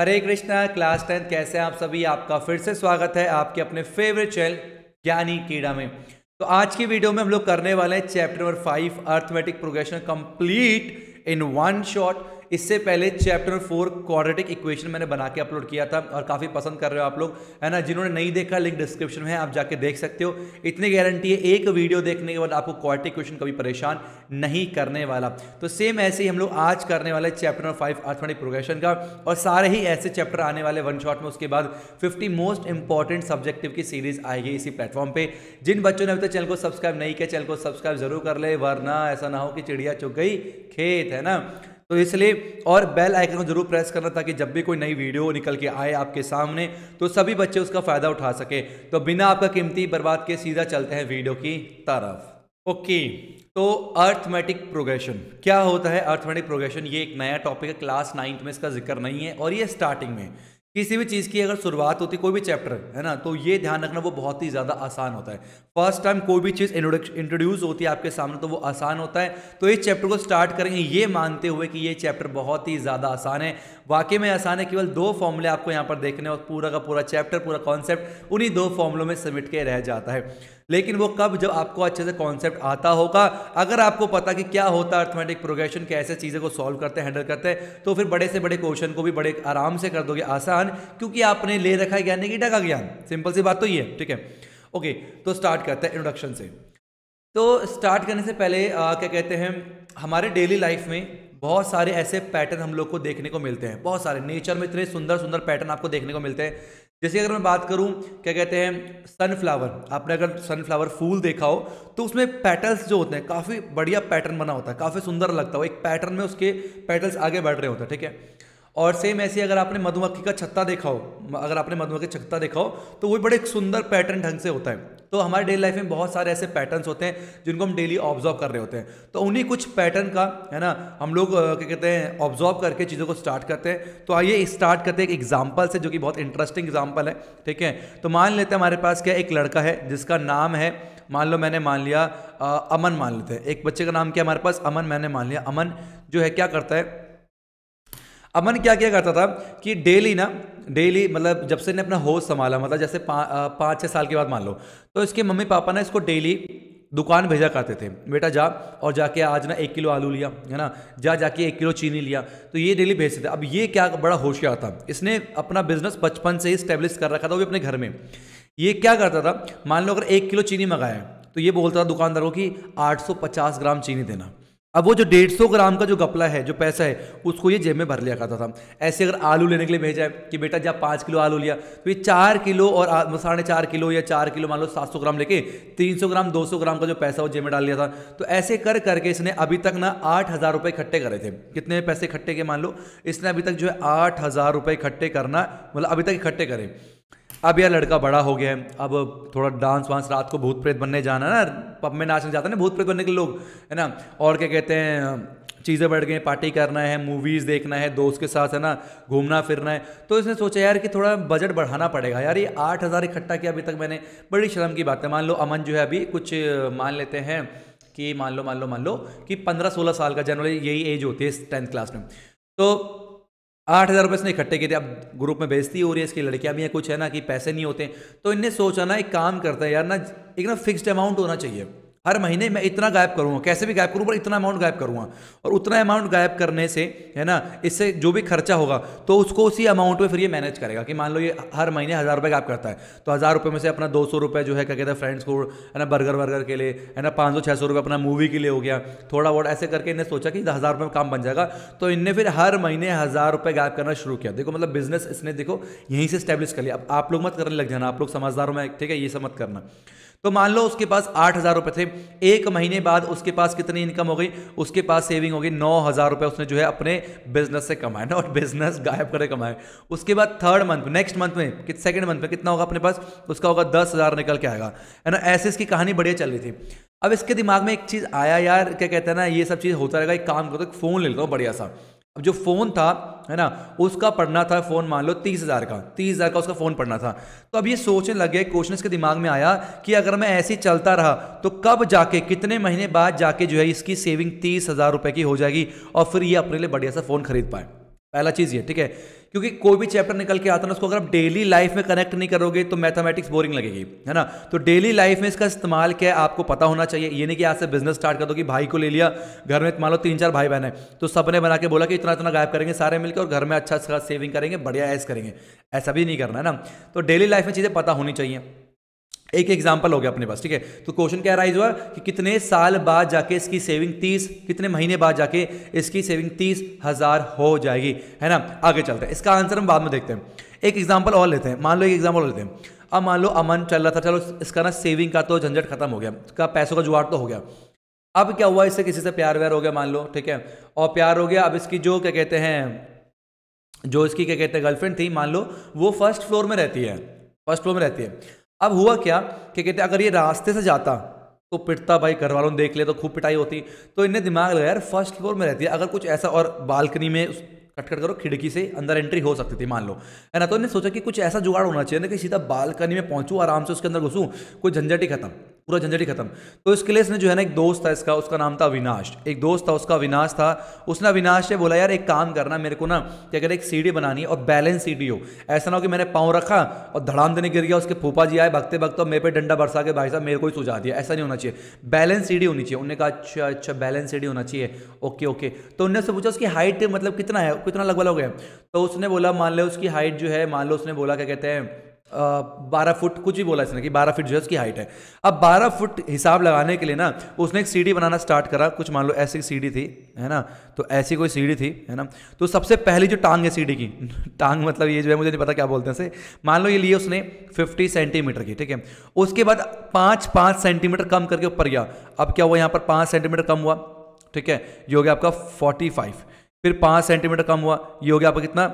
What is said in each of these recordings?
हरे Krishna class tenth कैसे आप सभी आपका फिर से स्वागत है आपके अपने फेवरेट चैनल ज्ञानी कीड़ा में तो आज की वीडियो में हम लोग करने वाले हैं chapter number five arithmetic progression complete in one shot इससे पहले चैप्टर फोर क्वाड्रेटिक इक्वेशन मैंने बना के अपलोड किया था और काफ़ी पसंद कर रहे हो आप लोग है ना जिन्होंने नहीं देखा लिंक डिस्क्रिप्शन में है आप जाके देख सकते हो इतनी गारंटी है एक वीडियो देखने के बाद आपको क्वाड्रेटिक इक्वेशन कभी परेशान नहीं करने वाला तो सेम ऐसे ही हम लोग आज करने वाले chapter number five arithmetic progression का और सारे ही ऐसे चैप्टर आने वाले वन शॉट में उसके बाद फिफ्टी मोस्ट इंपॉर्टेंट सब्जेक्टिव की सीरीज आएगी इसी प्लेटफॉर्म पर जिन बच्चों ने अभी तक चैनल को सब्सक्राइब नहीं किया चैनल को सब्सक्राइब जरूर कर ले वरना ऐसा ना हो कि चिड़िया चुग गई खेत है ना तो इसलिए और बेल आइकन को जरूर प्रेस करना ताकि जब भी कोई नई वीडियो निकल के आए आपके सामने तो सभी बच्चे उसका फ़ायदा उठा सके तो बिना आपका कीमती बर्बाद के सीधा चलते हैं वीडियो की तरफ ओके तो अर्थमेटिक प्रोग्रेशन क्या होता है अर्थमेटिक प्रोग्रेशन ये एक नया टॉपिक है क्लास नाइन्थ में इसका जिक्र नहीं है और ये स्टार्टिंग में किसी भी चीज़ की अगर शुरुआत होती है कोई भी चैप्टर है ना तो ये ध्यान रखना वो बहुत ही ज़्यादा आसान होता है फर्स्ट टाइम कोई भी चीज़ इंट्रोड्यूस होती है आपके सामने तो वो आसान होता है तो इस चैप्टर को स्टार्ट करेंगे ये मानते हुए कि ये चैप्टर बहुत ही ज़्यादा आसान है वाकई में आसान है केवल दो फॉर्मूले आपको यहाँ पर देखने और पूरा का पूरा चैप्टर पूरा कॉन्सेप्ट उन्हीं दो फॉर्मुलों में सबमिट के रह जाता है लेकिन वो कब जब आपको अच्छे से कॉन्सेप्ट आता होगा अगर आपको पता कि क्या होता है अर्थमेटिक प्रोग्रेशन कैसे चीज़ें को सॉल्व करते हैं हैंडल करते हैं तो फिर बड़े से बड़े क्वेश्चन को भी बड़े आराम से कर दोगे आसान क्योंकि आपने ले रखा है ज्ञान की डगा ज्ञान सिंपल सी बात तो ये है ठीक है ओके तो स्टार्ट करते हैं इंट्रोडक्शन से तो स्टार्ट करने से पहले आ, क्या कहते हैं हमारे डेली लाइफ में बहुत सारे ऐसे पैटर्न हम लोग को देखने को मिलते हैं बहुत सारे नेचर में इतने सुंदर सुंदर पैटर्न आपको देखने को मिलते हैं जैसे अगर मैं बात करूं क्या कहते हैं सनफ्लावर आपने अगर सनफ्लावर फूल देखा हो तो उसमें पेटल्स जो होते हैं काफ़ी बढ़िया पैटर्न बना होता है काफ़ी सुंदर लगता है एक पैटर्न में उसके पेटल्स आगे बढ़ रहे होते हैं ठीक है और सेम ऐसे अगर आपने मधुमक्खी का छत्ता देखा हो अगर आपने मधुमक्खी का छत्ता देखा हो तो वो बड़े सुंदर पैटर्न ढंग से होता है तो हमारे डेली लाइफ में बहुत सारे ऐसे पैटर्न्स होते हैं जिनको हम डेली ऑब्जॉर्व कर रहे होते हैं तो उन्हीं कुछ पैटर्न का है ना हम लोग क्या कहते हैं ऑब्जॉर्व करके चीज़ों को स्टार्ट करते हैं तो आइए स्टार्ट करते हैं एक एग्जाम्पल से जो कि बहुत इंटरेस्टिंग एग्जाम्पल है ठीक है तो मान लेते हैं हमारे पास क्या एक लड़का है जिसका नाम है मान लो मैंने मान लिया आ, अमन मान लेते हैं एक बच्चे का नाम क्या हमारे पास अमन मैंने मान लिया अमन जो है क्या करता है अमन क्या क्या करता था कि डेली ना डेली मतलब जब से ने अपना होश संभाला मतलब जैसे पा, पाँच छः साल के बाद मान लो तो इसके मम्मी पापा ना इसको डेली दुकान भेजा करते थे बेटा जा और जाके आज ना एक किलो आलू लिया है ना जा जाके एक किलो चीनी लिया तो ये डेली भेजते थे अब ये क्या बड़ा होशियार था इसने अपना बिजनेस बचपन से ही स्टेब्लिश कर रखा था वो भी अपने घर में ये क्या करता था मान लो अगर एक किलो चीनी मंगाया तो ये बोलता था दुकानदारों की आठ ग्राम चीनी देना अब वो जो डेढ़ सौ ग्राम का जो गपला है जो पैसा है उसको ये जेब में भर लिया करता था ऐसे अगर आलू लेने के लिए भेजा है कि बेटा जब पाँच किलो आलू लिया तो ये चार किलो और साढ़े चार किलो या चार किलो मान लो सात सौ ग्राम लेके तीन सौ ग्राम दो सौ ग्राम का जो पैसा वो जेब में डाल लिया था तो ऐसे कर करके इसने अभी तक ना आठ हज़ार रुपये इकट्ठे करे थे कितने पैसे इकट्ठे के मान लो इसने अभी तक जो है आठ हज़ार रुपये इकट्ठे करना मतलब अभी तक इकट्ठे करें अब यार लड़का बड़ा हो गया है अब थोड़ा डांस वांस रात को भूत प्रेत बनने जाना ना पब में नाचने जाता है ना भूत प्रेत बनने के लोग है ना और क्या कहते हैं चीज़ें बढ़ गई पार्टी करना है मूवीज़ देखना है दोस्त के साथ है ना घूमना फिरना है तो इसने सोचा यार कि थोड़ा बजट बढ़ाना पड़ेगा यार ये आठ हज़ार इकट्ठा किया अभी तक मैंने बड़ी शर्म की बात है मान लो अमन जो है अभी कुछ मान लेते हैं कि मान लो मान लो मान लो कि पंद्रह सोलह साल का जनरली यही एज होती है टेंथ क्लास में तो आठ हज़ार रुपये इसने इकट्ठे किए थे अब ग्रुप में बेजती हो रही है इसकी लड़कियां भी हैं कुछ है ना कि पैसे नहीं होते तो इनने सोचा ना एक काम करता है यार ना एक ना फिक्स्ड अमाउंट होना चाहिए हर महीने मैं इतना गायब करूँगा कैसे भी गायब करूँ पर इतना अमाउंट गायब करूँगा और उतना अमाउंट गायब करने से है ना इससे जो भी खर्चा होगा तो उसको उसी अमाउंट में फिर ये मैनेज करेगा कि मान लो ये हर महीने हज़ार रुपये गायब करता है तो हज़ार रुपये में से अपना दो सौ रुपये जो है क्या कहते हैं फ्रेंड्स को है ना बर्गर वर्गर के लिए है ना पाँच सौ छः सौ रुपये अपना मूवी के लिए हो गया थोड़ा बहुत ऐसे करके इन्हें सोचा कि हज़ार रुपये में काम बन जाएगा तो इनने फिर हर महीने हज़ार रुपये गायब करना शुरू किया देखो मतलब बिजनेस इसने देखो यहीं से स्टैब्लिश कर लिया अब आप लोग मत करने लग जाना आप लोग समझदारों में ठीक है ये सब मत करना तो मान लो उसके पास आठ हज़ार रुपये थे एक महीने बाद उसके पास कितनी इनकम हो गई उसके पास सेविंग हो गई नौ हज़ार रुपये उसने जो है अपने बिजनेस से कमाए नॉट बिजनेस गायब करके कमाए उसके बाद थर्ड मंथ नेक्स्ट मंथ में सेकंड सेकेंड मंथ में कितना होगा अपने पास उसका होगा दस हज़ार निकल के आएगा है ना ऐसे इसकी कहानी बढ़िया चल रही थी अब इसके दिमाग में एक चीज़ आया यार क्या कहते हैं ना ये सब चीज़ होता रहेगा एक काम करो एक फ़ोन ले लेता हूँ बढ़िया सा अब जो फ़ोन था है ना उसका पढ़ना था फ़ोन मान लो तीस हज़ार का तीस हज़ार का उसका फ़ोन पढ़ना था तो अब ये सोचने लग गए क्वेश्चन इसके दिमाग में आया कि अगर मैं ऐसे ही चलता रहा तो कब जाके कितने महीने बाद जाके जो है इसकी सेविंग तीस हज़ार रुपए की हो जाएगी और फिर ये अपने लिए बढ़िया सा फ़ोन खरीद पाए पहला चीज़ ये ठीक है क्योंकि कोई भी चैप्टर निकल के आता ना उसको अगर आप डेली लाइफ में कनेक्ट नहीं करोगे तो मैथमेटिक्स बोरिंग लगेगी है ना तो डेली लाइफ में इसका इस्तेमाल क्या है आपको पता होना चाहिए ये नहीं कि आज से बिजनेस स्टार्ट कर दो कि भाई को ले लिया घर में मान लो तीन चार भाई बहन है तो सबने बना के बोला कि इतना इतना गायब करेंगे सारे मिलकर और घर में अच्छा अच्छा सेविंग करेंगे बढ़िया ऐस करेंगे ऐसा भी नहीं करना है ना तो डेली लाइफ में चीज़ें पता होनी चाहिए एक एग्जाम्पल हो गया अपने पास ठीक है तो क्वेश्चन क्या राइज हुआ कि कितने साल बाद जाके इसकी सेविंग तीस कितने महीने बाद जाके इसकी सेविंग तीस हजार हो जाएगी है ना आगे चलते हैं इसका आंसर हम बाद में देखते हैं एक एग्जाम्पल और लेते हैं मान लो एक एग्जाम्पल और लेते हैं अब मान लो अमन चल रहा था चलो इसका ना सेविंग का तो झंझट खत्म हो गया इसका पैसों का जुआड़ तो हो गया अब क्या हुआ इससे किसी से प्यार व्यार हो गया मान लो ठीक है और प्यार हो गया अब इसकी जो क्या कहते हैं जो इसकी क्या कहते हैं गर्लफ्रेंड थी मान लो वो फर्स्ट फ्लोर में रहती है फर्स्ट फ्लोर में रहती है अब हुआ क्या कि कहते अगर ये रास्ते से जाता तो पिटता भाई घर वालों ने देख लिया तो खूब पिटाई होती तो इन्हें दिमाग लगाया यार फर्स्ट फ्लोर में रहती है अगर कुछ ऐसा और बालकनी में कट करो खिड़की से अंदर एंट्री हो सकती थी मान लो है ना तो इन्हें सोचा कि कुछ ऐसा जुगाड़ होना चाहिए ना कि सीधा बालकनी में पहुंचूँ आराम से उसके अंदर घुसूँ कोई झंझट ही खत्म पूरा झंझट ही खत्म तो इसके लिए इसने जो है ना एक दोस्त था इसका उसका नाम था अविनाश एक दोस्त था उसका अविनाश था उसने अविनाश से बोला यार एक काम करना मेरे को ना क्या कहते एक सीढ़ी बनानी है और बैलेंस सीढ़ी हो ऐसा ना हो कि मैंने पाँव रखा और धड़ाम देने गिर गया उसके फूफा जी आए भगते भगते मेरे पे डंडा बरसा के भाई साहब मेरे को ही सुझा दिया ऐसा नहीं होना चाहिए बैलेंस सीढ़ी होनी चाहिए उन्होंने कहा अच्छा अच्छा बैलेंस सीढ़ी होना चाहिए ओके ओके तो उनने उससे पूछा उसकी हाइट मतलब कितना है कितना लगभग हो गया तो उसने बोला मान लो उसकी हाइट जो है मान लो उसने बोला क्या कहते हैं बारह फुट कुछ भी बोला इसने कि बारह फुट जो है उसकी हाइट है अब बारह फुट हिसाब लगाने के लिए ना उसने एक सीढ़ी बनाना स्टार्ट करा कुछ मान लो ऐसी सीढ़ी थी है ना तो ऐसी कोई सीढ़ी थी है ना तो सबसे पहली जो टांग है सीढ़ी की टांग मतलब ये जो है मुझे नहीं पता क्या बोलते हैं मान लो ये लिए उसने फिफ्टी सेंटीमीटर की ठीक है उसके बाद पाँच पाँच सेंटीमीटर कम करके ऊपर गया अब क्या हुआ यहाँ पर पाँच सेंटीमीटर कम हुआ ठीक है ये हो गया आपका फोर्टी फाइव फिर पाँच सेंटीमीटर कम हुआ ये हो गया आपका कितना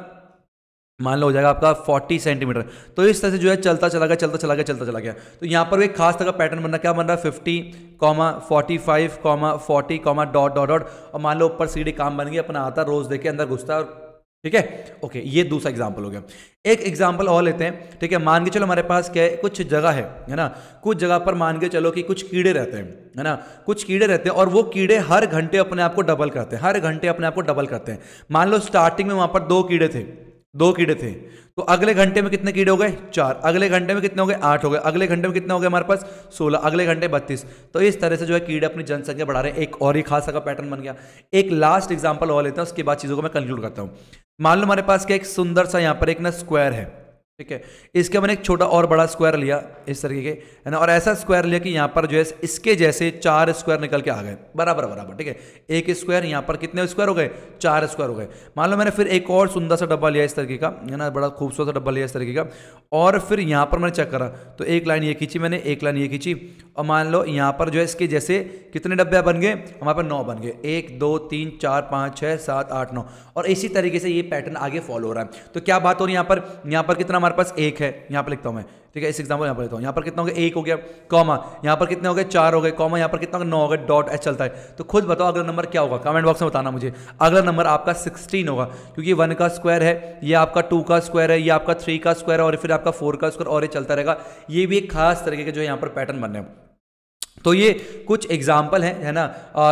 मान लो हो जाएगा आपका 40 सेंटीमीटर तो इस तरह से जो है चलता चला गया चलता चला गया चलता चला गया तो यहाँ पर एक खास तरह का पैटर्न बनना क्या बन रहा है 50 comma five comma forty comma dot dot dot और मान लो ऊपर सीढ़ी काम बन गई अपना आता रोज देखे अंदर घुसता है और ठीक है ओके ये दूसरा एग्जाम्पल हो गया एक एग्जाम्पल और लेते हैं ठीक है मान के चलो हमारे पास क्या है कुछ जगह है है ना कुछ जगह पर मान के चलो कि कुछ कीड़े रहते हैं है ना कुछ कीड़े रहते हैं और वो कीड़े हर घंटे अपने आप को डबल करते हैं हर घंटे अपने आप को डबल करते हैं मान लो स्टार्टिंग में वहाँ पर दो कीड़े थे दो कीड़े थे तो अगले घंटे में कितने कीड़े हो गए चार अगले घंटे में कितने हो गए आठ हो गए अगले घंटे में कितने हो गए हमारे पास सोलह अगले घंटे बत्तीस तो इस तरह से जो है कीड़े अपनी जनसंख्या बढ़ा रहे हैं एक और ही खासा का पैटर्न बन गया एक लास्ट एग्जाम्पल और लेते हैं उसके बाद चीज़ों को मैं कंक्लूड करता हूँ मान लो हमारे पास क्या एक सुंदर सा यहाँ पर एक ना स्क्वायर है ठीक है इसके मैंने एक छोटा और बड़ा स्क्वायर लिया इस तरीके के है ना और ऐसा स्क्वायर लिया कि यहाँ पर जो है इसके जैसे चार स्क्वायर निकल के आ गए बराबर बराबर ठीक है एक स्क्वायर यहाँ पर कितने स्क्वायर हो गए चार स्क्वायर हो गए मान लो मैंने फिर एक और सुंदर सा डब्बा लिया इस तरीके का है ना बड़ा खूबसूरत सा डब्बा लिया इस तरीके का और फिर यहाँ पर मैंने चेक करा तो एक लाइन ये खींची मैंने एक लाइन ये खींची और मान लो यहाँ पर जो है इसके जैसे कितने डब्बे बन गए हमारे पास नौ बन गए एक दो तीन चार पाँच छः सात आठ नौ और इसी तरीके से ये पैटर्न आगे फॉलो हो रहा है तो क्या बात हो रही है यहाँ पर यहाँ पर कितना हमारे पास एक है यहाँ पर लिखता हूँ मैं ठीक है इस एग्जाम्पल यहाँ पर लिखता हूँ यहाँ पर कितना हो गया एक हो गया कॉमा यहाँ पर कितने हो गए चार हो गए कॉमा यहाँ पर कितना नौ हो गए डॉट एच चलता है तो खुद बताओ अगला नंबर क्या होगा कमेंट बॉक्स में बताना मुझे अगला नंबर आपका सिक्सटीन होगा क्योंकि वन का स्क्वायर है ये आपका टू का स्क्वायर है ये आपका थ्री का स्क्वायर है और फिर आपका फोर का स्क्वायर और ये चलता रहेगा ये भी एक खास तरीके के जो यहाँ पर पैटर्न बन रहे हैं तो ये कुछ एग्जाम्पल हैं है ना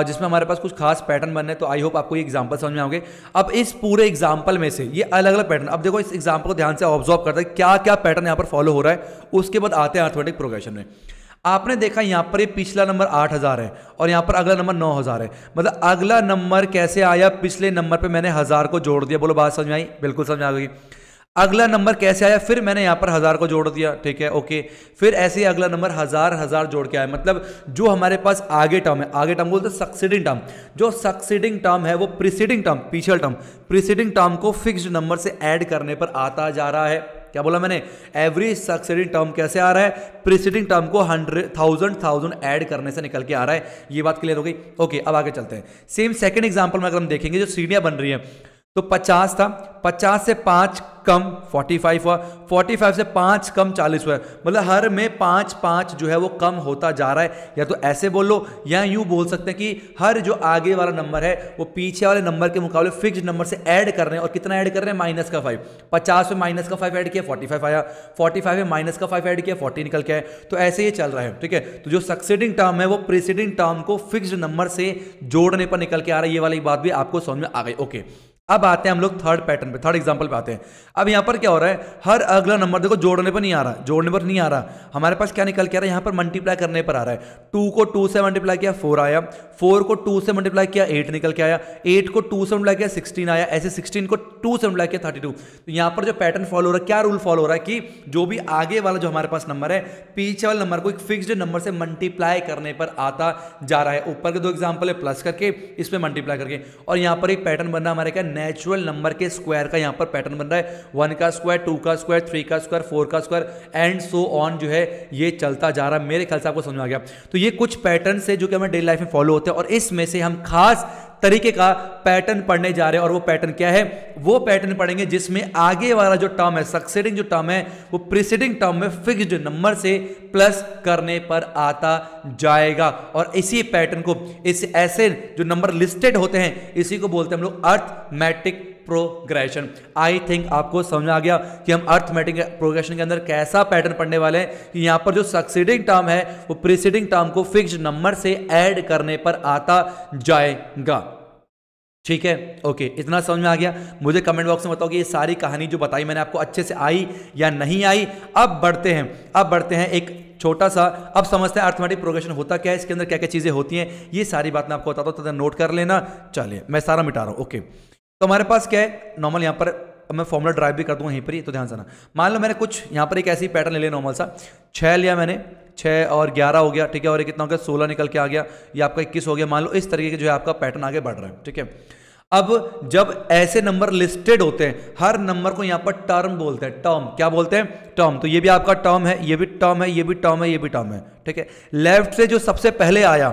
जिसमें हमारे पास कुछ खास पैटर्न बनने हैं तो आई होप आपको ये एग्जाम्पल समझ में आओगे अब इस पूरे एग्जाम्पल में से ये अलग अलग पैटर्न अब देखो इस एग्जाम्पल को ध्यान से ऑब्जॉर्व करते हैं क्या क्या पैटर्न यहाँ पर फॉलो हो रहा है उसके बाद आते हैं आर्थमेटिक प्रोग्रेशन में आपने देखा यहाँ पर ये पिछला नंबर आठ हज़ार है और यहाँ पर अगला नंबर नौ हज़ार है मतलब अगला नंबर कैसे आया पिछले नंबर पे मैंने हज़ार को जोड़ दिया बोलो बात समझ में आई बिल्कुल समझ आ गई अगला नंबर कैसे आया फिर मैंने यहाँ पर हज़ार को जोड़ दिया ठीक है ओके फिर ऐसे ही अगला नंबर हज़ार हज़ार जोड़ के आया मतलब जो हमारे पास आगे टर्म है आगे टर्म बोलते हैं सक्सीडिंग टर्म जो सक्सीडिंग टर्म है वो प्रिसीडिंग टर्म पीछल टर्म प्रिसीडिंग टर्म को फिक्स्ड नंबर से ऐड करने पर आता जा रहा है क्या बोला मैंने एवरी सक्सेडिंग टर्म कैसे आ रहा है प्रिसीडिंग टर्म को हंड्रेड थाउजेंड थाउजेंड ऐड करने से निकल के आ रहा है ये बात क्लियर हो गई ओके अब आगे चलते हैं सेम सेकंड एग्जांपल में अगर हम देखेंगे जो सीढ़ियां बन रही है तो 50 था 50 से 5 कम 45 हुआ 45 से 5 कम 40 हुआ मतलब हर में पाँच पाँच जो है वो कम होता जा रहा है या तो ऐसे बोल लो या यूँ बोल सकते हैं कि हर जो आगे वाला नंबर है वो पीछे वाले नंबर के मुकाबले फिक्स नंबर से ऐड कर रहे हैं और कितना ऐड कर रहे हैं माइनस का फाइव पचास में माइनस का फाइव ऐड किया फोर्टी फाइव आया फोर्टी फाइव में माइनस का फाइव ऐड किया फोर्टी निकल के आए तो ऐसे ही चल रहा है ठीक है तो जो सक्सेडिंग टर्म है वो प्रिसीडिंग टर्म को फिक्स नंबर से जोड़ने पर निकल के आ रहा है ये वाली बात भी आपको समझ में आ गई ओके अब आते हैं हम लोग थर्ड पैटर्न पे थर्ड एग्जांपल पे आते हैं अब यहां पर क्या हो रहा है हर अगला नंबर देखो जोड़ने पर नहीं आ रहा जोड़ने पर नहीं आ रहा हमारे पास क्या निकल के आ रहा है यहां पर मल्टीप्लाई करने पर आ रहा है टू को टू से मल्टीप्लाई किया फोर आया फोर को टू से मल्टीप्लाई किया एट निकल के आया एट को टू से मल्टीप्लाई किया सिक्सटीन आया ऐसे सिक्सटीन को टू से मल्टीप्लाई किया थर्टी टू तो यहां पर जो पैटर्न फॉलो हो रहा है क्या रूल फॉलो हो रहा है कि जो भी आगे वाला जो हमारे पास नंबर है पीछे वाले नंबर को एक फिक्सड नंबर से मल्टीप्लाई करने पर आता जा रहा है ऊपर के दो एग्जाम्पल है प्लस करके इसमें मल्टीप्लाई करके और यहां पर एक पैटर्न बन रहा है हमारे क्या नेचुरल नंबर के स्क्वायर का यहाँ पर पैटर्न बन रहा है वन का स्क्वायर टू का स्क्वायर थ्री का स्क्वायर फोर का स्क्वायर एंड सो ऑन जो है ये चलता जा रहा है मेरे ख्याल से आपको समझ में आ गया तो ये कुछ पैटर्न है जो कि हमें डेली लाइफ में फॉलो होते हैं और इसमें से हम खास तरीके का पैटर्न पढ़ने जा रहे हैं और वो पैटर्न क्या है वो पैटर्न पढ़ेंगे जिसमें आगे वाला जो टर्म है सक्सेडिंग जो टर्म है वो प्रिसीडिंग टर्म में फिक्स नंबर से प्लस करने पर आता जाएगा और इसी पैटर्न को इस ऐसे जो नंबर लिस्टेड होते हैं इसी को बोलते हैं हम लोग अर्थमेटिक प्रोग्रेशन आई थिंक आपको समझ आ गया कि हम अर्थमेटिक प्रोग्रेशन के अंदर कैसा पैटर्न पढ़ने वाले हैं कि यहाँ पर जो सक्सीडिंग टर्म है वो प्रीसीडिंग टर्म को फिक्स नंबर से ऐड करने पर आता जाएगा ठीक है ओके इतना समझ में आ गया मुझे कमेंट बॉक्स में बताओ कि ये सारी कहानी जो बताई मैंने आपको अच्छे से आई या नहीं आई अब बढ़ते हैं अब बढ़ते हैं एक छोटा सा अब समझते हैं अर्थमेटिक प्रोग्रेशन होता क्या है इसके अंदर क्या क्या चीज़ें होती हैं ये सारी बात मैं आपको बताता हूँ तो नोट कर लेना चलिए मैं सारा मिटा रहा हूँ ओके तो हमारे पास क्या है नॉर्मल यहाँ पर मैं फॉर्मूला ड्राइव भी कर दूँ यहीं पर ही तो ध्यान से ना मान लो मैंने कुछ यहाँ पर एक ऐसी पैटर्न ले लिया नॉर्मल सा छः लिया मैंने छः और ग्यारह हो गया ठीक है और ये कितना हो गया सोलह निकल के आ गया ये आपका इक्कीस हो गया मान लो इस तरीके के जो है आपका पैटर्न आगे बढ़ रहा है ठीक है अब जब ऐसे नंबर लिस्टेड होते हैं हर नंबर को यहाँ पर टर्म बोलते हैं टर्म क्या बोलते हैं टर्म तो ये भी आपका टर्म है ये भी टर्म है ये भी टर्म है ये भी टर्म है ठीक है लेफ्ट से जो सबसे पहले आया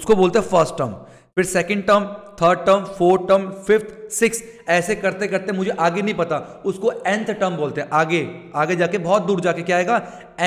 उसको बोलते हैं फर्स्ट टर्म फिर second term third term fourth term fifth six ऐसे करते करते मुझे आगे नहीं पता उसको एंथ टर्म बोलते हैं आगे आगे जाके बहुत दूर जाके क्या आएगा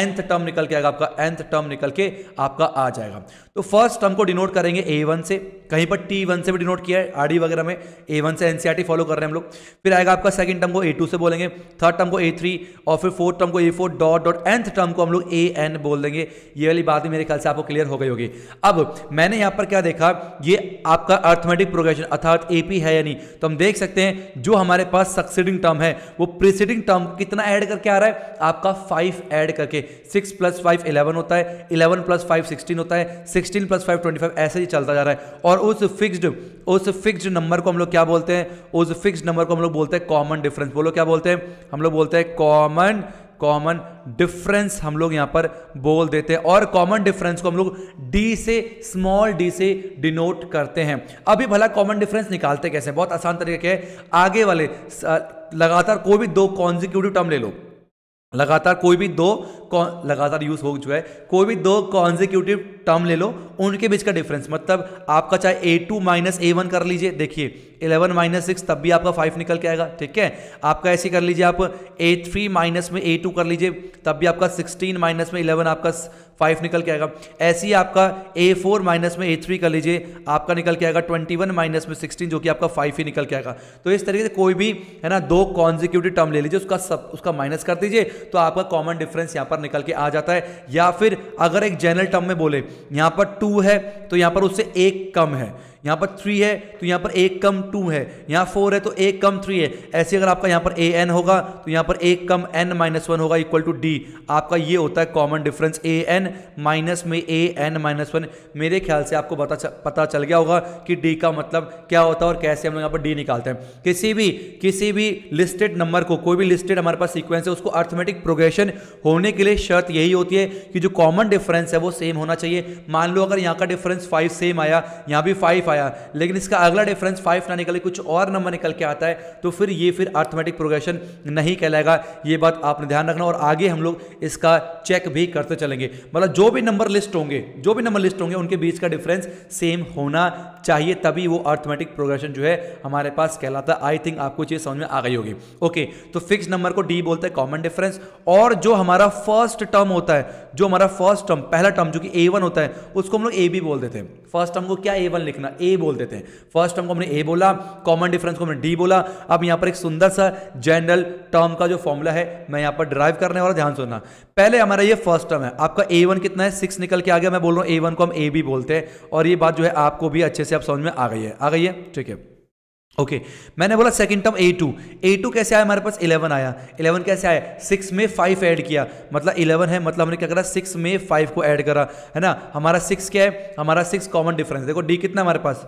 एंथ टर्म निकल के आएगा आपका एंथ टर्म निकल के आपका आ जाएगा तो फर्स्ट टर्म को डिनोट करेंगे ए वन से कहीं पर टी वन से भी डिनोट किया है आर डी वगैरह में ए वन से एनसीआरटी फॉलो e कर रहे हैं हम लोग फिर आएगा आपका सेकंड टर्म को ए टू से बोलेंगे थर्ड टर्म को ए थ्री और फिर फोर्थ टर्म को a four dot dot nth term को हम लोग ए एन बोल देंगे ये वाली बात मेरे ख्याल से आपको क्लियर हो गई होगी अब मैंने यहां पर क्या देखा ये आपका अर्थमेटिक प्रोग्रेशन अर्थात एपी है या नहीं तो हम देख सकते हैं जो हमारे पास सक्सेडिंग टर्म है वो प्रिसीडिंग टर्म कितना ऐड करके आ रहा है आपका फाइव ऐड करके सिक्स प्लस फाइव इलेवन होता है इलेवन प्लस फाइव सिक्सटीन होता है sixteen plus five twenty five ऐसे ही चलता जा रहा है और उस फिक्सड उस फिक्सड नंबर को हम लोग क्या बोलते हैं उस फिक्सड नंबर को हम लोग बोलते हैं कॉमन डिफरेंस बोलो क्या बोलते हैं हम लोग बोलते हैं कॉमन कॉमन डिफरेंस हम लोग यहां पर बोल देते हैं और कॉमन डिफरेंस को हम लोग डी से स्मॉल डी से डिनोट करते हैं अभी भला कॉमन डिफरेंस निकालते कैसे बहुत आसान तरीके है आगे वाले लगातार कोई भी दो कॉन्जिक्यूटिव टर्म ले लो लगातार कोई भी दो लगातार यूज हो चुका है कोई भी दो कॉन्जिक्यूटिव टर्म ले लो उनके बीच का डिफरेंस मतलब आपका चाहे a two minus a one कर लीजिए देखिए इलेवन माइनस सिक्स तब भी आपका फाइव निकल के आएगा ठीक है आपका ऐसे कर लीजिए आप ए थ्री माइनस में ए टू कर लीजिए तब भी आपका सिक्सटीन माइनस में इलेवन आपका फाइव निकल के आएगा ऐसे ही आपका ए फोर माइनस में ए थ्री कर लीजिए आपका निकल के आएगा ट्वेंटी वन माइनस में सिक्सटीन जो कि आपका फाइव ही निकल के आएगा तो इस तरीके से कोई भी है ना दो कॉन्जिक्यूटिव टर्म ले लीजिए उसका सब उसका माइनस कर दीजिए तो आपका कॉमन डिफरेंस यहाँ पर निकल के आ जाता है या फिर अगर एक जनरल टर्म में बोले यहाँ पर टू है तो यहाँ पर उससे एक कम है यहाँ पर थ्री है तो यहाँ पर एक कम टू है यहाँ फोर है तो एक कम थ्री है ऐसे अगर आपका यहाँ पर ए एन होगा तो यहाँ पर एक कम एन माइनस वन होगा इक्वल टू डी आपका ये होता है common difference a n minus में ए एन माइनस वन मेरे ख्याल से आपको पता चल, पता चल गया होगा कि डी का मतलब क्या होता है और कैसे हम लोग यहाँ पर डी निकालते हैं किसी भी किसी भी लिस्टेड नंबर को कोई भी लिस्टेड हमारे पास सिक्वेंस है उसको अर्थमेटिक प्रोग्रेशन होने के लिए शर्त यही होती है कि जो कॉमन डिफरेंस है वो सेम होना चाहिए मान लो अगर यहाँ का डिफरेंस फाइव सेम आया यहाँ भी फाइव पाया लेकिन इसका अगला डिफरेंस फाइव ना निकले कुछ और नंबर निकल के आता है तो फिर ये फिर आर्थमेटिक प्रोग्रेशन नहीं कहलाएगा ये बात आपने ध्यान रखना और आगे हम लोग इसका चेक भी करते चलेंगे मतलब जो भी नंबर लिस्ट होंगे जो भी नंबर लिस्ट होंगे उनके बीच का डिफरेंस सेम होना चाहिए तभी वो अर्थमेटिक प्रोग्रेशन जो है हमारे पास कहलाता आई थिंक आपको चीज़ समझ में आ गई होगी ओके तो फिक्स नंबर को डी बोलते हैं कॉमन डिफरेंस और जो हमारा फर्स्ट टर्म होता है जो हमारा फर्स्ट टर्म पहला टर्म जो कि ए वन होता है उसको हम लोग ए बी बोल देते हैं फर्स्ट टर्म को क्या ए वन लिखना ए बोल देते हैं फर्स्ट टर्म को हमने ए बोला कॉमन डिफरेंस को हमने डी बोला अब यहाँ पर एक सुंदर सा जनरल टर्म का जो फॉर्मूला है मैं यहां पर ड्राइव करने वाला ध्यान सुनना पहले हमारा ये फर्स्ट टर्म है आपका ए वन कितना है सिक्स निकल के आ गया मैं बोल रहा हूँ ए वन को हम ए बी बोलते हैं और ये बात जो है आपको भी अच्छे से आप समझ में आ गई है आ गई है ठीक है ओके मैंने बोला second term a two a two कैसे आया हमारे पास इलेवन आया इलेवन कैसे आया सिक्स में फाइव ऐड किया मतलब इलेवन है मतलब हमने क्या करा सिक्स में फाइव को ऐड करा है ना हमारा सिक्स क्या है हमारा सिक्स कॉमन डिफरेंस देखो डी कितना हमारे पास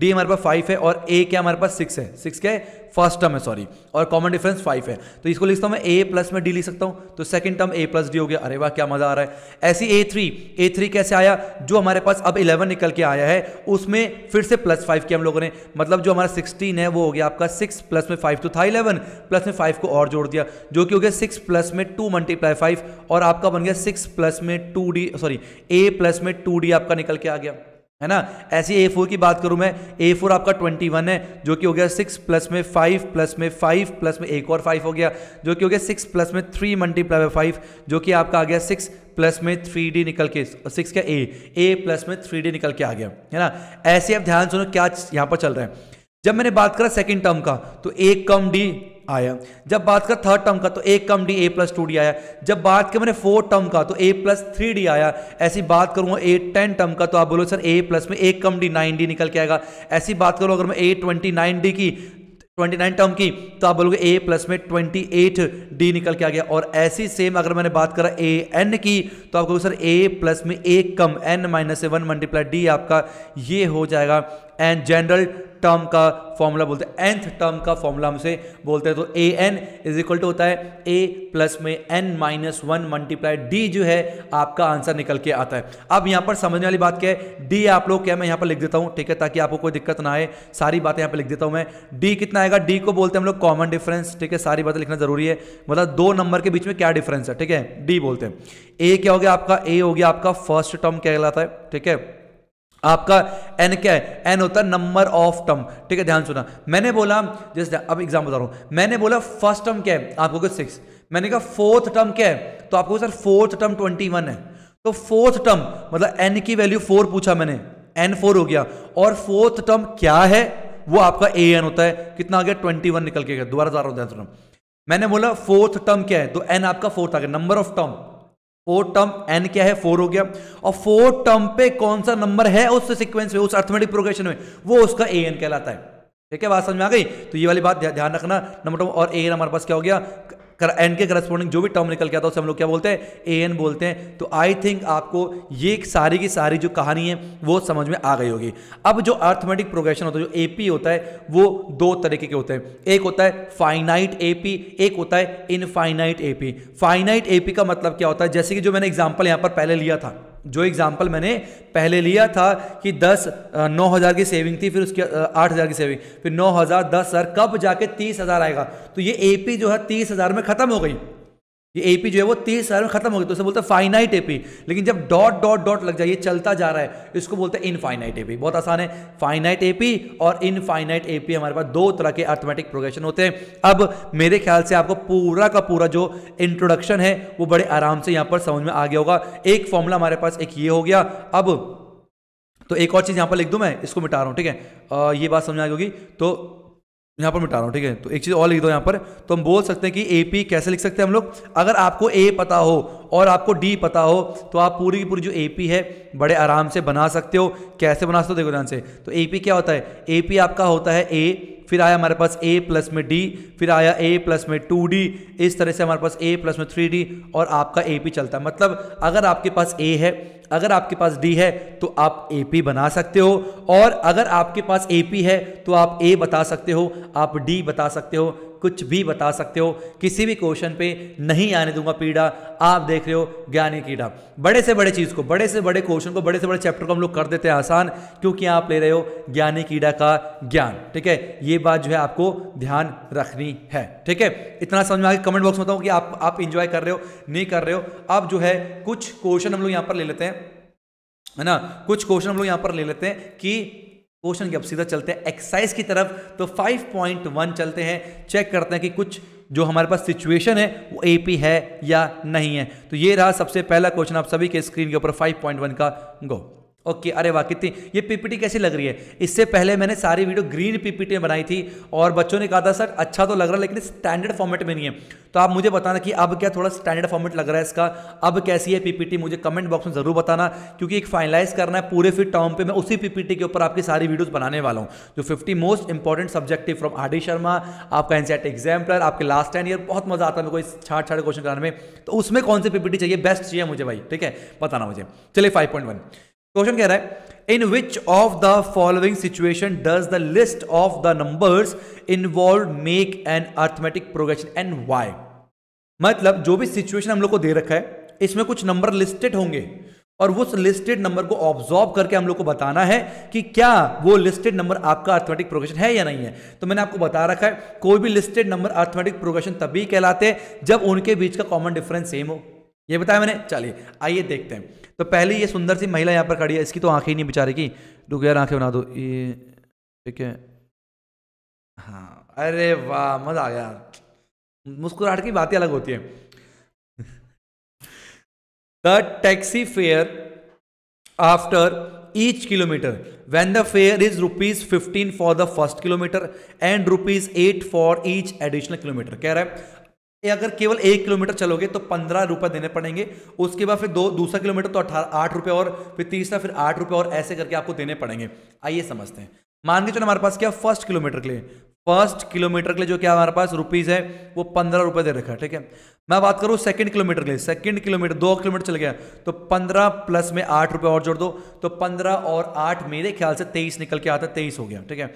डी हमारे पास फाइव है और ए क्या हमारे पास सिक्स है सिक्स क्या है फर्स्ट टर्म है सॉरी और कॉमन डिफरेंस फाइव है तो इसको लिखता हूँ मैं ए प्लस में डी लिख सकता हूँ तो second term a plus d हो गया अरे वाह क्या मजा आ रहा है ऐसी ए थ्री ए थ्री कैसे आया जो हमारे पास अब इलेवन निकल के आया है उसमें फिर से प्लस फाइव किया हम लोगों ने मतलब जो हमारा सिक्सटीन है वो हो गया आपका सिक्स प्लस में फाइव तो था इलेवन प्लस में फाइव को और जोड़ दिया जो कि हो गया सिक्स प्लस में टू मल्टीप्लाई फाइव और आपका बन गया सिक्स प्लस में two d sorry a plus में टू डी आपका निकल के आ गया है ना ऐसी ए फोर की बात करूं मैं ए फोर आपका ट्वेंटी वन है जो कि हो गया सिक्स प्लस में फाइव प्लस में फाइव प्लस में एक और फाइव हो गया जो कि हो गया सिक्स प्लस में थ्री मल्टीप्लाई फाइव जो कि आपका आ गया सिक्स प्लस में थ्री डी निकल के सिक्स का ए ए प्लस में थ्री डी निकल के आ गया है ना ऐसे आप ध्यान सुनो क्या यहाँ पर चल रहा है जब मैंने बात करा सेकेंड टर्म का तो एक कम डी आया जब बात कर थर्ड टर्म का तो एक कम D A plus two d आया जब बात कर मैंने फोर्थ टर्म का तो ए प्लस थ्री डी आया ऐसी बात करूंगा ए टेन टर्म का तो आप बोलो सर ए प्लस में एक कम डी नाइन डी निकल के आएगा ऐसी बात करूँ अगर मैं ए ट्वेंटी नाइन डी की ट्वेंटी नाइन टर्म की तो आप बोलोगे ए प्लस में ट्वेंटी एट डी निकल के आ गया और ऐसी सेम अगर मैंने बात करा ए एन की तो आप बोलोगे सर ए प्लस में एक कम n minus one multiply D आपका ये हो जाएगा एंड जनरल टर्म का फॉर्मूला बोलते हैं एंथ टर्म का फॉर्मूला हमसे बोलते हैं तो ए एन इज इक्वल टू होता है ए प्लस में N minus one multiply d जो है आपका आंसर निकल के आता है अब यहाँ पर समझने वाली बात क्या है डी आप लोग क्या मैं यहाँ पर लिख देता हूँ ठीक है ताकि आपको कोई दिक्कत ना आए सारी बातें यहाँ पर लिख देता हूँ मैं डी कितना आएगा डी को बोलते हैं हम लोग कॉमन डिफरेंस ठीक है सारी बातें लिखना जरूरी है मतलब दो नंबर के बीच में क्या डिफरेंस है ठीक है डी बोलते हैं ए क्या हो गया आपका ए हो गया आपका फर्स्ट टर्म क्या कहलाता है ठीक है आपका एन क्या है एन होता है नंबर ऑफ टर्म ठीक है ध्यान सुना मैंने बोला जैसे अब एग्जाम बता रहा हूं मैंने बोला फर्स्ट टर्म क्या है आपको क्या सिक्स मैंने कहा फोर्थ टर्म क्या है तो आपको sir fourth term twenty one है तो फोर्थ टर्म मतलब एन की वैल्यू फोर पूछा मैंने एन फोर हो गया और फोर्थ टर्म क्या है वो आपका ए एन होता है कितना आ गया ट्वेंटी वन निकल के गया दोबारा जा रहा हूं ध्यान सुना मैंने बोला फोर्थ टर्म क्या है तो एन आपका फोर्थ आ गया number of term four term n क्या है फोर हो गया और फोर टर्म पे कौन सा नंबर है उस सिक्वेंस में उस अर्थमेटिक प्रोग्रेशन में वो उसका ए एन कहलाता है ठीक है बात समझ में आ गई तो ये वाली बात ध्यान रखना नंबर टू और ए एन हमारे पास क्या हो गया एन के करस्पॉन्डिंग जो भी टर्म निकल के आता है उसे हम लोग क्या बोलते हैं ए एन बोलते हैं तो आई थिंक आपको ये सारी की सारी जो कहानी है वो समझ में आ गई होगी अब जो अर्थमेटिक प्रोग्रेशन होता है जो ए पी होता है वो दो तरीके के होते हैं एक होता है फाइनाइट ए पी एक होता है infinite A P finite A P का मतलब क्या होता है जैसे कि जो मैंने एग्जाम्पल यहाँ पर पहले लिया था जो एग्जाम्पल मैंने पहले लिया था कि दस नौ हज़ार की सेविंग थी फिर उसके आठ हज़ार की सेविंग फिर नौ हज़ार दस हज़ार कब जाके तीस हज़ार आएगा तो ये ए पी जो है तीस हज़ार में ख़त्म हो गई ये एपी जो है वो तेईस साल में खत्म हो गई तो उसे बोलते हैं फाइनाइट एपी लेकिन जब डॉट डॉट डॉट लग जाए ये चलता जा रहा है इसको बोलते हैं इनफाइनाइट एपी बहुत आसान है फाइनाइट एपी और इनफाइनाइट एपी हमारे पास दो तरह के अर्थमेटिक प्रोग्रेशन होते हैं अब मेरे ख्याल से आपको पूरा का पूरा जो इंट्रोडक्शन है वो बड़े आराम से यहाँ पर समझ में आ गया होगा एक फॉर्मूला हमारे पास एक ये हो गया अब तो एक और चीज़ यहाँ पर लिख दू मैं इसको मिटा रहा हूँ ठीक है ये बात समझ आ गई होगी तो यहाँ पर मिटा रहा हूँ ठीक है तो एक चीज़ और लिख दो यहाँ पर तो हम बोल सकते हैं कि ए पी कैसे लिख सकते हैं हम लोग अगर आपको ए पता हो और आपको डी पता हो तो आप पूरी की पूरी जो ए पी है बड़े आराम से बना सकते हो कैसे बना सकते हो देखो ध्यान से तो ए पी क्या होता है ए पी आपका होता है ए फिर आया हमारे पास ए प्लस में डी फिर आया ए प्लस में टू डी इस तरह से हमारे पास ए प्लस में थ्री डी और आपका ए पी चलता है मतलब अगर आपके पास ए है अगर आपके पास डी है तो आप ए पी बना सकते हो और अगर आपके पास ए पी है तो आप ए बता सकते हो आप डी बता सकते हो कुछ भी बता सकते हो किसी भी क्वेश्चन पे नहीं आने दूंगा पीड़ा आप देख रहे हो ज्ञानी कीड़ा बड़े से बड़े चीज़ को बड़े से बड़े क्वेश्चन को बड़े से बड़े चैप्टर को हम लोग कर देते हैं आसान क्योंकि आप ले रहे हो ज्ञानी कीड़ा का ज्ञान ठीक है ये बात जो है आपको ध्यान रखनी है ठीक है इतना समझ में आगे कमेंट बॉक्स में बताऊँ कि आप आप इंजॉय कर रहे हो नहीं कर रहे हो अब जो है कुछ क्वेश्चन हम लोग यहाँ पर ले लेते हैं है ना कुछ क्वेश्चन हम लोग यहाँ पर ले लेते हैं कि क्वेश्चन की अब सीधा चलते हैं एक्सरसाइज की तरफ तो 5.1 चलते हैं चेक करते हैं कि कुछ जो हमारे पास सिचुएशन है वो एपी है या नहीं है तो ये रहा सबसे पहला क्वेश्चन आप सभी के स्क्रीन के ऊपर 5.1 का गो ओके अरे वाह कितनी ये पीपीटी कैसी लग रही है इससे पहले मैंने सारी वीडियो ग्रीन पीपीटी में बनाई थी और बच्चों ने कहा था सर अच्छा तो लग रहा है लेकिन स्टैंडर्ड फॉर्मेट में नहीं है तो आप मुझे बताना कि अब क्या थोड़ा स्टैंडर्ड फॉर्मेट लग रहा है इसका अब कैसी है पीपीटी मुझे कमेंट बॉक्स में जरूर बताना क्योंकि एक फाइनलाइज करना है पूरे फिर टर्म पर मैं उसी पीपीटी के ऊपर आपकी सारी वीडियोज बनाने वाला हूँ जो fifty most important subjective from R Sharma आपका एग्जाम एग्जाम्पलर e आपके लास्ट टेन ईयर बहुत मजा आता है मेरे को छाट छाट क्वेश्चन कराने में तो उसमें कौन सी पीपीटी चाहिए बेस्ट चाहिए मुझे भाई ठीक है बताना मुझे चलिए फाइव पॉइंट वन क्वेश्चन कह रहा है in which of the following situation does the list of the numbers involve make an arithmetic progression and why मतलब जो भी सिचुएशन हम लोग को दे रखा है इसमें कुछ नंबर लिस्टेड होंगे और उस लिस्टेड नंबर को ऑब्जॉर्व करके हम लोग को बताना है कि क्या वो लिस्टेड नंबर आपका अर्थमेटिक प्रोग्रेशन है या नहीं है तो मैंने आपको बता रखा है कोई भी लिस्टेड नंबर अर्थमेटिक प्रोग्रेशन तभी कहलाते हैं जब उनके बीच का कॉमन डिफरेंस सेम हो ये बताया मैंने चलिए आइए देखते हैं तो पहले ये सुंदर सी महिला यहाँ पर खड़ी है इसकी तो आंखें ही नहीं बेचारे की रुक यार आंखें बना दो ये ठीक है हाँ अरे वाह मज़ा आ गया मुस्कुराहट की बातें अलग होती है the taxi fare after each kilometre when the fare is rupees fifteen for the first kilometre and rupees eight for each additional kilometre कह रहा है ये अगर केवल एक किलोमीटर चलोगे तो पंद्रह रुपये देने पड़ेंगे उसके बाद फिर दो दूसरा किलोमीटर तो अठारह आठ रुपये और फिर तीसरा फिर आठ रुपये और ऐसे करके आपको देने पड़ेंगे आइए समझते हैं मान के चलो हमारे पास क्या फर्स्ट किलोमीटर के लिए फर्स्ट किलोमीटर के लिए जो क्या हमारे पास रुपीज़ है वो पंद्रह रुपये दे रखा है ठीक है मैं बात करूँ सेकंड किलोमीटर के लिए सेकंड किलोमीटर दो किलोमीटर चल गया तो पंद्रह प्लस में आठ रुपये और जोड़ दो तो पंद्रह और आठ मेरे ख्याल से तेईस निकल के आता है तेईस हो गया ठीक है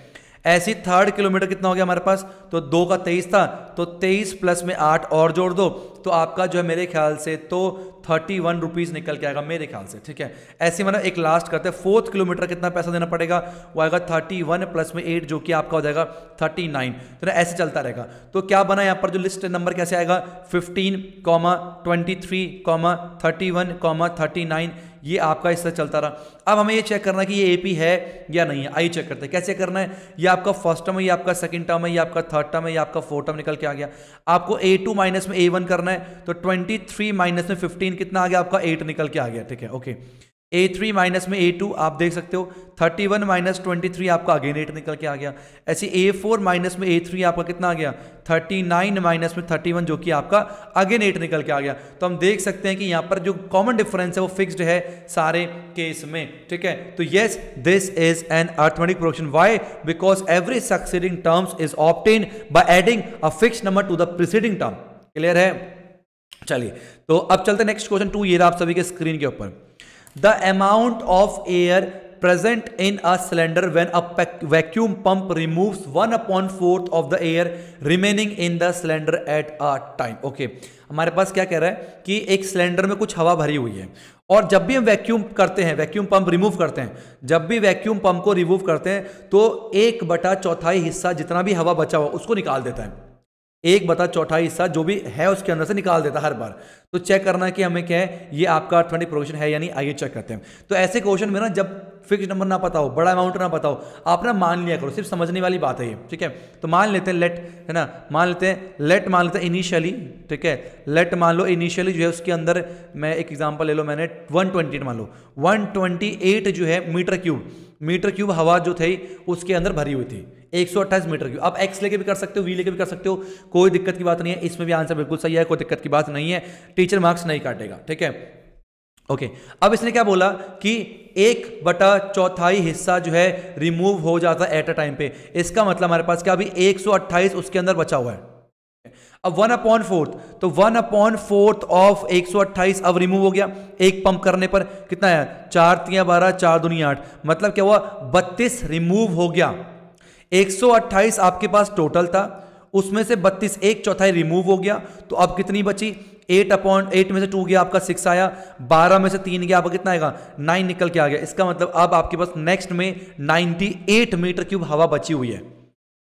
ऐसी थर्ड किलोमीटर कितना हो गया हमारे पास तो दो का तेईस था तो तेईस प्लस में आठ और जोड़ दो तो आपका जो है मेरे ख्याल से तो थर्टी वन रुपीज़ निकल के आएगा मेरे ख्याल से ठीक है ऐसे मतलब एक लास्ट करते हैं फोर्थ किलोमीटर कितना पैसा देना पड़ेगा वो आएगा थर्टी वन प्लस में एट जो कि आपका हो जाएगा थर्टी नाइन तो ना ऐसे चलता रहेगा तो क्या बना यहाँ पर जो लिस्ट नंबर कैसे आएगा fifteen comma twenty three comma thirty one comma thirty nine ये आपका हिस्सा चलता रहा अब हमें ये चेक करना है कि ये पी है या नहीं है आई चेक करते हैं कैसे करना है ये आपका फर्स्ट टर्म है ये आपका सेकंड टर्म है ये आपका थर्ड टर्म है ये आपका फोर्थ टर्म निकल के आ गया आपको ए टू माइनस में ए वन करना है तो ट्वेंटी थ्री माइनस में फिफ्टीन कितना आ गया आपका एट निकल के आ गया ठीक है okay okay. A three minus में ए टू आप देख सकते हो thirty one minus twenty three आपका अगेन एट निकल के आ गया ऐसे ए फोर माइनस में ए थ्री आपका कितना आ गया थर्टी नाइन माइनस में थर्टी वन जो कि आपका अगेन एट निकल के आ गया तो हम देख सकते हैं कि यहाँ पर जो कॉमन डिफरेंस है वो फिक्स्ड है सारे केस में ठीक है तो yes this is an arithmetic production why because every succeeding terms is obtain by adding a fix number to the preceding term clear है चलिए तो अब चलते नेक्स्ट क्वेश्चन टू ये आप सभी के स्क्रीन के ऊपर the amount of air present in a cylinder when a vacuum pump remove one upon fourth of the air remaining in the cylinder at a time okay हमारे पास क्या कह रहा है कि एक सिलेंडर में कुछ हवा भरी हुई है और जब भी हम वैक्यूम करते हैं वैक्यूम पंप रिमूव करते हैं जब भी वैक्यूम पंप को रिमूव करते हैं तो एक बटा चौथाई हिस्सा जितना भी हवा बचा हुआ उसको निकाल देता है एक बता चौथाई हिस्सा जो भी है उसके अंदर से निकाल देता हर बार तो चेक करना कि हमें क्या है ये आपका अर्थमेटिक प्रोविशन है यानी आइए चेक करते हैं तो ऐसे क्वेश्चन में ना जब फिक्स नंबर ना पता हो बड़ा अमाउंट ना पता हो आप ना मान लिया करो सिर्फ समझने वाली बात है ये ठीक है तो मान लेते हैं लेट है ना मान लेते हैं लेट मान लेते हैं इनिशियली ठीक है लेट मान लो इनिशियली जो है उसके अंदर मैं एक एग्जाम्पल ले लो मैंने वन ट्वेंटी मान लो वन ट्वेंटी एट जो है मीटर क्यूब मीटर क्यूब हवा जो थी उसके अंदर भरी हुई थी एक सौ अट्ठाईस मीटर क्यूब आप एक्स लेके भी कर सकते हो वी लेके भी कर सकते हो कोई दिक्कत की बात नहीं है इसमें भी आंसर बिल्कुल सही है कोई दिक्कत की बात नहीं है टीचर मार्क्स नहीं काटेगा ठीक है ओके okay. अब इसने क्या बोला कि एक बटा चौथाई हिस्सा जो है रिमूव हो जाता है एट अ टाइम पे इसका मतलब हमारे पास क्या अभी 128 उसके अंदर बचा हुआ है अब वन अपॉन फोर्थ तो वन अपॉन फोर्थ ऑफ 128 अब रिमूव हो गया एक पंप करने पर कितना है चार तिया बारह चार दुनिया आठ मतलब क्या हुआ बत्तीस रिमूव हो गया 128 आपके पास टोटल था उसमें से 32 एक चौथाई रिमूव हो गया तो अब कितनी बची एट अपॉन एट में से टू गया आपका सिक्स आया बारह में से तीन गया आपका कितना आएगा नाइन निकल के आ गया इसका मतलब अब आपके पास नेक्स्ट में 98 मीटर क्यूब हवा बची हुई है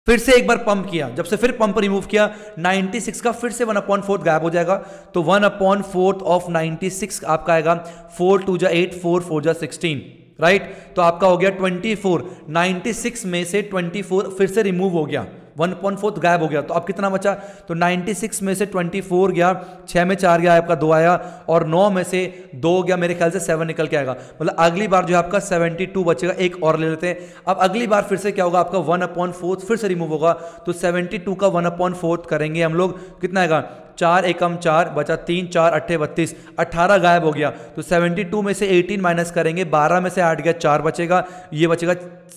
फिर से एक बार पंप किया जब से फिर पंप रिमूव किया 96 का फिर से वन अपॉइंट फोर्थ गायब हो जाएगा तो वन अपॉइंट फोर्थ ऑफ 96 आपका आएगा फोर टू जा एट फोर फोर जा सिक्सटीन राइट right? तो आपका हो गया 24 96 में से 24 फिर से रिमूव हो गया वन फोर्थ गायब हो गया तो अब कितना बचा तो 96 में से 24 गया 6 में चार गया आपका दो आया और 9 में से दो गया मेरे ख्याल से 7 निकल के आएगा मतलब अगली बार जो है आपका 72 बचेगा एक और ले लेते हैं अब अगली बार फिर से क्या होगा आपका वन अपॉइंट फोर्थ फिर से रिमूव होगा तो 72 का वन अपॉइंट फोर्थ करेंगे हम लोग कितना आएगा चार एकम चार बचा तीन चार अट्ठे बत्तीस अट्ठारह गायब हो गया तो सेवेंटी टू में से एटीन माइनस करेंगे बारह में से आठ गया चार बचेगा ये बचेगा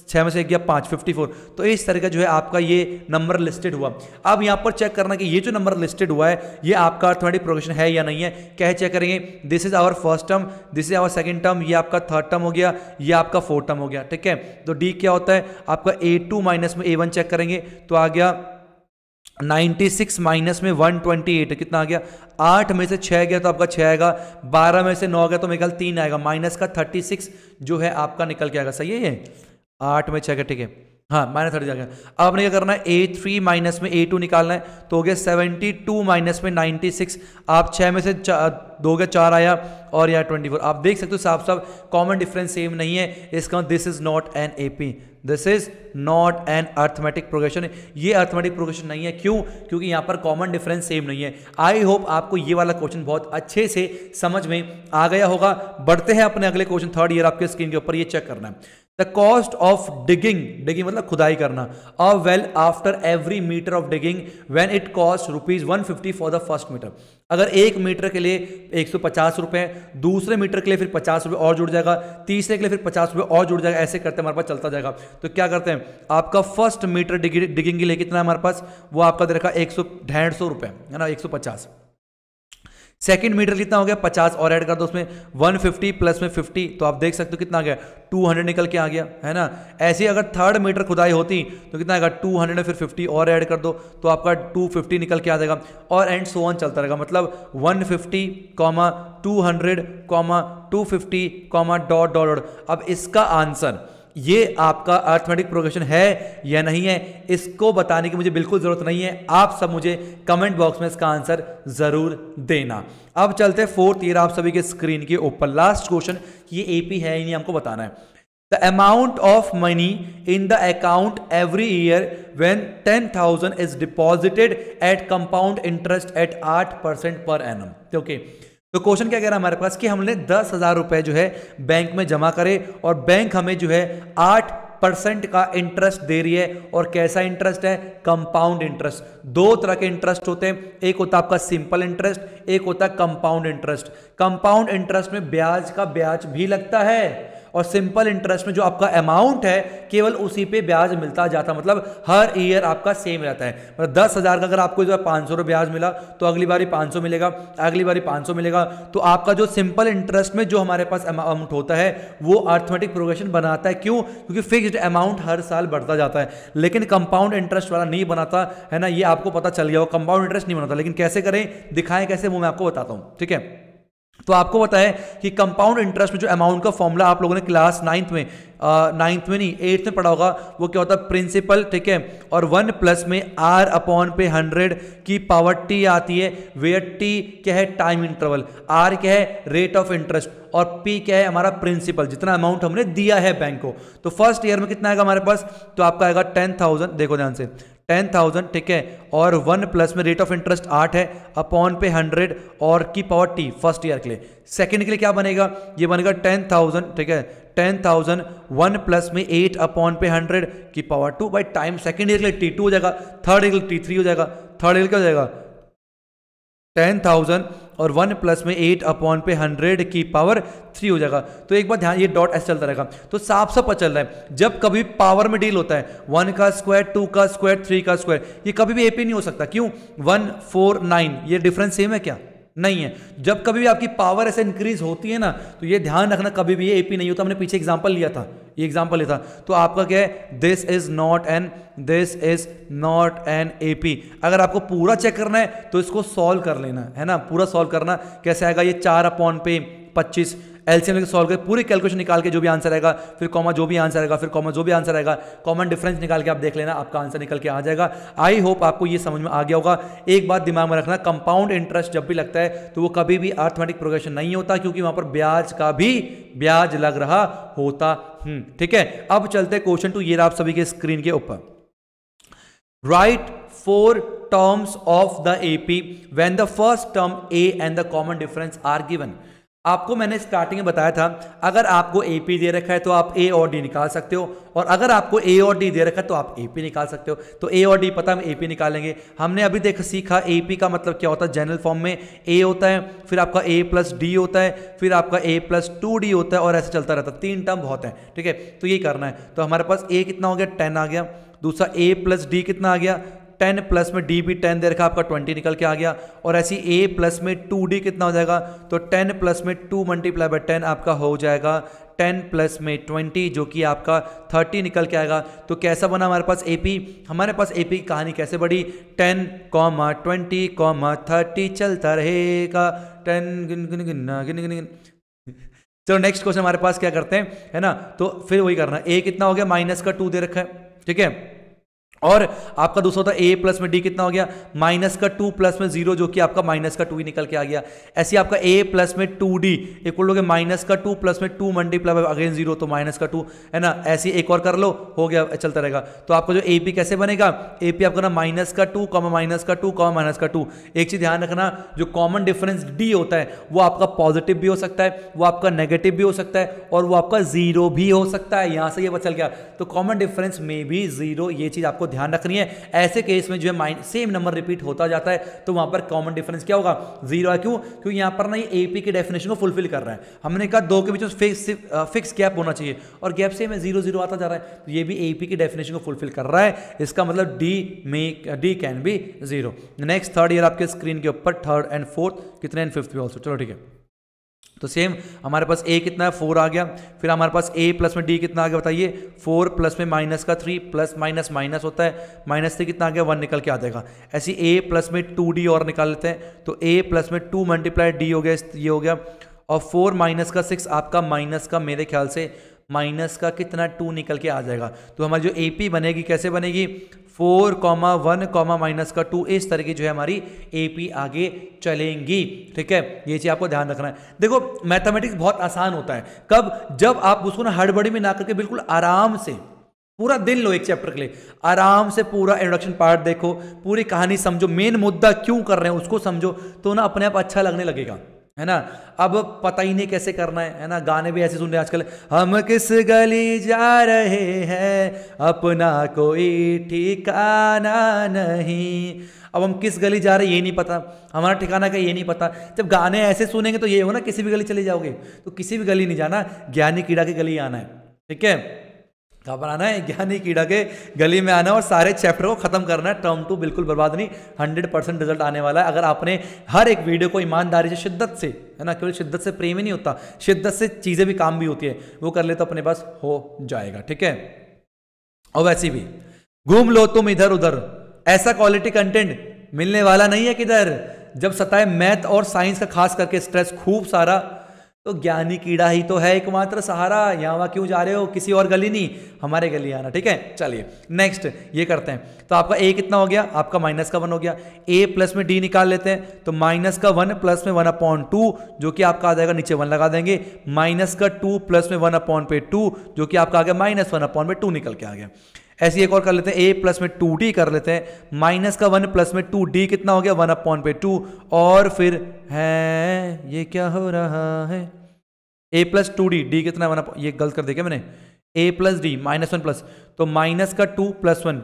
छः में से एक गया पाँच फिफ्टी फोर तो इस तरह का जो है आपका ये नंबर लिस्टेड हुआ अब यहाँ पर चेक करना कि ये जो नंबर लिस्टेड हुआ है ये आपका अर्थमेटिक प्रोग्रेशन है या नहीं है क्या चेक करेंगे this is our first term this is our second term ये आपका थर्ड टर्म हो गया ये आपका फोर्थ टर्म हो गया ठीक है तो डी क्या होता है आपका ए टू माइनस में ए वन चेक करेंगे तो आ गया 96 माइनस में 128 कितना आ गया आठ में से छः गया तो आपका छः आएगा बारह में से नौ गया तो मेरे ख्याल तीन आएगा माइनस का 36 जो है आपका निकल के आएगा सही है ये आठ में छः गया ठीक है हाँ माइनस थर्टी जाएगा अब आपने क्या करना है ए थ्री माइनस में ए टू निकालना है तो हो गया सेवेंटी टू माइनस में नाइन्टी सिक्स आप छः में से चार दो गया चार आया और यहाँ ट्वेंटी फोर आप देख सकते हो साफ साफ कॉमन डिफरेंस सेम नहीं है इसका this is not an A P this is not an arithmetic progression ये अर्थमेटिक प्रोग्रेशन नहीं है क्यों क्योंकि यहाँ पर कॉमन डिफरेंस सेम नहीं है आई होप आपको ये वाला क्वेश्चन बहुत अच्छे से समझ में आ गया होगा बढ़ते हैं अपने अगले क्वेश्चन थर्ड ईयर आपके स्क्रीन के ऊपर ये चेक करना है the cost of digging digging मतलब खुदाई करना a well after every metre of digging when it cost rupees one fifty for the first metre अगर एक मीटर के लिए एक सौ पचास रुपए दूसरे मीटर के लिए फिर पचास रुपये और जुड़ जाएगा तीसरे के लिए फिर पचास रुपये और जुड़ जाएगा ऐसे करते हमारे पास चलता जाएगा तो क्या करते हैं आपका फर्स्ट मीटर डिगिंग के लिए कितना हमारे पास वो आपका दे रखा एक सौ डेढ़ सौ रुपए है ना एक सौ पचास सेकंड मीटर कितना हो गया पचास और ऐड कर दो उसमें वन फिफ्टी प्लस में फिफ्टी तो आप देख सकते हो कितना आ गया हंड्रेड निकल के आ गया है ना ऐसे अगर थर्ड मीटर खुदाई होती तो कितना आएगा टू हंड्रेड फिर फिफ्टी और ऐड कर दो तो आपका टू फिफ्टी निकल के आ जाएगा और एंड सो ऑन चलता रहेगा मतलब one fifty comma two hundred comma two fifty comma dot dot अब इसका आंसर ये आपका अर्थमेटिक प्रोग्रेशन है या नहीं है इसको बताने की मुझे बिल्कुल ज़रूरत नहीं है आप सब मुझे कमेंट बॉक्स में इसका आंसर ज़रूर देना अब चलते हैं फोर्थ ईयर आप सभी के स्क्रीन के ऊपर लास्ट क्वेश्चन ये एपी है इन्हें हमको बताना है of money in the account every year when ten thousand is 10000 at compound interest at आठ percent per annum okay तो क्वेश्चन क्या कह रहा है हमारे पास कि हमने दस हजार रुपए जो है बैंक में जमा करे और बैंक हमें जो है आठ परसेंट का इंटरेस्ट दे रही है और कैसा इंटरेस्ट है कंपाउंड इंटरेस्ट दो तरह के इंटरेस्ट होते हैं एक होता है आपका सिंपल इंटरेस्ट एक होता है कंपाउंड इंटरेस्ट कंपाउंड इंटरेस्ट में ब्याज का ब्याज भी लगता है और सिंपल इंटरेस्ट में जो आपका अमाउंट है केवल उसी पे ब्याज मिलता जाता मतलब हर ईयर आपका सेम रहता है मतलब दस हज़ार का अगर आपको जो है पाँच सौ ब्याज मिला तो अगली बारी पाँच सौ मिलेगा अगली बारी पाँच सौ मिलेगा तो आपका जो सिंपल इंटरेस्ट में जो हमारे पास अमाउंट होता है वो अर्थमेटिक प्रोग्रेशन बनाता है क्यों क्योंकि फिक्सड अमाउंट हर साल बढ़ता जाता है लेकिन कंपाउंड इंटरेस्ट वाला नहीं बनाता है ना ये आपको पता चल गया हो कंपाउंड इंटरेस्ट नहीं बनाता लेकिन कैसे करें दिखाएं कैसे वो मैं आपको बताता हूँ ठीक है तो आपको बताएं कि कंपाउंड इंटरेस्ट में जो अमाउंट का फॉर्मूला आप लोगों ने क्लास नाइन्थ में नाइन्थ में नहीं एट्थ में पढ़ा होगा वो क्या होता है प्रिंसिपल ठीक है और वन प्लस में आर अपॉन पे हंड्रेड की पावर टी आती है वेयर टी क्या है टाइम इंटरवल आर क्या है रेट ऑफ इंटरेस्ट और पी क्या है हमारा प्रिंसिपल जितना अमाउंट हमने दिया है बैंक को तो फर्स्ट ईयर में कितना आएगा हमारे पास तो आपका आएगा टेन थाउजेंड देखो ध्यान से टेन थाउजेंड ठीक है और वन प्लस में रेट ऑफ इंटरेस्ट आठ है अपॉन पे हंड्रेड और की पावर टी फर्स्ट ईयर के लिए सेकंड के लिए क्या बनेगा ये बनेगा टेन थाउजेंड ठीक है टेन थाउजेंड वन प्लस में एट अपॉन पे हंड्रेड की power two by time second year के लिए टी टू हो जाएगा थर्ड ईयर के लिए टी थ्री हो जाएगा थर्ड ईयर क्या हो जाएगा टेन थाउजेंड और वन प्लस में एट अपॉन पे हंड्रेड की पावर थ्री हो जाएगा तो एक बार ध्यान ये डॉट एस चलता रहेगा तो साफ साफ चल रहा है जब कभी पावर में डील होता है वन का स्क्वायर टू का स्क्वायर थ्री का स्क्वायर ये कभी भी एपी नहीं हो सकता क्यों वन फोर नाइन ये डिफरेंस सेम है क्या नहीं है जब कभी भी आपकी पावर ऐसे इंक्रीज होती है ना तो ये ध्यान रखना कभी भी ये एपी नहीं होता हमने पीछे एग्जाम्पल लिया था ये एग्जाम्पल लिया था तो आपका क्या है this is not an this is not an A अगर आपको पूरा चेक करना है तो इसको सॉल्व कर लेना है ना पूरा सॉल्व करना कैसे आएगा ये चार अपॉन पे पच्चीस एलसीएम लेकर सॉल्व कर पूरी कैलकुलेशन निकाल के जो भी आंसर आएगा फिर कॉमा जो भी आंसर आएगा फिर कॉमा जो भी आंसर आएगा कॉमन डिफरेंस निकाल के आप देख लेना आपका आंसर निकल के आ जाएगा आई होप आपको यह समझ में आ गया होगा एक बात दिमाग में रखना कंपाउंड इंटरेस्ट जब भी लगता है तो वो कभी भी आर्थमेटिक प्रोग्रेशन नहीं होता क्योंकि वहां पर ब्याज का भी ब्याज लग रहा होता हम्म, ठीक है अब चलते क्वेश्चन टू ये आप सभी के स्क्रीन के ऊपर write four terms of the AP when the first term a and the common difference are given आपको मैंने स्टार्टिंग में बताया था अगर आपको ए पी दे रखा है तो आप ए और डी निकाल सकते हो और अगर आपको ए और डी दे रखा है तो आप ए पी निकाल सकते हो तो ए और डी पता हम ए पी निकालेंगे हमने अभी देखा सीखा ए पी का मतलब क्या होता है जनरल फॉर्म में ए होता है फिर आपका ए प्लस डी होता है फिर आपका ए प्लस टू डी होता है और ऐसे चलता रहता है तीन टर्म बहुत है ठीक है तो ये करना है तो हमारे पास ए कितना हो गया टेन आ गया दूसरा ए प्लस डी कितना आ गया टेन प्लस में डी भी टेन दे रखा आपका ट्वेंटी निकल के आ गया और ऐसी ए प्लस में टू डी कितना हो जाएगा तो टेन प्लस में टू मल्टीप्लाई बाई टेन आपका हो जाएगा टेन प्लस में ट्वेंटी जो कि आपका थर्टी निकल के आएगा तो कैसा बना हमारे पास एपी हमारे पास एपी की कहानी कैसे बढ़ी ten comma twenty comma thirty चलता रहेगा टेन गिन गिन गिन गिन चलो नेक्स्ट क्वेश्चन हमारे पास क्या करते हैं है ना तो फिर वही करना ए कितना हो गया माइनस का टू दे रखा है ठीक है और आपका दूसरा होता है ए प्लस में डी कितना हो गया माइनस का टू प्लस में जीरो जो कि आपका माइनस का टू ही निकल के आ गया ऐसे आपका ए प्लस में टू डी इक्वल हो गया माइनस का टू प्लस में टू मल्टीप्लाई अगेन जीरो तो माइनस का टू है ना ऐसे एक और कर लो हो गया चलता रहेगा तो आपका जो ए पी कैसे बनेगा ए पी आपका ना माइनस का टू कॉमन माइनस का टू कॉमन माइनस का टू एक चीज ध्यान रखना जो कॉमन डिफरेंस डी होता है वो आपका पॉजिटिव भी हो सकता है वो आपका नेगेटिव भी हो सकता है और वो आपका जीरो भी हो सकता है यहां से ये बचल गया तो कॉमन डिफरेंस में भी जीरो ये चीज आपको ध्यान रखनी है ऐसे केस में जो है माइंड सेम नंबर रिपीट होता जाता है तो वहां पर कॉमन डिफरेंस क्या होगा जीरो है क्यों क्योंकि यहां पर ना ये एपी के डेफिनेशन को फुलफिल कर रहा है हमने कहा दो के बीच में फिक्स गैप uh, होना चाहिए और गैप सेम है जीरो जीरो आता जा रहा है तो ये भी एपी की डेफिनेशन को फुलफिल कर रहा है इसका मतलब d may d can be zero next third year आपके स्क्रीन के ऊपर थर्ड एंड फोर्थ कितने एंड फिफ्थ भी ऑल्सो चलो ठीक है तो सेम हमारे पास ए कितना है फोर आ गया फिर हमारे पास ए प्लस में डी कितना आ गया बताइए फोर प्लस में माइनस का थ्री प्लस माइनस माइनस होता है माइनस से कितना आ गया वन निकल के आ जाएगा ऐसे ए प्लस में टू डी और निकाल लेते हैं तो ए प्लस में टू मल्टीप्लाई डी हो गया ये हो गया और फोर माइनस का सिक्स आपका माइनस का मेरे ख्याल से माइनस का कितना टू निकल के आ जाएगा तो हमारी जो ए पी बनेगी कैसे बनेगी four comma one comma minus का टू इस तरह की जो है हमारी एपी आगे चलेंगी ठीक है ये चीज़ आपको ध्यान रखना है देखो मैथमेटिक्स बहुत आसान होता है कब जब आप उसको ना हड़बड़ी में ना करके बिल्कुल आराम से पूरा दिन लो एक चैप्टर के लिए आराम से पूरा इंट्रोडक्शन पार्ट देखो पूरी कहानी समझो मेन मुद्दा क्यों कर रहे हैं उसको समझो तो ना अपने आप अच्छा लगने लगेगा है ना अब पता ही नहीं कैसे करना है है ना गाने भी ऐसे सुन रहे आजकल हम किस गली जा रहे हैं अपना कोई ठिकाना नहीं अब हम किस गली जा रहे हैं ये नहीं पता हमारा ठिकाना का ये नहीं पता जब गाने ऐसे सुनेंगे तो ये हो ना किसी भी गली चले जाओगे तो किसी भी गली नहीं जाना ज्ञानी कीड़ा की गली आना है ठीक है घबराना है ज्ञान ही कीड़ा के गली में आना और सारे चैप्टर को खत्म करना है टर्म टू बिल्कुल बर्बाद नहीं हंड्रेड परसेंट रिजल्ट आने वाला है अगर आपने हर एक वीडियो को ईमानदारी से शिद्दत से है ना केवल शिद्दत से प्रेम ही नहीं होता शिद्दत से चीज़ें भी काम भी होती है वो कर ले तो अपने पास हो जाएगा ठीक है और वैसी भी घूम लो तुम इधर उधर ऐसा क्वालिटी कंटेंट मिलने वाला नहीं है किधर जब सताए मैथ और साइंस का खास करके स्ट्रेस खूब सारा तो ज्ञानी कीड़ा ही तो है एकमात्र सहारा यहाँ वहां क्यों जा रहे हो किसी और गली नहीं हमारे गली आना ठीक है चलिए नेक्स्ट ये करते हैं तो आपका ए कितना हो गया आपका माइनस का वन हो गया ए प्लस में डी निकाल लेते हैं तो माइनस का वन प्लस में वन अपॉन टू जो कि आपका आ जाएगा नीचे वन लगा देंगे माइनस का टू प्लस में वन अपॉन पे टू जो कि आपका आ गया माइनस वन अपॉन पे टू निकल के आ गया ऐसी एक और कर लेते हैं ए प्लस में टू डी कर लेते हैं माइनस का वन प्लस में टू डी कितना हो गया वन अपॉन पे टू और फिर है ये क्या हो रहा है ए प्लस टू डी डी कितना वन ये गलत कर देखा मैंने a plus D minus one plus तो माइनस का टू प्लस वन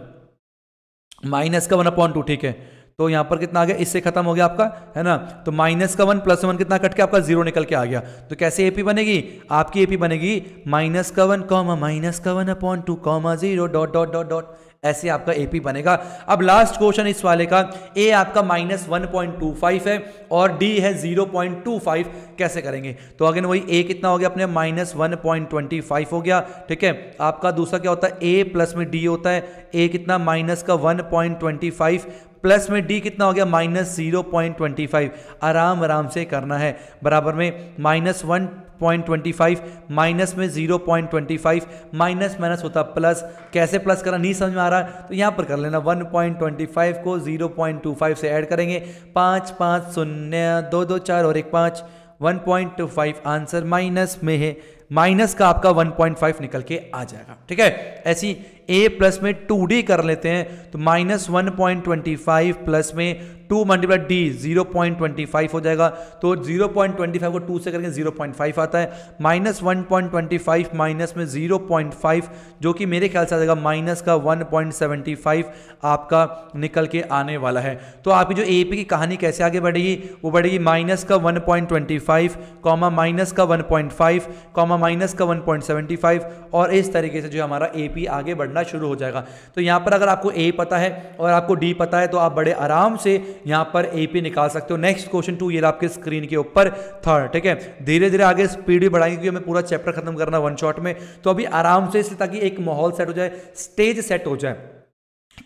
माइनस का वन अपॉन टू ठीक है तो यहां पर कितना आ गया इससे खत्म हो गया आपका है ना तो माइनस का वन प्लस वन कितना कट के आपका जीरो निकल के आ गया तो कैसे एपी बनेगी आपकी एपी बनेगी माइनस का वन कॉमा माइनस का one upon two comma zero dot dot dot dot ऐसे आपका एपी बनेगा अब लास्ट क्वेश्चन इस वाले का ए आपका minus one point two five है और डी है जीरो पॉइंट टू फाइव कैसे करेंगे तो अगेन वही ए कितना हो गया अपने minus one point twenty five हो गया ठीक है आपका दूसरा क्या होता है ए प्लस में डी होता है ए कितना माइनस का one point twenty five plus में डी कितना हो गया minus zero point twenty five आराम आराम से करना है बराबर में minus one point twenty five minus में zero point twenty five minus minus होता प्लस कैसे प्लस करना नहीं समझ में आ रहा तो यहाँ पर कर लेना वन पॉइंट ट्वेंटी फाइव को जीरो पॉइंट टू फाइव से ऐड करेंगे पाँच पाँच शून्य दो दो चार और एक पाँच one point two five answer minus में है माइनस का आपका 1.5 निकल के आ जाएगा ठीक है ऐसी ए प्लस में 2d कर लेते हैं तो माइनस वन प्लस में two multiply d zero point twenty five हो जाएगा तो जीरो पॉइंट ट्वेंटी फाइव को टू से करेंगे जीरो पॉइंट फाइव आता है minus one point twenty five minus में जीरो पॉइंट फाइव जो कि मेरे ख्याल से आ जाएगा माइनस का वन पॉइंट सेवेंटी फाइव आपका निकल के आने वाला है तो आपकी जो ए पी की कहानी कैसे आगे बढ़ेगी वो बढ़ेगी माइनस का one point twenty five comma minus का one point five comma minus का वन पॉइंट सेवेंटी फाइव और इस तरीके से जो हमारा ए पी आगे बढ़ना शुरू हो जाएगा तो यहाँ पर अगर आपको ए पता है और आपको डी पता है तो आप बड़े आराम से यहाँ पर ए पी निकाल सकते हो नेक्स्ट क्वेश्चन टू ये आपके स्क्रीन के ऊपर थर्ड ठीक है धीरे धीरे आगे स्पीड भी बढ़ाएंगे क्योंकि हमें पूरा चैप्टर खत्म करना वन शॉट में तो अभी आराम से इससे ताकि एक माहौल सेट हो जाए स्टेज सेट हो जाए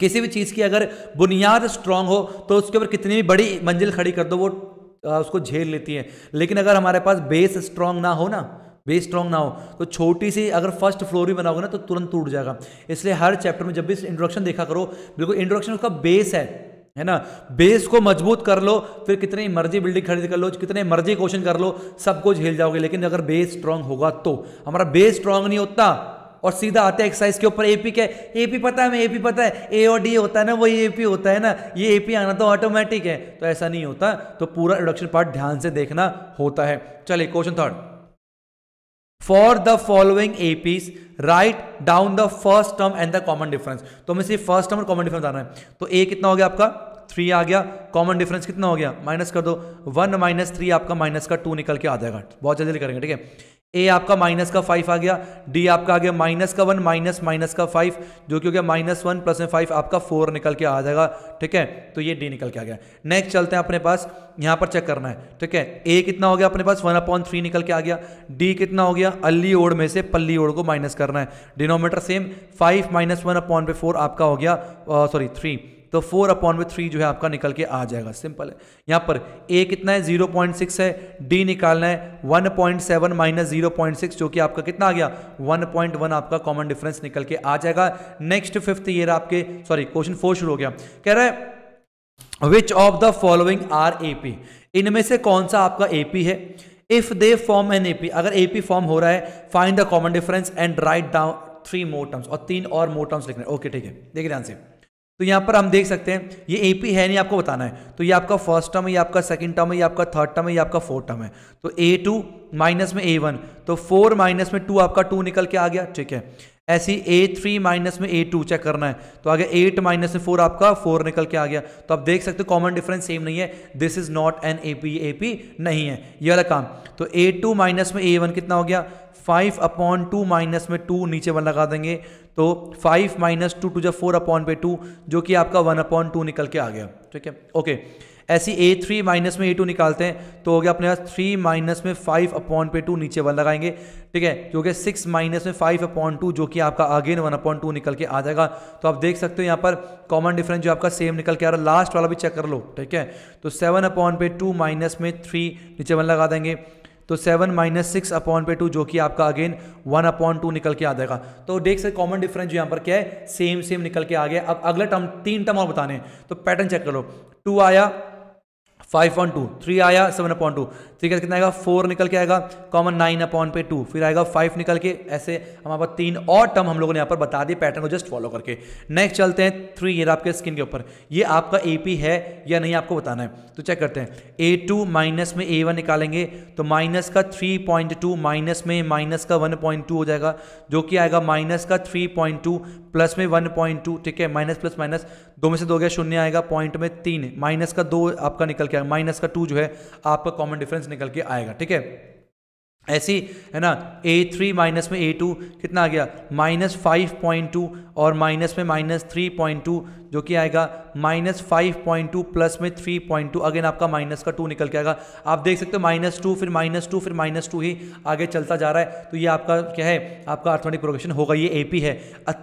किसी भी चीज़ की अगर बुनियाद स्ट्रांग हो तो उसके ऊपर कितनी भी बड़ी मंजिल खड़ी कर दो वो उसको झेल लेती है लेकिन अगर हमारे पास बेस स्ट्रांग ना हो ना बेस स्ट्रांग ना हो तो छोटी सी अगर फर्स्ट फ्लोर भी बनाओगे ना तो तुरंत टूट जाएगा इसलिए हर चैप्टर में जब भी इंट्रोडक्शन देखा करो बिल्कुल इंट्रोडक्शन उसका बेस है है ना बेस को मजबूत कर लो फिर कितनी मर्जी बिल्डिंग खरीद कर लो कितने मर्जी क्वेश्चन कर लो सब कुछ हिल जाओगे लेकिन अगर बेस स्ट्रांग होगा तो हमारा बेस स्ट्रांग नहीं होता और सीधा आता है एक्सरसाइज के ऊपर एपी के एपी पता है हमें एपी पता है ए और डी होता है ना वही एपी होता है ना ये एपी आना तो ऑटोमेटिक है तो ऐसा नहीं होता तो पूरा इंट्रोडक्शन पार्ट ध्यान से देखना होता है चलिए question third for the following APs write down the first term and the common difference तो हमें सिर्फ फर्स्ट टर्म और कॉमन डिफरेंस आना है तो ए कितना हो गया आपका थ्री आ गया कॉमन डिफरेंस कितना हो गया माइनस कर दो वन माइनस थ्री आपका माइनस का टू निकल के आ जाएगा बहुत जल्दी करेंगे ठीक है ए आपका माइनस का फाइव आ गया डी आपका आ गया माइनस का वन माइनस माइनस का फाइव जो कि हो गया माइनस वन प्लस में फाइव आपका फोर निकल के आ जाएगा ठीक है तो ये डी निकल के आ गया नेक्स्ट चलते हैं अपने पास यहाँ पर चेक करना है ठीक है ए कितना हो गया अपने पास वन अपॉन थ्री निकल के आ गया डी कितना हो गया अल्ली ओड में से पल्ली ओड को माइनस करना है denominator same five minus one upon पे फोर आपका हो गया सॉरी थ्री तो फोर अपॉन में थ्री जो है आपका निकल के आ जाएगा सिंपल है यहाँ पर ए कितना है जीरो पॉइंट सिक्स है डी निकालना है one point seven minus zero point six जो कि आपका कितना आ गया वन पॉइंट वन आपका कॉमन डिफरेंस निकल के आ जाएगा नेक्स्ट फिफ्थ ईयर आपके सॉरी क्वेश्चन फोर शुरू हो गया कह रहा है which of the following are AP इनमें से कौन सा आपका एपी है if they form an AP अगर एपी फॉर्म हो रहा है find the common difference and write down three more terms और तीन और मोर टर्म्स लिखना है ओके ठीक है देखिए ध्यान से तो यहाँ पर हम देख सकते हैं ये एपी है नहीं आपको बताना है तो ये आपका फर्स्ट टर्म है ये आपका सेकंड टर्म है ये आपका थर्ड टर्म है ये आपका फोर्थ टर्म है तो ए टू माइनस में ए वन तो फोर माइनस में टू आपका टू निकल के आ गया ठीक है ऐसे ही ए थ्री माइनस में ए टू चेक करना है तो आ गया एट माइनस में फोर आपका फोर निकल के आ गया तो आप देख सकते हो कॉमन डिफरेंस सेम नहीं है this is not an A P A P नहीं है ये वाला काम तो ए टू माइनस में ए वन कितना हो गया फाइव अपॉन टू माइनस में टू नीचे वन लगा देंगे तो फाइव माइनस टू टू जब फोर अपॉन पे टू जो कि आपका वन अपॉन टू निकल के आ गया ठीक है ओके ऐसी ए थ्री माइनस में ए टू निकालते हैं तो हो गया अपने पास थ्री माइनस में फाइव अपॉन पे टू नीचे वन लगाएंगे ठीक है क्योंकि कि सिक्स माइनस में फाइव अपॉन टू जो कि आपका अगेन वन अपॉन टू निकल के आ जाएगा तो आप देख सकते हो यहाँ पर कॉमन डिफरेंस जो आपका सेम निकल के आ रहा है लास्ट वाला भी चेक कर लो ठीक है तो सेवन अपॉन पे टू माइनस में थ्री नीचे वन लगा देंगे तो सेवन माइनस सिक्स अपॉन पे टू जो कि आपका अगेन वन अपॉन टू निकल के आ जाएगा तो देख सकते कॉमन डिफरेंस जो यहाँ पर क्या है सेम सेम निकल के आ गया अब अगला टर्म तीन टर्म और बताने तो पैटर्न चेक करो टू आया फाइव पॉइंट टू थ्री आया सेवन अपॉइंट टू ठीक है तो कितना आएगा फोर निकल के आएगा कॉमन नाइन अपॉन पे टू फिर आएगा फाइव निकल के ऐसे हमारे पास तीन और टर्म हम लोगों ने यहाँ पर बता दिए पैटर्न को जस्ट फॉलो करके नेक्स्ट चलते हैं थ्री ये आपके स्किन के ऊपर ये आपका ए है या नहीं आपको बताना है तो चेक करते हैं ए टू माइनस में ए वन निकालेंगे तो माइनस का थ्री पॉइंट टू माइनस में माइनस का वन पॉइंट टू हो जाएगा जो कि आएगा माइनस का थ्री पॉइंट टू प्लस में वन पॉइंट टू ठीक है माइनस प्लस माइनस दो में से दो गया शून्य आएगा पॉइंट में तीन माइनस का दो आपका निकल के आएगा माइनस का टू जो है आपका कॉमन डिफरेंस डिफरेंस निकल के आएगा ठीक है ऐसी है ना ए थ्री माइनस में ए टू कितना आ गया माइनस फाइव पॉइंट टू और माइनस में माइनस थ्री पॉइंट टू जो कि आएगा minus five point two plus में थ्री पॉइंट टू अगेन आपका माइनस का टू निकल के आएगा आप देख सकते हो माइनस टू फिर माइनस टू फिर माइनस टू ही आगे चलता जा रहा है तो ये आपका क्या है आपका आर्थमेटिक प्रोग्रेशन होगा ये ए है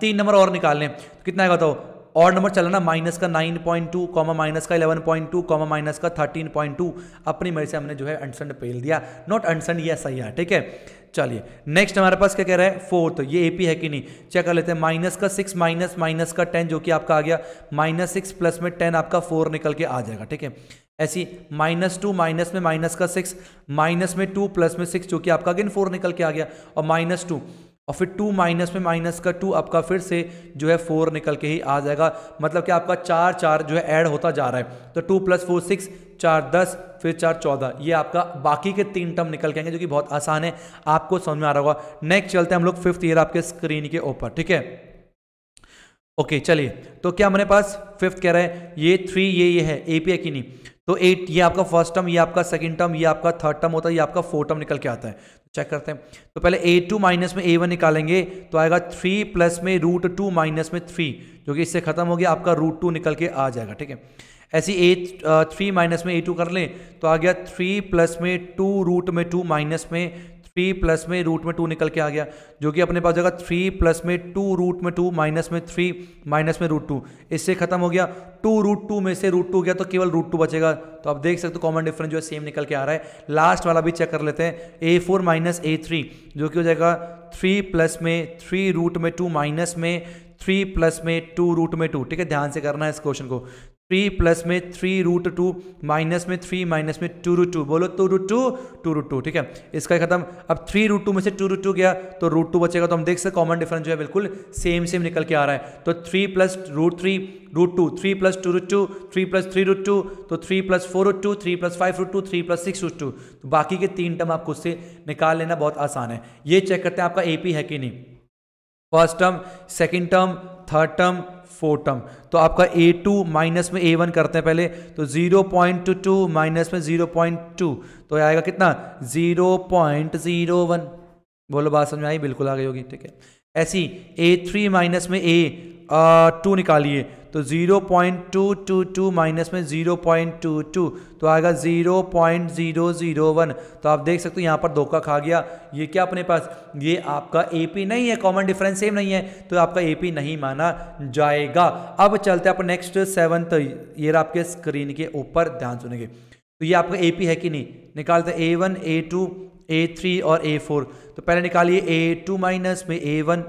तीन नंबर और निकालने तो कितना आएगा बताओ और नंबर चलाना माइनस का nine point two comma minus का eleven point two comma minus का थर्टीन पॉइंट टू अपनी मर्जी से हमने जो है अनसंड पेल दिया नॉट अनसंड ये सही है ठीक है चलिए नेक्स्ट हमारे पास क्या कह रहा है फोर्थ ये एपी है कि नहीं चेक कर लेते हैं माइनस का सिक्स माइनस माइनस का टेन जो कि आपका आ गया माइनस सिक्स प्लस में टेन आपका फोर निकल के आ जाएगा ठीक है ऐसी माइनस टू माइनस में माइनस का सिक्स माइनस में टू प्लस में सिक्स जो कि आपका अगेन फोर निकल के आ गया और माइनस टू और फिर टू माइनस में माइनस का टू आपका फिर से जो है फोर निकल के ही आ जाएगा मतलब कि आपका चार चार जो है ऐड होता जा रहा है तो टू प्लस फोर सिक्स चार दस फिर चार चौदह ये आपका बाकी के तीन टर्म निकल के आएंगे जो कि बहुत आसान है आपको समझ में आ रहा होगा नेक्स्ट चलते हैं हम लोग फिफ्थ ईयर आपके स्क्रीन के ऊपर ठीक है ओके चलिए तो क्या हमारे पास फिफ्थ कह रहे हैं ये थ्री ये ये है ए पी है कि नहीं तो एट ये आपका फर्स्ट टर्म ये आपका सेकंड टर्म ये आपका थर्ड टर्म होता है ये आपका फोर्थ टर्म निकल के आता है चेक तो करते हैं तो पहले ए टू माइनस में ए वन निकालेंगे तो आएगा थ्री प्लस में रूट टू माइनस में थ्री जो कि इससे खत्म हो गया आपका रूट टू निकल के आ जाएगा ठीक है ऐसी ए थ्री माइनस में ए टू कर लें तो आ गया थ्री प्लस में टू रूट में टू माइनस में थ्री प्लस में रूट में टू निकल के आ गया जो कि अपने पास जगह थ्री प्लस में टू रूट में टू माइनस में थ्री माइनस में रूट टू इससे खत्म हो गया टू रूट टू में से रूट टू गया तो केवल रूट टू बचेगा तो आप देख सकते हो कॉमन डिफरेंस जो है सेम निकल के आ रहा है लास्ट वाला भी चेक कर लेते हैं a four minus a three जो कि हो जाएगा थ्री प्लस में थ्री रूट में टू माइनस में थ्री प्लस में टू रूट में टू ठीक है ध्यान से करना है इस क्वेश्चन को थ्री प्लस में थ्री रूट टू माइनस में थ्री माइनस में टू रूट टू बोलो two root two two root two ठीक है इसका खत्म अब थ्री रूट टू में से टू रूट टू गया तो रूट टू बचेगा तो हम देख सकते कॉमन डिफरेंस जो है बिल्कुल सेम सेम निकल के आ रहा है तो three plus root three root two three plus two root two three plus three root two तो three plus four root two three plus five root two three plus six root two तो बाकी के तीन term आपको उससे निकाल लेना बहुत आसान है ये चेक करते हैं आपका ए है कि नहीं first term second term third term four term तो आपका ए टू माइनस में ए वन करते हैं पहले तो zero point two two minus में जीरो पॉइंट टू तो आएगा कितना जीरो पॉइंट जीरो वन बोलो बात समझ आई बिल्कुल आ गई होगी ठीक है ऐसी ए थ्री माइनस में ए टू निकालिए तो 0.222 माइनस में जीरो पॉइंट टू टू तो आएगा zero zero zero point one तो आप देख सकते हो यहाँ पर धोखा खा गया ये क्या अपने पास ये आपका ए पी नहीं है कॉमन डिफरेंस सेम नहीं है तो आपका ए पी नहीं माना जाएगा अब चलते हैं आप नेक्स्ट सेवन्थ ईयर आपके स्क्रीन के ऊपर ध्यान सुनेंगे तो ये आपका ए पी है कि नहीं निकालते a one a two a three और ए फोर तो पहले निकालिए ए टू माइनस में ए वन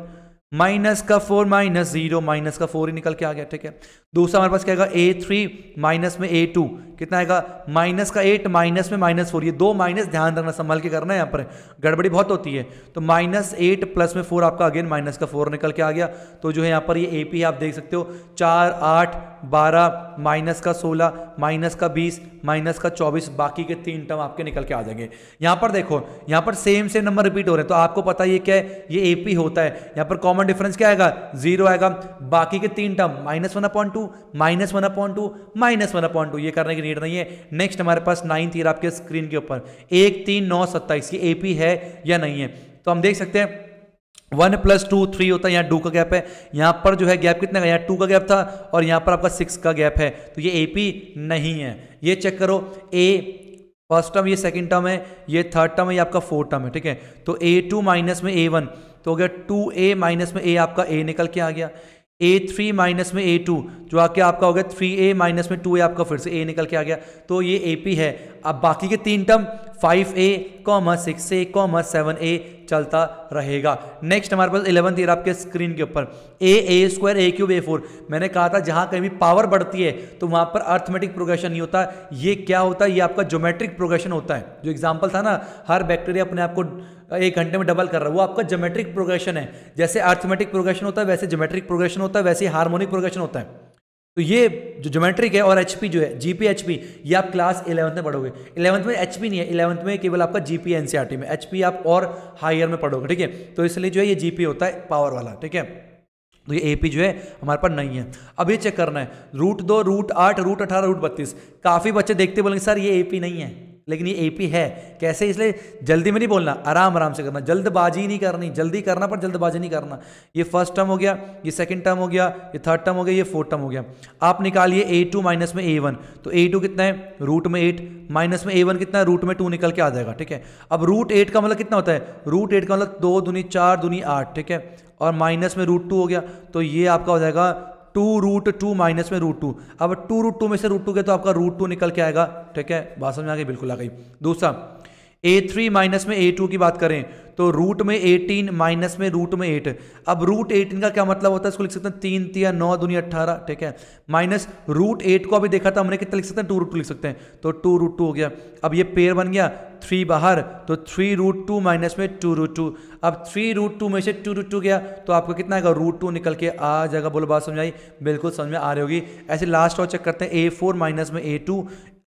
माइनस का फोर माइनस जीरो माइनस का फोर ही निकल के आ गया ठीक है दूसरा हमारे पास क्या आएगा ए थ्री माइनस में ए टू कितना आएगा माइनस का एट माइनस में माइनस फोर ये दो माइनस ध्यान रखना संभाल के करना है यहाँ पर गड़बड़ी बहुत होती है तो माइनस एट प्लस में फोर आपका अगेन माइनस का फोर निकल के आ गया तो जो है यहाँ पर ये ए पी है आप देख सकते हो चार आठ बारह माइनस का सोलह माइनस का बीस माइनस का चौबीस बाकी के तीन टर्म आपके निकल के आ जाएंगे यहाँ पर देखो यहाँ पर सेम सेम नंबर रिपीट हो रहे हैं तो आपको पता ये क्या है ये ए पी होता है यहाँ पर कॉमन डिफरेंस क्या आएगा जीरो आएगा बाकी के तीन term minus one appoint two two minus one appoint two minus one appoint two ये करने की नीड नहीं है नेक्स्ट हमारे पास नाइन्थ ईयर आपके स्क्रीन के ऊपर एक तीन नौ सत्ताईस ये एपी है या नहीं है तो हम देख सकते हैं वन प्लस टू थ्री होता है यहाँ टू का गैप है यहाँ पर जो है गैप कितने का यहाँ टू का गैप था और यहाँ पर आपका सिक्स का गैप है तो ये एपी नहीं है ये चेक करो ए फर्स्ट टर्म ये सेकंड टर्म है ये थर्ड टर्म है ये आपका फोर्थ टर्म है ठीक है तो ए टू माइनस में ए वन तो हो गया टू ए माइनस में ए आपका ए निकल के आ गया ए थ्री माइनस में ए टू जो आके आपका हो गया थ्री ए माइनस में टू ए आपका फिर से ए निकल के आ गया तो ये ए पी है अब बाकी के तीन term five a commas six a commas seven a चलता रहेगा नेक्स्ट हमारे पास इलेवंथ ईयर आपके स्क्रीन के ऊपर a a square a cube a four मैंने कहा था जहां कहीं भी पावर बढ़ती है तो वहां पर अर्थमेटिक प्रोग्रेशन नहीं होता ये क्या होता है ये आपका जोमेट्रिक प्रोग्रेशन होता है जो एग्जाम्पल था ना हर बैक्टीरिया अपने आप को एक घंटे में डबल कर रहा है वो आपका जोमेट्रिक प्रोग्रेशन है जैसे आर्थमेटिक प्रोग्रेशन होता है वैसे जोमेट्रिक प्रोग्रेशन होता है वैसे हार्मोनिक प्रोग्रेशन होता है तो ये जो जोमेट्रिक है और एच जो है जी पी एच पी ये आप क्लास इलेवंथ में पढ़ोगे इलेवंथ में एच नहीं है इलेवंथ में केवल आपका जी पी एन में एच आप और हायर में पढ़ोगे ठीक है तो इसलिए जो है ये जी होता है पावर वाला ठीक है तो ये ए जो है हमारे पास नहीं है अब ये चेक करना है रूट दो रूट आठ रूट अठारह रूट बत्तीस काफ़ी बच्चे देखते बोलेंगे सर ये ए पी नहीं है लेकिन ये एपी है कैसे इसलिए जल्दी में नहीं बोलना आराम आराम से करना जल्दबाजी नहीं करनी जल्दी करना पर जल्दबाजी नहीं करना ये फर्स्ट टर्म हो गया ये सेकंड टर्म हो गया ये थर्ड टर्म हो गया ये फोर्थ टर्म हो गया आप निकालिए ए टू माइनस में ए वन तो ए टू कितना है रूट में एट माइनस में ए वन कितना है रूट में टू निकल के आ जाएगा ठीक है अब रूट एट का मतलब कितना होता है रूट एट का मतलब दो दुनी चार दुनी आठ ठीक है और माइनस में रूट टू हो गया तो ये आपका हो जाएगा टू रूट टू माइनस में रूट टू अब टू रूट टू में से रूट टू गए तो आपका रूट टू निकल के आएगा ठीक है बात समझ आ गई बिल्कुल आ गई दूसरा ए थ्री माइनस में ए टू की बात करें तो रूट में एटीन माइनस में रूट में एट अब रूट एटीन का क्या मतलब होता है इसको लिख सकते हैं तीन तीन नौ दुनिया अट्ठारह ठीक है माइनस रूट एट को अभी देखा था हमने कितना लिख सकते हैं टू रूट टू लिख सकते हैं तो टू रूट टू हो गया अब ये पेयर बन गया थ्री बाहर तो थ्री रूट टू माइनस में टू रूट टू अब थ्री रूट टू में से टू रूट टू गया तो आपको कितना आएगा रूट टू निकल के आ जाएगा बोलो बात समझ आई बिल्कुल समझ में आ रही होगी ऐसे लास्ट और चेक करते हैं ए फोर माइनस में a two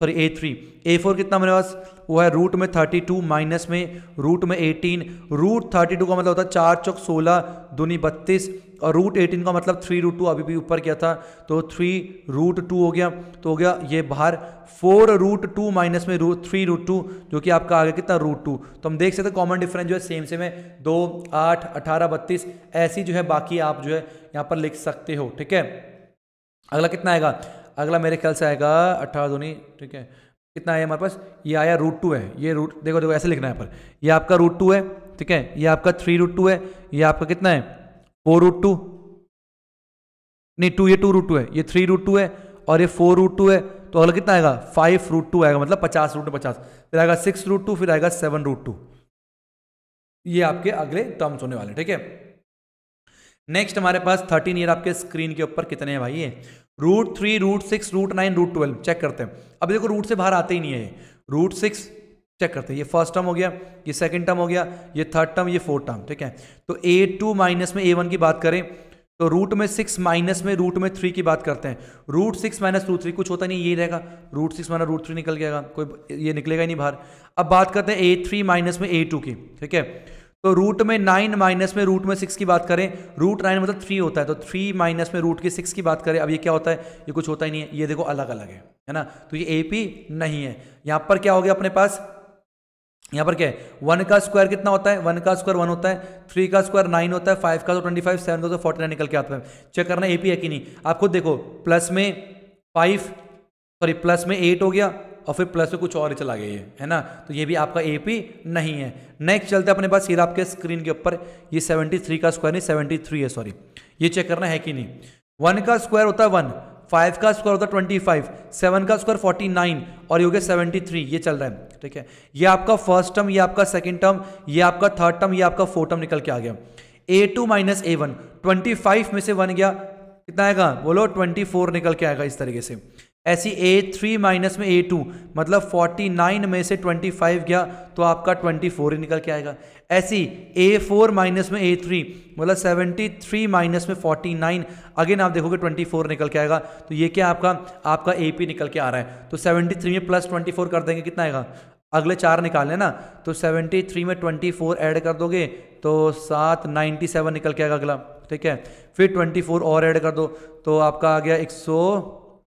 sorry a three a four कितना मेरे पास वो है रूट में थर्टी टू माइनस में रूट में एटीन रूट थर्टी टू का मतलब होता है चार चौक सोलह दूनी बत्तीस और रूट एटीन का मतलब थ्री रूट टू अभी भी ऊपर किया था तो थ्री रूट टू हो गया तो हो गया ये बाहर फोर रूट टू माइनस में रूट थ्री रूट टू जो कि आपका आ गया कितना रूट टू तो हम देख सकते हैं कॉमन डिफरेंस जो है सेम सेम है दो आठ अठारह बत्तीस ऐसी जो है बाकी आप जो है यहाँ पर लिख सकते हो ठीक है अगला कितना आएगा अगला मेरे ख्याल से आएगा अट्ठारह धोनी ठीक है कितना है हमारे पास ये आया रूट टू है ये रूट देखो देखो ऐसे लिखना है पर ये आपका रूट टू है ठीक है ये आपका थ्री रूट टू है ये आपका कितना है फोर रूट टू नहीं टू ये टू रूट टू है ये थ्री रूट टू है और ये फोर रूट टू है तो अगला कितना आएगा फाइव रूट टू आएगा मतलब पचास रूट पचास फिर आएगा सिक्स रूट टू फिर आएगा सेवन रूट टू ये आपके अगले टर्म्स होने वाले ठीक है नेक्स्ट हमारे पास थर्टीन ईयर आपके स्क्रीन के ऊपर कितने हैं भाई ये root three root six root nine root twelve check करते हैं अब देखो रूट से बाहर आते ही नहीं है रूट सिक्स चेक करते हैं ये फर्स्ट टर्म हो गया ये सेकंड टर्म हो गया ये थर्ड टर्म ये फोर्थ टर्म ठीक है तो ए टू माइनस में ए वन की बात करें तो रूट में सिक्स माइनस में रूट में थ्री की बात करते हैं root six minus root three कुछ होता नहीं ये रहेगा root six minus root three निकल गया कोई ये निकलेगा ही नहीं बाहर अब बात करते हैं ए थ्री माइनस में ए टू की ठीक है तो रूट में नाइन माइनस में रूट में सिक्स की बात करें रूट नाइन मतलब थ्री होता है तो थ्री माइनस में रूट की सिक्स की बात करें अब ये क्या होता है ये कुछ होता ही नहीं है ये देखो अलग अलग है है ना तो ये ए पी नहीं है यहाँ पर क्या हो गया अपने पास यहाँ पर क्या है वन का स्क्वायर कितना होता है वन का स्क्वायर वन होता है थ्री का स्क्वायर नाइन होता है फाइव का तो ट्वेंटी फाइव सेवन का तो फोर्टी नाइन निकल के आता है चेक करना ए पी है कि नहीं आप खुद देखो प्लस में फाइव सॉरी प्लस में एट हो गया और फिर प्लस में कुछ और ही चला गया ये है ना तो ये भी आपका ए नहीं है नेक्स्ट चलते अपने पास सीधा आपके स्क्रीन के ऊपर ये सेवेंटी थ्री का स्क्वायर नहीं सेवेंटी थ्री है सॉरी ये चेक करना है कि नहीं वन का स्क्वायर होता है वन फाइव का स्क्वायर होता है ट्वेंटी फाइव सेवन का स्क्वायर फोर्टी नाइन और ये हो गया सेवेंटी थ्री ये चल रहा है ठीक है ये आपका फर्स्ट टर्म ये आपका सेकेंड टर्म ये आपका थर्ड टर्म ये आपका फोर्थ टर्म निकल के आ गया a two minus a one twenty five में से वन गया कितना आएगा बोलो ट्वेंटी फोर निकल के आएगा इस तरीके से ऐसी ए थ्री माइनस में ए टू मतलब फोर्टी नाइन में से ट्वेंटी फाइव गया तो आपका ट्वेंटी फोर ही निकल के आएगा ऐसी ए फोर माइनस में ए थ्री मतलब सेवेंटी थ्री माइनस में फोर्टी नाइन अगेन आप देखोगे ट्वेंटी फोर निकल के आएगा तो ये क्या आपका आपका ए पी निकल के आ रहा है तो सेवेंटी थ्री में प्लस ट्वेंटी फोर कर देंगे कितना आएगा अगले चार निकालें ना तो सेवेंटी थ्री में ट्वेंटी फोर ऐड कर दोगे तो सात नाइन्टी सेवन निकल के आएगा अगला ठीक है फिर ट्वेंटी फोर और ऐड कर दो तो आपका आ गया एक सौ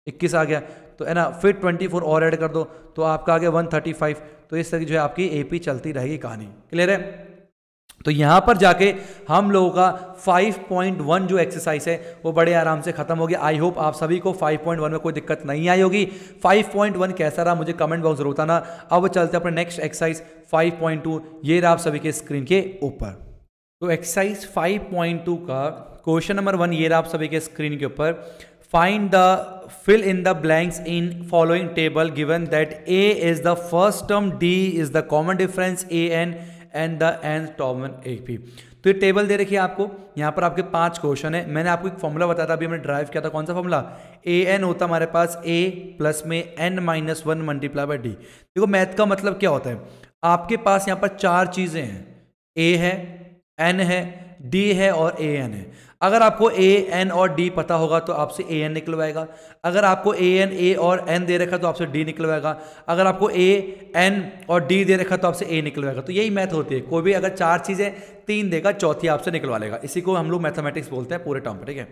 इक्कीस आ गया तो है ना फिर ट्वेंटी फोर और ऐड कर दो तो आपका आ गया वन थर्टी फाइव तो इस तरह की जो है आपकी ए पी चलती रहेगी कहानी क्लियर है तो यहां पर जाके हम लोगों का 5.1 जो एक्सरसाइज है वो बड़े आराम से खत्म हो गया आई होप आप सभी को 5.1 में कोई दिक्कत नहीं आई होगी 5.1 कैसा रहा मुझे कमेंट बॉक्स जरूर बताना अब चलते अपने नेक्स्ट एक्सरसाइज 5.2 ये रहा आप सभी के स्क्रीन के ऊपर तो एक्सरसाइज 5.2 का क्वेश्चन नंबर वन ये रहा आप सभी के स्क्रीन के ऊपर find the fill in the blanks in following table given that a is the first term d is the common difference a n and the n टॉमन A P तो ये टेबल दे रखी है आपको यहाँ पर आपके पांच क्वेश्चन है मैंने आपको एक फॉर्मूला बताया था अभी हमने ड्राइव किया था कौन सा फॉर्मूला ए एन होता हमारे पास ए प्लस में N minus one multiply by d देखो मैथ का मतलब क्या होता है आपके पास यहाँ पर चार चीज़ें हैं ए है एन है डी है और ए एन है अगर आपको ए एन और डी पता होगा तो आपसे ए एन निकलवाएगा अगर आपको ए एन ए और एन दे रखा तो आपसे डी निकलवाएगा अगर आपको ए एन और डी दे रखा तो आपसे ए निकलवाएगा तो यही मैथ होती है कोई भी अगर चार चीज़ें तीन देगा चौथी आपसे निकलवा लेगा इसी को हम लोग मैथमेटिक्स बोलते हैं पूरे टर्म पर ठीक है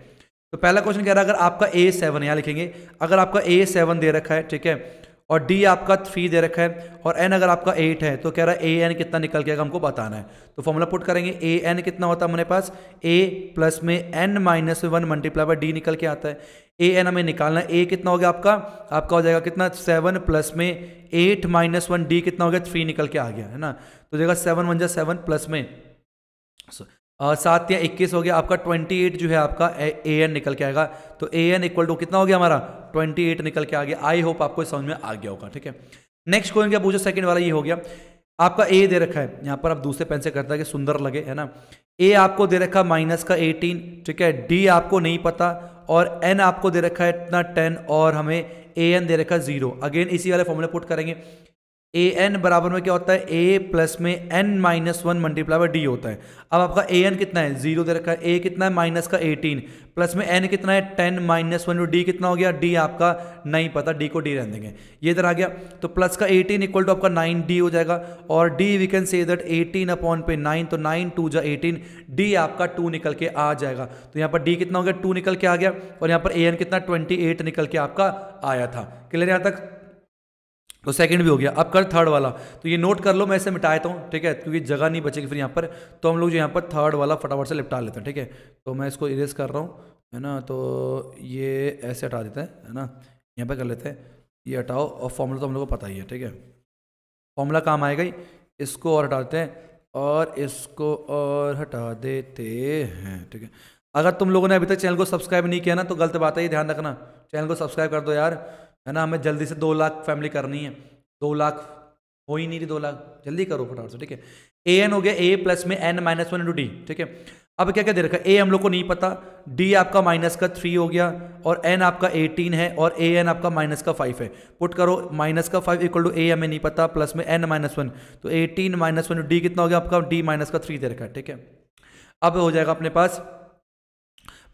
तो पहला क्वेश्चन कह रहा है अगर आपका ए सेवन यहाँ लिखेंगे अगर आपका ए सेवन दे रखा है ठीक है और डी आपका थ्री दे रखा है और एन अगर आपका एट है तो कह रहा है ए एन कितना निकल के हमको बताना है तो फॉर्मूला पुट करेंगे ए एन कितना होता है हमारे पास ए प्लस में एन माइनस में वन मल्टीप्लाई बाई डी निकल के आता है ए एन हमें निकालना है ए कितना हो गया आपका आपका हो जाएगा कितना सेवन प्लस में एट माइनस वन डी कितना हो गया थ्री निकल के आ गया है ना तो जाएगा सेवन वन जा सेवन प्लस में सात या इक्कीस हो गया आपका ट्वेंटी एट जो है आपका ए एन निकल के आएगा तो ए एन इक्वल टू कितना हो गया हमारा ट्वेंटी एट निकल के आ गया आई होप आपको समझ में आ गया होगा ठीक है नेक्स्ट क्वेश्चन क्या पूछो सेकंड वाला ये हो गया आपका ए दे रखा है यहाँ पर आप दूसरे पेन से करता है कि सुंदर लगे है ना ए आपको दे रखा माइनस का एटीन ठीक है डी आपको नहीं पता और एन आपको दे रखा है इतना टेन और हमें ए एन दे रखा है जीरो अगेन इसी वाले फॉर्मूले पुट करेंगे ए एन बराबर में क्या होता है ए प्लस में N minus one multiply by D होता है अब आपका ए एन कितना है जीरो दे रखा है ए कितना है माइनस का एटीन प्लस में एन कितना है टेन माइनस वन डी कितना हो गया डी आपका नहीं पता डी को डी रहने देंगे ये इधर आ गया तो प्लस का एटीन इक्वल टू आपका नाइन डी हो जाएगा और d we can say that eighteen upon पे नाइन तो नाइन टू जा एटीन डी आपका टू निकल के आ जाएगा तो यहाँ पर डी कितना हो गया टू निकल के आ गया और यहाँ पर ए एन कितना ट्वेंटी एट निकल के आपका आया था क्लियर यहाँ तक तो सेकंड भी हो गया अब कर थर्ड वाला तो ये नोट कर लो मैं इसे मिटा देता हूँ ठीक है क्योंकि जगह नहीं बचेगी फिर यहाँ पर तो हम लोग जो यहाँ पर थर्ड वाला फटाफट से निपटा लेते हैं ठीक है तो मैं इसको इरेज कर रहा हूँ है ना तो ये ऐसे हटा देते हैं है ना यहाँ पर कर लेते हैं ये हटाओ और फॉर्मूला तो हम लोग को पता ही है ठीक है फॉर्मूला काम आएगा ही इसको और हटा देते हैं और इसको और हटा देते हैं ठीक है अगर तुम लोगों ने अभी तक चैनल को सब्सक्राइब नहीं किया ना तो गलत बात है ये ध्यान रखना चैनल को सब्सक्राइब कर दो यार है ना हमें जल्दी से दो लाख फैमिली करनी है दो लाख हो ही नहीं रही दो लाख जल्दी करो फटाफट से ठीक है ए एन हो गया ए प्लस में N minus one into d ठीक है अब क्या क्या दे रखा है ए हम लोग को नहीं पता डी आपका माइनस का थ्री हो गया और एन आपका एटीन है और ए एन आपका माइनस का फाइव है पुट करो माइनस का फाइव इक्वल टू ए हमें नहीं पता प्लस में एन माइनस वन तो एटीन माइनस वन डी कितना हो गया आपका डी माइनस का थ्री दे रखा है ठीक है अब हो जाएगा अपने पास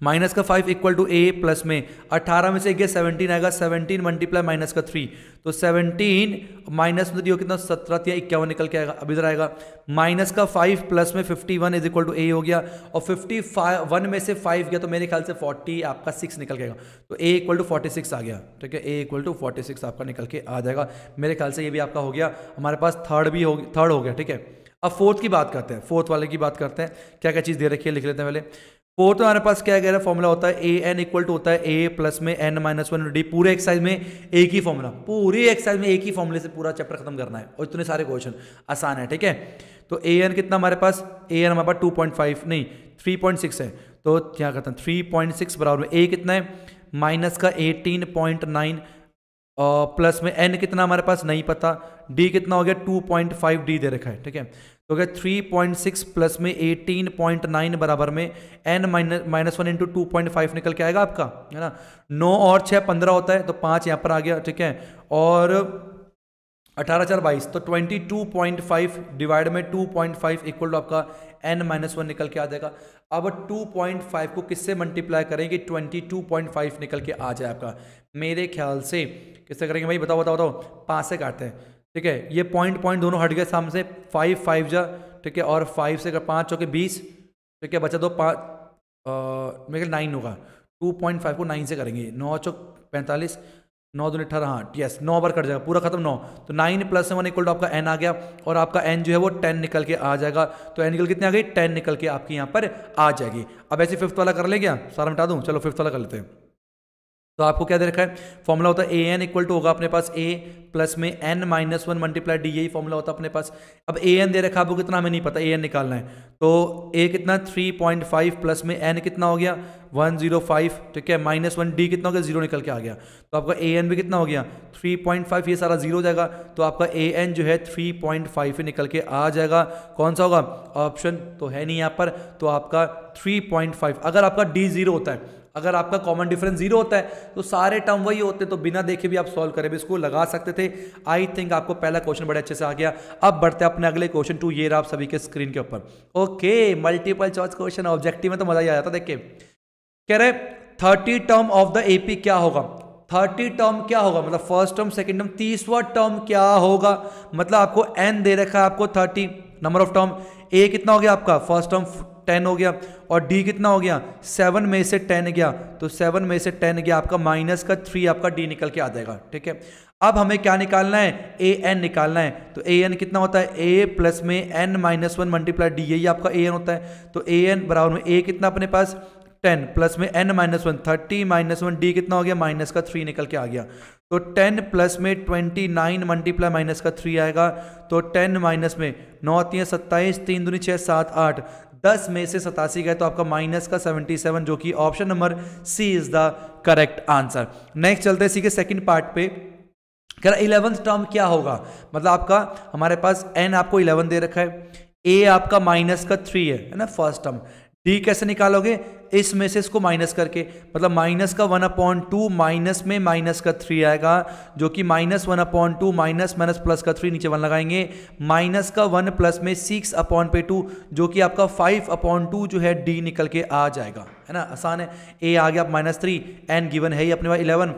माइनस का five equal to A plus में अट्ठारह में से गया सेवनटीन आएगा सेवनटीन मल्टीप्लाई माइनस का थ्री तो सेवनटीन माइनस में तो दियो कितना सत्रह या इक्यावन निकल के आएगा अभी इधर आएगा माइनस का फाइव प्लस में fifty one is equal to ए हो गया और फिफ्टी फाइव वन में से फाइव गया तो मेरे ख्याल से फोर्टी आपका सिक्स निकल के आएगा तो a equal to forty six आ गया ठीक है a equal to forty six आपका निकल के आ जाएगा मेरे ख्याल से ये भी आपका हो गया हमारे पास थर्ड भी हो थर्ड हो गया ठीक है अब फोर्थ की बात करते हैं फोर्थ वाले की बात करते हैं क्या क्या चीज़ दे रखी है लिख लेते हैं पहले तो हमारे पास क्या है फॉर्मूला होता है ए एन इक्वल टू होता है ए प्लस में एन माइनस वन डी पूरे एक्सरसाइज में एक ही फॉर्मूला पूरी एक्सरसाइज में एक ही फॉर्मूले से पूरा चैप्टर खत्म करना है और इतने सारे क्वेश्चन आसान है ठीक है तो ए एन कितना हमारे पास ए एन हमारे पास टू पॉइंट फाइव नहीं थ्री पॉइंट सिक्स है तो क्या कहता है थ्री पॉइंट सिक्स बराबर में ए कितना है माइनस का एटीन पॉइंट नाइन प्लस में एन कितना हमारे पास नहीं पता डी कितना हो गया टू पॉइंट फाइव डी दे रखा है ठीक है तो क्या थ्री पॉइंट सिक्स प्लस में एटीन पॉइंट नाइन बराबर में N minus minus one into two point five निकल के आएगा आपका है ना नौ और छः पंद्रह होता है तो पाँच यहाँ पर आ गया ठीक है और अठारह चार बाईस तो twenty two point five divide में two point five equal to आपका एन माइनस वन निकल के आ जाएगा अब 2.5 को किससे मल्टीप्लाई करेंगे 22.5 निकल के आ जाए आपका मेरे ख्याल से किससे करेंगे भाई बताओ बताओ बताओ पाँच से काटते हैं ठीक है ये पॉइंट पॉइंट दोनों हट गए सामने से फाइव फाइव जा ठीक है और फाइव से अगर पाँच चौके बीस ठीक है बचा दो तो पाँच मेरे नाइन होगा टू पॉइंट फाइव को नाइन से करेंगे नौ चौक पैंतालीस नौ दो अठारह हाँ यस नौ बार कट जाएगा पूरा खत्म नौ तो nine plus one equal to आपका एन आ गया और आपका एन जो है वो टेन निकल के आ जाएगा तो एन निकल कितने आ गई टेन निकल के आपकी यहाँ पर आ जाएगी अब ऐसे फिफ्थ वाला कर ले क्या सारा मिटा दूँ चलो फिफ्थ वाला कर लेते हैं तो आपको क्या दे रखा है फॉर्मूला होता है ए एन इक्वल टू होगा अपने पास ए प्लस में N minus one multiply D यही फॉर्मूला होता है अपने पास अब ए एन दे रखा है आपको कितना हमें नहीं पता ए एन निकालना है तो ए कितना थ्री पॉइंट फाइव प्लस में एन कितना हो गया वन जीरो फाइव ठीक है माइनस वन डी कितना हो गया जीरो निकल के आ गया तो आपका ए एन भी कितना हो गया थ्री पॉइंट फाइव ये सारा जीरो हो जाएगा तो आपका ए एन जो है थ्री पॉइंट फाइव निकल के आ जाएगा कौन सा होगा ऑप्शन तो है नहीं यहाँ पर तो आपका थ्री पॉइंट फाइव अगर आपका डी जीरो होता है अगर आपका कॉमन डिफरेंस जीरो होता है तो सारे टर्म वही होते तो बिना देखे भी आप सॉल्व करें भी इसको लगा सकते थे आई थिंक आपको पहला क्वेश्चन बड़े अच्छे से आ गया अब बढ़ते हैं अपने अगले क्वेश्चन टू ये आप सभी के स्क्रीन के ऊपर okay multiple choice question objective में तो मजा ही आ जाता देखिए कह रहे thirty term of the AP क्या होगा थर्टी टर्म क्या होगा मतलब फर्स्ट टर्म सेकेंड टर्म तीसवा टर्म क्या होगा मतलब आपको एन दे रखा है आपको thirty number of term a कितना हो गया आपका फर्स्ट टर्म टेन हो गया और डी कितना हो गया सेवन में से टेन गया तो सेवन में से टेन गया आपका माइनस का थ्री आपका डी निकल के आ जाएगा ठीक है अब हमें क्या निकालना है ए एन निकालना है तो ए एन कितना होता है ए प्लस में N minus one multiply D यही आपका ए एन होता है तो ए एन बराबर में ए कितना अपने पास टेन प्लस में N minus one thirty minus one D कितना हो गया माइनस का थ्री निकल के आ गया तो टेन प्लस में ट्वेंटी नाइन मल्टीप्लाई माइनस का थ्री आएगा तो टेन माइनस में नौ तीन सत्ताईस तीन दूनी छः सात आठ दस में से सतासी गए तो आपका माइनस का सेवेंटी सेवन जो कि option number C is the correct answer next चलते हैं सी के सेकेंड पार्ट पे कह इलेवंथ टर्म क्या होगा मतलब आपका हमारे पास एन आपको इलेवन दे रखा है ए आपका माइनस का थ्री है ना फर्स्ट टर्म डी कैसे निकालोगे इसमें से इसको माइनस करके मतलब माइनस का वन अपॉइंट टू माइनस में माइनस का थ्री आएगा जो कि minus one appoint two minus minus plus का थ्री नीचे वन लगाएंगे माइनस का वन प्लस में सिक्स अपॉइंट पे टू जो कि आपका फाइव अपॉइंट टू जो है डी निकल के आ जाएगा है ना आसान है ए आ गया आप माइनस थ्री एन गिवन है ही अपने पास इलेवन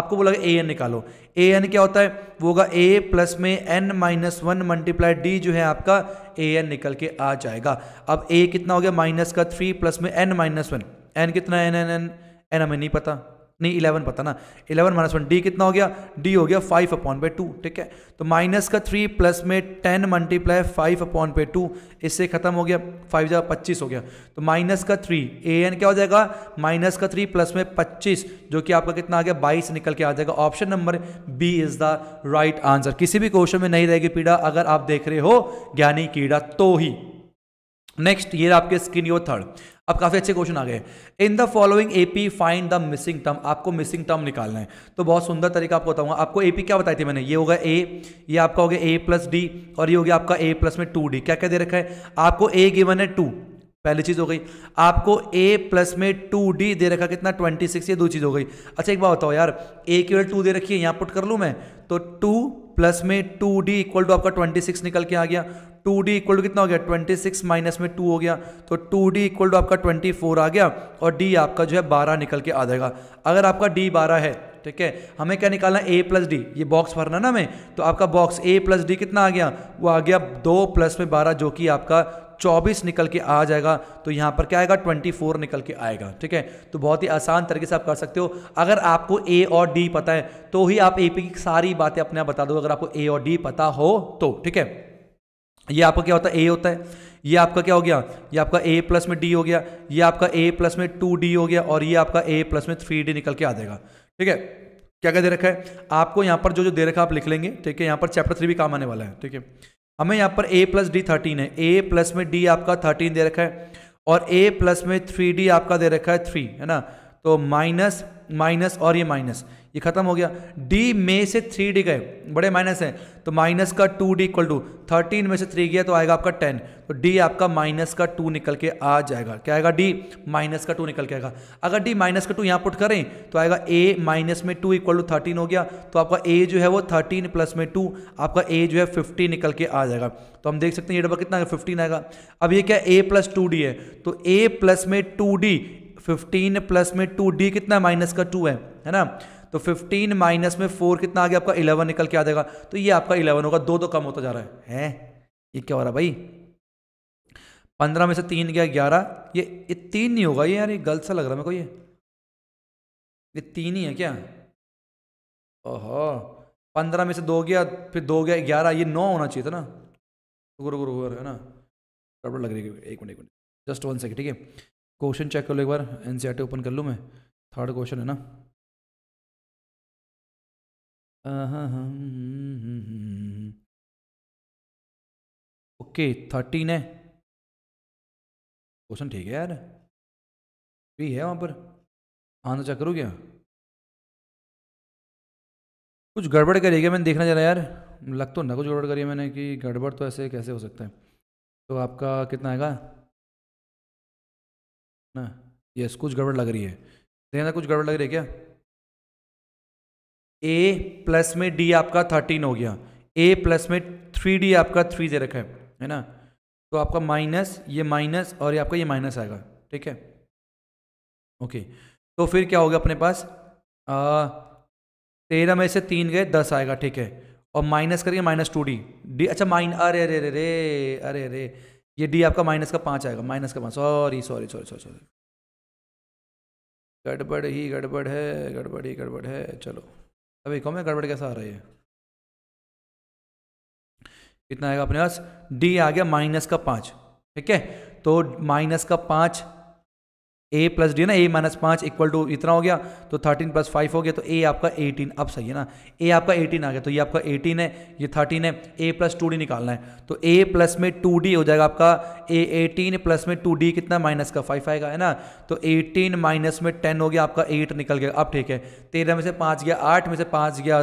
आपको बोला ए एन निकालो ए एन क्या होता है वो होगा ए प्लस में N minus one multiply d जो है आपका ए एन निकल के आ जाएगा अब ए कितना हो गया माइनस का थ्री प्लस में एन माइनस वन एन कितना एन एन एन एन हमें नहीं पता नहीं इलेवन पता ना इलेवन माइनस वन डी कितना हो गया डी हो गया फाइव अपॉन पे टू ठीक है तो माइनस का थ्री प्लस में टेन मल्टीप्लाई फाइव अपॉन पे टू इससे खत्म हो गया फाइव जगह पच्चीस हो गया तो माइनस का थ्री ए एन क्या हो जाएगा माइनस का थ्री प्लस में पच्चीस जो कि आपका कितना आ गया बाईस निकल के आ जाएगा option number B is the right answer किसी भी क्वेश्चन में नहीं रहेगी पीड़ा अगर आप देख रहे हो ज्ञानी कीड़ा तो ही नेक्स्ट ये आपके स्क्रीन योर थर्ड अब काफ़ी अच्छे क्वेश्चन आ गए in the following AP find the missing term आपको मिसिंग टर्म निकालना है तो बहुत सुंदर तरीका आपको बताऊंगा आपको एपी क्या बताई थी मैंने ये होगा ए ये आपका हो गया ए प्लस डी और ये हो गया आपका ए प्लस में टू डी क्या क्या दे रखा है आपको ए गिवन है टू पहली चीज़ हो गई आपको ए प्लस में टू डी दे रखा कितना ट्वेंटी सिक्स ये दो चीज़ हो गई अच्छा एक बात बताओ यार ए केवल टू दे रखी है यहाँ पुट कर लू मैं तो टू प्लस में टू डी इक्वल टू आपका ट्वेंटी सिक्स निकल के आ गया टू डी इक्वल टू कितना हो गया ट्वेंटी सिक्स माइनस में टू हो गया तो टू डी इक्वल टू आपका ट्वेंटी फोर आ गया और डी आपका जो है बारह निकल के आ जाएगा अगर आपका डी बारह है ठीक है हमें क्या निकालना ए प्लस डी ये बॉक्स भरना ना हमें तो आपका बॉक्स ए प्लस डी कितना आ गया वो आ गया दो प्लस में बारह जो कि आपका चौबीस निकल के आ जाएगा तो यहाँ पर क्या आएगा ट्वेंटी फोर निकल के आएगा ठीक है तो बहुत ही आसान तरीके से आप कर सकते हो अगर आपको ए और डी पता है तो ही आप ए पी की सारी बातें अपने आप बता दो अगर आपको ए और डी पता हो तो ठीक है ये आपका क्या होता है ए होता है ये आपका क्या हो गया ये आपका ए प्लस में डी हो गया ये आपका ए प्लस में टू डी हो गया और ये आपका ए प्लस में थ्री डी निकल के आ जाएगा ठीक है क्या क्या दे रखा है आपको यहाँ पर जो जो दे रखा है आप लिख लेंगे ठीक है यहाँ पर चैप्टर थ्री भी काम आने वाला है ठीक है हमें यहाँ पर ए प्लस डी थर्टीन है ए प्लस में डी आपका थर्टीन दे रखा है और ए प्लस में थ्री डी आपका दे रखा है थ्री है ना तो माइनस माइनस और ये माइनस ये खत्म हो गया डी में से थ्री डी गए बड़े माइनस हैं तो माइनस का two D equal to thirteen में से थ्री गया तो आएगा आपका टेन तो डी आपका माइनस का टू निकल के आ जाएगा क्या आएगा डी माइनस का टू निकल के आएगा अगर डी माइनस का टू यहाँ पुट करें तो आएगा ए माइनस में टू इक्वल टू थर्टीन हो गया तो आपका ए जो है वो थर्टीन प्लस में टू आपका ए जो है फिफ्टी निकल के आ जाएगा तो हम देख सकते हैं ये डबल कितना फिफ्टीन आएगा अब ये क्या ए प्लस टू डी है तो ए प्लस में टू डी फिफ्टीन प्लस में टू डी कितना माइनस का टू है है ना तो 15 माइनस में 4 कितना आ गया आपका 11 निकल के आ जाएगा तो ये आपका 11 होगा दो तो कम होता जा रहा है हैं ये क्या हो रहा है भाई 15 में से तीन गया 11 ये ये तीन नहीं होगा ये यार ये गलत सा लग रहा है मेरे को ये ये तीन ही है क्या ओहो पंद्रह में से दो गया फिर दो गया ग्यारह ये नौ होना चाहिए था ना गुरु गुरु गुरु है ना गड़बड़ लग रही है एक मिनट एक मिनट जस्ट वन सेकेंड ठीक है क्वेश्चन चेक कर लो एक बार एन ओपन e कर लूँ मैं थर्ड क्वेश्चन है ना ओके थर्टीन है क्वेश्चन ठीक है यार भी है वहाँ पर आंसर चेक करो क्या कुछ गड़बड़ करी क्या मैंने देखना जरा यार लग तो ना कुछ गड़बड़ करी मैंने कि गड़बड़ तो ऐसे कैसे हो सकता है तो आपका कितना आएगा ना यस कुछ गड़बड़ लग रही है देखना कुछ गड़बड़ लग रही है क्या ए प्लस में डी आपका थर्टीन हो गया ए प्लस में थ्री डी आपका थ्री दे रखा है है ना तो आपका माइनस ये माइनस और ये आपका ये माइनस आएगा ठीक है ओके तो फिर क्या होगा अपने पास तेरह में से तीन गए दस आएगा ठीक है और माइनस करिए माइनस टू डी डी अच्छा माइन अरे अरे अरे अरे अरे अरे ये डी आपका माइनस का पाँच आएगा माइनस का पाँच sorry sorry sorry sorry sorry गड़बड़ ही गड़बड़ है गड़बड़ ही गड़बड़ है चलो अभी कॉम मैं गड़बड़ कैसा आ रहा है कितना आएगा अपने पास डी आ गया माइनस का पाँच ठीक है तो माइनस का पाँच ए प्लस डी ना ए माइनस पाँच इक्वल टू इतना हो गया तो थर्टीन प्लस फाइव हो गया तो ए आपका एटीन अब सही है ना ए आपका एटीन आ गया तो ये आपका एटीन है ये थर्टीन है ए प्लस टू डी निकालना है तो ए प्लस में टू डी हो जाएगा आपका ए एटीन प्लस में टू डी कितना माइनस का फाइव आएगा है ना तो एटीन माइनस में टेन हो गया आपका एट निकल गया अब ठीक है तेरह में से पाँच गया आठ में से पाँच गया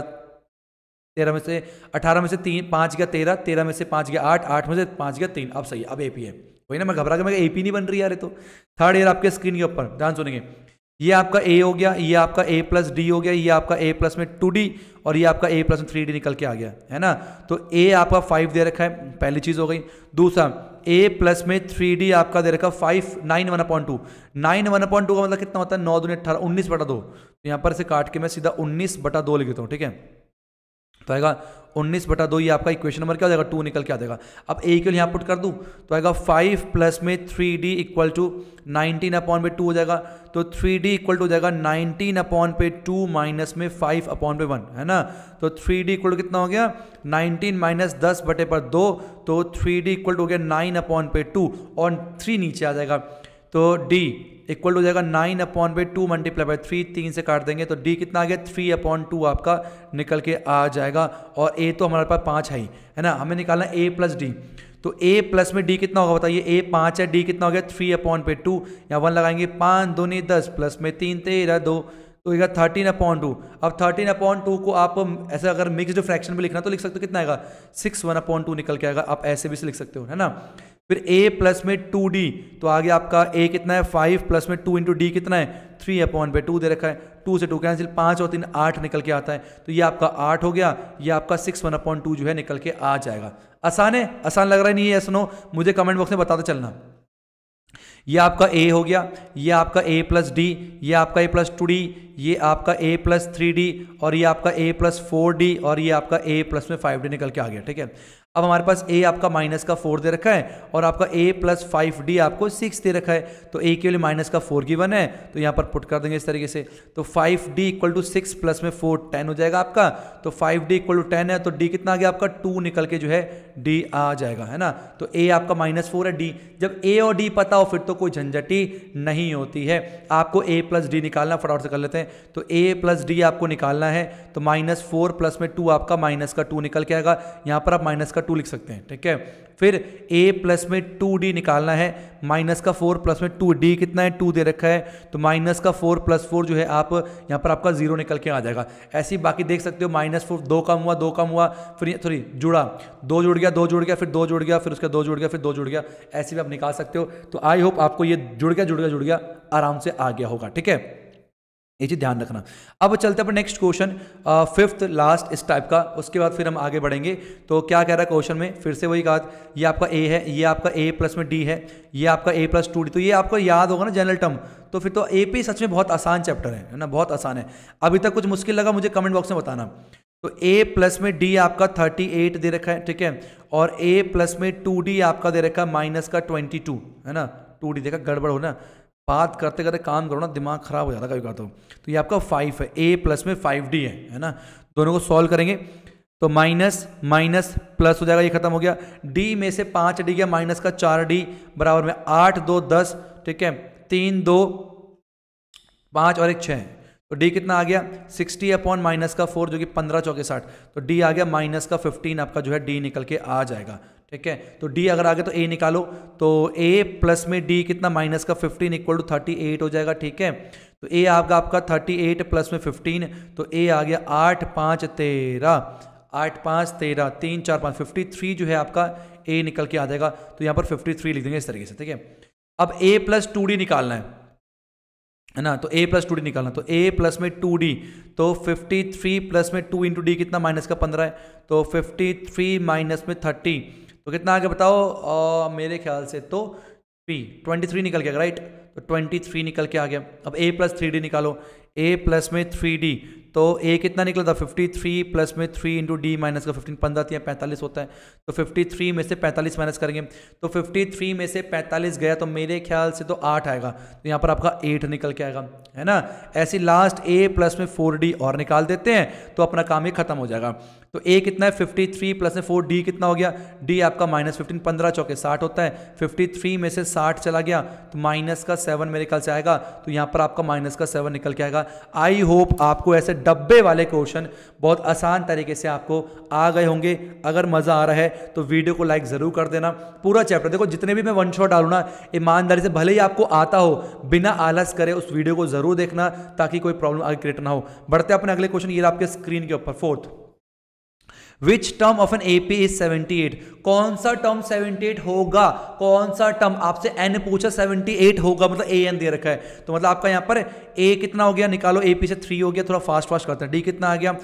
तेरह में से अठारह में से तीन पाँच गया तेरह तेरह में से पाँच गया आठ आठ में से पाँच गया तीन अब सही है अब ए पी है वही ना मैं घबरा गया मैं ए पी नहीं बन रही यार ये तो थर्ड ईयर आपके स्क्रीन के ऊपर ध्यान सुनेंगे ये आपका ए हो गया ये आपका ए प्लस डी हो गया ये आपका ए प्लस में टू डी और ये आपका ए प्लस में थ्री डी निकल के आ गया है ना तो ए आपका फाइव दे रखा है पहली चीज़ हो गई दूसरा ए प्लस में थ्री डी आपका दे रखा five nine one point two nine one point two का मतलब कितना होता है नौ दूनी अठारह उन्नीस बटा दो तो यहाँ पर से काट के मैं सीधा उन्नीस बटा दो लिखता हूँ ठीक है तो आएगा उन्नीस बटा दो ये आपका इक्वेशन नंबर क्या हो जाएगा टू निकल के आ जाएगा अब ए के लिए यहाँ पुट कर दूँ तो आएगा फाइव प्लस में three d equal to nineteen upon पे टू हो जाएगा तो थ्री डी इक्वल टू हो जाएगा नाइनटीन अपॉन पे टू माइनस में फाइव अपॉन पे वन है ना तो थ्री डी इक्वल कितना हो गया नाइनटीन माइनस दस बटे पर दो तो थ्री डी इक्वल टू हो गया नाइन अपॉन पे टू और थ्री नीचे आ जाएगा तो डी इक्वल हो जाएगा nine upon by two multiply by three तीन से काट देंगे तो डी कितना आ गया थ्री अपॉन टू आपका निकल के आ जाएगा और ए तो हमारे पास पाँच है ही है ना हमें निकालना ए प्लस डी तो ए प्लस में डी कितना होगा बताइए ए पाँच है डी कितना हो गया थ्री अपॉन पे टू या वन लगाएंगे पाँच दो नहीं दस प्लस में तीन तेरह दो तो ये थर्टीन अपॉन टू अब थर्टीन अपॉन टू को आप ऐसे अगर मिक्सड फ्रैक्शन में लिखना तो लिख सकते हो कितना आएगा सिक्स वन अपॉन टू निकल के आएगा आप ऐसे भी से लिख सकते हो है ना फिर a प्लस में टू डी तो आगे आपका a कितना है फाइव प्लस में टू इंटू डी कितना है थ्री अपॉन पे टू दे रखा है टू से टू कैंसिल 5 और तीन आठ निकल के आता है तो ये आपका आठ हो गया ये आपका सिक्स वन अपॉन टू जो है निकल के आ जाएगा आसान है आसान लग रहा है नहीं है सुनो मुझे कमेंट बॉक्स में बताते चलना ये आपका ए हो गया ये आपका ए प्लस डी ये आपका ए प्लस टू डी ये आपका ए प्लस थ्री डी और ये आपका ए प्लस फोर डी और ये आपका ए प्लस में फाइव डी निकल के आ गया ठीक है अब हमारे पास ए आपका माइनस का फोर दे रखा है और आपका ए प्लस फाइव डी आपको सिक्स दे रखा है तो ए के लिए माइनस का फोर गिवन है तो यहाँ पर पुट कर देंगे इस तरीके से तो five D equal to six plus में फोर टेन हो जाएगा आपका तो five D equal to ten है तो डी कितना आ गया आपका टू निकल के जो है डी आ जाएगा है ना तो ए आपका माइनस फोर है डी जब ए और डी पता हो फिर तो कोई झंझटी नहीं होती है आपको ए प्लस डी निकालना फटाफट से कर लेते हैं तो ए प्लस डी आपको निकालना है तो माइनस फोर प्लस में टू आपका माइनस का टू निकल के आएगा यहाँ पर आप माइनस का टू लिख सकते हैं ठीक है फिर a प्लस में टू डी निकालना है माइनस का फोर प्लस में टू डी कितना है टू दे रखा है तो माइनस का फोर प्लस फोर जो है आप यहां पर आपका जीरो निकल के आ जाएगा ऐसी बाकी देख सकते हो माइनस फोर दो कम हुआ दो कम हुआ फिर सॉरी जुड़ा दो जुड़ गया दो जुड़ गया फिर दो जुड़ गया फिर उसका दो जुड़ गया फिर दो जुड़ गया ऐसे भी आप निकाल सकते हो तो आई होप आपको ये जुड़ गया जुड़ गया जुड़ गया आराम से आ गया होगा ठीक है ये चीज़ ध्यान रखना अब चलते हैं अपने नेक्स्ट क्वेश्चन फिफ्थ लास्ट इस टाइप का उसके बाद फिर हम आगे बढ़ेंगे तो क्या कह रहा है क्वेश्चन में फिर से वही बात ये आपका ए है ये आपका ए प्लस में डी है ये आपका ए प्लस टू डी तो ये आपको याद होगा ना जनरल टर्म तो फिर तो ए पी सच में बहुत आसान चैप्टर है ना बहुत आसान है अभी तक कुछ मुश्किल लगा मुझे कमेंट बॉक्स में बताना तो ए प्लस में डी आपका थर्टी एट दे रखा है ठीक है और ए प्लस में टू डी आपका दे रखा है माइनस का ट्वेंटी टू है ना टू डी देखा गड़बड़ हो ना बात करते करते काम करो ना दिमाग खराब हो जाता कभी करते तो।, तो ये आपका फाइव है ए प्लस में फाइव डी है है ना दोनों को सॉल्व करेंगे तो माइनस माइनस प्लस हो जाएगा ये खत्म हो गया डी में से पाँच डी गया माइनस का चार डी बराबर में आठ दो दस ठीक है तीन दो पाँच और एक छः तो डी कितना आ गया सिक्सटी अपॉन माइनस का फोर जो कि पंद्रह चौके साठ तो डी आ गया माइनस का फिफ्टीन आपका जो है डी निकल के आ जाएगा ठीक है तो डी अगर आगे तो ए निकालो तो ए प्लस में डी कितना माइनस का fifteen equal to thirty eight हो जाएगा ठीक है तो ए आपका आपका थर्टी एट प्लस में फिफ्टीन तो ए आ गया आठ पाँच तेरह आठ पाँच तेरह तीन चार पाँच फिफ्टी थ्री जो है आपका ए निकल के आ जाएगा तो यहाँ पर फिफ्टी थ्री लिख देंगे इस तरीके से ठीक है अब ए प्लस टू डी निकालना है है ना तो ए प्लस टू डी निकालना तो ए प्लस में टू डी तो फिफ्टी थ्री प्लस में टू इंटू डी कितना माइनस का पंद्रह है तो फिफ्टी थ्री माइनस में थर्टी तो कितना आगे बताओ आ, मेरे ख्याल से तो पी ट्वेंटी थ्री निकल के राइट तो ट्वेंटी थ्री निकल के आ गया अब ए प्लस थ्री डी निकालो ए प्लस में थ्री डी तो ए कितना निकला था फिफ्टी थ्री प्लस में थ्री इंटू डी माइनस का फिफ्टीन पंद्रह या पैंतालीस होता है तो फिफ्टी थ्री में से पैंतालीस माइनस करेंगे तो फिफ्टी थ्री में से पैंतालीस गया तो मेरे ख्याल से तो आठ आएगा तो यहाँ पर आपका एट निकल के आएगा है ना ऐसी लास्ट ए प्लस में फोर डी और निकाल देते हैं तो अपना काम ही खत्म हो जाएगा तो ए कितना है फिफ्टी थ्री प्लस में फोर डी कितना हो गया डी आपका माइनस फिफ्टीन पंद्रह चौके साठ होता है फिफ्टी थ्री में से साठ चला गया तो माइनस का सेवन मेरे ख्याल से आएगा तो यहाँ पर आपका माइनस का सेवन निकल के आएगा आई होप आपको ऐसे डब्बे वाले क्वेश्चन बहुत आसान तरीके से आपको आ गए होंगे अगर मज़ा आ रहा है तो वीडियो को लाइक ज़रूर कर देना पूरा चैप्टर देखो जितने भी मैं वन शॉट डालू ना ईमानदारी से भले ही आपको आता हो बिना आलस करे उस वीडियो को ज़रूर देखना ताकि कोई प्रॉब्लम आगे क्रिएट ना हो बढ़ते अपने अगले क्वेश्चन ये आपके स्क्रीन के ऊपर fourth which term of an AP is 78 कौन सा टर्म 78 होगा कौन सा टर्म आपसे एन पूछा 78 होगा मतलब ए एन दे रखा है तो मतलब आपका यहां पर ए कितना हो गया निकालो एपी से थ्री हो गया थोड़ा फास्ट फास्ट करते हैं डी कितना आ गया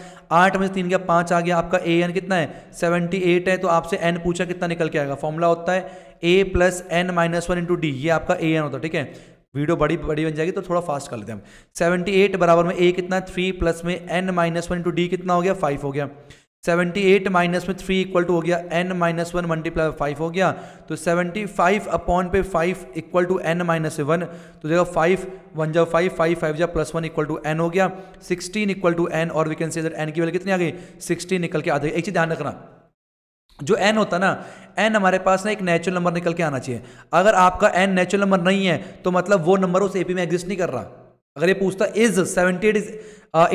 आठ में से तीन गया पांच आ गया आपका ए एन कितना है 78 है तो आपसे एन पूछा कितना निकल के आएगा फॉर्मूला होता है ए plus N minus one into D ये आपका ए एन होता है ठीक है वीडियो बड़ी बड़ी बन जाएगी तो थोड़ा फास्ट कर लेते हैं हम सेवेंटी एट बराबर में ए कितना थ्री प्लस में N minus one into d कितना हो गया फाइव हो गया सेवेंटी एट माइनस में थ्री इक्वल टू हो गया N minus one multiply five हो गया तो सेवेंटी फाइव अपॉन पे five equal to N minus one तो देखो फाइव वन जा फाइव फाइव फाइव जा plus one equal to N हो गया सिक्सटीन इक्वल टू एन और वी कैन से एन की वैल्यू कितनी आ गई सिक्सटीन निकल के आ जाएगी एक चीज़ ध्यान रखना जो एन होता ना एन हमारे पास ना एक नेचुरल नंबर निकल के आना चाहिए अगर आपका एन नेचुरल नंबर नहीं है तो मतलब वो नंबर उस एपी में एग्जिस्ट नहीं कर रहा अगर ये पूछता is seventy eight is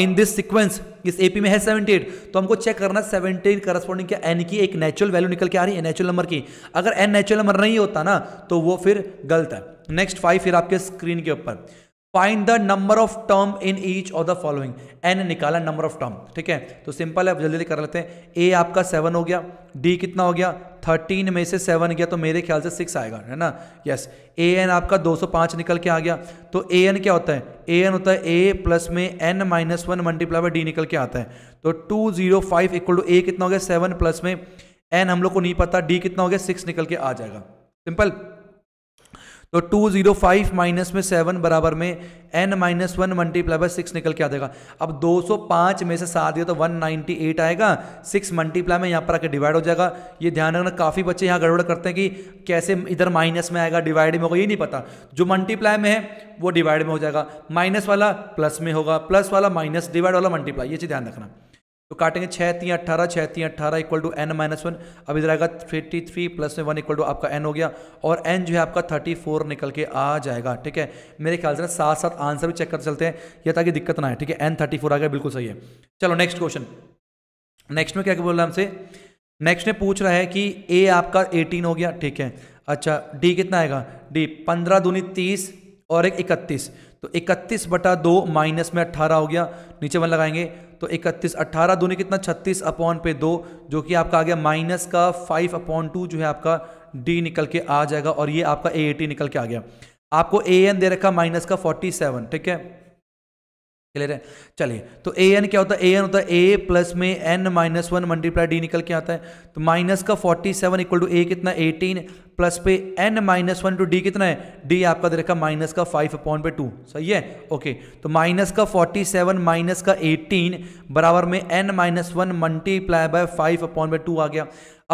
in this sequence इस एपी में है सेवेंटी एट तो हमको चेक करना सेवेंटी एट करस्पॉन्डिंग क्या एन की एक नेचुरल वैल्यू निकल के आ रही है नेचुरल नंबर की अगर एन नेचुरल नंबर नहीं होता ना तो वो फिर गलत है नेक्स्ट फाइव फिर आपके स्क्रीन के ऊपर find the number of term in each of the following n निकाला नंबर ऑफ टर्म ठीक है तो सिंपल है जल्दी कर लेते हैं ए आपका सेवन हो गया डी कितना हो गया थर्टीन में से सेवन गया तो मेरे ख्याल से सिक्स आएगा है ना यस ए एन आपका दो सौ पांच निकल के आ गया तो ए एन क्या होता है ए एन होता है ए प्लस में N minus one multiply by d निकल के आता है तो two zero five equal to ए कितना हो गया सेवन प्लस में एन हम लोग को नहीं पता डी कितना हो गया सिक्स निकल के आ जाएगा सिंपल तो टू जीरो फाइव माइनस में सेवन बराबर में N minus one multiply by six निकल के आ जाएगा अब 205 में से सात दिया तो 198 आएगा सिक्स मल्टीप्लाई में यहाँ पर आके डिवाइड हो जाएगा ये ध्यान रखना काफ़ी बच्चे यहाँ गड़बड़ करते हैं कि कैसे इधर माइनस में आएगा डिवाइड में होगा ये नहीं पता जो मल्टीप्लाई में है वो डिवाइड में हो जाएगा माइनस वाला प्लस में होगा प्लस वाला माइनस डिवाइड वाला मल्टीप्लाई ये चीज़ ध्यान रखना तो काटेंगे छः तीन अट्ठारह छः तीन अट्ठारह equal to N minus one अब इधर आएगा थर्टी थ्री प्लस में वन इक्वल टू आपका एन हो गया और एन जो है आपका थर्टी फोर निकल के आ जाएगा ठीक है मेरे ख्याल से ना साथ साथ आंसर भी चेक करते चलते हैं ये ताकि दिक्कत ना आए ठीक है एन थर्टी फोर आ गया बिल्कुल सही है चलो नेक्स्ट क्वेश्चन नेक्स्ट में क्या बोल रहा हमसे नेक्स्ट ने पूछ रहा है कि ए आपका एटीन हो गया ठीक है अच्छा डी कितना आएगा डी पंद्रह दूनी तीस और एक इकतीस तो इकतीस बटा दो माइनस में अट्ठारह हो गया नीचे वन लगाएंगे तो इकतीस अट्ठारह दोनों कितना छत्तीस अपॉन पे दो जो कि आपका आ गया माइनस का फाइव अपॉन टू जो है आपका डी निकल के आ जाएगा और ये आपका ए निकल के आ गया आपको ए एन दे रखा माइनस का फोर्टी सेवन ठीक है क्लियर है चलिए तो ए एन क्या होता है ए एन होता है ए प्लस में N minus one multiply D निकल के आता है तो माइनस का फोर्टी सेवन इक्वल टू ए कितना एटीन प्लस पे N minus one to D कितना है डी आपका दे रखा माइनस का फाइव अपॉन पे टू सही है ओके तो माइनस का फोर्टी सेवन माइनस का एटीन बराबर में N minus one multiply by five upon पे टू आ गया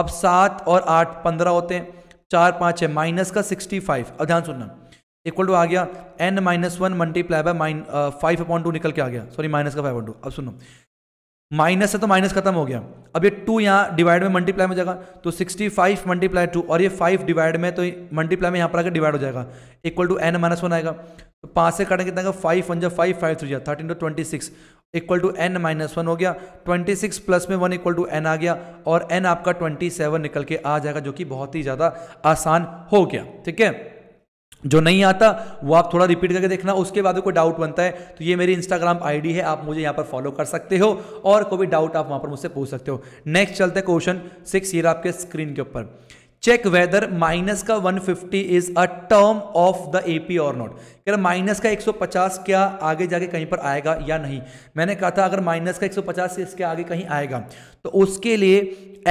अब सात और आठ पंद्रह होते हैं चार पाँच है माइनस का सिक्सटी फाइव अब ध्यान सुनना इक्वल टू आ गया N minus one multiply by minus five upon two निकल के आ गया सॉरी माइनस का फाइव अपॉइंट टू अब सुनो माइनस है तो माइनस खत्म हो गया अब ये टू यहाँ डिवाइड में मल्टीप्लाई में जाएगा तो सिक्सटी फाइव मल्टीप्लाई टू और ये फाइव डिवाइड में तो मल्टीप्लाई में यहाँ पर आकर डिवाइड हो जाएगा equal to N minus one आएगा तो पाँच से काटा कितना फाइव वन जब five five three thirteen two twenty six equal to N minus one हो गया ट्वेंटी सिक्स प्लस में वन इक्वल टू एन आ गया और एन आपका ट्वेंटी सेवन निकल के आ जाएगा जो कि बहुत ही ज़्यादा आसान हो गया ठीक है जो नहीं आता वो आप थोड़ा रिपीट करके देखना उसके बाद कोई डाउट बनता है तो ये मेरी इंस्टाग्राम आईडी है आप मुझे यहाँ पर फॉलो कर सकते हो और कोई भी डाउट आप वहाँ पर मुझसे पूछ सकते हो नेक्स्ट चलते क्वेश्चन सिक्स ईयर आपके स्क्रीन के ऊपर चेक वेदर माइनस का 150 is a term of the AP और नॉट अगर माइनस का 150 क्या आगे जाके कहीं पर आएगा या नहीं मैंने कहा था अगर माइनस का 150 इसके आगे कहीं आएगा तो उसके लिए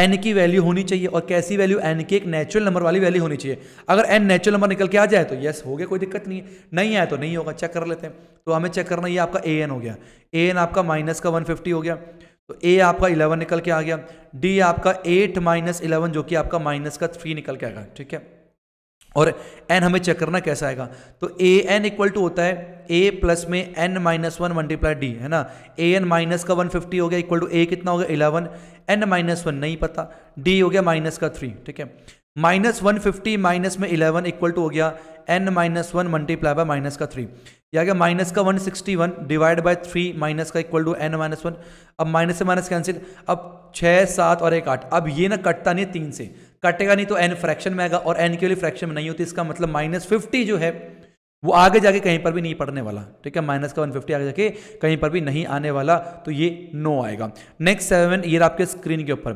एन की वैल्यू होनी चाहिए और कैसी वैल्यू एन की एक नेचुरल नंबर वाली वैल्यू होनी चाहिए अगर एन नेचुरल नंबर निकल के आ जाए तो यस हो गया कोई दिक्कत नहीं है नहीं आए तो नहीं होगा चेक कर लेते हैं तो हमें चेक करना ये आपका ए एन हो गया ए एन आपका माइनस का वन हो गया तो ए आपका इलेवन निकल के आ गया डी आपका एट माइनस इलेवन जो कि आपका माइनस का थ्री निकल के आएगा ठीक है और एन हमें चेक करना कैसा आएगा तो ए एन इक्वल टू होता है ए प्लस में N minus one multiply d है ना ए एन माइनस का वन फिफ्टी हो गया इक्वल टू ए कितना हो गया इलेवन एन माइनस वन नहीं पता डी हो गया माइनस का थ्री ठीक है माइनस वन फिफ्टी माइनस में इलेवन इक्वल टू हो गया N minus one multiply by minus का थ्री या गया माइनस का 161 sixty one divide by three minus का equal to N minus one अब माइनस से माइनस कैंसिल अब छः सात और एक आठ अब ये ना कटता नहीं तीन से कटेगा नहीं तो एन फ्रैक्शन में आएगा और एन के लिए फ्रैक्शन में नहीं होती इसका मतलब माइनस फिफ्टी जो है वो आगे जाके कहीं पर भी नहीं पड़ने वाला ठीक है माइनस का 150 आगे जाके कहीं पर भी नहीं आने वाला तो ये नो आएगा नेक्स्ट सेवन ये आपके स्क्रीन के ऊपर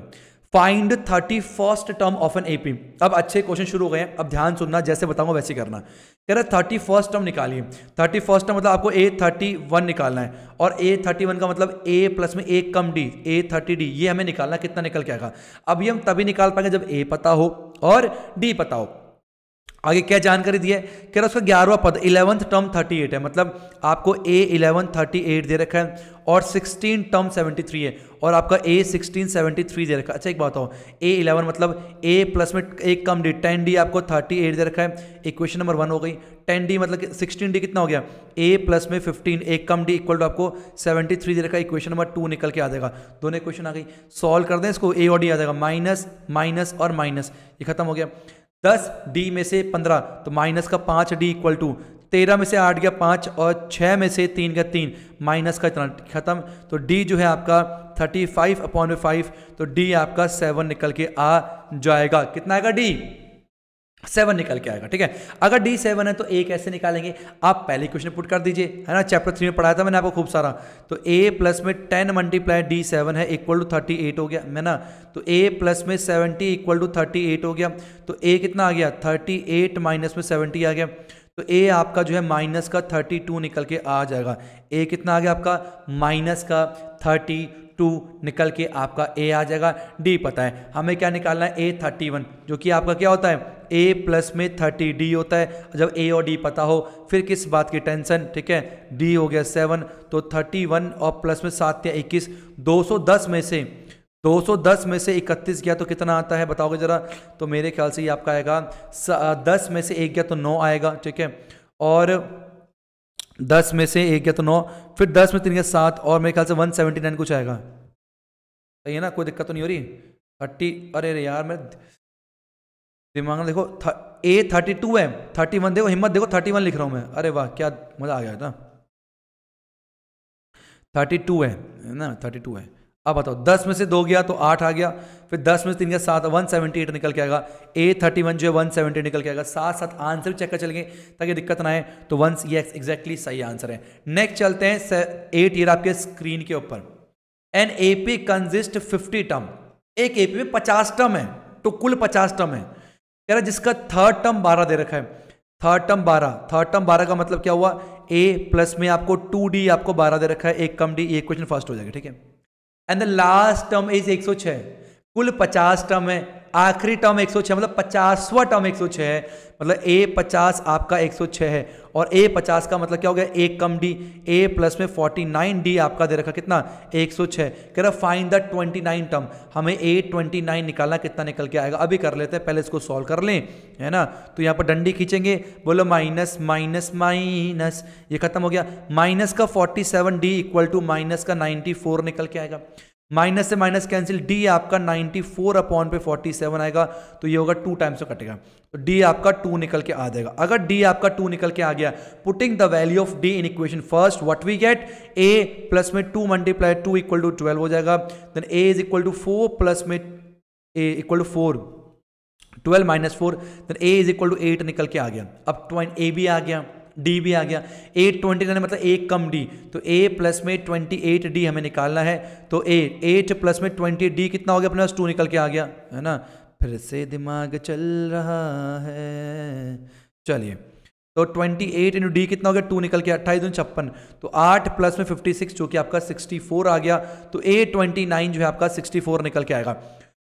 find thirty first term of an AP अब अच्छे क्वेश्चन शुरू हो गए अब ध्यान सुनना जैसे बताऊंगा वैसे करना कह रहा है थर्टी फर्स्ट टर्म निकालिए थर्टी फर्स्ट टर्म मतलब आपको ए थर्टी वन निकालना है और ए थर्टी वन का मतलब ए प्लस में ए कम डी ए थर्टी डी ये हमें निकालना कितना निकल के आएगा अभी हम तभी निकाल पाएंगे जब ए पता हो और डी पता हो आगे क्या जानकारी दी है कह रहा है उसका ग्यारहवा पद इलेवंथ टर्म थर्टी एट है मतलब आपको ए इलेवन थर्टी एट दे रखा है और सिक्सटीन टर्म थ्री है और आपका ए सिक्सटीन सेवेंटी थ्री दे रखा है अच्छा एक बात हो ए इलेवन मतलब ए प्लस में एक कम डी टेन डी आपको थर्टी एट दे रखा है इक्वेशन नंबर वन हो गई टेन डी मतलब सिक्सटीन डी कितना हो गया ए प्लस में फिफ्टीन एक कम डी इक्वल टू आपको सेवेंटी थ्री दे रखा है इक्वेशन नंबर टू निकल के आ जाएगा दोनों इक्वेशन आ गई सॉल्व कर दें इसको ए और डी आ जाएगा माइनस माइनस और माइनस ये खत्म हो गया दस डी में से पंद्रह तो माइनस का पाँच डी इक्वल टू तेरह में से आठ गया पाँच और छः में से तीन गया तीन माइनस का इतना खत्म तो डी जो है आपका थर्टी फाइव अपॉन में फाइव तो डी आपका सेवन निकल के आ जाएगा कितना आएगा डी सेवन निकल के आएगा ठीक है अगर डी सेवन है तो ए कैसे निकालेंगे आप पहले क्वेश्चन पुट कर दीजिए है ना चैप्टर थ्री में पढ़ाया था मैंने आपको खूब सारा तो ए प्लस में टेन मल्टीप्लाई डी सेवन है इक्वल टू थर्टी एट हो गया है ना तो ए प्लस में seventy equal to thirty eight हो गया तो ए कितना आ गया थर्टी एट माइनस में सेवेंटी आ गया तो ए आपका जो है माइनस का थर्टी टू निकल के आ जाएगा ए कितना आ गया आपका माइनस का थर्टी टू निकल के आपका ए आ जाएगा डी पता है हमें क्या निकालना है ए थर्टी वन जो कि आपका क्या होता है ए प्लस में थर्टी डी होता है जब ए और डी पता हो फिर किस बात की टेंशन ठीक है डी हो गया सेवन तो थर्टी वन और प्लस में सात या इक्कीस दो सौ दस में से 210 में से 31 गया तो कितना आता है बताओगे ज़रा तो मेरे ख्याल से ये आपका आएगा दस में से एक गया तो नौ आएगा ठीक है और दस में से एक गया तो नौ फिर दस में तीन गया सात और मेरे ख्याल से वन सेवेंटी नाइन कुछ आएगा सही है ना कोई दिक्कत तो नहीं हो रही थर्टी अरे अरे यार मैं दिमाग में देखो ए थर्टी टू है थर्टी वन देखो हिम्मत देखो थर्टी वन लिख रहा हूँ मैं अरे वाह क्या मज़ा आ गया था थर्टी टू है ना थर्टी टू है अब बताओ दस में से दो गया तो आठ आ गया फिर दस में से तीन गया सात वन सेवेंटी एट निकल के आएगा ए थर्टी वन जो है वन सेवेंटी निकल के आएगा साथ साथ आंसर भी चेक कर चलेंगे ताकि दिक्कत ना आए तो वन ये एग्जैक्टली सही आंसर है नेक्स्ट चलते हैं एट ईयर आपके स्क्रीन के ऊपर an A P consist fifty term एक ए पी में पचास टर्म है तो कुल पचास टर्म है कह रहा जिसका थर्ड टर्म बारह दे रखा है थर्ड टर्म बारह थर्ड टर्म बारह का मतलब क्या हुआ ए प्लस में आपको टू डी आपको बारह दे रखा है एक कम डी ये क्वेश्चन फर्स्ट हो जाएगा ठीक है and the last term is 106 कुल 50 टर्म है आखिरी टर्म एक सौ छह मतलब पचासवा टर्म एक सौ छह है मतलब ए पचास आपका एक सौ छह है और ए पचास का मतलब क्या हो गया ए कम डी ए प्लस में फोर्टी नाइन डी आपका दे रखा कितना एक सौ छह कह रहा find the twenty nine term हमें ए ट्वेंटी नाइन निकालना कितना निकल के आएगा अभी कर लेते हैं पहले इसको सॉल्व कर लें है ना तो यहाँ पर डंडी खींचेंगे बोलो माइनस माइनस माइनस ये खत्म हो गया माइनस का forty seven d equal to minus का फोर निकल के आएगा माइनस से माइनस कैंसिल डी आपका 94 फोर अपॉन पे 47 आएगा तो ये होगा टू टाइम्स तो कटेगा तो डी आपका टू निकल के आ जाएगा अगर डी आपका टू निकल के आ गया putting the value of d in equation first what we get a plus में two multiply two equal to twelve हो जाएगा then a is equal to four plus में a equal to four twelve minus four then a is equal to eight निकल के आ गया अब ट्वेंट ए भी आ गया डी भी आ गया एट ट्वेंटी नाइन मतलब एक कम डी तो ए प्लस में ट्वेंटी एट डी हमें निकालना है तो ए एट प्लस में ट्वेंटी डी कितना हो गया अपने पास टू निकल के आ गया है ना फिर से दिमाग चल रहा है चलिए तो ट्वेंटी एट इंटू डी कितना हो गया टू निकल के अट्ठाईस दून छप्पन तो आठ प्लस में फिफ्टी सिक्स जो कि आपका सिक्सटी फोर आ गया तो ए ट्वेंटी नाइन जो है आपका सिक्सटी फोर निकल के आएगा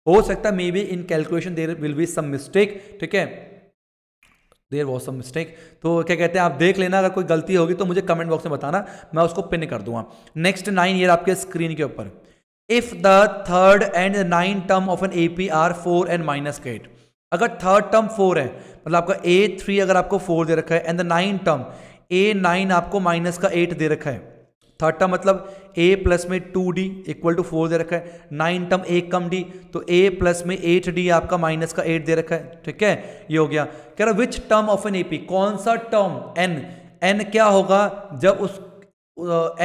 हो सकता है maybe in calculation there will be some mistake ठीक है देर वॉज सम मिस्टेक तो क्या कहते हैं आप देख लेना अगर कोई गलती होगी तो मुझे कमेंट बॉक्स में बताना मैं उसको पिन कर दूंगा नेक्स्ट नाइन ईयर आपके स्क्रीन के ऊपर if the third and nine term of an A P are four and minus का एट अगर थर्ड टर्म फोर है मतलब आपका ए थ्री अगर आपको फोर दे रखा है and the nine term a nine आपको माइनस का एट दे रखा है थर्ड टर्म मतलब ए प्लस में two D equal to four दे रखा है नाइन टर्म एक कम डी तो ए प्लस में एट डी आपका माइनस का एट दे रखा है ठीक है ये हो गया कह रहा which term of an AP कौन सा टर्म एन एन क्या होगा जब उस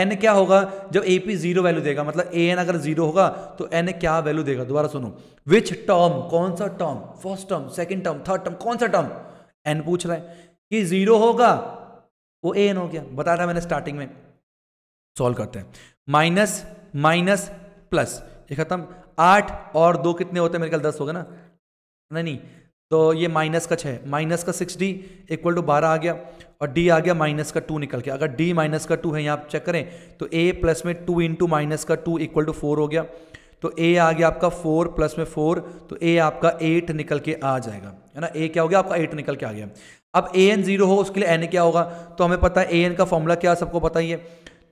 एन uh, क्या होगा जब ए पी जीरो वैल्यू देगा मतलब ए एन अगर जीरो होगा तो एन क्या वैल्यू देगा दोबारा सुनो विच टर्म कौन सा टर्म first term second term third term कौन सा टर्म एन पूछ रहा है कि जीरो होगा वो ए एन हो गया बताया था मैंने स्टार्टिंग में सॉल्व करते हैं माइनस माइनस प्लस ये खत्म आठ और दो कितने होते हैं मेरे ख्याल दस होगा ना नहीं नहीं तो ये माइनस का छः माइनस का सिक्स डी इक्वल टू बारह आ गया और डी आ गया माइनस का टू निकल के अगर डी माइनस का टू है यहाँ आप चेक करें तो ए प्लस में टू इंटू माइनस का टू इक्वल टू फोर हो गया तो ए आ गया आपका फोर प्लस में फोर तो ए आपका एट निकल के आ जाएगा है ना ए क्या हो गया आपका एट निकल के आ गया अब ए एन जीरो हो उसके लिए एन क्या होगा तो हमें पता है ए एन का फॉर्मूला क्या सबको पता ही है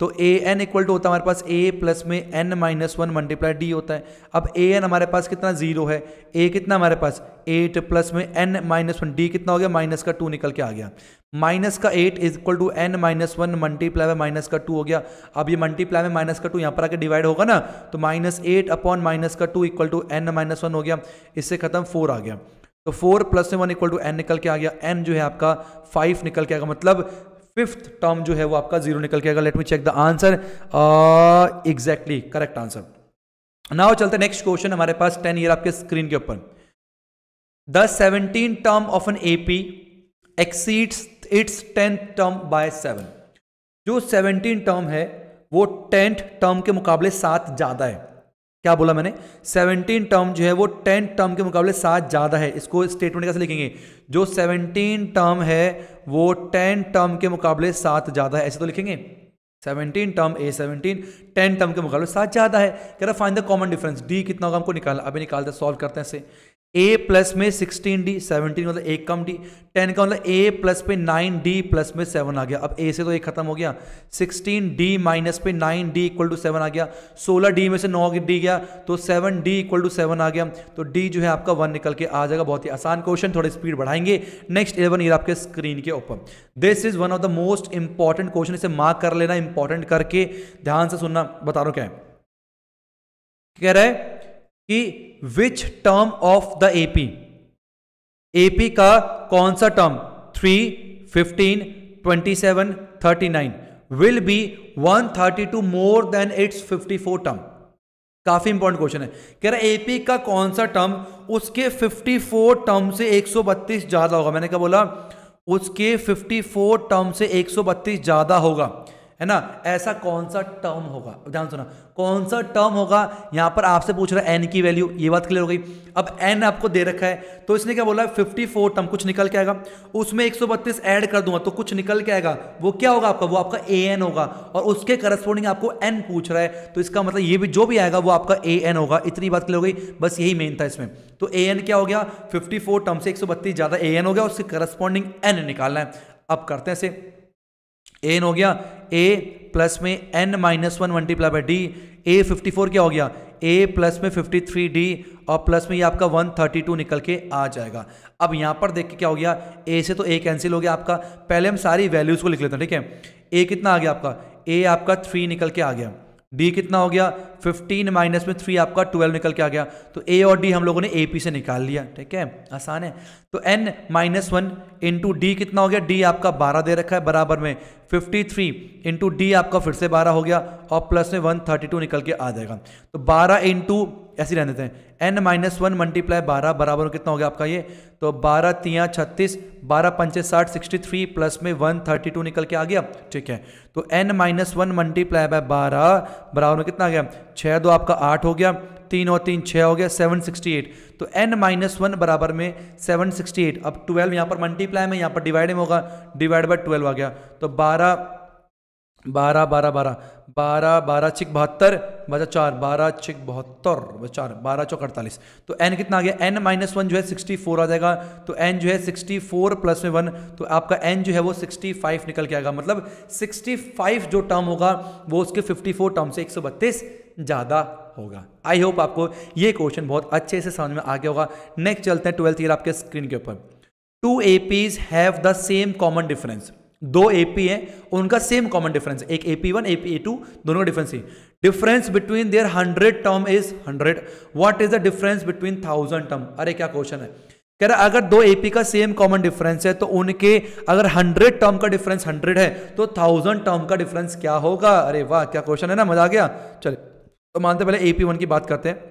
तो ए एन इक्वल टू होता है हमारे पास ए प्लस में N minus one multiply D होता है अब ए एन हमारे पास कितना जीरो है ए कितना हमारे पास एट प्लस में एन माइनस वन डी कितना हो गया माइनस का टू निकल के आ गया माइनस का eight is equal to N minus one multiply में माइनस का टू हो गया अब ये मल्टीप्लाई में माइनस का टू यहाँ पर आके डिवाइड होगा ना तो माइनस एट अपॉन माइनस का two equal to N minus one हो गया इससे खत्म फोर आ गया तो फोर प्लस में वन इक्वल टू एन निकल के आ गया एन जो है आपका फाइव निकल के आ गया मतलब फिफ्थ टर्म जो है वो आपका जीरो निकल के आएगा let me check the answer exactly correct answer now चलते नेक्स्ट क्वेश्चन हमारे पास टेन ईयर आपके स्क्रीन के ऊपर the seventeen term of an AP exceeds its tenth term by seven जो सेवनटीन टर्म है वो टेंथ टर्म के मुकाबले सात ज़्यादा है क्या बोला मैंने सेवनटीन टर्म जो है वो टेन टर्म के मुकाबले सात ज़्यादा है इसको स्टेटमेंट कैसे लिखेंगे जो सेवनटीन टर्म है वो टेन टर्म के मुकाबले सात ज़्यादा है ऐसे तो लिखेंगे seventeen term a seventeen ten term के मुकाबले सात ज़्यादा है कह रहा find the common difference d कितना होगा हमको निकालना अभी निकालते सॉल्व करते हैं ए प्लस में सिक्सटीन डी सेवनटीन मतलब एक कम डी टेन का मतलब ए प्लस पे नाइन डी प्लस में सेवन आ गया अब ए से तो एक खत्म हो गया सिक्सटीन डी माइनस पे nine D equal to seven आ गया सोलह डी में से नौ डी गया तो seven d equal to seven आ गया तो डी जो है आपका वन निकल के आ जाएगा बहुत ही आसान क्वेश्चन थोड़ी स्पीड बढ़ाएंगे नेक्स्ट इलेवन ईयर आपके स्क्रीन के ऊपर this is one of the most important question इसे मार्क कर लेना इंपॉर्टेंट करके ध्यान से सुनना बता रहा हूँ क्या है कह रहे कि which term of the AP AP का कौन सा term three fifteen twenty seven thirty nine will be one thirty two more than its fifty four term काफी इंपॉर्टेंट क्वेश्चन है कह रहा है एपी का कौन सा टर्म उसके फिफ्टी फोर टर्म से एक सौ बत्तीस ज्यादा होगा मैंने क्या बोला उसके फिफ्टी फोर टर्म से एक सौ बत्तीस ज्यादा होगा है ना ऐसा कौन सा टर्म होगा ध्यान सुना कौन सा टर्म होगा यहां पर आपसे पूछ रहा है एन की वैल्यू ये बात क्लियर हो गई अब एन आपको दे रखा है तो इसने क्या बोला फिफ्टी फोर टर्म कुछ निकल के आएगा उसमें एक सौ बत्तीस एड कर दूंगा तो कुछ निकल के आएगा वो क्या होगा आपका वो आपका ए एन होगा और उसके करस्पॉन्डिंग आपको एन पूछ रहा है तो इसका मतलब ये भी जो भी आएगा वो आपका ए एन होगा इतनी बात क्लियर हो गई बस यही मेन था इसमें तो ए एन क्या हो गया फिफ्टी फोर टर्म से एक सौ बत्तीस ज़्यादा ए एन हो गया उसके करस्पॉन्डिंग एन निकालना है अब करते हैं इसे एन हो गया ए प्लस में N minus one multiply by d a fifty four क्या हो गया ए प्लस में फिफ्टी थ्री डी और प्लस में ये आपका वन थर्टी टू निकल के आ जाएगा अब यहाँ पर देख के क्या हो गया ए से तो ए कैंसिल हो गया आपका पहले हम सारी वैल्यूज़ को लिख लेते हैं ठीक है ए कितना आ गया आपका ए आपका थ्री निकल के आ गया डी कितना हो गया 15 माइनस में 3 आपका 12 निकल के आ गया तो ए और डी हम लोगों ने ए पी से निकाल लिया ठीक है आसान है तो n minus one into d कितना हो गया डी आपका 12 दे रखा है बराबर में 53 थ्री इंटू डी आपका फिर से 12 हो गया और प्लस में 132 निकल के आ जाएगा तो 12 इंटू ऐसे रहने देते हैं एन माइनस वन मल्टीप्लाई बारह बराबर कितना हो गया आपका ये तो बारह तिया छत्तीस बारह पंचे साठ सिक्सटी थ्री प्लस में वन थर्टी टू निकल के आ गया ठीक है तो n minus one multiply by बारह बराबर में कितना आ गया छः दो आपका आठ हो गया तीन और तीन छः हो गया सेवन सिक्सटी एट तो एन माइनस वन बराबर में सेवन सिक्सटी एट अब ट्वेल्व यहाँ पर मल्टीप्लाई में यहाँ पर डिवाइड में होगा डिवाइड बाय ट्वेल्व आ गया तो बारह बारह बारह बारह बारह बारह छिक बहत्तर बचा चार बारह छिक बहत्तर चार बारह चौक अड़तालीस तो एन कितना आ गया एन माइनस वन जो है सिक्सटी फोर आ जाएगा तो एन जो है सिक्सटी फोर प्लस में वन तो आपका एन जो है वो सिक्सटी फाइव निकल के आएगा मतलब सिक्सटी फाइव जो टर्म होगा वो उसके फिफ्टी फोर टर्म से एक सौ बत्तीस ज़्यादा होगा आई होप आपको ये क्वेश्चन बहुत अच्छे से समझ में आ गया होगा नेक्स्ट चलते हैं ट्वेल्थ ईयर आपके स्क्रीन के ऊपर two A Ps have the same common difference दो एपी हैं उनका सेम कॉमन डिफरेंस एक एपी वन एपी टू दोनों का डिफरेंस ही difference between their hundred term is hundred what is the difference between thousand term अरे क्या question है कह रहा अगर दो एपी का सेम कॉमन डिफरेंस है तो उनके अगर हंड्रेड टर्म का डिफरेंस हंड्रेड है तो थाउजेंड टर्म का डिफरेंस क्या होगा अरे वाह क्या क्वेश्चन है ना मजा आ गया चलिए तो मानते पहले एपी वन की बात करते हैं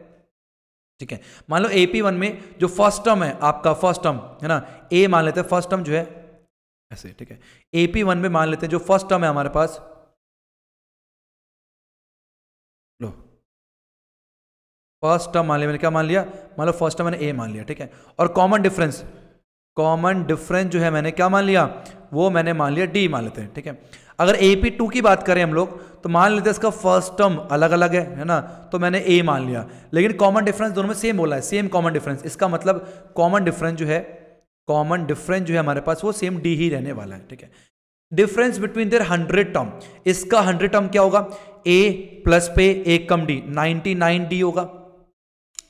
ठीक है मान लो एपी वन में जो फर्स्ट टर्म है आपका फर्स्ट टर्म है ना ए मान लेते हैं फर्स्ट टर्म जो है ऐसे ठीक है एपी वन में मान लेते हैं जो फर्स्ट टर्म है हमारे पास लो फर्स्ट टर्म मान लिया मैंने क्या मान लिया मान लो फर्स्ट टर्म मैंने ए मान लिया ठीक है और कॉमन डिफरेंस कॉमन डिफरेंस जो है मैंने क्या मान लिया वो मैंने मान लिया डी मान लेते हैं ठीक है अगर ए पी टू की बात करें हम लोग तो मान लेते हैं इसका फर्स्ट टर्म अलग अलग है है ना तो मैंने ए मान लिया लेकिन कॉमन डिफरेंस दोनों में सेम बोला है सेम कॉमन डिफरेंस इसका मतलब कॉमन डिफरेंस जो है कॉमन डिफरेंस जो है हमारे पास वो सेम डी ही रहने वाला है ठीक है difference between their hundred term इसका हंड्रेड टर्म क्या होगा ए प्लस पे ए कम डी नाइनटी नाइन डी होगा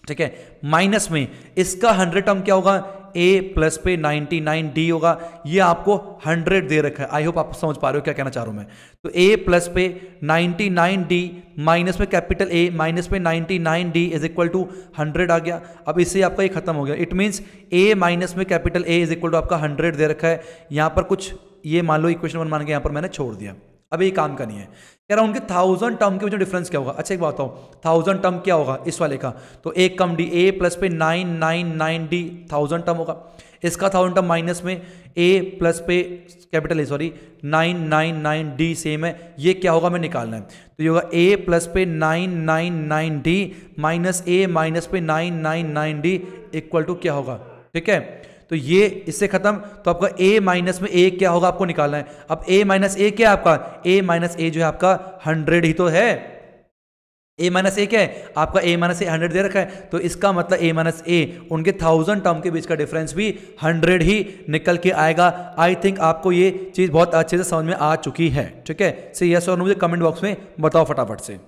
ठीक है माइनस में इसका हंड्रेड टर्म क्या होगा ए प्लस पे 99 डी होगा ये आपको 100 दे रखा है आई होप आप समझ पा रहे हो क्या कहना चाह रहा हूं मैं तो ए प्लस पे 99 डी माइनस में कैपिटल ए माइनस पे 99 डी इज इक्वल टू 100 आ गया अब इससे आपका ये खत्म हो गया इट मीन्स ए माइनस में capital A is equal to आपका हंड्रेड दे रखा है यहां पर कुछ ये मान लो इक्वेशन वन मान के यहां पर मैंने छोड़ दिया अभी ये काम का नहीं है कह रहा हूँ उनके थाउजेंड टर्म के बीच डिफरेंस क्या होगा अच्छा एक बात बताऊँ थाउजेंड टर्म क्या होगा इस वाले का तो एक कम डी ए प्लस पे nine nine nine D thousand term होगा इसका थाउजेंड टर्म माइनस में ए प्लस पे capital A sorry nine nine nine D same है ये क्या होगा हमें निकालना है तो ये होगा ए प्लस पे nine nine nine D minus A minus पे nine nine nine D equal to क्या होगा ठीक है तो ये इससे खत्म तो आपका ए माइनस में ए क्या होगा आपको निकालना है अब ए माइनस ए क्या है आपका ए माइनस ए जो है आपका हंड्रेड ही तो है ए माइनस ए क्या है आपका ए माइनस ए हंड्रेड दे रखा है तो इसका मतलब ए माइनस ए उनके थाउजेंड टर्म के बीच का डिफरेंस भी हंड्रेड ही निकल के आएगा आई थिंक आपको ये चीज़ बहुत अच्छे से समझ में आ चुकी है ठीक है सर यस और मुझे कमेंट बॉक्स में बताओ फटाफट से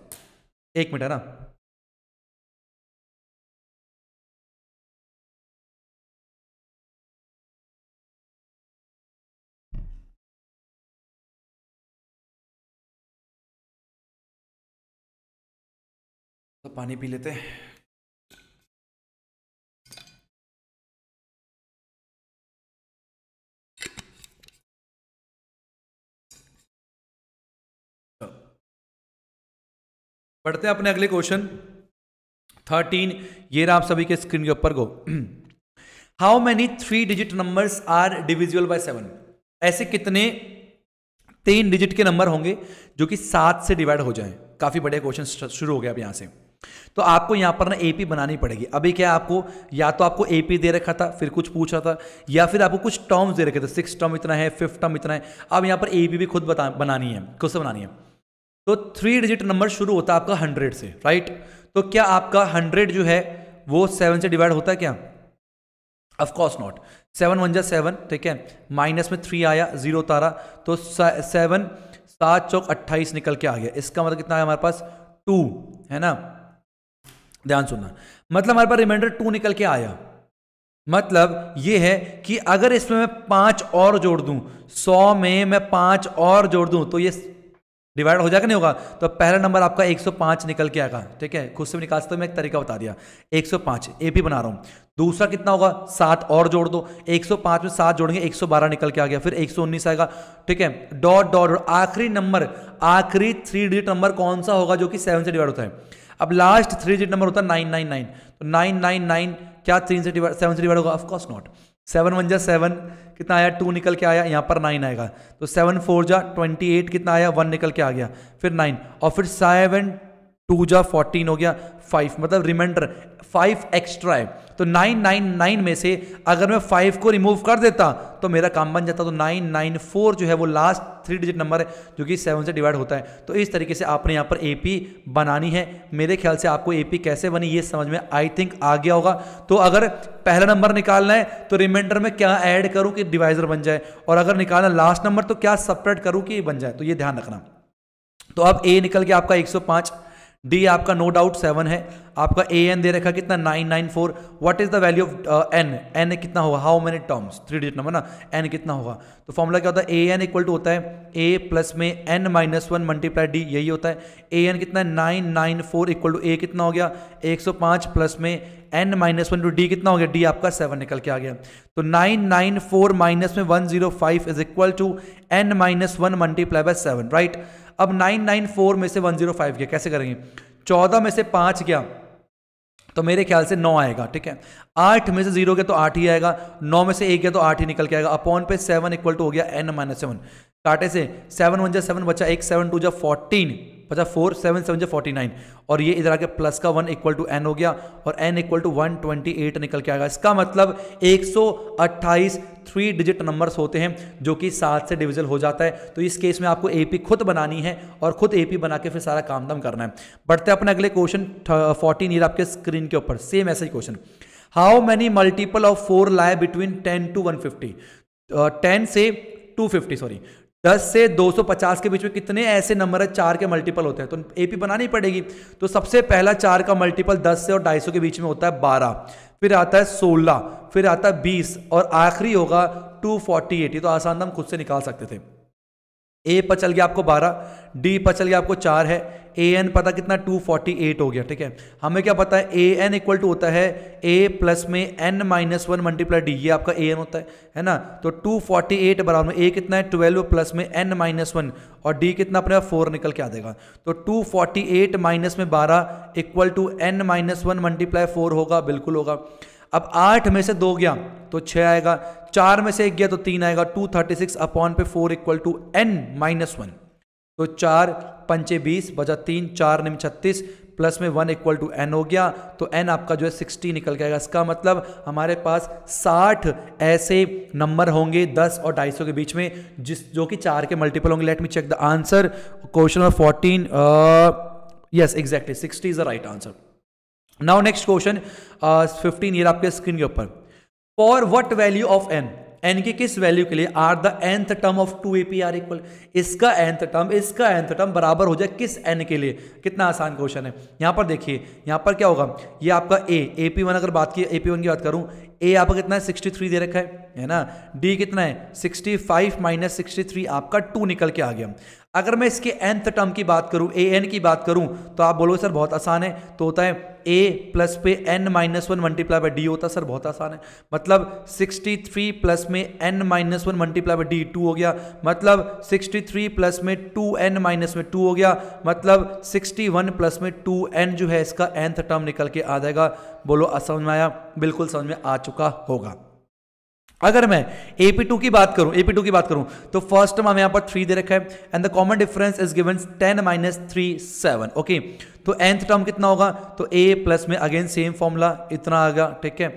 एक मिनट है ना पानी पी लेते हैं पढ़ते हैं अपने अगले क्वेश्चन थर्टीन ये रहा आप सभी के स्क्रीन के ऊपर go how many three digit numbers are divisible by seven ऐसे कितने तीन डिजिट के नंबर होंगे जो कि सात से डिवाइड हो जाएं काफी बड़े क्वेश्चन शुरू हो गया अब यहां से तो आपको यहां पर ना एपी बनानी पड़ेगी अभी क्या आपको या तो आपको एपी दे रखा था फिर कुछ पूछा था या फिर आपको कुछ टर्म्स दे रखे थे सिक्स टर्म इतना है फिफ्थ टर्म इतना है अब यहां पर एपी भी खुद बता बनानी है खुद से बनानी है तो थ्री डिजिट नंबर शुरू होता है आपका हंड्रेड से राइट तो क्या आपका हंड्रेड जो है वो सेवन से डिवाइड होता है क्या ऑफकोर्स नॉट सेवन वन जा सेवन ठीक है माइनस में थ्री आया जीरो उतारा तो सेवन सात चौक अट्ठाईस निकल के आ गया इसका मतलब कितना है हमारे पास टू है ना ध्यान सुनना मतलब हमारे पास रिमाइंडर टू निकल के आया मतलब ये है कि अगर इसमें मैं पांच और जोड़ दूं सौ में मैं पांच और जोड़ दूं तो ये डिवाइड हो जाएगा नहीं होगा तो पहला नंबर आपका 105 निकल के आएगा ठीक है खुद से निकाल सकते हो मैं एक तरीका बता दिया 105 ए भी बना रहा हूं दूसरा कितना होगा सात और जोड़ दो 105 में सात जोड़ेंगे 112 निकल के आ गया फिर 119 आएगा ठीक है डॉट डॉट आखिरी नंबर आखिरी थ्री डिजिट नंबर कौन सा होगा जो कि सेवन से डिवाइड होता है अब लास्ट थ्री डिजिट नंबर होता है नाइन नाइन नाइन तो नाइन नाइन नाइन क्या थ्री से सेवन से डिवाइड होगा ऑफकोर्स नॉट सेवन वन जा सेवन कितना आया टू निकल के आया यहाँ पर नाइन आएगा तो सेवन फोर जा ट्वेंटी एट कितना आया वन निकल के आ गया फिर नाइन और फिर सेवन टू जा फोर्टीन हो गया फाइव मतलब रिमाइंडर फाइव एक्स्ट्रा है तो नाइन नाइन नाइन में से अगर मैं फाइव को रिमूव कर देता तो मेरा काम बन जाता तो नाइन नाइन फोर जो है वो लास्ट थ्री डिजिट नंबर है जो कि सेवन से डिवाइड होता है तो इस तरीके से आपने यहाँ पर ए बनानी है मेरे ख्याल से आपको ए कैसे बनी ये समझ में आई थिंक आ गया होगा तो अगर पहला नंबर निकालना है तो रिमाइंडर में क्या ऐड करूँ कि डिवाइजर बन जाए और अगर निकालना लास्ट नंबर तो क्या सपरेट करूँ कि बन जाए तो ये ध्यान रखना तो अब ए निकल के आपका 105 डी आपका नो डाउट सेवन है आपका ए एन दे रखा कितना nine nine four what is the value of N N कितना होगा how many terms three digit number ना एन कितना होगा तो फॉर्मूला क्या होता है ए एन इक्वल टू होता है ए प्लस में N minus one multiply D यही होता है ए एन कितना है nine nine four equal to ए कितना हो गया एक सौ पाँच प्लस में N minus one to D कितना हो गया डी आपका सेवन निकल के आ गया तो नाइन नाइन फोर माइनस में one zero five is equal to N minus one multiply by seven right अब नाइन नाइन फोर में से वन जीरो फाइव गया कैसे करेंगे चौदह में से पांच गया तो मेरे ख्याल से नौ आएगा ठीक है आठ में से जीरो गया तो आठ ही आएगा नौ में से एक गया तो आठ ही निकल के आएगा अपॉन पे सेवन इक्वल टू हो गया एन माइनस सेवन काटे से सेवन वन जा सेवन बचा एक सेवन टू जा फोर्टीन पचास फोर सेवन सेवन जो फोर्टी नाइन और ये इधर आके प्लस का वन इक्वल टू एन हो गया और N equal to one twenty eight निकल के आएगा इसका मतलब एक सौ अट्ठाईस थ्री डिजिट नंबर्स होते हैं जो कि सात से डिविजल हो जाता है तो इस केस में आपको एपी खुद बनानी है और खुद एपी बना के फिर सारा काम दम करना है बढ़ते अपने अगले क्वेश्चन फोर्टीन ईयर आपके स्क्रीन के ऊपर सेम ऐसा ही question how many multiple of four lie between ten to one fifty ten से 250 सॉरी दस से 250 के बीच में कितने ऐसे नंबर है चार के मल्टीपल होते हैं तो एपी बनानी पड़ेगी तो सबसे पहला चार का मल्टीपल 10 से और 250 के बीच में होता है 12 फिर आता है 16 फिर आता है 20 और आखिरी होगा 248 ये तो आसान हम खुद से निकाल सकते थे ए पर चल गया आपको 12 डी पर चल गया आपको चार है ए एन पता कितना 248 हो गया ठीक है हमें क्या पता है ए एन इक्वल टू होता है ए प्लस में N minus one multiply D ये आपका ए एन होता है है ना तो 248 बराबर में ए कितना है 12 प्लस में एन माइनस वन और डी कितना अपने फोर निकल के आ देगा तो 248 माइनस में 12 equal to N minus one multiply four होगा बिल्कुल होगा अब आठ में से दो गया तो छः आएगा चार में से एक गया तो तीन आएगा टू थर्टी सिक्स अपॉन पे four equal to N minus one तो चार पंचे बीस बजा तीन चार निम छत्तीस प्लस में वन इक्वल टू एन हो गया तो एन आपका जो है सिक्सटी निकल के आएगा इसका मतलब हमारे पास साठ ऐसे नंबर होंगे दस और ढाई सौ के बीच में जिस जो कि चार के मल्टीपल होंगे let me check the answer question number fourteen yes exactly sixty is the right answer now next question fifteen ये आपके स्क्रीन के ऊपर for what value of N N के किस वैल्यू के लिए are the nth term of two A P are equal इसका nth term इसका एंथ टर्म बराबर हो जाए किस एन के लिए कितना आसान क्वेश्चन है यहाँ पर देखिए यहाँ पर क्या होगा ये आपका ए ए पी वन अगर बात की ए पी वन की बात करूँ ए आपका कितना है सिक्सटी थ्री दे रखा है है ना डी कितना है sixty five minus sixty three आपका टू निकल के आ गया अगर मैं इसके एंथ टर्म की बात करूं ए एन की बात करूं तो आप बोलोगे सर बहुत आसान है तो होता है ए प्लस पे N minus one multiply by D होता है सर बहुत आसान है मतलब 63 प्लस में N minus one multiply by D two हो गया मतलब 63 प्लस में टू एन माइनस में टू हो गया मतलब 61 प्लस में टू एन जो है इसका एंथ टर्म निकल के आ जाएगा बोलो असमझ में आया बिल्कुल समझ में आ चुका होगा अगर मैं एपी टू की बात करूं एपी टू की बात करूं तो फर्स्ट टर्म हमें यहां पर थ्री दे रखा है and the common difference is given ten minus three seven okay तो एंथ टर्म कितना होगा तो ए प्लस में अगेन सेम फॉर्मूला इतना आएगा ठीक है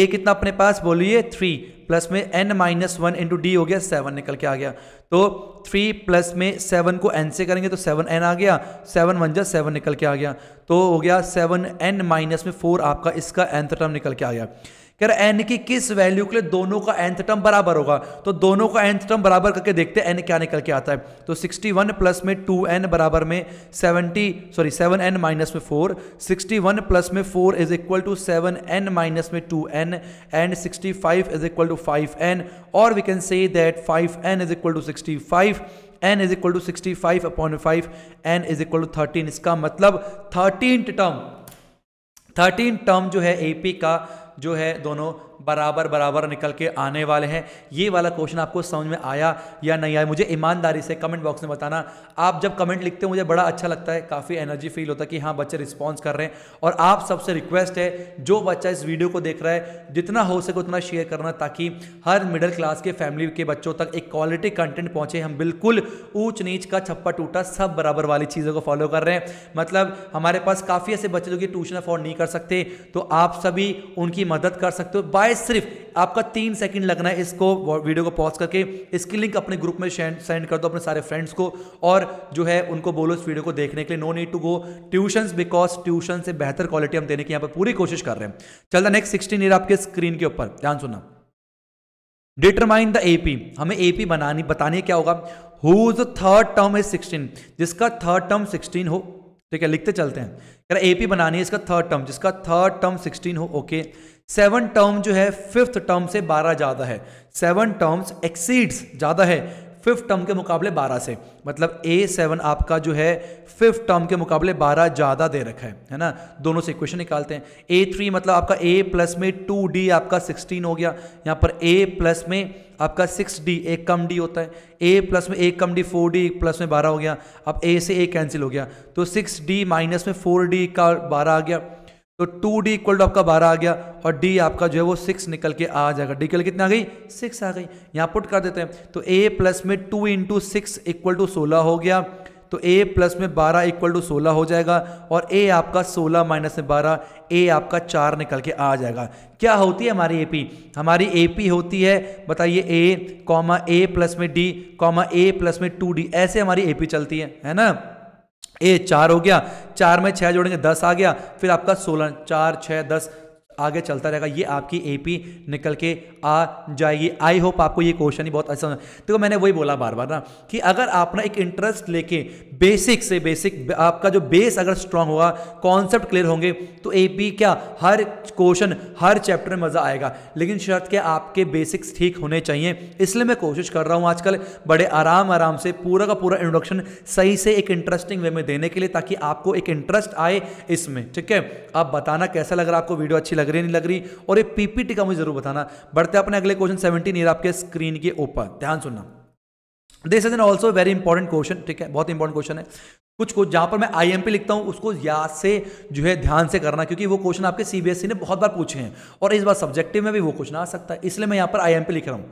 ए कितना अपने पास बोलिए थ्री प्लस में N minus one into D हो गया सेवन निकल के आ गया तो थ्री प्लस में सेवन को एन से करेंगे तो सेवन एन आ गया सेवन वन जा सेवन निकल के आ गया तो हो गया सेवन एन माइनस में फोर आपका इसका एंथ टर्म निकल के आ गया कह रहा एन की किस वैल्यू के लिए दोनों का एंथ टर्म बराबर होगा तो दोनों का एंथ टर्म बराबर करके देखते हैं एन क्या निकल के आता है तो 61 प्लस में 2n बराबर में 70 सॉरी 7n माइनस में 4 61 प्लस में 4 is equal to 7n minus में 2n and 65 is equal to 5n और we can say that 5n is equal to 65 n is equal to sixty five upon five N is equal to thirteen इसका मतलब thirteen term thirteen term जो है ए P का जो है दोनों बराबर बराबर निकल के आने वाले हैं ये वाला क्वेश्चन आपको समझ में आया या नहीं आया मुझे ईमानदारी से कमेंट बॉक्स में बताना आप जब कमेंट लिखते हो मुझे बड़ा अच्छा लगता है काफ़ी एनर्जी फील होता है कि हाँ बच्चे रिस्पॉन्स कर रहे हैं और आप सबसे रिक्वेस्ट है जो बच्चा इस वीडियो को देख रहा है जितना हो सके उतना शेयर करना ताकि हर मिडिल क्लास के फैमिली के बच्चों तक एक क्वालिटी कंटेंट पहुँचे हम बिल्कुल ऊंच नीच का छप्पा टूटा सब बराबर वाली चीज़ों को फॉलो कर रहे हैं मतलब हमारे पास काफ़ी ऐसे बच्चे जो कि ट्यूशन अफोर्ड नहीं कर सकते तो आप सभी उनकी मदद कर सकते हो बाय बाय सिर्फ आपका तीन सेकंड लगना है इसको वीडियो को पॉज करके इसकी लिंक अपने ग्रुप में सेंड कर दो अपने सारे फ्रेंड्स को और जो है उनको बोलो इस वीडियो को देखने के लिए no need to go tuition because tuition से बेहतर क्वालिटी हम देने की यहाँ पर पूरी कोशिश कर रहे हैं चलता नेक्स्ट सिक्सटीन ईयर आपके स्क्रीन के ऊपर ध्यान सुनना डिटरमाइन द एपी हमें एपी बनानी बतानी क्या होगा whose third term is sixteen जिसका थर्ड टर्म सिक्सटीन हो ठीक है लिखते चलते हैं कह रहा एपी बनानी है इसका थर्ड टर्म जिसका थर्ड टर्म सिक्सटीन हो ओके okay. सेवन टर्म जो है फिफ्थ टर्म से बारह ज़्यादा है सेवन टर्म्स एक्सीड्स ज़्यादा है फिफ्थ टर्म के मुकाबले बारह से मतलब ए सेवन आपका जो है फिफ्थ टर्म के मुकाबले बारह ज़्यादा दे रखा है है ना दोनों से इक्वेशन निकालते हैं ए थ्री मतलब आपका ए प्लस में टू डी आपका सिक्सटीन हो गया यहाँ पर ए प्लस में आपका सिक्स डी एक कम डी होता है ए प्लस में एक कम डी फोर डी प्लस में बारह हो गया अब ए से ए कैंसिल हो गया तो सिक्स डी माइनस में फोर डी का बारह आ गया तो टू डी इक्वल टू आपका बारह आ गया और डी आपका जो है वो सिक्स निकल के आ जाएगा डी कल कितनी आ गई सिक्स आ गई यहाँ पुट कर देते हैं तो ए प्लस में two into six equal to सोलह हो गया तो ए प्लस में बारह इक्वल टू सोलह हो जाएगा और ए आपका सोलह माइनस में बारह ए आपका चार निकल के आ जाएगा क्या होती है हमारी एपी हमारी एपी होती है बताइए ए कॉमा ए प्लस में डी कॉमा ए प्लस में टू डी ऐसे हमारी एपी चलती है है ना ए चार हो गया चार में छः जोड़ेंगे दस आ गया फिर आपका सोलह चार छः दस आगे चलता रहेगा ये आपकी पी निकल के आ जाएगी आई होप आपको ये क्वेश्चन ही बहुत अच्छा देखो मैंने वही बोला बार बार ना कि अगर आप ना एक इंटरेस्ट लेके बेसिक से बेसिक आपका जो बेस अगर स्ट्रांग होगा कॉन्सेप्ट क्लियर होंगे तो ए क्या हर क्वेश्चन हर चैप्टर में मज़ा आएगा लेकिन शर्त क्या आपके बेसिक्स ठीक होने चाहिए इसलिए मैं कोशिश कर रहा हूँ आजकल बड़े आराम आराम से पूरा का पूरा इंट्रोडक्शन सही से एक इंटरेस्टिंग वे में देने के लिए ताकि आपको एक इंटरेस्ट आए इसमें ठीक है आप बताना कैसा लग रहा है आपको वीडियो अच्छी लग लग रही नहीं लग रही और ये पीपीटी का मुझे जरूर बताना बढ़ते अपने अगले क्वेश्चन सेवेंटीन ईयर आपके स्क्रीन के ऊपर ध्यान सुनना this is an also very important question ठीक है बहुत इंपॉर्टेंट क्वेश्चन है कुछ कुछ जहां पर मैं आईएमपी लिखता हूं उसको याद से जो है ध्यान से करना क्योंकि वो क्वेश्चन आपके सीबीएसई e ने बहुत बार पूछे हैं और इस बार सब्जेक्टिव में भी वो क्वेश्चन आ सकता है इसलिए मैं यहां पर आईएमपी लिख रहा हूं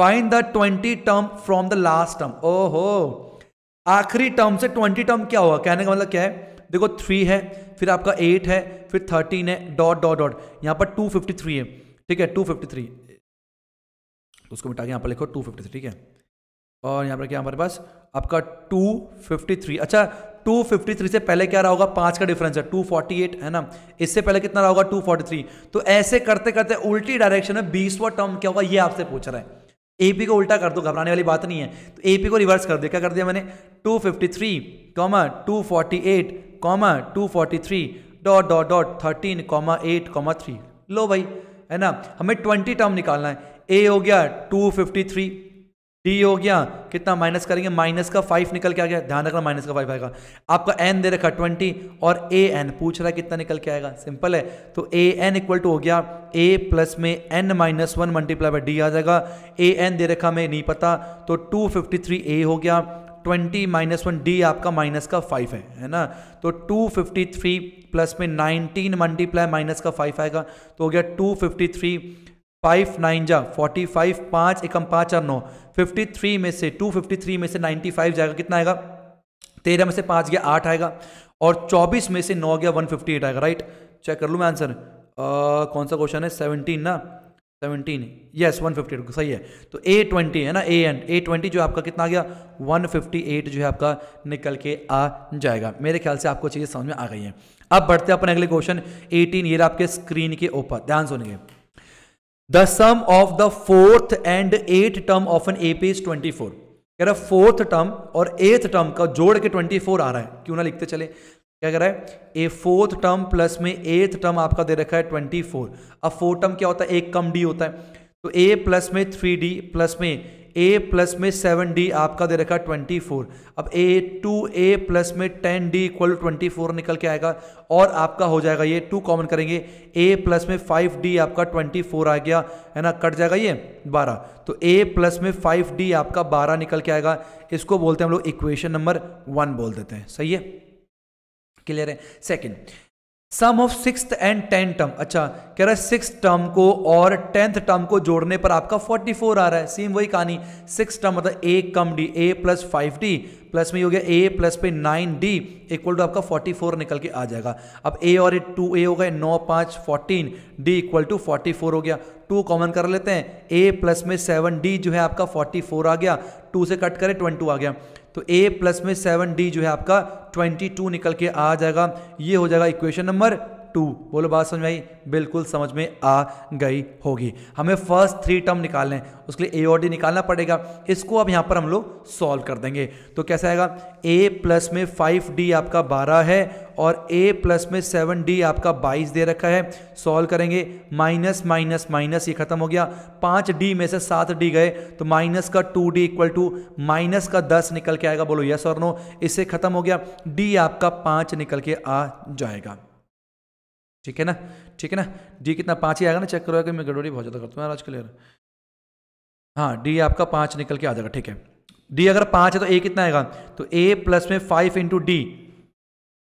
find the twenty term from the last term ओहो आखिरी टर्म से ट्वेंटी टर्म क्या होगा कहने का मतलब क्या है देखो थ्री है फिर आपका एट है फिर थर्टीन है डॉट डॉट डॉट यहाँ पर टू फिफ्टी थ्री है ठीक है टू फिफ्टी थ्री उसको मिटा के यहाँ पर लिखो टू फिफ्टी थ्री ठीक है और यहाँ पर क्या हमारे पास आपका टू फिफ्टी थ्री अच्छा टू फिफ्टी थ्री से पहले क्या रहा होगा पाँच का डिफरेंस है टू फोर्टी एट है ना इससे पहले कितना रहा होगा टू फोर्टी थ्री तो ऐसे करते करते उल्टी डायरेक्शन में बीसवा टर्म क्या होगा ये आपसे पूछ रहा है एपी को उल्टा कर दो घबराने वाली बात नहीं है तो एपी को रिवर्स कर दिया क्या कर दिया मैंने two fifty three comma two forty eight comma two forty three dot dot dot thirteen comma eight comma three लो भाई है ना हमें ट्वेंटी टर्म निकालना है ए हो गया टू फिफ्टी थ्री डी हो गया कितना माइनस करेंगे माइनस का फाइव निकल के आ गया ध्यान रखना माइनस का फाइव आएगा आपका एन दे रखा ट्वेंटी और ए एन पूछ रहा है कितना निकल के आएगा सिंपल है तो ए एन इक्वल टू हो गया ए प्लस में N minus one multiply by D आ जाएगा ए एन दे रखा हमें नहीं पता तो टू फिफ्टी थ्री ए हो गया ट्वेंटी माइनस वन डी आपका माइनस का फाइव है है ना तो टू फिफ्टी थ्री प्लस में नाइनटीन मल्टीप्लाई माइनस का फाइव आएगा तो हो गया two fifty three five nine जा फोर्टी फाइव पाँच एकम पाँच और नौ फिफ्टी थ्री में से टू फिफ्टी थ्री में से नाइन्टी फाइव जाएगा कितना आएगा तेरह में से पाँच गया आठ आएगा और चौबीस में से नौ गया वन फिफ्टी एट आएगा राइट चेक कर लूँ मैं आंसर आ, कौन सा क्वेश्चन है सेवनटीन ना सेवनटीन यस वन फिफ्टी सही है तो ए ट्वेंटी है ना ए एंड ए ट्वेंटी जो आपका कितना आ गया वन फिफ्टी एट जो है आपका निकल के आ जाएगा मेरे ख्याल से आपको चीज़ें समझ में आ गई हैं अब बढ़ते हैं अपने अगले क्वेश्चन एटीन ये आपके स्क्रीन के ऊपर ध्यान सुनिए the sum of the fourth and eight term of an A P is twenty four कह रहा फोर्थ टर्म और एथ टर्म का जोड़ के ट्वेंटी फोर आ रहा है क्यों ना लिखते चले क्या कह रहा है ए फोर्थ टर्म प्लस में एथ टर्म आपका दे रखा है ट्वेंटी फोर अब फोर टर्म क्या होता है एक कम डी होता है तो ए प्लस में थ्री डी प्लस में ए प्लस में सेवन डी आपका दे रखा है ट्वेंटी फोर अब ए टू ए प्लस में ten D equal twenty four निकल के आएगा और आपका हो जाएगा ये टू कॉमन करेंगे ए प्लस में फाइव डी आपका ट्वेंटी फोर आ गया है ना कट जाएगा ये बारह तो ए प्लस में फाइव डी आपका बारह निकल के आएगा इसको बोलते हैं हम लोग इक्वेशन नंबर वन बोल देते हैं सही है क्लियर है second sum of six and ten term अच्छा कह रहा है सिक्स टर्म को और टेंथ टर्म को जोड़ने पर आपका फोर्टी फोर आ रहा है सेम वही कहानी सिक्स टर्म मतलब ए कम D A plus five D plus में हो गया ए प्लस पे नाइन डी इक्वल टू आपका फोर्टी फोर निकल के आ जाएगा अब ए और ए टू ए हो गए नौ पाँच fourteen D equal to forty four हो गया टू कॉमन कर लेते हैं ए प्लस में सेवन डी जो है आपका फोर्टी फोर आ गया टू से कट करें ट्वेंटी आ गया तो ए प्लस में सेवन डी जो है आपका ट्वेंटी टू निकल के आ जाएगा ये हो जाएगा इक्वेशन नंबर टू बोलो बात समझ में आई बिल्कुल समझ में आ गई होगी हमें फर्स्ट थ्री टर्म निकालने उसके लिए ए और डी निकालना पड़ेगा इसको अब यहाँ पर हम लोग सॉल्व कर देंगे तो कैसा आएगा ए प्लस में फाइव डी आपका बारह है और ए प्लस में सेवन डी आपका बाईस दे रखा है सॉल्व करेंगे माइनस माइनस माइनस ये खत्म हो गया पाँच डी में से सात डी गए तो माइनस का two D equal to minus का दस निकल के आएगा बोलो यस और नो इससे खत्म हो गया डी आपका पाँच निकल के आ जाएगा ठीक है ना ठीक है ना डी कितना पाँच ही आएगा ना चेक करो कि मैं गड़बड़ी बहुत ज़्यादा करता हूँ आज क्लियर हाँ डी आपका पाँच निकल के आ जाएगा ठीक है डी अगर पाँच है तो ए कितना आएगा तो ए प्लस में five into D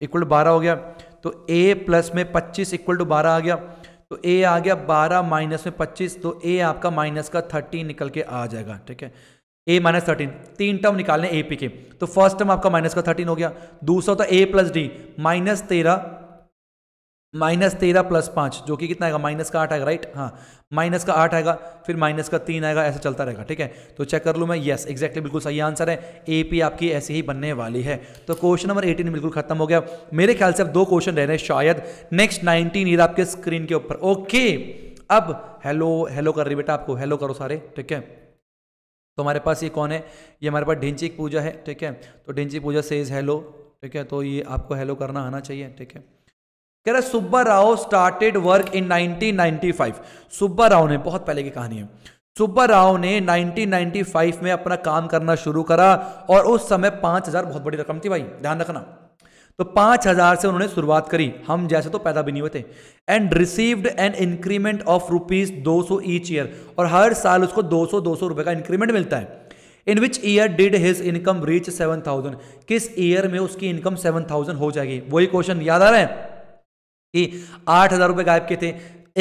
equal to बारह हो गया तो ए प्लस में पच्चीस इक्वल टू बारह आ गया तो ए आ गया बारह माइनस में पच्चीस तो ए आपका माइनस का थर्टीन निकल के आ जाएगा ठीक है ए माइनस थर्टीन तीन टर्म निकालने ए पी के तो फर्स्ट टर्म आपका माइनस का थर्टीन हो गया दूसरा था ए प्लस डी माइनस तेरह माइनस तेरह प्लस पाँच जो कि कितना आएगा माइनस का आठ आएगा राइट हाँ माइनस का आठ आएगा फिर माइनस का तीन आएगा ऐसा चलता रहेगा ठीक है तो चेक कर लूँ मैं यस एक्जैक्टली बिल्कुल सही आंसर है ए पी आपकी ऐसी ही बनने वाली है तो क्वेश्चन नंबर एटीन बिल्कुल खत्म हो गया मेरे ख्याल से अब दो क्वेश्चन रह रहे हैं शायद नेक्स्ट नाइनटीन ईयर आपके स्क्रीन के ऊपर ओके अब हेलो हेलो कर रही बेटा आपको हेलो करो सारे ठीक है तो हमारे पास ये कौन है ये हमारे पास ढिंचिक पूजा है ठीक है तो ढिंचिक पूजा सेज हेलो ठीक है तो ये आपको हेलो करना आना चाहिए ठीक है कह रहा Subba Rao started work in 1995 Subba Rao ने बहुत पहले की कहानी है सुब्बा राव ने 1995 में अपना काम करना शुरू करा और उस समय 5000 बहुत बड़ी रकम थी भाई ध्यान रखना तो 5000 से उन्होंने शुरुआत करी हम जैसे तो पैदा भी नहीं हुए थे and received an increment of rupees दो सौ ईच ईयर और हर साल उसको दो सौ रुपए का इंक्रीमेंट मिलता है in which year did his income reach seven thousand किस ईयर में उसकी इनकम सेवन थाउजेंड हो जाएगी वही क्वेश्चन याद आ रहा है कि आठ हज़ार रुपये गायब के थे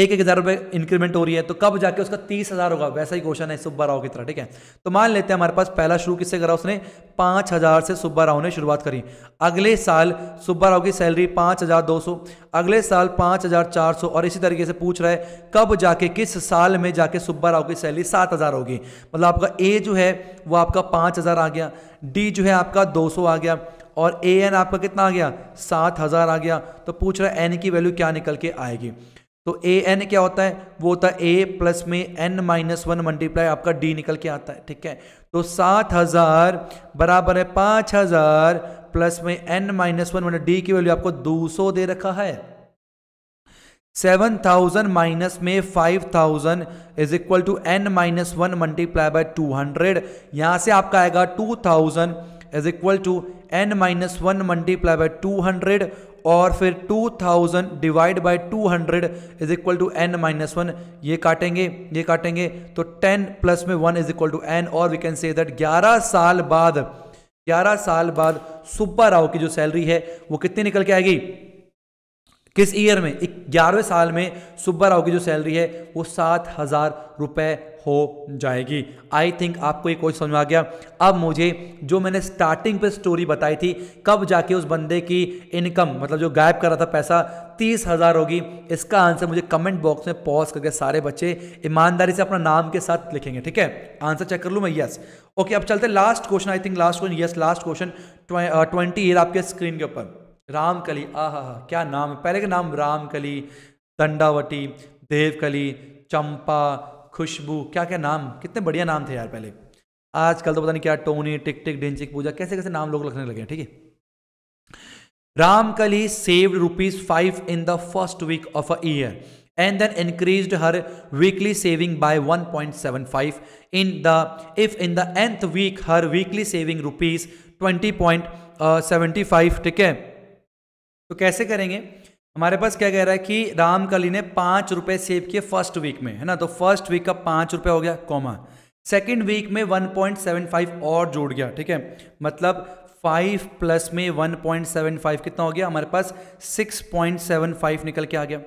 एक एक हज़ार रुपये इंक्रीमेंट हो रही है तो कब जाके उसका तीस हज़ार होगा वैसा ही क्वेश्चन है सुब्बा राव की तरह ठीक है तो मान लेते हैं हमारे पास पहला शुरू किससे करा उसने पांच हज़ार से सुब्बा राव ने शुरुआत करी अगले साल सुब्बा राव की सैलरी पांच हज़ार दो सौ अगले साल पांच हज़ार चार सौ और इसी तरीके से पूछ रहा है कब जाके किस साल में जाके सुब्बा राव की सैलरी सात हज़ार होगी मतलब आपका ए जो है वो आपका पांच हज़ार आ गया डी जो है आपका दो सौ आ गया और ए एन आपका कितना आ गया सात हज़ार आ गया तो पूछ रहा है एन की वैल्यू क्या निकल के आएगी तो ए एन क्या होता है वो होता है ए प्लस में एन माइनस वन मल्टीप्लाई आपका डी निकल के आता है ठीक है तो सात हज़ार बराबर है पांच हज़ार प्लस में एन माइनस वन मतलब डी की वैल्यू आपको दो सौ दे रखा है सेवन थाउजेंड माइनस में five thousand is equal to N minus one multiply by two hundred यहां से आपका आएगा two thousand is equal to N minus one multiply by two hundred और फिर two thousand divide by two hundred is equal to N minus one ये काटेंगे ये काटेंगे तो टेन प्लस में one is equal to N और we can say that ग्यारह साल बाद ग्यारह साल बाद सुब्बा राव की जो सैलरी है वो कितनी निकल के आएगी किस ईयर में ग्यारहवें साल में सुब्बा राव की जो सैलरी है वो सात हजार रुपए हो जाएगी आई थिंक आपको ये कोई समझ में आ गया अब मुझे जो मैंने स्टार्टिंग पे स्टोरी बताई थी कब जाके उस बंदे की इनकम मतलब जो गायब कर रहा था पैसा तीस हज़ार होगी इसका आंसर मुझे कमेंट बॉक्स में पॉज करके सारे बच्चे ईमानदारी से अपना नाम के साथ लिखेंगे ठीक है आंसर चेक कर लूँ मैं यस ओके अब चलते last question I think last question yes last question twenty year आपके स्क्रीन के ऊपर रामकली आह क्या नाम है पहले का नाम रामकली दंडावटी देवकली चंपा खुशबू क्या क्या नाम कितने बढ़िया नाम थे यार पहले आजकल तो पता नहीं क्या टोनी टिक टिक डेंचिक पूजा कैसे कैसे नाम लोग रखने लगे हैं ठीक है Ramkali saved rupees five in the first week of a year and then increased her weekly saving by 1.75 in the if in the nth week her weekly saving rupees 20.75 uh, ठीक है तो कैसे करेंगे हमारे पास क्या कह रहा है कि रामकली ने पांच रुपए सेव किए फर्स्ट वीक में है ना तो फर्स्ट वीक का पांच रुपए हो गया कॉमा सेकेंड वीक में वन पॉइंट सेवन फाइव और जोड़ गया ठीक है मतलब फाइव प्लस में वन पॉइंट सेवन फाइव कितना हो गया हमारे पास सिक्स पॉइंट सेवन फाइव निकल के आ गया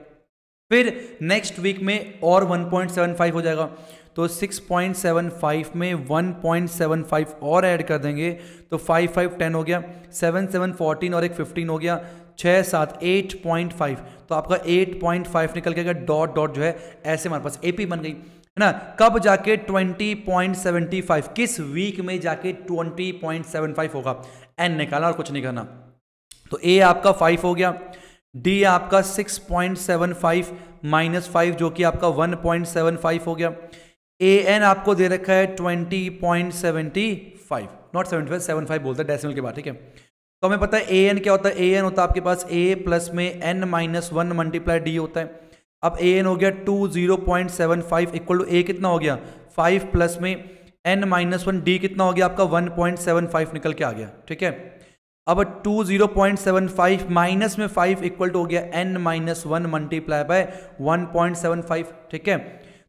फिर नेक्स्ट वीक में और वन पॉइंट सेवन फाइव हो जाएगा तो 6.75 में 1.75 और ऐड कर देंगे तो 5 5 10 हो गया 7 7 14 और एक 15 हो गया छः सात एट पॉइंट फाइव तो आपका एट पॉइंट फाइव निकल के डॉट डॉट जो है ऐसे हमारे पास एपी बन गई है ना कब जाके ट्वेंटी पॉइंट सेवेंटी फाइव किस वीक में जाके ट्वेंटी पॉइंट सेवन फाइव होगा एन निकालना और कुछ नहीं करना तो ए आपका फाइव हो गया डी आपका six point seven five minus five जो कि आपका वन पॉइंट सेवन फाइव हो गया ए एन आपको दे रखा है twenty point seventy five not seventy five seven five बोलते हैं डेसिमल के बाद ठीक है तो हमें पता है ए एन क्या होता है ए एन होता है आपके पास ए प्लस में N minus one multiply D होता है अब ए एन हो गया two zero point seven five equal to ए कितना हो गया फाइव प्लस में एन माइनस वन डी कितना हो गया आपका वन पॉइंट सेवन फाइव निकल के आ गया ठीक है अब two zero point seven five minus में फाइव इक्वल टू हो गया N minus one multiply by one point seven five ठीक है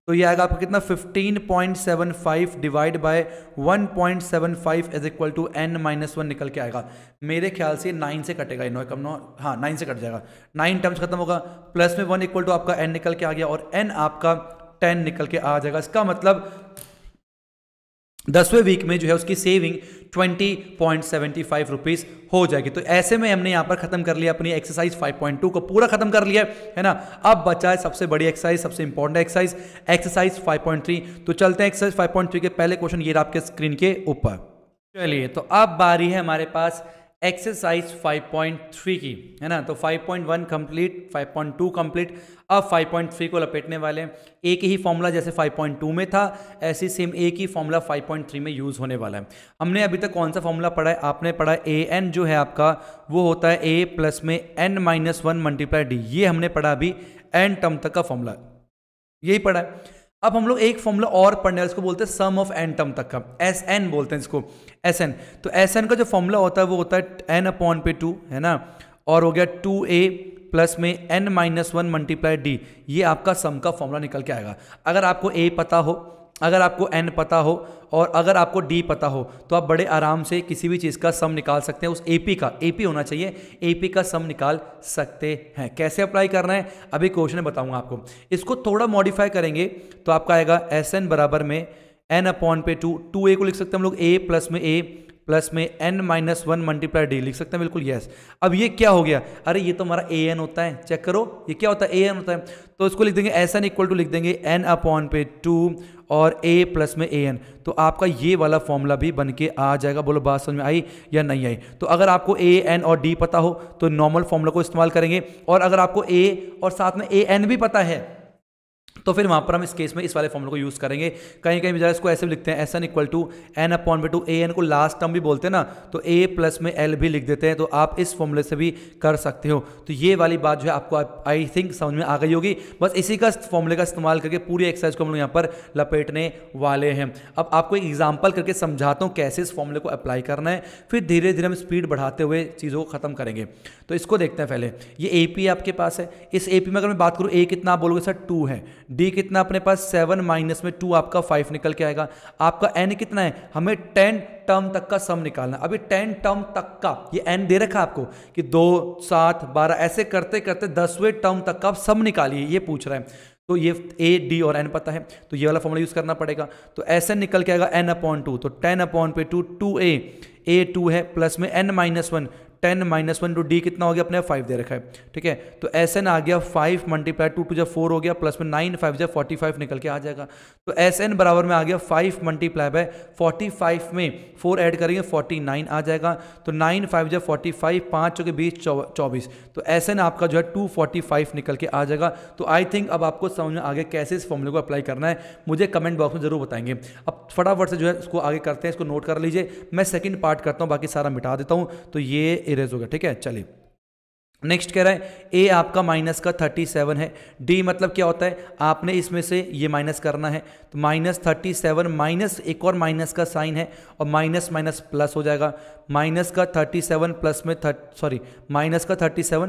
तो ये आएगा आपका कितना 15.75 divide by 1.75 is equal to N minus one निकल के आएगा मेरे ख्याल से नाइन से कटेगा इनो कम नो हाँ नाइन से कट जाएगा नाइन टर्म्स खत्म होगा प्लस में वन इक्वल टू आपका एन निकल के आ गया और एन आपका टेन निकल के आ जाएगा इसका मतलब दसवें वीक में जो है उसकी saving twenty point seventy five rupees हो जाएगी तो ऐसे में हमने यहां पर खत्म कर लिया अपनी एक्सरसाइज 5.2 टू को पूरा खत्म कर लिया है ना अब बचा है सबसे बड़ी एक्सरसाइज सबसे important exercise exercise five point three तो चलते हैं एक्सरसाइज 5.3 थ्री के पहले क्वेश्चन ये आपके स्क्रीन के ऊपर चलिए तो अब बारी है हमारे पास एक्सरसाइज 5.3 की है ना तो 5.1 कंप्लीट 5.2 कंप्लीट अब 5.3 को लपेटने वाले हैं एक ही फॉर्मूला जैसे 5.2 में था ऐसी सेम एक ही फॉर्मूला 5.3 में यूज़ होने वाला है हमने अभी तक कौन सा फॉर्मूला पढ़ा है आपने पढ़ा ए एन जो है आपका वो होता है ए प्लस में N minus one multiply D ये हमने पढ़ा अभी एन टर्म तक का फॉर्मूला यही पढ़ा है अब हम लोग एक फॉर्मूला और पढ़ने वाले इसको बोलते हैं सम ऑफ एन टर्म तक का एस एन बोलते हैं इसको एस एन तो एस एन का जो फॉर्मूला होता है वो होता है एन अपॉन पे टू है ना और हो गया टू ए प्लस में N minus one multiply D ये आपका सम का फॉर्मूला निकल के आएगा अगर आपको ए पता हो अगर आपको एन पता हो और अगर आपको डी पता हो तो आप बड़े आराम से किसी भी चीज़ का सम निकाल सकते हैं उस पी का पी होना चाहिए पी का सम निकाल सकते हैं कैसे अप्लाई करना है अभी क्वेश्चन बताऊंगा आपको इसको थोड़ा मॉडिफाई करेंगे तो आपका आएगा एस एन बराबर में एन अपॉन पे टू टू ए को लिख सकते हैं हम लोग ए प्लस में ए प्लस में N minus one multiply D लिख सकते हैं बिल्कुल यस अब ये क्या हो गया अरे ये तो हमारा ए एन होता है चेक करो ये क्या होता है ए एन होता है तो इसको लिख देंगे एस एन इक्वल टू लिख देंगे एन अपॉन पे टू और ए प्लस में ए एन तो आपका ये वाला फॉर्मूला भी बन के आ जाएगा बोलो बात समझ में आई या नहीं आई तो अगर आपको ए एन और डी पता हो तो नॉर्मल फॉर्मूला को इस्तेमाल करेंगे और अगर आपको ए और साथ में ए एन भी पता है तो फिर वहाँ पर हम इस केस में इस वाले फॉर्मुल को यूज़ करेंगे कहीं कहीं बजाय इसको ऐसे भी लिखते हैं S N equal to N upon by two A N को लास्ट टर्म भी बोलते हैं ना तो ए प्लस में एल भी लिख देते हैं तो आप इस फॉर्मुले से भी कर सकते हो तो ये वाली बात जो है आपको आई थिंक समझ में आ गई होगी बस इसी का फॉर्मूले का इस्तेमाल करके पूरी एक्सरसाइज को हम लोग यहाँ पर लपेटने वाले हैं अब आपको एक एग्जाम्पल करके समझाता हूँ कैसे इस फॉर्मुले को अप्लाई करना है फिर धीरे धीरे हम स्पीड बढ़ाते हुए चीज़ों को खत्म करेंगे तो इसको देखते हैं पहले ये ए आपके पास है इस ए में अगर मैं बात करूँ ए कितना आप बोलोगे सर टू है डी कितना अपने पास सेवन माइनस में टू आपका फाइव निकल के आएगा आपका एन कितना है हमें टेन टर्म तक का सम निकालना अभी टेन टर्म तक का ये एन दे रखा आपको कि दो सात बारह ऐसे करते करते दसवें टर्म तक का सम निकालिए ये पूछ रहा है तो ये ए डी और एन पता है तो ये वाला फॉर्मूला यूज़ करना पड़ेगा तो एस एन निकल के आएगा एन अपॉन टू तो टेन अपॉन पे two two A A two है प्लस में N minus one ten minus one to D कितना हो गया अपने फाइव दे रखा है ठीक है तो एस एन आ गया फाइव मल्टीप्लाई टू टू जब फोर हो गया प्लस में नाइन फाइव जब फोर्टी फाइव निकल के आ जाएगा तो एस एन बराबर में आ गया five multiply by forty five में फोर ऐड करेंगे फोर्टी नाइन आ जाएगा तो नाइन फाइव जब फोर्टी फाइव पाँच के बीस चौबीस तो एस एन आपका जो है टू फोर्टी फाइव निकल के आ जाएगा तो आई थिंक अब आपको समझ में आगे कैसे इस फॉर्मूले को अप्लाई करना है मुझे कमेंट बॉक्स में जरूर बताएंगे अब फटाफट से जो है उसको आगे करते हैं इसको नोट कर लीजिए मैं सेकेंड पार्ट करता हूँ बाकी सारा मिटा देता हूँ तो ये इरेज हो गया ठीक है चलिए नेक्स्ट कह रहा है ए आपका माइनस का 37 है डी मतलब क्या होता है आपने इसमें से ये माइनस करना है तो माइनस थर्टी माइनस एक और माइनस का साइन है और माइनस माइनस प्लस हो जाएगा माइनस का 37 प्लस में थर्ट सॉरी माइनस का 37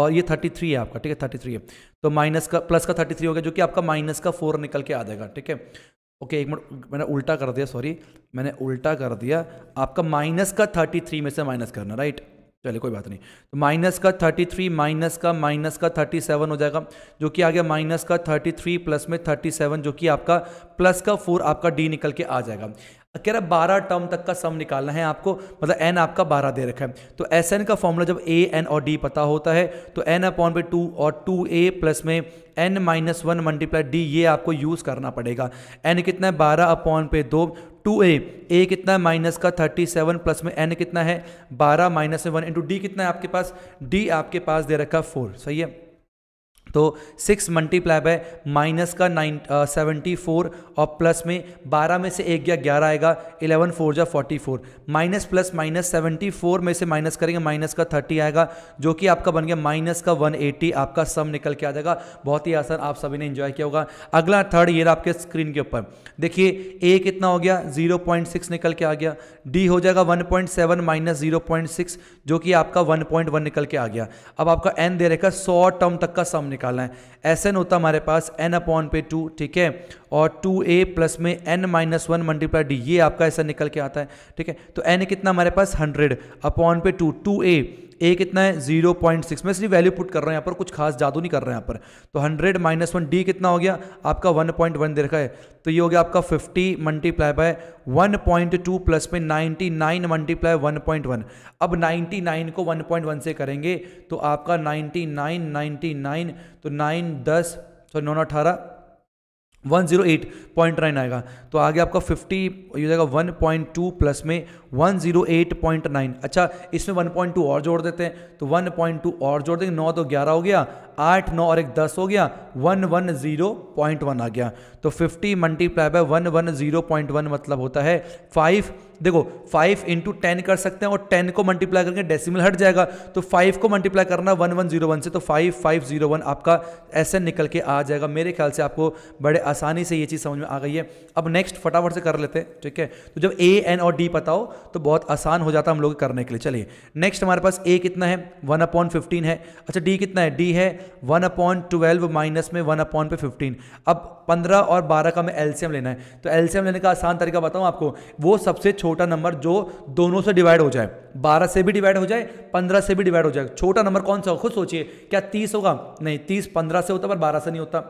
और ये 33 है आपका ठीक है 33 है तो माइनस का प्लस का 33 हो गया जो कि आपका माइनस का फोर निकल के आ जाएगा ठीक है ओके एक मिनट मैंने उल्टा कर दिया सॉरी मैंने उल्टा कर दिया आपका माइनस का थर्टी में से माइनस करना राइट चलिए कोई बात नहीं तो माइनस का 33 माइनस का माइनस का 37 हो जाएगा जो कि आ गया माइनस का 33 प्लस में 37 जो कि आपका प्लस का 4 आपका डी निकल के आ जाएगा कह रहा बारह टर्म तक का सम निकालना है आपको मतलब एन आपका बारह दे रखा है तो एस एन का फॉर्मूला जब ए एन और डी पता होता है तो एन अपॉन पे टू और टू ए प्लस में N minus one multiply D ये आपको यूज़ करना पड़ेगा एन कितना है बारह अपॉन पे दो टू ए ए कितना है माइनस का थर्टी सेवन प्लस में एन कितना है बारह माइनस में वन इंटू डी कितना है आपके पास डी आपके पास दे रखा फोर सही है तो सिक्स मल्टीप्लाई बाय माइनस का नाइन सेवेंटी फोर और प्लस में बारह में से एक या ग्यारह आएगा इलेवन फोर या forty four minus plus minus seventy four में से माइनस करेंगे माइनस का थर्टी आएगा जो कि आपका बन गया माइनस का वन एटी आपका सम निकल के आ जाएगा बहुत ही आसान आप सभी ने इंजॉय किया होगा अगला थर्ड ईयर आपके स्क्रीन के ऊपर देखिए ए कितना हो गया जीरो पॉइंट सिक्स निकल के आ गया डी हो जाएगा one point seven minus zero point six जो कि आपका वन पॉइंट वन निकल के आ गया अब आपका एन दे रहेगा सौ टर्म तक का सम निकल निकालना है एस एन होता हमारे पास एन अपॉन पे टू ठीक है और टू ए प्लस में N minus one multiply D ये आपका ऐसा निकल के आता है ठीक है तो एन कितना हमारे पास हंड्रेड अपॉन पे टू टू ए ए कितना है जीरो पॉइंट सिक्स मैं इसलिए वैल्यू पुट कर रहा हूँ यहाँ पर कुछ खास जादू नहीं कर रहा है यहाँ पर तो हंड्रेड माइनस वन डी कितना हो गया आपका वन पॉइंट वन दे रखा है तो ये हो गया आपका fifty multiply by one point two plus में ninety nine multiply one point one अब नाइन्टी नाइन को वन पॉइंट वन से करेंगे तो आपका नाइन्टी नाइन नाइन्टी नाइन तो नाइन दस सॉरी नौ अठारह one zero eight point nine आएगा तो आगे आपका फिफ्टी ये जाएगा वन पॉइंट टू प्लस में one zero eight point nine अच्छा इसमें वन पॉइंट टू और जोड़ देते हैं तो वन पॉइंट टू और जोड़ देंगे नौ तो ग्यारह हो गया आठ नौ और एक दस हो गया one one zero point one आ गया तो fifty multiply by one one zero point one मतलब होता है फाइव देखो फाइव इंटू टेन कर सकते हैं और टेन को मल्टीप्लाई करके डेसिमल हट जाएगा तो फाइव को मल्टीप्लाई करना वन वन जीरो वन से तो फाइव फाइव जीरो वन आपका ऐसे निकल के आ जाएगा मेरे ख्याल से आपको बड़े आसानी से ये चीज़ समझ में आ गई है अब नेक्स्ट फटाफट से कर लेते हैं ठीक है तो जब ए एन और डी पता हो तो बहुत आसान हो जाता हम लोग करने के लिए चलिए नेक्स्ट हमारे पास ए कितना है वन अपॉन फिफ्टीन है अच्छा डी कितना है डी है वन अपॉन ट्वेल्व माइनस में वन अपॉन पे फिफ्टीन अब पंद्रह और बारह का मैं एल्सियम लेना है तो एल्सियम लेने का आसान तरीका बताऊँ आपको वो सबसे छोटा नंबर जो दोनों से डिवाइड हो जाए बारह से भी डिवाइड हो जाए पंद्रह से भी डिवाइड हो जाए छोटा नंबर कौन सा हो खुद सोचिए क्या तीस होगा नहीं तीस पंद्रह से होता पर बारह से नहीं होता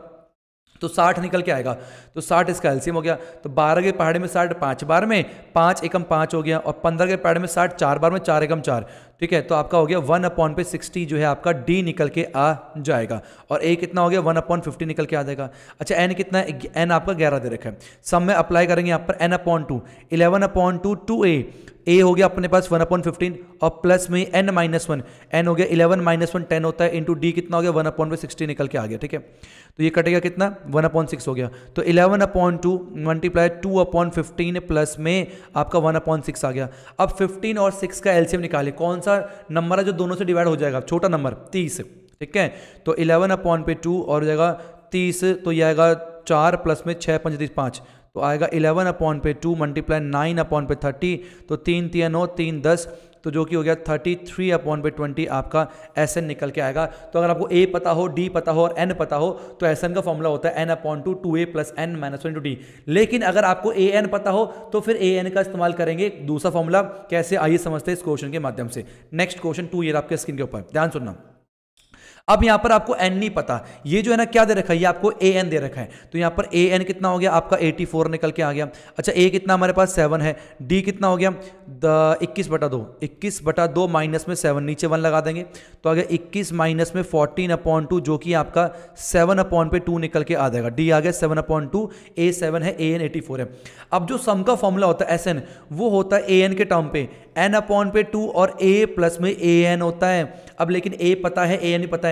तो साठ निकल के आएगा तो साठ इसका एल्सियम हो गया तो बारह के पहाड़े में साठ पांच बार में पांच एकम पांच हो गया और पंद्रह के पहाड़े में साठ चार बार में चार एकम चार ठीक है तो आपका हो गया वन अपॉन पे सिक्सटी जो है आपका डी निकल के आ जाएगा और ए कितना हो गया वन अपॉन फिफ्टी निकल के आ जाएगा अच्छा एन कितना एन आपका ग्यारह दे रखा है सब में अप्लाई करेंगे यहाँ पर N upon two eleven upon two two A A हो गया अपने पास वन अपॉइंट फिफ्टीन और प्लस में एन माइनस वन एन हो गया इलेवन माइनस वन टेन होता है इंटू डी कितना हो गया वन अपॉइंट सिक्सटी निकल के आ गया ठीक है तो ये कटेगा कितना वन अपॉइंट सिक्स हो गया तो eleven upon two multiply two upon fifteen plus में आपका वन अपॉइंट सिक्स आ गया अब फिफ्टीन और सिक्स का एल्सियम निकाले कौन सा नंबर है जो दोनों से डिवाइड हो जाएगा छोटा नंबर तीस ठीक है तो इलेवन अपॉइंट पे टू और हो जाएगा तीस तो यह आएगा चार प्लस में छः पंच तीस पाँच तो आएगा इलेवन अपॉन पे टू मल्टीप्लाई नाइन अपॉन पे थर्टी तो तीन तीन नौ तीन दस तो जो कि हो गया थर्टी थ्री अपॉन पे ट्वेंटी आपका एस एन निकल के आएगा तो अगर आपको ए पता हो डी पता हो और एन पता हो तो एस एन का फॉर्मूला होता है N upon two two A plus N minus one to D लेकिन अगर आपको ए एन पता हो तो फिर ए एन का इस्तेमाल करेंगे दूसरा फॉर्मूला कैसे आइए समझते हैं इस क्वेश्चन के माध्यम से नेक्स्ट क्वेश्चन टू ईयर आपके स्क्रीन के ऊपर ध्यान सुनना अब यहां पर आपको एन नहीं पता ये जो है ना क्या दे रखा है ये आपको ए एन दे रखा है तो यहां पर ए एन कितना हो गया आपका एटी फोर निकल के आ गया अच्छा ए कितना हमारे पास सेवन है डी कितना हो गया द इक्कीस बटा दो इक्कीस बटा दो माइनस में सेवन नीचे वन लगा देंगे तो आ गया इक्कीस माइनस में फोर्टीन अपॉइंट टू जो कि आपका सेवन अपॉइंट पे टू निकल के आ जाएगा डी आ गया seven upon two A seven है ए एन एटी फोर है अब जो सम का फॉर्मूला होता है एस एन वो होता है ए एन के टर्म पे एन अपॉन पे टू और ए प्लस में ए एन होता है अब लेकिन ए पता है ए एन पता है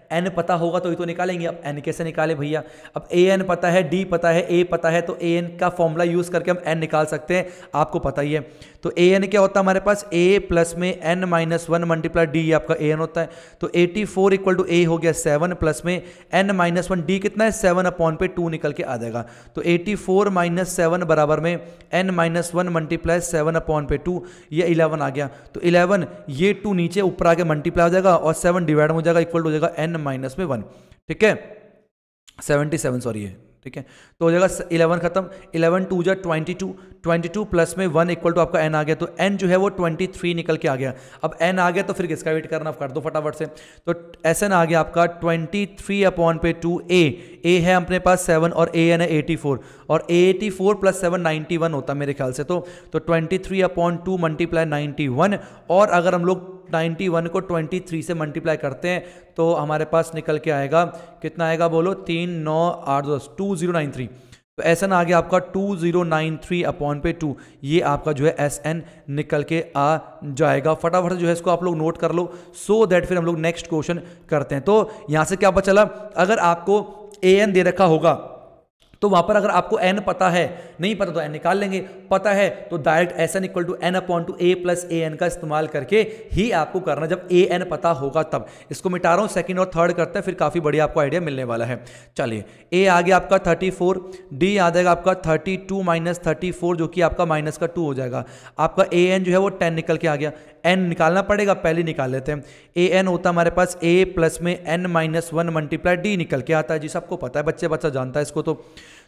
एन पता होगा तो ये तो निकालेंगे अब एन कैसे निकाले भैया अब ए एन पता है डी पता है ए पता है तो ए एन का फॉर्मूला यूज़ करके हम एन निकाल सकते हैं आपको पता ही है तो ए एन क्या होता है हमारे पास ए प्लस में N minus one multiply D आपका ए एन होता है तो एटी फोर इक्वल टू ए हो गया सेवन प्लस में एन माइनस वन डी कितना है सेवन अपॉन पे टू निकल के आ जाएगा तो एटी फोर माइनस सेवन बराबर में N minus one multiply seven upon पे टू ये इलेवन आ गया तो इलेवन ये टू नीचे ऊपर आके मल्टीप्लाई हो जाएगा और सेवन डिवाइड हो जाएगा इक्वल हो जाएगा एन माइनस में वन ठीक है सेवेंटी सेवन सॉरी है ठीक है तो हो जाएगा इलेवन खत्म इलेवन टू जो twenty two twenty two plus में वन इक्वल टू आपका एन आ गया तो एन जो है वो ट्वेंटी थ्री निकल के आ गया अब एन आ गया तो फिर किसका वेट करना कर दो फटाफट से तो एस एन आ गया आपका ट्वेंटी थ्री अपॉन पे टू ए ए है अपने पास सेवन और ए एन है एटी फोर और eighty four plus seven ninety one होता मेरे ख्याल से तो twenty three upon two multiply ninety one और अगर हम लोग 91 को 23 से मल्टीप्लाई करते हैं तो हमारे पास निकल के आएगा कितना आएगा बोलो तीन नौ आठ दस टू जीरो नाइन थ्री तो एस आ गया आपका two zero nine three upon पे टू ये आपका जो है एस एन निकल के आ जाएगा फटाफट जो है इसको आप लोग नोट कर लो सो so दैट फिर हम लोग नेक्स्ट क्वेश्चन करते हैं तो यहाँ से क्या पता चला अगर आपको ए एन दे रखा होगा तो वहां पर अगर आपको एन पता है नहीं पता तो एन निकाल लेंगे पता है तो direct S N equal to N upon two A plus A N का इस्तेमाल करके ही आपको करना जब ए एन पता होगा तब इसको मिटा रहा हूँ सेकेंड और थर्ड करते हैं फिर काफ़ी बढ़िया आपको आइडिया मिलने वाला है चलिए ए आ गया आपका थर्टी फोर डी आ जाएगा आपका thirty two minus thirty four जो कि आपका माइनस का टू हो जाएगा आपका ए एन जो है वो टेन निकल के आ गया एन निकालना पड़ेगा पहले निकाल लेते हैं ए एन होता हमारे पास ए प्लस में N minus one multiply D निकल के आता है जी सबको पता है बच्चे बच्चा जानता है इसको तो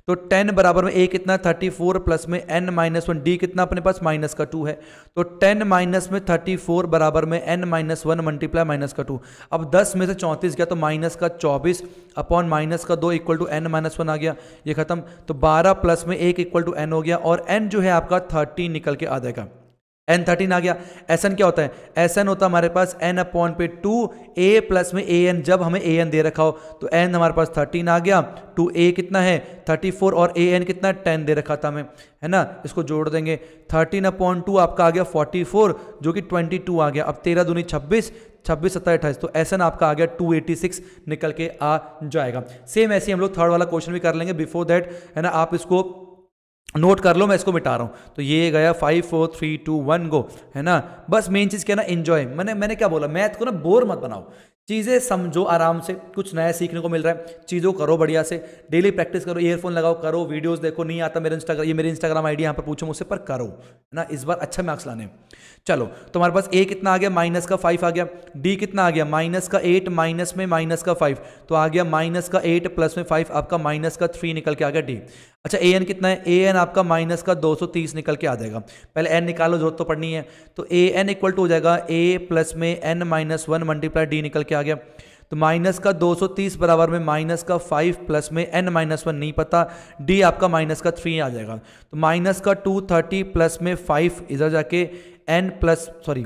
तो टेन बराबर में ए कितना थर्टी फोर प्लस में एन माइनस वन डी कितना अपने पास माइनस का टू है तो टेन माइनस में थर्टी फोर बराबर में N minus one multiply minus का टू अब दस में से चौंतीस गया तो माइनस का चौबीस अपॉन माइनस का दो equal to N minus one आ गया ये खत्म तो बारह प्लस में एक इक्वल टू एन हो गया और एन जो है आपका थर्टी निकल के आ जाएगा एन थर्टीन आ गया एस एन क्या होता है एस एन होता है हमारे पास एन अपॉन पे टू ए प्लस में ए एन जब हमें ए एन दे रखा हो तो एन हमारे पास थर्टीन आ गया टू ए कितना है थर्टी फोर और ए एन कितना टेन दे रखा था हमें है ना इसको जोड़ देंगे थर्टीन अपॉन टू आपका आ गया फोर्टी फोर जो कि ट्वेंटी टू आ गया अब तेरह दूनी छब्बीस छब्बीस सत्तर अट्ठाईस तो एस एन आपका आ गया टू एटी सिक्स निकल के आ जाएगा सेम ऐसे हम लोग थर्ड वाला क्वेश्चन भी कर लेंगे बिफोर दैट है ना आप इसको नोट कर लो मैं इसको मिटा रहा हूँ तो ये गया five four three two one go है ना बस मेन चीज़ क्या ना इन्जॉय मैंने मैंने क्या बोला मैथ को ना बोर मत बनाओ चीज़ें समझो आराम से कुछ नया सीखने को मिल रहा है चीज़ों करो बढ़िया से डेली प्रैक्टिस करो ईयरफोन लगाओ करो वीडियोस देखो नहीं आता मेरे इंस्टाग्राम ये मेरे इंस्टाग्राम आईडी यहाँ पर पूछो मुझसे पर करो है ना इस बार अच्छा मार्क्स लाने चलो तुम्हारे पास ए कितना आ गया माइनस का फाइव आ गया डी कितना आ गया माइनस का एट माइनस में माइनस का फाइव तो आ गया माइनस का एट प्लस में फाइव आपका माइनस का थ्री निकल के आ गया डी अच्छा ए एन कितना है ए एन आपका माइनस का दो सौ तीस निकल के आ जाएगा पहले एन निकालो जरूरत तो पड़नी है तो ए एन इक्वल टू हो जाएगा ए प्लस में N minus one multiply D निकल के आ गया तो माइनस का 230 बराबर में माइनस का 5 प्लस में एन माइनस वन नहीं पता डी आपका माइनस का 3 आ जाएगा तो माइनस का 230 प्लस में 5 इधर जाके N plus sorry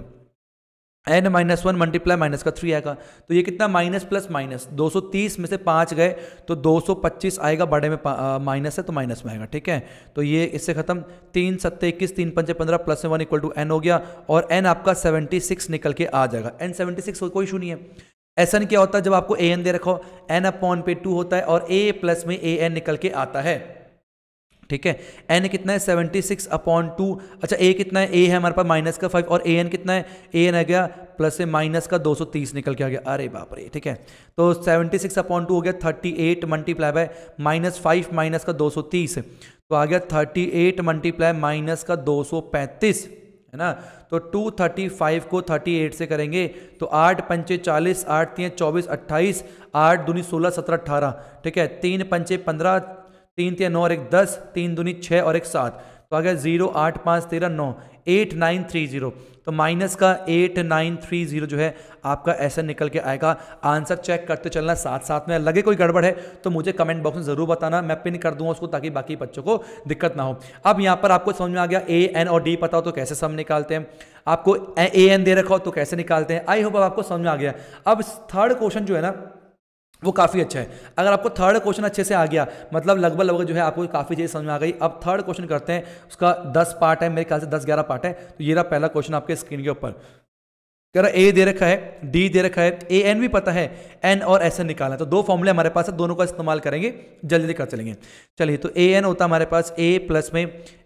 N minus one multiply minus का थ्री आएगा तो ये कितना माइनस प्लस माइनस 230 में से पाँच गए तो 225 आएगा बड़े में माइनस है तो माइनस में आएगा ठीक है तो ये इससे खत्म तीन सत्तर इक्कीस तीन पंचे पंद्रह प्लस में वन इक्वल टू एन हो गया और एन आपका 76 निकल के आ जाएगा एन 76 कोई इशू नहीं है ऐसा क्या होता है जब आपको ए एन दे रखो एन अपॉन पे टू होता है और ए प्लस में ए एन निकल के आता है ठीक है एन कितना है सेवेंटी सिक्स अपॉन टू अच्छा ए कितना है ए है हमारे पास माइनस का फाइव और ए एन कितना है ए एन आ गया प्लस से माइनस का दो सौ तीस निकल के आ गया अरे बाप रे ठीक है तो सेवेंटी सिक्स अपॉन टू हो गया thirty eight multiply by minus five minus का दो सौ तीस तो आ गया थर्टी एट मल्टीप्लाई माइनस का दो सौ पैंतीस है ना तो टू थर्टी फाइव को थर्टी एट से करेंगे तो आठ पंचे चालीस आठ तीन चौबीस अट्ठाईस आठ दूनी सोलह सत्रह अट्ठारह ठीक है तीन पंचे पंद्रह तीन तीन नौ और एक दस तीन दूनी छः और एक सात तो आ गया जीरो आठ पाँच तेरह नौ एट नाइन थ्री जीरो तो माइनस का एट नाइन थ्री जीरो जो है आपका ऐसा निकल के आएगा आंसर चेक करते चलना साथ साथ में लगे कोई गड़बड़ है तो मुझे कमेंट बॉक्स में ज़रूर बताना मैं पिन कर दूंगा उसको ताकि बाकी बच्चों को दिक्कत ना हो अब यहाँ पर आपको समझ में आ गया ए एन और डी पता हो तो कैसे सम निकालते हैं आपको ए एन दे रखा हो तो कैसे निकालते हैं आई होप आपको समझ में आ गया अब थर्ड क्वेश्चन जो है ना वो काफ़ी अच्छा है अगर आपको थर्ड क्वेश्चन अच्छे से आ गया मतलब लगभग लगभग जो है आपको काफ़ी चीज़ें समझ में आ गई अब थर्ड क्वेश्चन करते हैं उसका दस पार्ट है मेरे ख्याल से दस ग्यारह पार्ट है तो ये रहा पहला क्वेश्चन आपके स्क्रीन के ऊपर कह रहा ए दे रखा है डी दे रखा है ए एन भी पता है एन और एस एन निकालना तो दो फॉर्मूले हमारे पास है दोनों का इस्तेमाल करेंगे जल्दी जल्दी कर चलेंगे चलिए तो ए एन होता है हमारे पास ए प्लस में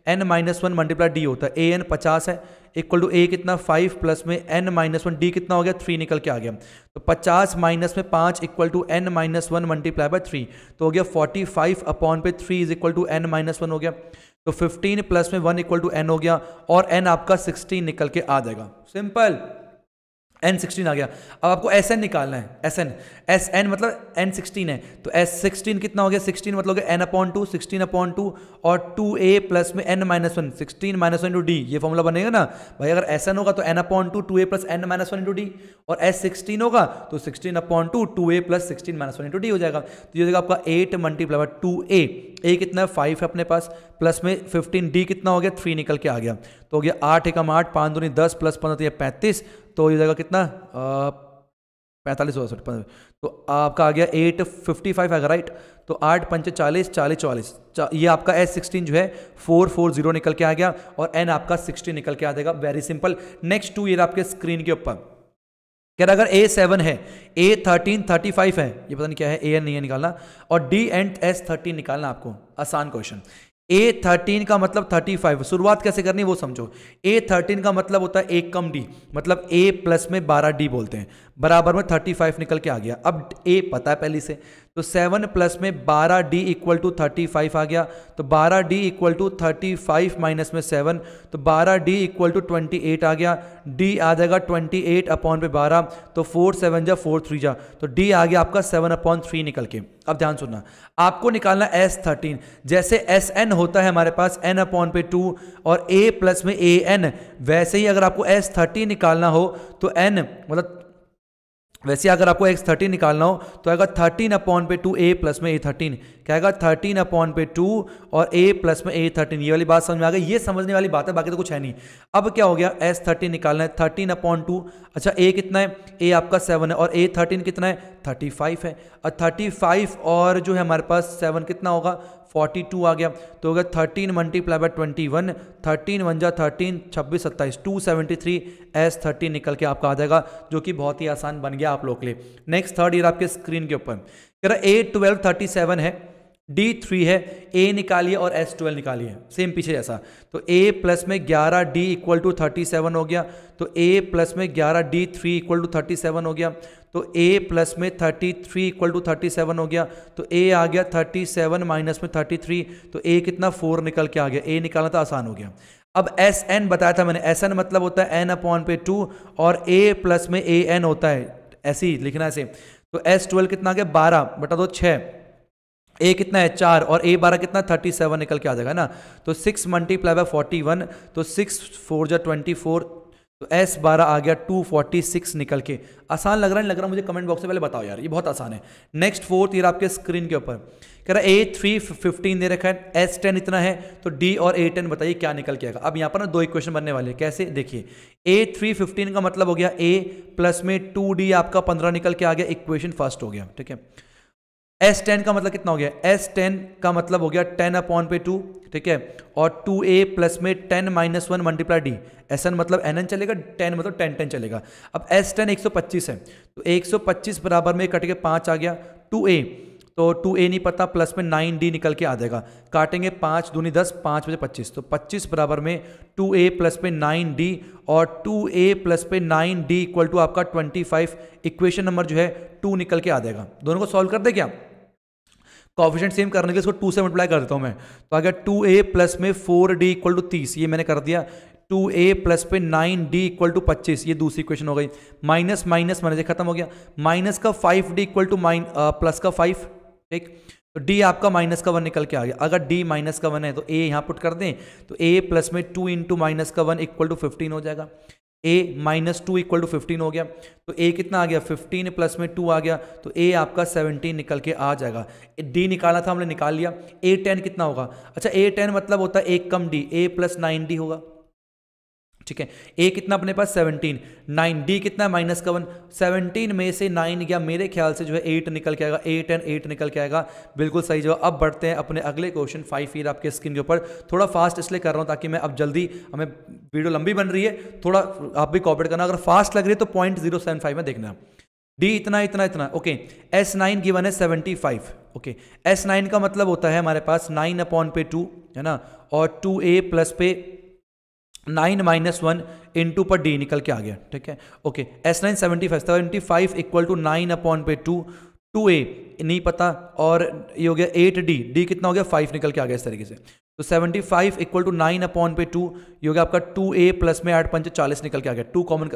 N minus one multiply D होता है ए एन पचास है इक्वल टू ए कितना फाइव प्लस में एन माइनस वन डी कितना हो गया थ्री निकल के आ गया तो पचास माइनस में पाँच equal to N minus one multiply by three तो हो गया फोर्टी फाइव अपॉन पे three is equal to N minus one हो गया तो फिफ्टीन प्लस में वन इक्वल टू एन हो गया और एन आपका सिक्सटीन निकल के आ जाएगा सिंपल एन सिक्सटीन आ गया अब आपको एस एन निकालना है एस एन एस एन मतलब एन सिक्सटीन है तो एस सिक्सटीन कितना हो गया सिक्सटीन मतलब N upon two sixteen upon two और टू ए प्लस में N minus one sixteen minus one into D ये फॉर्मूला बनेगा ना भाई अगर एस एन होगा तो एन अपॉन टू टू ए plus N minus one into D और एस सिक्सटीन होगा तो सिक्सटीन अपॉन टू टू ए plus sixteen minus one into D हो जाएगा तो ये आपका एट मल्टीप्लाई बाय टू ए ए कितना है फाइव है अपने पास प्लस में फिफ्टीन डी कितना हो गया थ्री निकल के आ गया तो हो गया आठ एकम आठ पाँच दूनी दस प्लस पंद्रह तो पैंतीस तो ये जाएगा कितना पैंतालीस हो सॉरी तो आपका आ गया एट फिफ्टी फाइव आएगा राइट तो आठ पंच चालीस चालीस चालीस ये आपका एस सिक्सटीन जो है फोर फोर जीरो निकल के आ गया और एन आपका सिक्सटीन निकल के आ जाएगा वेरी सिंपल नेक्स्ट टू ये आपके स्क्रीन के ऊपर कह रहा अगर ए सेवन है ए थर्टीन थर्टी फाइव है ये पता नहीं क्या है ए एन नहीं है निकालना और डी एंड एस थर्टीन निकालना आपको आसान क्वेश्चन ए थर्टीन का मतलब थर्टी फाइव शुरुआत कैसे करनी वो समझो ए थर्टीन का मतलब होता है एक कम डी मतलब ए प्लस में बारह डी बोलते हैं बराबर में थर्टी फाइव निकल के आ गया अब ए पता है पहले से तो सेवन प्लस में बारह D equal to thirty five आ गया तो बारह D equal to thirty five minus में सेवन तो बारह D equal to twenty eight आ गया डी आ जाएगा ट्वेंटी एट अपॉन पे बारह तो फोर सेवन जा फोर थ्री जा तो डी आ गया आपका सेवन अपॉन थ्री निकल के अब ध्यान सुनना आपको निकालना एस थर्टीन जैसे एस एन होता है हमारे पास एन अपॉन पे टू और ए प्लस में ए एन वैसे ही अगर आपको एस थर्टीन निकालना हो तो एन मतलब वैसे अगर आपको एक्स थर्टीन निकालना हो तो आएगा थर्टीन अपॉन पे टू ए प्लस में ए थर्टीन क्या आएगा थर्टीन अपॉन पे टू और ए प्लस में ए थर्टीन ये वाली बात समझ में आ गई ये समझने वाली बात है बाकी तो कुछ है नहीं अब क्या हो गया एस थर्टीन निकालना है थर्टीन अपॉन टू अच्छा ए कितना है ए आपका सेवन है और ए थर्टीन कितना है थर्टी फाइव है और थर्टी फाइव और जो है हमारे पास सेवन कितना होगा फोर्टी टू आ गया तो गया thirteen multiply by twenty one thirteen one जा थर्टीन छब्बीस सत्ताईस two seventy three S thirteen निकल के आपका आ जाएगा जो कि बहुत ही आसान बन गया आप लोग के लिए नेक्स्ट थर्ड ईयर आपके स्क्रीन के ऊपर कह रहा ए ट्वेल्व थर्टी सेवन है डी थ्री है ए निकालिए और एस ट्वेल्व निकालिए सेम पीछे जैसा तो ए प्लस में ग्यारह D equal to thirty seven हो गया तो ए प्लस में ग्यारह D three equal to thirty seven हो गया तो ए प्लस में thirty three equal to thirty seven हो गया तो ए आ गया थर्टी सेवन माइनस में थर्टी थ्री तो ए कितना फोर निकल के आ गया ए निकालना तो आसान हो गया अब एस एन बताया था मैंने एस एन मतलब होता है एन अपॉन पे टू और ए प्लस में ए एन होता है ऐसे ही लिखना ऐसे तो एस ट्वेल्व कितना आ गया बारह बटा दो छः ए कितना है चार और ए बारह कितना थर्टी सेवन निकल के आ जाएगा ना तो six multiply by forty one तो सिक्स फोर जो ट्वेंटी फोर तो एस बारह आ गया टू फोर्टी सिक्स निकल के आसान लग रहा है लग रहा मुझे कमेंट बॉक्स में पहले बताओ यार ये बहुत आसान है नेक्स्ट फोर्थ ईयर आपके स्क्रीन के ऊपर कह रहा है ए थ्री फिफ्टीन दे रखा है एस टेन इतना है तो डी और ए टेन बताइए क्या निकल के आएगा अब यहाँ पर ना दो इक्वेशन बनने वाले हैं कैसे देखिए ए थ्री फिफ्टीन का मतलब हो गया ए प्लस में टू डी आपका पंद्रह निकल के आ गया इक्वेशन फर्स्ट हो गया ठीक है एस टेन का मतलब कितना हो गया एस टेन का मतलब हो गया टेन अपॉन पे टू ठीक है और टू ए प्लस में ten minus one multiply D S N मतलब एन एन चलेगा टेन मतलब टेन टेन चलेगा अब एस टेन एक सौ पच्चीस है तो एक सौ पच्चीस बराबर में कट के पाँच आ गया टू ए तो टू ए नहीं पता प्लस में नाइन डी निकल के आ जाएगा काटेंगे पाँच दूनी दस पाँच बजे पच्चीस तो पच्चीस बराबर में टू ए प्लस में नाइन डी और टू ए प्लस पे नाइन डी इक्वल टू आपका ट्वेंटी फाइव इक्वेशन नंबर जो है टू निकल के आ जाएगा दोनों को सॉल्व कर दे क्या कॉफिशेंट सेम करने के लिए इसको टू से मल्टीप्लाई कर देता हूँ मैं तो आ गया टू ए प्लस में फोर डी इक्वल टू तीस ये मैंने कर दिया टू ए प्लस पे नाइन डी इक्वल टू पच्चीस ये दूसरी क्वेश्चन हो गई माइनस माइनस मैंने खत्म हो गया माइनस का five D equal to mine plus का फाइव ठीक तो डी आपका माइनस का वन निकल के आ गया अगर डी माइनस का वन है तो ए यहाँ पुट कर दें तो ए प्लस में टू इंटू माइनस का वन इक्वल टू फिफ्टीन हो जाएगा A minus two equal to fifteen हो गया तो ए कितना आ गया फिफ्टीन प्लस में टू आ गया तो ए आपका सेवनटीन निकल के आ जाएगा डी निकाला था हमने निकाल लिया ए टेन कितना होगा अच्छा ए टेन मतलब होता है ए कम D A plus nine D होगा ठीक है ए कितना अपने पास सेवनटीन नाइन डी कितना माइनस का वन सेवनटीन में से नाइन गया मेरे ख्याल से जो है एट निकल के आएगा एट एंड एट निकल के आएगा बिल्कुल सही जो अब बढ़ते हैं अपने अगले क्वेश्चन फाइव फिर आपके स्क्रीन के ऊपर थोड़ा फास्ट इसलिए कर रहा हूँ ताकि मैं अब जल्दी हमें वीडियो लंबी बन रही है थोड़ा आप भी कॉपरेट करना अगर फास्ट लग रही है तो पॉइंट में देखना डी इतना इतना इतना ओके एस नाइन गिवन है seventy five okay S nine का मतलब होता है हमारे पास नाइन अपॉन पे टू है ना और टू ए प्लस पे nine minus one into पर डी निकल के आ गया ठीक है okay S nine seventy five seventy five equal to nine upon पे टू टू ए नहीं पता और ये हो गया एट डी डी कितना हो गया फाइव निकल के आ गया इस तरीके से तो seventy five equal to nine upon पे टू ये हो गया आपका टू ए प्लस में आठ पंच चालीस निकल के आ गया टू कॉमन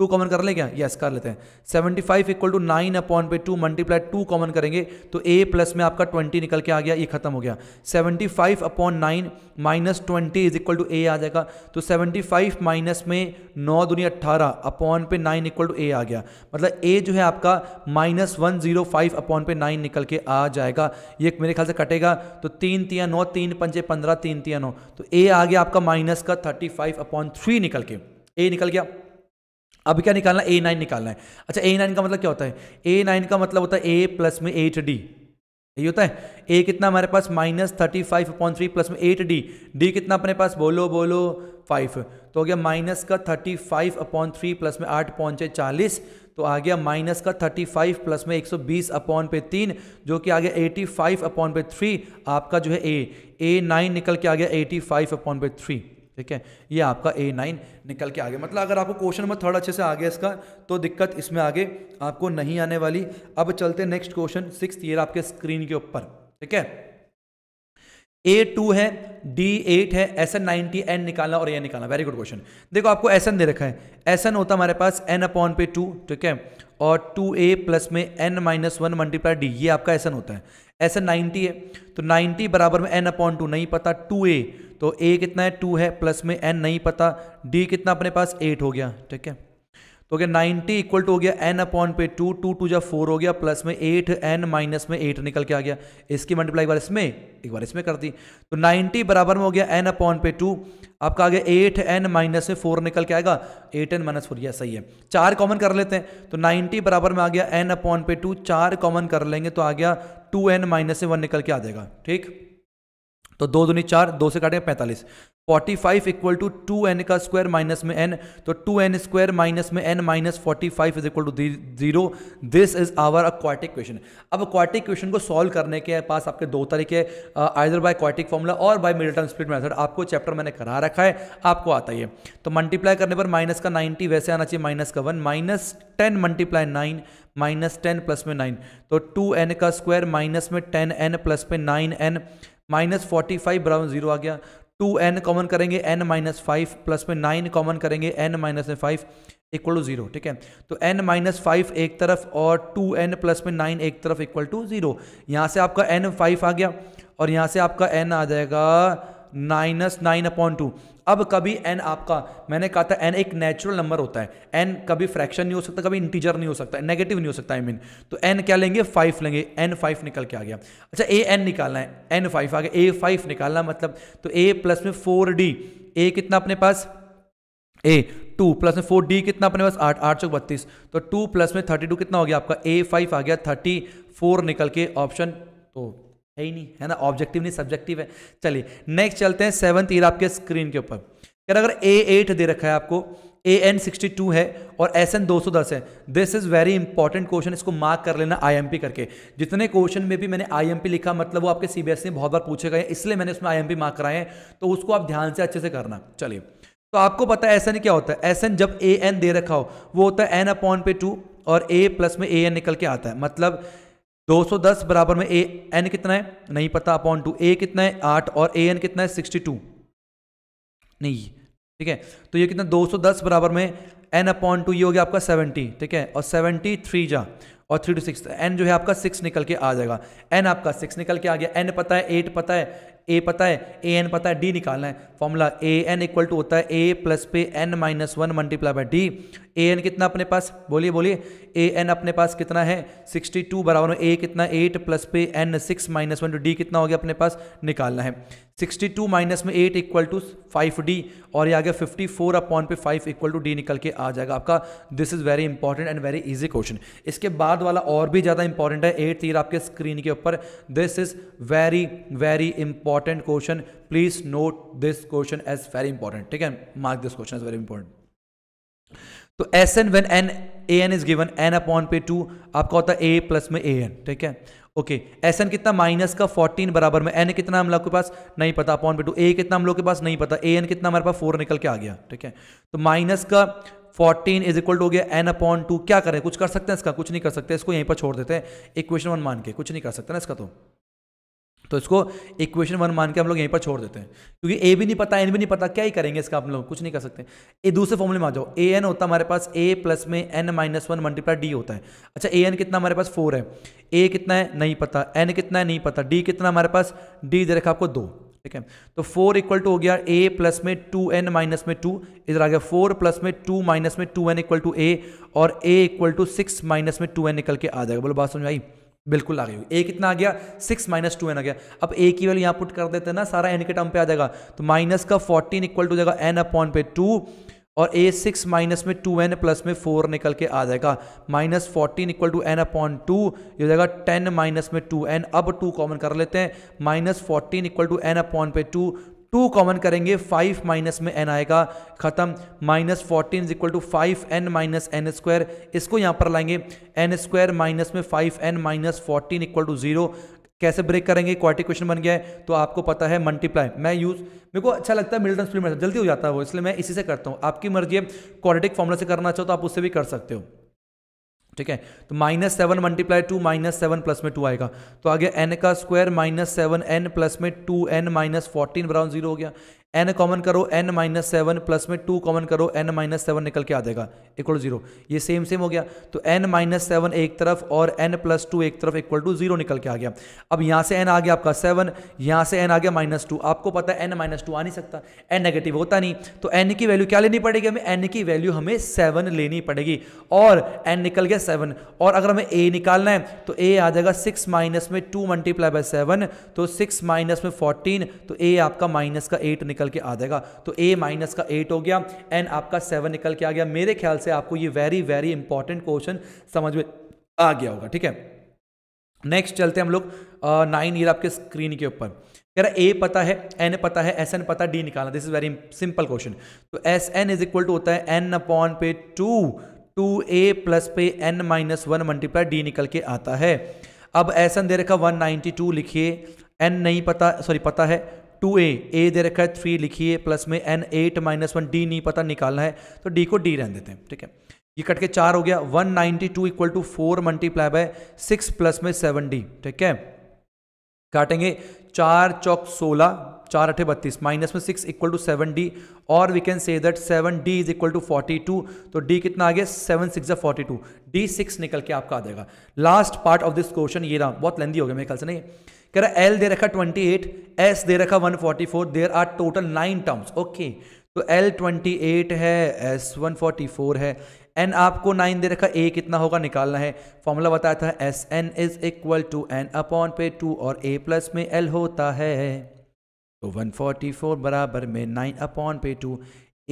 टू कॉमन कर ले क्या यस कर लेते हैं seventy five equal to nine upon पे टू मल्टीप्लाई टू कॉमन करेंगे तो ए प्लस में आपका ट्वेंटी निकल के आ गया ये खत्म हो गया seventy five upon nine minus twenty is equal to ए आ जाएगा तो सेवेंटी फाइव माइनस में नौ दुनिया अट्ठारह अपॉन पे नाइन इक्वल टू ए आ गया मतलब ए जो है आपका minus one zero five upon पे नाइन निकल के आ जाएगा ये मेरे ख्याल से कटेगा तो तीन तिया नौ तीन पंचे पंद्रह तीन तिया नौ तो ए आ गया आपका माइनस का थर्टी फाइव अपॉन थ्री निकल के ए निकल गया अब क्या निकालना ए नाइन निकालना है अच्छा ए नाइन का मतलब क्या होता है ए नाइन का मतलब होता है ए प्लस में एट डी ये होता है ए कितना हमारे पास minus thirty five upon three plus में एट डी डी कितना अपने पास बोलो बोलो फाइव तो हो गया माइनस का thirty five upon three plus में आठ पहुंचे चालीस तो आ गया माइनस का थर्टी फाइव प्लस में एक सौ बीस अपॉन पे तीन जो कि आ गया एटी फाइव अपॉन पे थ्री आपका जो है ए ए नाइन निकल के आ गया एटी फाइव अपॉन पे थ्री ठीक है ये आपका ए नाइन निकल के आ गया मतलब अगर आपको क्वेश्चन नंबर थर्ड अच्छे से आ गया इसका तो दिक्कत इसमें आगे आपको नहीं आने वाली अब चलते नेक्स्ट क्वेश्चन सिक्स ईयर आपके स्क्रीन के ऊपर ठीक है ए टू है डी एट है एस एन नाइनटी एन निकालना और ए निकालना वेरी गुड क्वेश्चन देखो आपको एस एन दे रखा है एस एन होता हमारे पास एन अपॉन पे टू ठीक है और टू ए प्लस में N minus one multiply D ये आपका एस एन होता है एस एन नाइनटी है तो नाइनटी बराबर में एन अपॉन टू नहीं पता टू ए तो ए कितना है टू है प्लस में एन नहीं पता डी कितना अपने पास एट हो गया ठीक है तो क्या नाइन्टी इक्वल टू हो गया एन अपॉन पे टू टू टू जब फोर हो गया प्लस में एट एन माइनस में एट निकल के आ गया इसकी मल्टीप्लाई एक बार इसमें एक बार इसमें कर दी तो नाइन्टी बराबर में हो गया एन अपॉन पे टू आपका आ गया एट एन माइनस में फोर निकल के आएगा एट एन माइनस फोर यह सही है चार कॉमन कर लेते हैं तो नाइन्टी बराबर में आ गया एन अपॉन पे टू चार कॉमन कर लेंगे तो आ गया टू एन माइनस से वन निकल के आ जाएगा ठीक तो दो दूनी चार दो से काटेंगे पैंतालीस forty five equal to two N का स्क्वायर माइनस में एन तो टू एन स्क्वायर माइनस में N minus forty five is equal to zero this is our quadratic question अब अक्वाटिक क्वेश्चन को सॉल्व करने के पास आपके दो तरीके आइदर बाय क्वाटिक फॉर्मूला और by middle term split method आपको चैप्टर मैंने करा रखा है आपको आता है तो मल्टीप्लाई करने पर माइनस का नाइनटी वैसे आना चाहिए माइनस का one minus ten multiply nine minus ten plus में नाइन तो टू एन का स्क्वायर माइनस में टेन एन प्लस में nine n minus forty five बराबर जीरो आ गया टू एन कॉमन करेंगे एन माइनस फाइव प्लस में नाइन कॉमन करेंगे एन माइनस में फाइव इक्वल टू जीरो ठीक है तो एन माइनस फाइव एक तरफ और टू एन प्लस में नाइन एक तरफ इक्वल टू जीरो यहाँ से आपका एन फाइव आ गया और यहाँ से आपका एन आ जाएगा माइनस नाइन अपॉन टू अब कभी एन आपका मैंने कहा था एन एक नेचुरल नंबर होता है एन कभी फ्रैक्शन नहीं हो सकता कभी इंटीजर नहीं हो सकता नेगेटिव नहीं हो सकता आई I मीन mean. तो एन क्या लेंगे फाइव लेंगे एन फाइव निकल के आ गया अच्छा ए एन निकालना है एन फाइव आ गया ए फाइव निकालना मतलब तो ए प्लस में फोर डी ए कितना अपने पास ए टू प्लस में फोर डी कितना अपने पास आठ आठ सौ बत्तीस तो टू प्लस में थर्टी टू कितना हो गया आपका ए फाइव आ गया थर्टी फोर निकल के ऑप्शन तो है ही नहीं है ना ऑब्जेक्टिव नहीं सब्जेक्टिव है चलिए नेक्स्ट चलते हैं सेवंथ ईयर आपके स्क्रीन के ऊपर कह अगर ए एट दे रखा है आपको ए एन सिक्सटी टू है और एस एन दो सौ दस है this is very important question इसको मार्क कर लेना आई एम पी करके जितने क्वेश्चन में भी मैंने आई एम पी लिखा मतलब वो आपके सी बी एस में बहुत बार पूछे गए इसलिए मैंने उसमें आई एम पी मार्क कराए हैं तो उसको आप ध्यान से अच्छे से करना चलिए तो आपको पता है एस एन क्या होता है एस एन जब ए एन दे रखा हो वो होता है एन अपॉन पे टू और ए प्लस में ए एन निकल के आता है मतलब 210 बराबर में ए एन कितना है नहीं पता अपॉन टू ए कितना है 8 और ए एन कितना है 62 नहीं ठीक है तो ये कितना 210 बराबर में एन अपॉन टू ये हो गया आपका 70 ठीक है और 73 थ्री जा और थ्री टू सिक्स एन जो है आपका सिक्स निकल के आ जाएगा एन आपका सिक्स निकल के आ गया एन पता है एट पता है ए पता है ए एन पता है डी निकालना है formula a n equal to होता है ए प्लस पे N minus one multiply by d a N कितना अपने पास बोलिए बोलिए ए एन अपने पास कितना है 62 बराबर ए कितना 8 प्लस पे n six minus one to D कितना हो गया अपने पास निकालना है 62 माइनस में 8 इक्वल टू डी और ये आ गया 54 अपॉन पे 5 इक्वल टू डी निकल के आ जाएगा आपका this is very important and very easy question इसके बाद वाला और भी ज़्यादा इंपॉर्टेंट है एट ईयर आपके स्क्रीन के ऊपर this is very very important question please note this question is very important ठीक है mark this question is very important तो S n when n a n is given n upon पे two आपका होता है ए plus में ए n ठीक है ओके एस एन कितना माइनस का फोर्टीन बराबर में एन कितना हम लोग के पास नहीं पता अपॉन पे टू ए कितना हम लोग के पास नहीं पता ए एन कितना हमारे पास फोर निकल के आ गया ठीक है तो माइनस का फोर्टीन इज इक्वल हो गया एन अपॉन टू क्या करें कुछ कर सकते हैं इसका कुछ नहीं कर सकते इसको यहीं पर छोड़ देते हैं इक्वेशन वन मान के कुछ नहीं कर सकते ना इसका तो तो इसको इक्वेशन वन मान के हम लोग यहीं पर छोड़ देते हैं क्योंकि ए भी नहीं पता एन भी नहीं पता क्या ही करेंगे इसका हम लोग कुछ नहीं कर सकते ए दूसरे फॉर्मूले में आ जाओ ए एन होता हमारे पास ए प्लस में N minus one multiply D होता है अच्छा ए एन कितना हमारे पास फोर है ए कितना है नहीं पता एन कितना है नहीं पता डी कितना हमारे पास डी दे रखा आपको दो ठीक है तो फोर इक्वल टू हो गया ए प्लस में टू एन माइनस में टू इधर आ गया फोर प्लस में टू माइनस में two n equal to a और a equal to six minus में टू एन निकल के आ जाएगा बोलो बात समझ आई बिल्कुल आ गई होगी ए कितना आ गया सिक्स माइनस टू एन आ गया अब ए की वैल्यू यहाँ पुट कर देते हैं ना सारा एन के टर्म पे आ जाएगा तो माइनस का फोर्टीन इक्वल टू जाएगा एन अपॉन पे टू और ए सिक्स माइनस में टू एन प्लस में फोर निकल के आ जाएगा minus fourteen equal to N upon two ये हो जाएगा टेन माइनस में टू एन अब टू कॉमन कर लेते हैं minus fourteen equal to N upon पे टू टू कॉमन करेंगे फाइव माइनस में एन आएगा खत्म minus fourteen is equal to five n minus n square इसको यहाँ पर लाएंगे एन स्क्वायर माइनस में five n minus fourteen equal to zero कैसे ब्रेक करेंगे क्वार्टी क्वेश्चन बन गया है तो आपको पता है मल्टीप्लाई मैं यूज़ मेरे को अच्छा लगता है मिल्टन में जल्दी हो जाता है वो इसलिए मैं इसी से करता हूँ आपकी मर्जी है क्वार्टिक फॉर्मुला से करना चाहो तो आप उससे भी कर सकते हो ठीक है तो minus seven multiply two minus seven plus में टू आएगा तो आ गया एन का square minus seven n plus में टू एन माइनस फोर्टीन ब्राउन जीरो हो गया एन कॉमन करो एन माइनस सेवन प्लस में टू कॉमन करो एन माइनस सेवन निकल के आ जाएगा इक्वल जीरो ये सेम सेम हो गया तो एन माइनस सेवन एक तरफ और एन प्लस टू एक तरफ इक्वल टू जीरो निकल के आ गया अब यहाँ से एन आ गया आपका सेवन यहाँ से एन आ गया माइनस टू आपको पता है एन माइनस टू आ नहीं सकता एन नेगेटिव होता नहीं तो एन की वैल्यू क्या लेनी पड़ेगी हमें एन की वैल्यू हमें सेवन लेनी पड़ेगी और एन निकल गया सेवन और अगर हमें ए निकालना है तो ए आ जाएगा सिक्स माइनस में टू मल्टीप्लाई बाय सेवन तो सिक्स माइनस में फोर्टीन तो ए आपका माइनस का एट निकल निकल के आ जाएगा तो ए माइनस का एट हो गया एन आपका सेवन निकल के आ गया मेरे ख्याल से आपको ये वेरी वेरी इंपॉर्टेंट क्वेश्चन समझ में आ गया होगा ठीक है नेक्स्ट चलते हैं हम लोग नाइन ईयर आपके स्क्रीन के ऊपर कह रहा ए पता है एन पता है एस एन पता डी निकालना this is very simple question तो S n is equal to होता है एन अपॉन पे टू टू ए प्लस पे N minus one multiply D निकल के आता है अब एस एन दे रखा वन नाइनटी टू लिखिए एन नहीं पता सॉरी पता है टू ए ए दे रखा है थ्री लिखिए प्लस में n eight minus one d नहीं पता निकालना है तो डी को डी रहने देते हैं ठीक है ये कट के चार हो गया one ninety two equal to four multiply by six plus में सेवन डी ठीक है काटेंगे चार चौक सोलह चार अठे बत्तीस माइनस में six equal to seven d और we can say that seven d is equal to forty two तो डी कितना आ गया seven six forty two d six निकल के आपका आ जाएगा last part of this question ये रहा बहुत लेंदी हो गया मेरे ख्याल से नहीं कह रहा एल दे रखा 28 एस दे रखा 144 there are total nine terms okay तो एल 28 है एस 144 है एन आपको नाइन दे रखा ए कितना होगा निकालना है फॉर्मूला बताया था S n is equal to N upon पे टू और ए प्लस में एल होता है तो 144 बराबर में नाइन अपॉन पे टू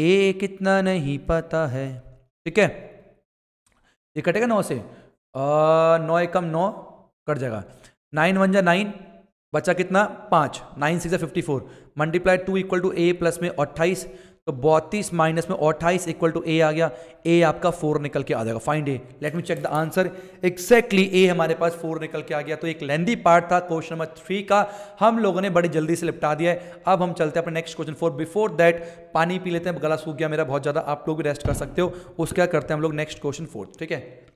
ए कितना नहीं पता है ठीक है ये कटेगा नौ से नौ एकम नौ कट जाएगा नाइन वन जा नाइन बचा कितना पाँच nine six fifty four multiply two equal to A plus में अट्ठाईस तो बत्तीस माइनस में अट्ठाईस इक्वल टू ए आ गया ए आपका फोर निकल के आ जाएगा find a let me check the answer exactly a हमारे पास फोर निकल के आ गया तो एक लेंदी पार्ट था क्वेश्चन नंबर थ्री का हम लोगों ने बड़ी जल्दी से निपटा दिया है अब हम चलते हैं अपने next question four before that पानी पी लेते हैं गला सूख गया मेरा बहुत ज़्यादा आप लोग भी रेस्ट कर सकते हो उसके करते हैं हम लोग नेक्स्ट क्वेश्चन फोर ठीक है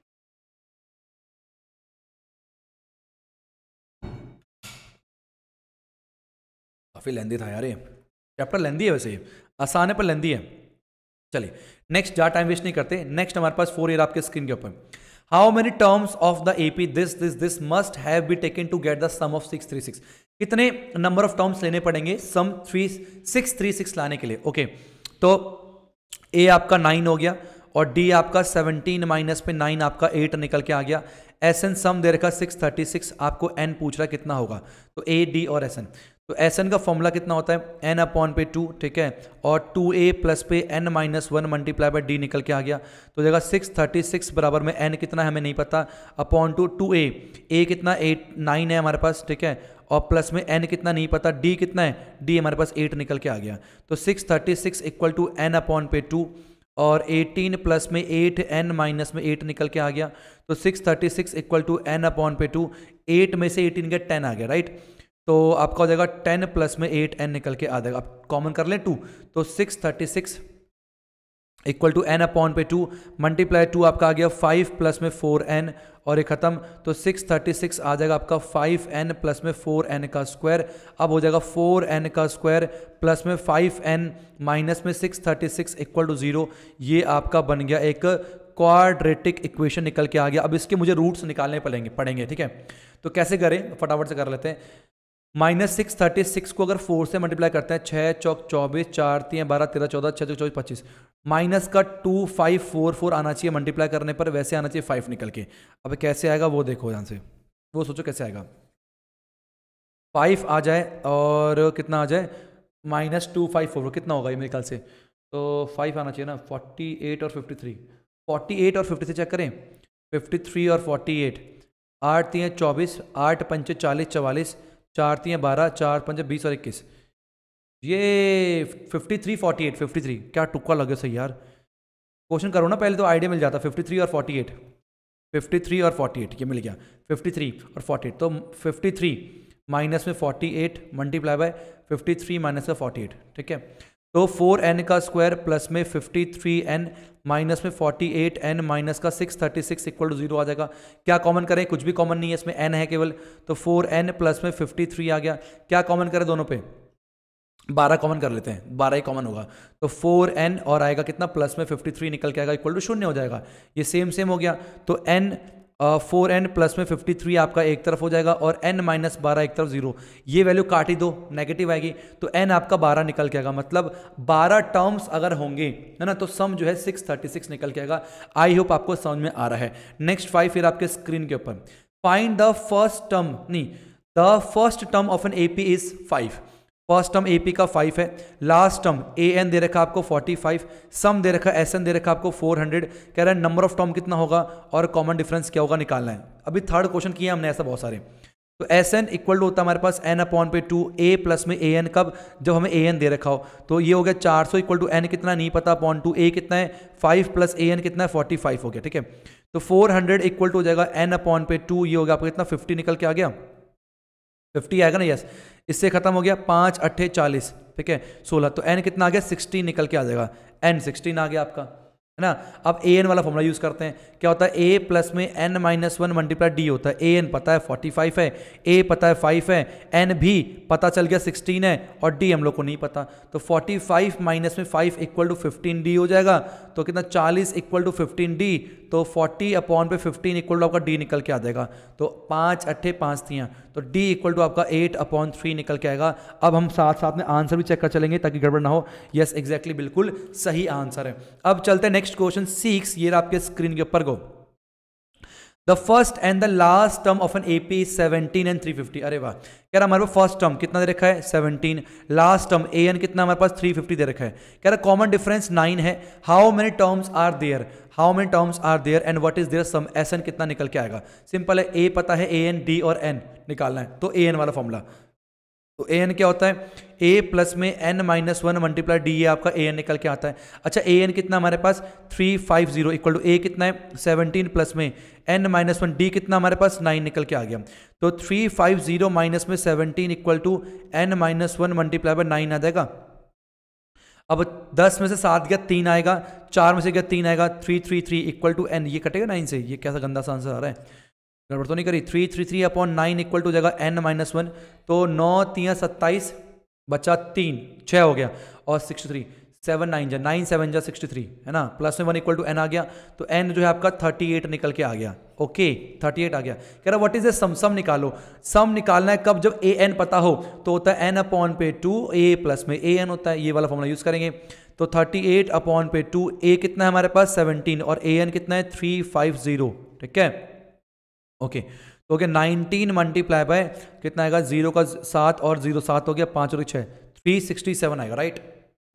काफ़ी लेंदी था यार ये चैप्टर लेंदी है वैसे ये आसान है पर लेंदी है चलिए नेक्स्ट ज्यादा टाइम वेस्ट नहीं करते नेक्स्ट हमारे पास फोर ईयर आपके स्क्रीन के ऊपर how many terms of the A P this this this must have be taken to get the sum of six three six कितने नंबर ऑफ टर्म्स लेने पड़ेंगे sum three six three six लाने के लिए okay तो a आपका nine हो गया और डी आपका सेवनटीन माइनस पे नाइन आपका एट निकल के आ गया एस एन सम दे रखा सिक्स थर्टी सिक्स आपको एन पूछ रहा कितना होगा तो ए डी और एस एन तो एस एन का फॉर्मूला कितना होता है एन अपॉन पे टू ठीक है और टू ए प्लस पे N minus one multiply by d निकल के आ गया तो देखा सिक्स थर्टी सिक्स बराबर में एन कितना है हमें नहीं पता अपॉन टू टू ए ए कितना एट नाइन है हमारे पास ठीक है और प्लस में एन कितना नहीं पता डी कितना है डी हमारे पास एट निकल के आ गया तो six thirty six equal to N upon पे टू और एटीन प्लस में एट एन माइनस में एट निकल के आ गया तो six thirty six equal to N upon पे टू एट में से एटीन का टेन आ गया राइट तो आपका हो जाएगा टेन प्लस में एट एन निकल के आ जाएगा आप कॉमन कर लें टू तो six thirty six equal to N upon पे टू मल्टीप्लाई टू आपका आ गया फाइव प्लस में फोर एन और ये खत्म तो सिक्स थर्टी सिक्स आ जाएगा आपका फाइव एन प्लस में फोर एन का स्क्वायर अब हो जाएगा फोर एन का स्क्वायर प्लस में फाइव एन माइनस में six thirty six equal to zero ये आपका बन गया एक क्वाड्रेटिक इक्वेशन निकल के आ गया अब इसके मुझे रूट्स निकालने पड़ेंगे पड़ेंगे ठीक है तो कैसे करें फटाफट से कर लेते हैं माइनस सिक्स थर्टी सिक्स को अगर फोर से मल्टीप्लाई करते हैं छः चौक चौबीस चार तीन बारह तेरह चौदह छः चौक चौबीस पच्चीस माइनस का टू फाइव फोर फोर आना चाहिए मल्टीप्लाई करने पर वैसे आना चाहिए फाइव निकल के अब कैसे आएगा वो देखो यहाँ से वो सोचो कैसे आएगा फाइव आ जाए और कितना आ जाए माइनस टू फाइव फोर कितना होगा ये मेरे ख्याल से तो फाइव आना चाहिए ना फोर्टी एट और फिफ्टी थ्री फोर्टी एट और फिफ्टी थ्री चेक करें फिफ्टी थ्री और फोर्टी एट आठ तीन चौबीस आठ पंचे चालीस चवालीस चार तीन बारह चार पंज बीस और इक्कीस ये fifty three forty eight fifty three क्या टुक्का लगे सही यार क्वेश्चन करो ना पहले तो आइडिया मिल जाता फिफ्टी थ्री और फोर्टी एट फिफ्टी थ्री और फोर्टी एट ये मिल गया फिफ्टी थ्री और फोर्टी एट तो फिफ्टी थ्री माइनस में forty eight multiply by fifty three minus में फोर्टी एट ठीक है तो 4n का स्क्वायर प्लस में 53n माइनस में 48n माइनस का 636 इक्वल टू जीरो आ जाएगा क्या कॉमन करें कुछ भी कॉमन नहीं है इसमें n है केवल तो 4n प्लस में 53 आ गया क्या कॉमन करें दोनों पे 12 कॉमन कर लेते हैं 12 ही कॉमन होगा तो 4n और आएगा कितना प्लस में 53 निकल के आएगा इक्वल टू शून्य हो जाएगा ये सेम सेम हो गया तो एन फोर एन प्लस में फिफ्टी थ्री आपका एक तरफ हो जाएगा और एन माइनस बारह एक तरफ जीरो ये वैल्यू काट ही दो नेगेटिव आएगी तो एन आपका बारह निकल के आएगा मतलब बारह टर्म्स अगर होंगे है ना तो सम जो है सिक्स थर्टी सिक्स निकल के आएगा आई होप आपको समझ में आ रहा है नेक्स्ट फाइव फिर आपके स्क्रीन के ऊपर फाइंड द फर्स्ट टर्म नहीं the first term of an A P is five first term A P का फाइव है लास्ट टर्म ए एन दे रखा आपको फोर्टी फाइव सम दे रखा एस एन दे रखा आपको फोर हंड्रेड कह रहा है नंबर ऑफ टर्म कितना होगा और कॉमन डिफरेंस क्या होगा निकालना है अभी थर्ड क्वेश्चन किया हमने ऐसा बहुत सारे तो एस एन इक्वल टू होता है हमारे पास एन अपॉन पे टू ए प्लस में ए एन कब जब हमें ए एन दे रखा हो तो ये हो गया चार सौ इक्वल टू एन कितना नहीं पता अपॉन टू ए कितना है फाइव प्लस ए एन कितना है फोर्टी फाइव हो गया ठीक है तो फोर हंड्रेड इक्वल टू हो जाएगा एन अपॉन पे टू ये हो गया आपको कितना फिफ्टी निकल के आ गया फिफ्टी आएगा ना यस yes. इससे खत्म हो गया पाँच अट्ठे चालीस ठीक है सोलह तो एन कितना आ गया सिक्सटीन निकल के आ जाएगा एन सिक्सटीन आ गया आपका है ना अब ए एन वाला फॉर्मूला यूज़ करते हैं क्या होता है ए प्लस में N minus one multiply D होता है ए एन पता है फोर्टी फाइव है ए पता है फाइव है एन भी पता चल गया सिक्सटीन है और डी हम लोग को नहीं पता तो फोर्टी फाइव माइनस में five equal to fifteen d हो जाएगा तो कितना चालीस इक्वल टू फिफ्टीन डी तो फोर्टी अपॉन पे फिफ्टीन इक्वल टू आपका डी निकल के आ जाएगा तो पाँच अट्ठे पाँच थियाँ तो डी इक्वल टू आपका एट अपॉन थ्री निकल के आएगा अब हम साथ साथ में आंसर भी चेक कर चलेंगे ताकि गड़बड़ ना हो यस एग्जैक्टली बिल्कुल सही आंसर है अब चलते हैं नेक्स्ट क्वेश्चन सिक्स ये आपके स्क्रीन के ऊपर go the first and the last term of an A P seventeen and three fifty अरे वाह कह रहा हमारे पास फर्स्ट टर्म कितना दे रखा है seventeen last term a N कितना हमारे पास थ्री फिफ्टी दे रखा है कह रहा कॉमन डिफरेंस नाइन है how many terms are there how many terms are there and what is their sum S n कितना निकल के आएगा सिंपल है ए पता है ए एन डी और एन निकालना है तो ए एन वाला फॉर्मूला तो ए एन क्या होता है ए प्लस में N minus one multiply d a आपका ए एन निकल के आता है अच्छा ए एन कितना हमारे पास three five zero equal to ए कितना है सेवनटीन प्लस में एन माइनस वन डी कितना हमारे पास नाइन निकल के आ गया तो थ्री फाइव जीरो माइनस में seventeen equal to N minus one multiply by nine आ जाएगा अब दस में से सात गया तीन आएगा चार में से गया तीन आएगा three three three equal to n ये कटेगा नाइन से ये कैसा गंदा सा आंसर आ रहा है गड़बड़ तो नहीं करी three three three upon nine equal to जगह एन माइनस वन तो नौ तीन सत्ताईस बचा तीन छः हो गया और सिक्सटी थ्री सेवन नाइन जा नाइन सेवन जा सिक्सटी थ्री है ना प्लस में वन इक्वल टू एन आ गया तो एन जो है आपका थर्टी एट निकल के आ गया ओके थर्टी एट आ गया कह रहा व्हाट इज ए सम सम निकालो सम निकालना है कब जब ए एन पता हो तो होता है एन अपॉन पे टू ए प्लस में ए एन होता है ये वाला फॉर्मूला यूज़ करेंगे तो थर्टी एट अपॉन पे टू ए कितना है हमारे पास सेवनटीन और ए एन कितना है थ्री फाइव जीरो ठीक है ओके तो ओके नाइनटीन मल्टीप्लाई बाय कितना आएगा जीरो का सात और जीरो सात हो गया पाँच और छः थ्री सिक्सटी सेवन आएगा राइट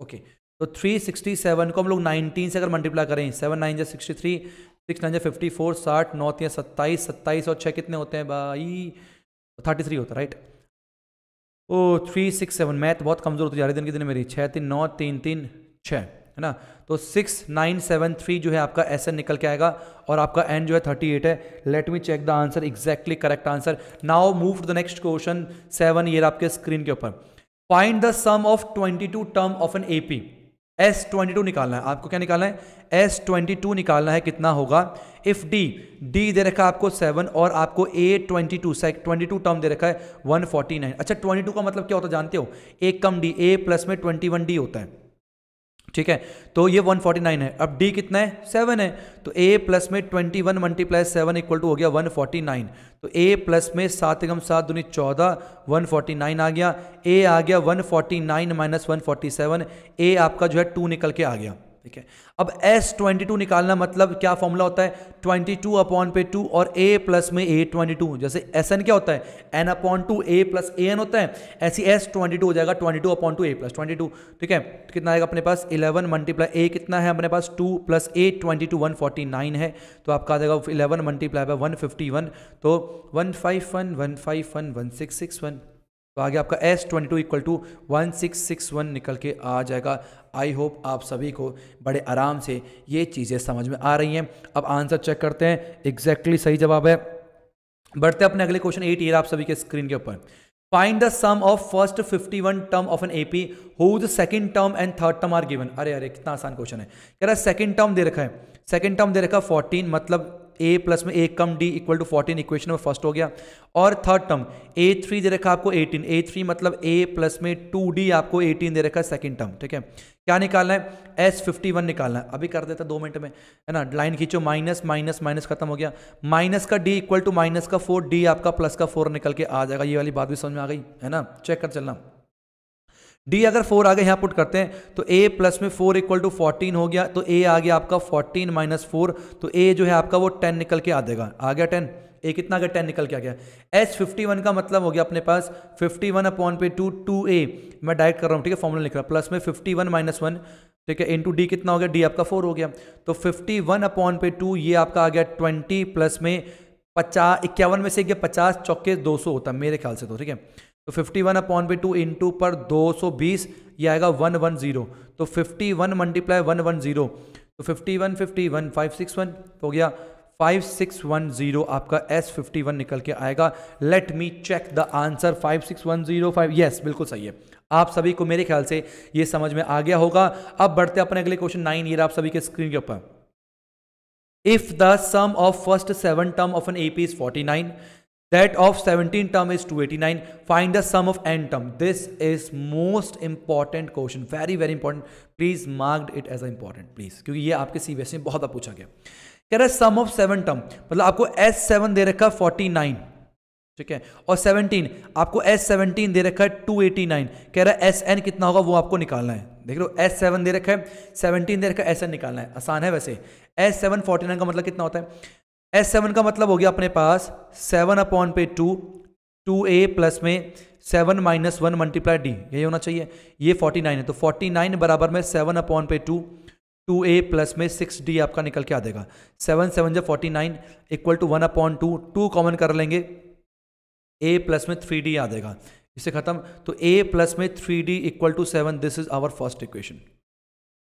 ओके तो थ्री सिक्सटी सेवन को हम लोग नाइनटीन से अगर मल्टीप्लाई करें सेवन नाइन या सिक्सटी थ्री सिक्स नाइन या फिफ्टी फोर साठ नौ या सत्ताईस सत्ताईस और छः कितने होते हैं भाई थर्टी थ्री होता है right oh three six seven math बहुत कमज़ोर होती जा रही दिन के दिन मेरी छः तीन नौ तीन तीन छः है ना तो सिक्स नाइन सेवन थ्री जो है आपका एस एन निकल के आएगा और आपका एन जो है थर्टी एट है let me check the answer exactly correct answer now move to the next question seven ये आपके स्क्रीन के ऊपर find the sum of twenty two term of an A P S twenty two निकालना है आपको क्या निकालना है एस ट्वेंटी टू निकालना है कितना होगा इफ डी डी दे रखा है आपको सेवन और आपको ए ट्वेंटी टू सेक ट्वेंटी टू टर्म दे रखा है वन फोर्टी नाइन अच्छा ट्वेंटी टू का मतलब क्या होता है जानते हो एक कम डी ए प्लस में ट्वेंटी वन डी होता है ठीक है तो ये 149 है अब डी कितना है सेवन है तो ए प्लस में 21 one multiply seven equal to हो गया 149 तो ए प्लस में सात एगम सात दूनी चौदह 149 आ गया ए आ गया 149 forty nine minus one a आपका जो है टू निकल के आ गया ठीक है अब एस ट्वेंटी टू निकालना मतलब क्या फॉर्मूला होता है ट्वेंटी टू अपॉन पे टू और ए प्लस में ए ट्वेंटी टू जैसे एस एन क्या होता है N upon two A plus A N होता है ऐसी एस ट्वेंटी टू हो जाएगा ट्वेंटी टू अपॉन टू ए प्लस ट्वेंटी टू ठीक है तो कितना आएगा अपने पास इलेवन मल्टीप्लाई ए कितना है अपने पास two plus a twenty two one forty nine है तो आपका आ जाएगा eleven multiply by one fifty one तो one five one one five one one six six one तो आगे आपका S twenty two equal to one six six one निकल के आ जाएगा आई होप आप सभी को बड़े आराम से ये चीज़ें समझ में आ रही हैं अब आंसर चेक करते हैं एग्जैक्टली exactly सही जवाब है बढ़ते अपने अगले क्वेश्चन एट ईयर आप सभी के स्क्रीन के ऊपर find the sum of first 51 term of an AP who the second term and third term are given अरे अरे कितना आसान क्वेश्चन है कह रहा है सेकेंड टर्म दे रखा है सेकेंड टर्म दे रखा है 14 मतलब ए प्लस में ए कम d equal to fourteen equation में फर्स्ट हो गया और थर्ड टर्म ए थ्री दे रखा आपको एटीन ए थ्री मतलब ए प्लस में टू डी आपको एटीन दे रखा है सेकेंड टर्म ठीक है क्या निकालना है एस फिफ्टी वन निकालना है अभी कर देता दो मिनट में है ना लाइन खींचो माइनस माइनस माइनस खत्म हो गया माइनस का डी इक्वल टू माइनस का फोर डी आपका प्लस का फोर निकल के आ जाएगा ये वाली बात भी समझ में आ गई है ना चेक कर चलना डी अगर फोर आगे यहाँ पुट करते हैं तो ए प्लस में फोर इक्वल टू फोर्टीन हो गया तो ए आ गया आपका फोर्टीन माइनस फोर तो ए जो है आपका वो टेन निकल के आ देगा आ गया टेन ए कितना गया टेन निकल के आ गया एच फिफ्टी वन का मतलब हो गया अपने पास फिफ्टी वन अपॉन पे टू टू ए मैं डायरेक्ट कर रहा हूँ ठीक है फॉर्मूला लिख रहा हूँ प्लस में फिफ्टी वन माइनस वन ठीक है इंटू डी कितना हो गया डी आपका फोर हो गया तो फिफ्टी वन अपॉन पे टू ये आपका आ गया ट्वेंटी प्लस में पचास इक्यावन में से गया पचास चौके दो सौ होता है मेरे ख्याल से तो ठीक है तो fifty one upon b two into पर दो सौ बीस ये आएगा वन वन जीरो तो fifty one multiply one one zero तो fifty one fifty one five six one हो गया फाइव सिक्स वन जीरो आपका एस फिफ्टी वन निकल के आएगा let me check the answer five six one zero five yes बिल्कुल सही है आप सभी को मेरे ख्याल से ये समझ में आ गया होगा अब बढ़ते अपने अगले क्वेश्चन नाइन ईयर आप सभी के स्क्रीन के ऊपर if the sum of first seven term of an A P is forty nine that of 17 term is 289 find the sum of n term this is most important question very very important please marked it as important please क्योंकि ये आपके CBS e में बहुत पूछा गया कह रहा है सम ऑफ सेवन टर्म मतलब आपको एस सेवन दे रखा फोर्टी नाइन ठीक है और 17 आपको S17 दे रखा है 289 कह रहा है एस एन कितना होगा वो आपको निकालना है देख लो S7 दे रखा है 17 दे रखा है एस एन निकालना है आसान है वैसे S7 49 का मतलब कितना होता है एस सेवन का मतलब हो गया अपने पास सेवन अपॉन पे टू टू ए प्लस में seven minus one multiply D यही होना चाहिए ये फोर्टी नाइन है तो फोर्टी नाइन बराबर में सेवन अपॉन पे टू टू ए प्लस में सिक्स डी आपका निकल के आ देगा सेवन सेवन जब forty nine equal to one upon two two common कर लेंगे ए प्लस में थ्री डी आ देगा इसे खत्म तो ए प्लस में three d equal to seven this is our first equation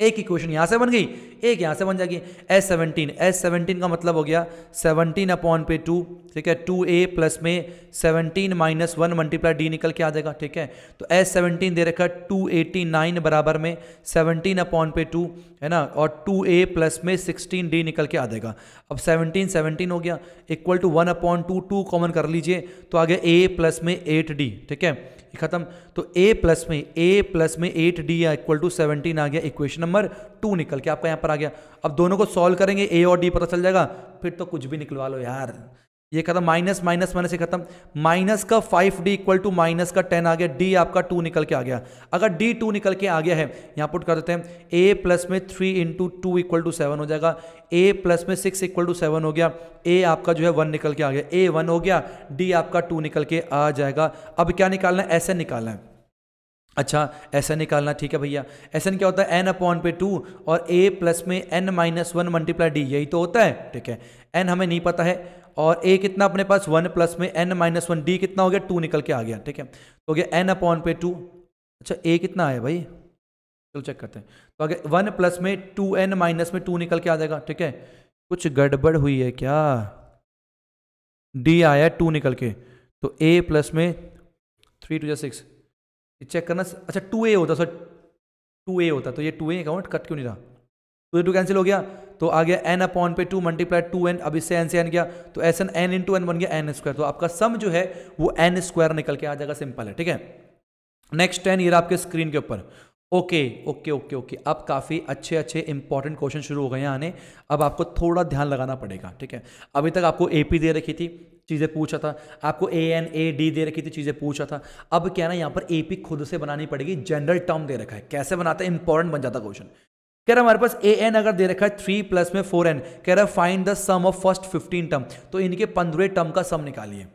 एक इक्वेशन यहां से बन गई एक यहां से बन जाएगी एस सेवनटीन एस सेवनटीन का मतलब हो गया सेवनटीन अपॉन पे टू ठीक है टू ए प्लस में seventeen minus one multiply D निकल के आ जाएगा ठीक है तो एस सेवनटीन दे रखा टू एटी नाइन बराबर में सेवनटीन अपॉन पे टू है ना और टू ए प्लस में सिक्सटीन डी निकल के आ जाएगा अब सेवनटीन सेवनटीन हो गया equal to one upon two two common कर लीजिए तो, तो आ गया ए प्लस में एट डी ठीक है खत्म तो ए प्लस में ए प्लस में एट डी या इक्वल टू सेवनटीन आ गया इक्वेशन नंबर टू निकल के आपका यहाँ पर आ गया अब दोनों को सॉल्व करेंगे ए और डी पता चल जाएगा फिर तो कुछ भी निकलवा लो यार ये खत्म माइनस माइनस माइनस ये खत्म माइनस का five D equal to minus का टेन आ गया डी आपका टू निकल के आ गया अगर डी टू निकल के आ गया है यहां पुट कर देते हैं ए प्लस में three into two equal to seven हो जाएगा ए प्लस में सिक्स इक्वल टू सेवन हो गया ए आपका जो है वन निकल के आ गया ए वन हो गया डी आपका टू निकल के आ जाएगा अब क्या निकालना है ऐसे निकालना है अच्छा ऐसा निकालना ठीक है भैया ऐसा क्या होता है एन अपॉन पे टू और ए प्लस में N minus one multiply D यही तो होता है ठीक है एन हमें नहीं पता है और ए कितना अपने पास वन प्लस में एन माइनस वन डी कितना हो गया टू निकल के आ गया ठीक है तो हो गया एन अपॉन पे टू अच्छा ए कितना आया भाई चलो चेक करते हैं तो आगे वन प्लस में टू एन माइनस में टू निकल के आ जाएगा ठीक है कुछ गड़बड़ हुई है क्या डी आया टू निकल के तो ए प्लस में थ्री टू या सिक्स चेक करना अच्छा टू ए होता सर टू ए होता तो ये टू ए अकाउंट कट क्यों नहीं रहा टू टू कैंसिल हो गया तो आ गया एन अपॉन पे टू मल्टीप्लाई टू एन अब इससे एन से एन गया तो S n n into n बन गया एन स्क्वायर तो आपका सम जो है वो एन स्क्वायर निकल के आ जाएगा सिंपल है ठीक है नेक्स्ट टेन ये आपके स्क्रीन के ऊपर ओके ओके ओके ओके अब काफ़ी अच्छे अच्छे इंपॉर्टेंट क्वेश्चन शुरू हो गए हैं आने अब आपको थोड़ा ध्यान लगाना पड़ेगा ठीक है अभी तक आपको एपी दे रखी थी चीज़ें पूछा था आपको ए एन ए डी दे रखी थी चीज़ें पूछा था अब क्या ना यहाँ पर एपी खुद से बनानी पड़ेगी जनरल टर्म दे रखा है कैसे बनाते हैं इंपॉर्टेंट बन जाता क्वेश्चन कह रहा हमारे पास ए एन अगर दे रखा है थ्री प्लस में फोर एन कह रहा है find the sum of first fifteen term तो इनके पंद्रह टर्म का सम निकालिए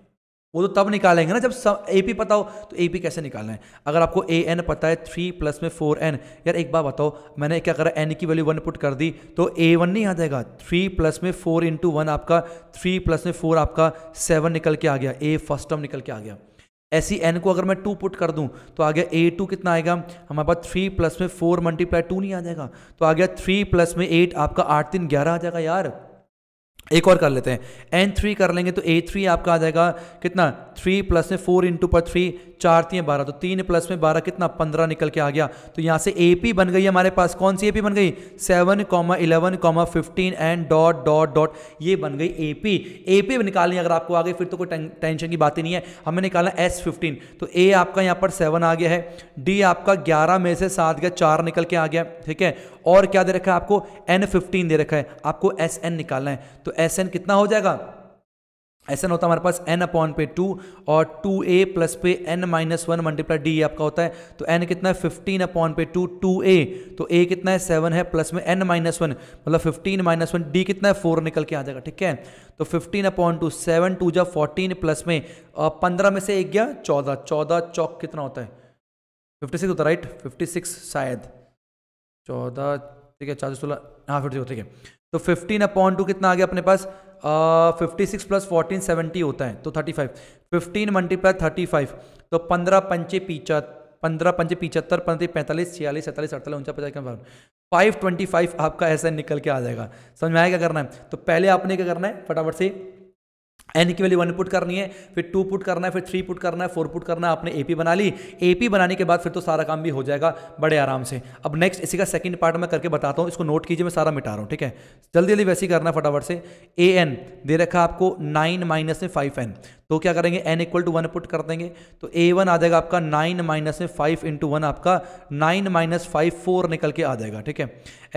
वो तो तब निकालेंगे ना जब सम ए पी पता हो तो ए पी कैसे निकालना है अगर आपको ए एन पता है थ्री प्लस में फोर एन यार एक बार बताओ मैंने क्या करा एन की वैल्यू वन पुट कर दी तो ए वन नहीं आ जाएगा थ्री प्लस में फोर इंटू वन आपका थ्री प्लस में फोर आपका सेवन निकल के आ गया ए फर्स्ट टर्म निकल के आ गया ऐसी एन को अगर मैं टू पुट कर दूं तो आ गया ए टू कितना आएगा हमारे पास थ्री प्लस में फोर मल्टीप्लाई टू नहीं आ जाएगा तो आ गया थ्री प्लस में एट आपका आठ तीन ग्यारह आ जाएगा यार एक और कर लेते हैं एन थ्री कर लेंगे तो ए थ्री आपका आ जाएगा कितना थ्री प्लस में फोर इंटू पर थ्री चार तीन बारह तो तीन प्लस में बारह कितना पंद्रह निकल के आ गया तो यहाँ से ए पी बन गई हमारे पास कौन सी ए पी बन गई seven comma eleven comma fifteen and dot dot dot ये बन गई ए पी ए पी निकालनी अगर आपको आ गई फिर तो कोई टेंशन की बात ही नहीं है हमें निकालना एस फिफ्टीन तो ए आपका यहाँ पर सेवन आ गया है डी आपका ग्यारह में से सात गया चार निकल के आ गया ठीक है और क्या दे रखा है आपको एन फिफ्टीन दे रखा है आपको एस एन निकालना है तो एस एन कितना हो जाएगा एस एन होता है हमारे पास एन अपॉन पे टू और टू ए प्लस पे N minus one multiply D आपका होता है तो एन कितना है फिफ्टीन अपॉन पे टू टू ए तो ए कितना है सेवन है प्लस में एन माइनस वन मतलब फिफ्टीन माइनस वन डी कितना है फोर निकल के आ जाएगा ठीक है तो fifteen upon two seven two जा फोर्टीन प्लस में पंद्रह में से एक गया चौदह चौदह चौक कितना होता है फिफ्टी सिक्स होता राइट फिफ्टी सिक्स शायद चौदह ठीक है चार सोलह हाँ फिफ्टी ठीक है तो फिफ्टीन अपॉन टू कितना आ गया अपने पास fifty six plus fourteen seventy होता है तो thirty five fifteen multiply thirty five तो पंद्रह पंचे पीचा पंद्रह पंचे पिचहत्तर पंद्रह पैंतालीस छियालीस सैंतालीस अड़तालीस उनचास पचास फाइव ट्वेंटी फाइव आपका ऐसा निकल के आ जाएगा समझ में आया क्या करना है तो पहले आपने क्या करना है फटाफट से एन की वैल्यू वन पुट करनी है फिर टू पुट करना है फिर थ्री पुट करना है फोर पुट करना है आपने ए पी बना ली ए पी बनाने के बाद फिर तो सारा काम भी हो जाएगा बड़े आराम से अब नेक्स्ट इसी का सेकंड पार्ट मैं करके बताता हूँ इसको नोट कीजिए मैं सारा मिटा रहा हूँ ठीक है जल्दी जल्दी वैसे ही करना फटाफट से ए एन दे रखा आपको नाइन माइनस में फाइव एन तो क्या करेंगे n equal to one put कर देंगे तो ए वन आ जाएगा आपका नाइन माइनस में फाइव इंटू वन आपका नाइन माइनस फाइव फोर निकल के आ जाएगा ठीक है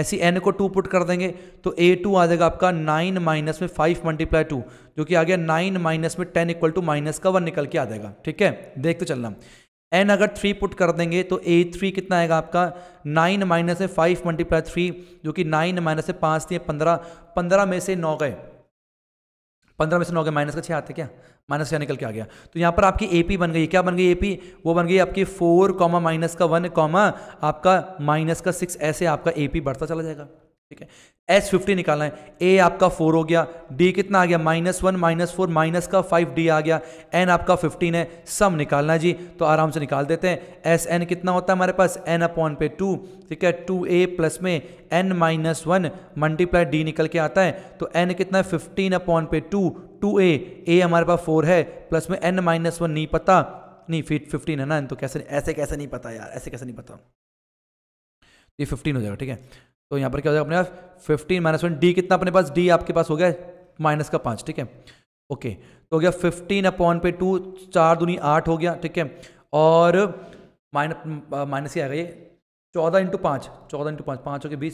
ऐसी एन को टू पुट कर देंगे तो ए टू आ जाएगा आपका नाइन माइनस में फाइव मल्टीप्लाई टू जो कि आ गया नाइन माइनस में टेन इक्वल टू माइनस का वन निकल के आ जाएगा ठीक है देखते चलना एन अगर थ्री पुट कर देंगे तो ए थ्री कितना आएगा आपका नाइन माइनस है फाइव मल्टीप्लाई थ्री जो कि नाइन माइनस है पाँच थी पंद्रह पंद्रह में से नौ गए पंद्रह में से नौ गए माइनस का छः आते क्या माइनस क्या निकल के आ गया तो यहाँ पर आपकी ए बन गई क्या बन गई ए वो बन गई आपकी फोर कॉमा माइनस का वन कॉमा आपका माइनस का सिक्स ऐसे आपका ए बढ़ता चला जाएगा ठीक है एस फिफ्टी निकालना है ए आपका फोर हो गया डी कितना आ गया minus one minus four minus का फाइव डी आ गया एन आपका फिफ्टीन है सम निकालना जी तो आराम से निकाल देते हैं एस एन कितना होता है हमारे पास एन अपॉन पे टू ठीक है टू ए प्लस में N minus one multiply D निकल के आता है तो एन कितना है फिफ्टीन अपॉन पे टू टू ए ए हमारे पास फोर है प्लस में एन माइनस वन नहीं पता नहीं फिट फिफ्टीन है ना तो कैसे ऐसे कैसे नहीं पता यार ऐसे कैसे नहीं पता ये फिफ्टीन हो जाएगा ठीक है तो यहाँ पर क्या हो जाएगा अपने पास फिफ्टीन माइनस वन डी कितना अपने पास डी आपके पास हो गया माइनस का पाँच ठीक है ओके तो हो गया फिफ्टीन अपॉन पे टू चार दूनी आठ हो गया ठीक है और माइनस माइनस ही आएगा ये चौदह इंटू पाँच चौदह इंटू पाँच हो के बीच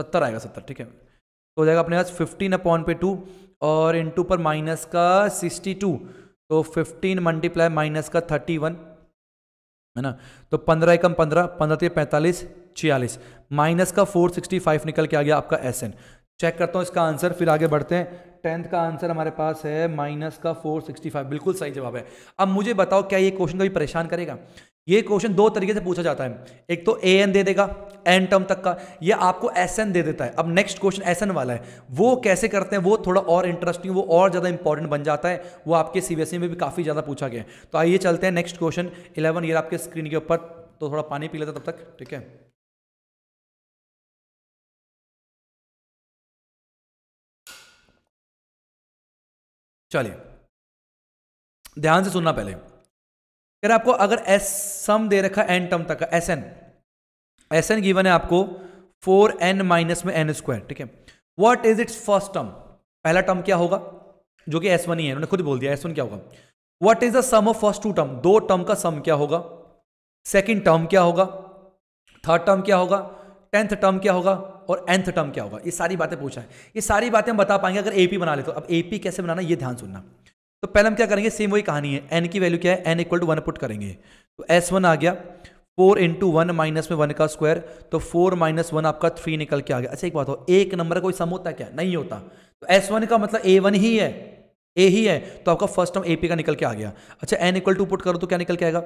सत्तर आएगा सत्तर ठीक है तो हो जाएगा अपने पास फिफ्टीन अपॉन पे टू और इंटू पर माइनस का सिक्सटी टू तो फिफ्टीन मल्टीप्लाई माइनस का थर्टी वन है ना तो पंद्रह एकम पंद्रह पंद्रह तीन तो पैंतालीस छियालीस माइनस का फोर सिक्सटी फाइव निकल के आ गया आपका एस एन चेक करता हूँ इसका आंसर फिर आगे बढ़ते हैं टेंथ का आंसर हमारे पास है माइनस का फोर सिक्सटी फाइव बिल्कुल सही जवाब है अब मुझे बताओ क्या ये क्वेश्चन कभी परेशान करेगा ये क्वेश्चन दो तरीके से पूछा जाता है एक तो ए एन दे देगा एन टर्म तक का ये आपको एस एन दे देता है अब नेक्स्ट क्वेश्चन एस एन वाला है वो कैसे करते हैं वो थोड़ा और इंटरेस्टिंग वो और ज़्यादा इंपॉर्टेंट बन जाता है वो आपके सीबीएसई e में भी काफ़ी ज़्यादा पूछा गया है तो आइए चलते हैं नेक्स्ट क्वेश्चन इलेवन ईयर आपके स्क्रीन के ऊपर तो थोड़ा पानी पी लेता तब तक ठीक है चलिए ध्यान से सुनना पहले अगर आपको अगर एस सम दे रखा एन टर्म तक S N S n given है आपको फोर एन माइनस में एन स्क्वायर ठीक है what is its first term पहला टर्म क्या होगा जो कि एस वन ही है उन्होंने खुद बोल दिया एस वन क्या होगा what is the sum of first two term दो टर्म का सम क्या होगा सेकेंड टर्म क्या होगा थर्ड टर्म क्या होगा टेंथ टर्म क्या होगा और एंथ टर्म क्या होगा ये सारी बातें पूछा है ये सारी बातें हम बता पाएंगे अगर एपी बना ले तो अब एपी कैसे बनाना ये ध्यान सुनना तो पहले हम क्या करेंगे सेम वही कहानी है एन की वैल्यू क्या है n equal to one put करेंगे तो एस वन आ गया फोर इंटू वन माइनस में वन का स्क्वायर तो फोर माइनस वन आपका थ्री निकल के आ गया अच्छा एक बात हो एक नंबर का कोई सम होता है क्या नहीं होता तो एस वन का मतलब ए वन ही है ए ही है तो आपका फर्स्ट टर्म ए पी का निकल के आ गया अच्छा एन इक्वल टू पुट करो तो क्या निकल के आएगा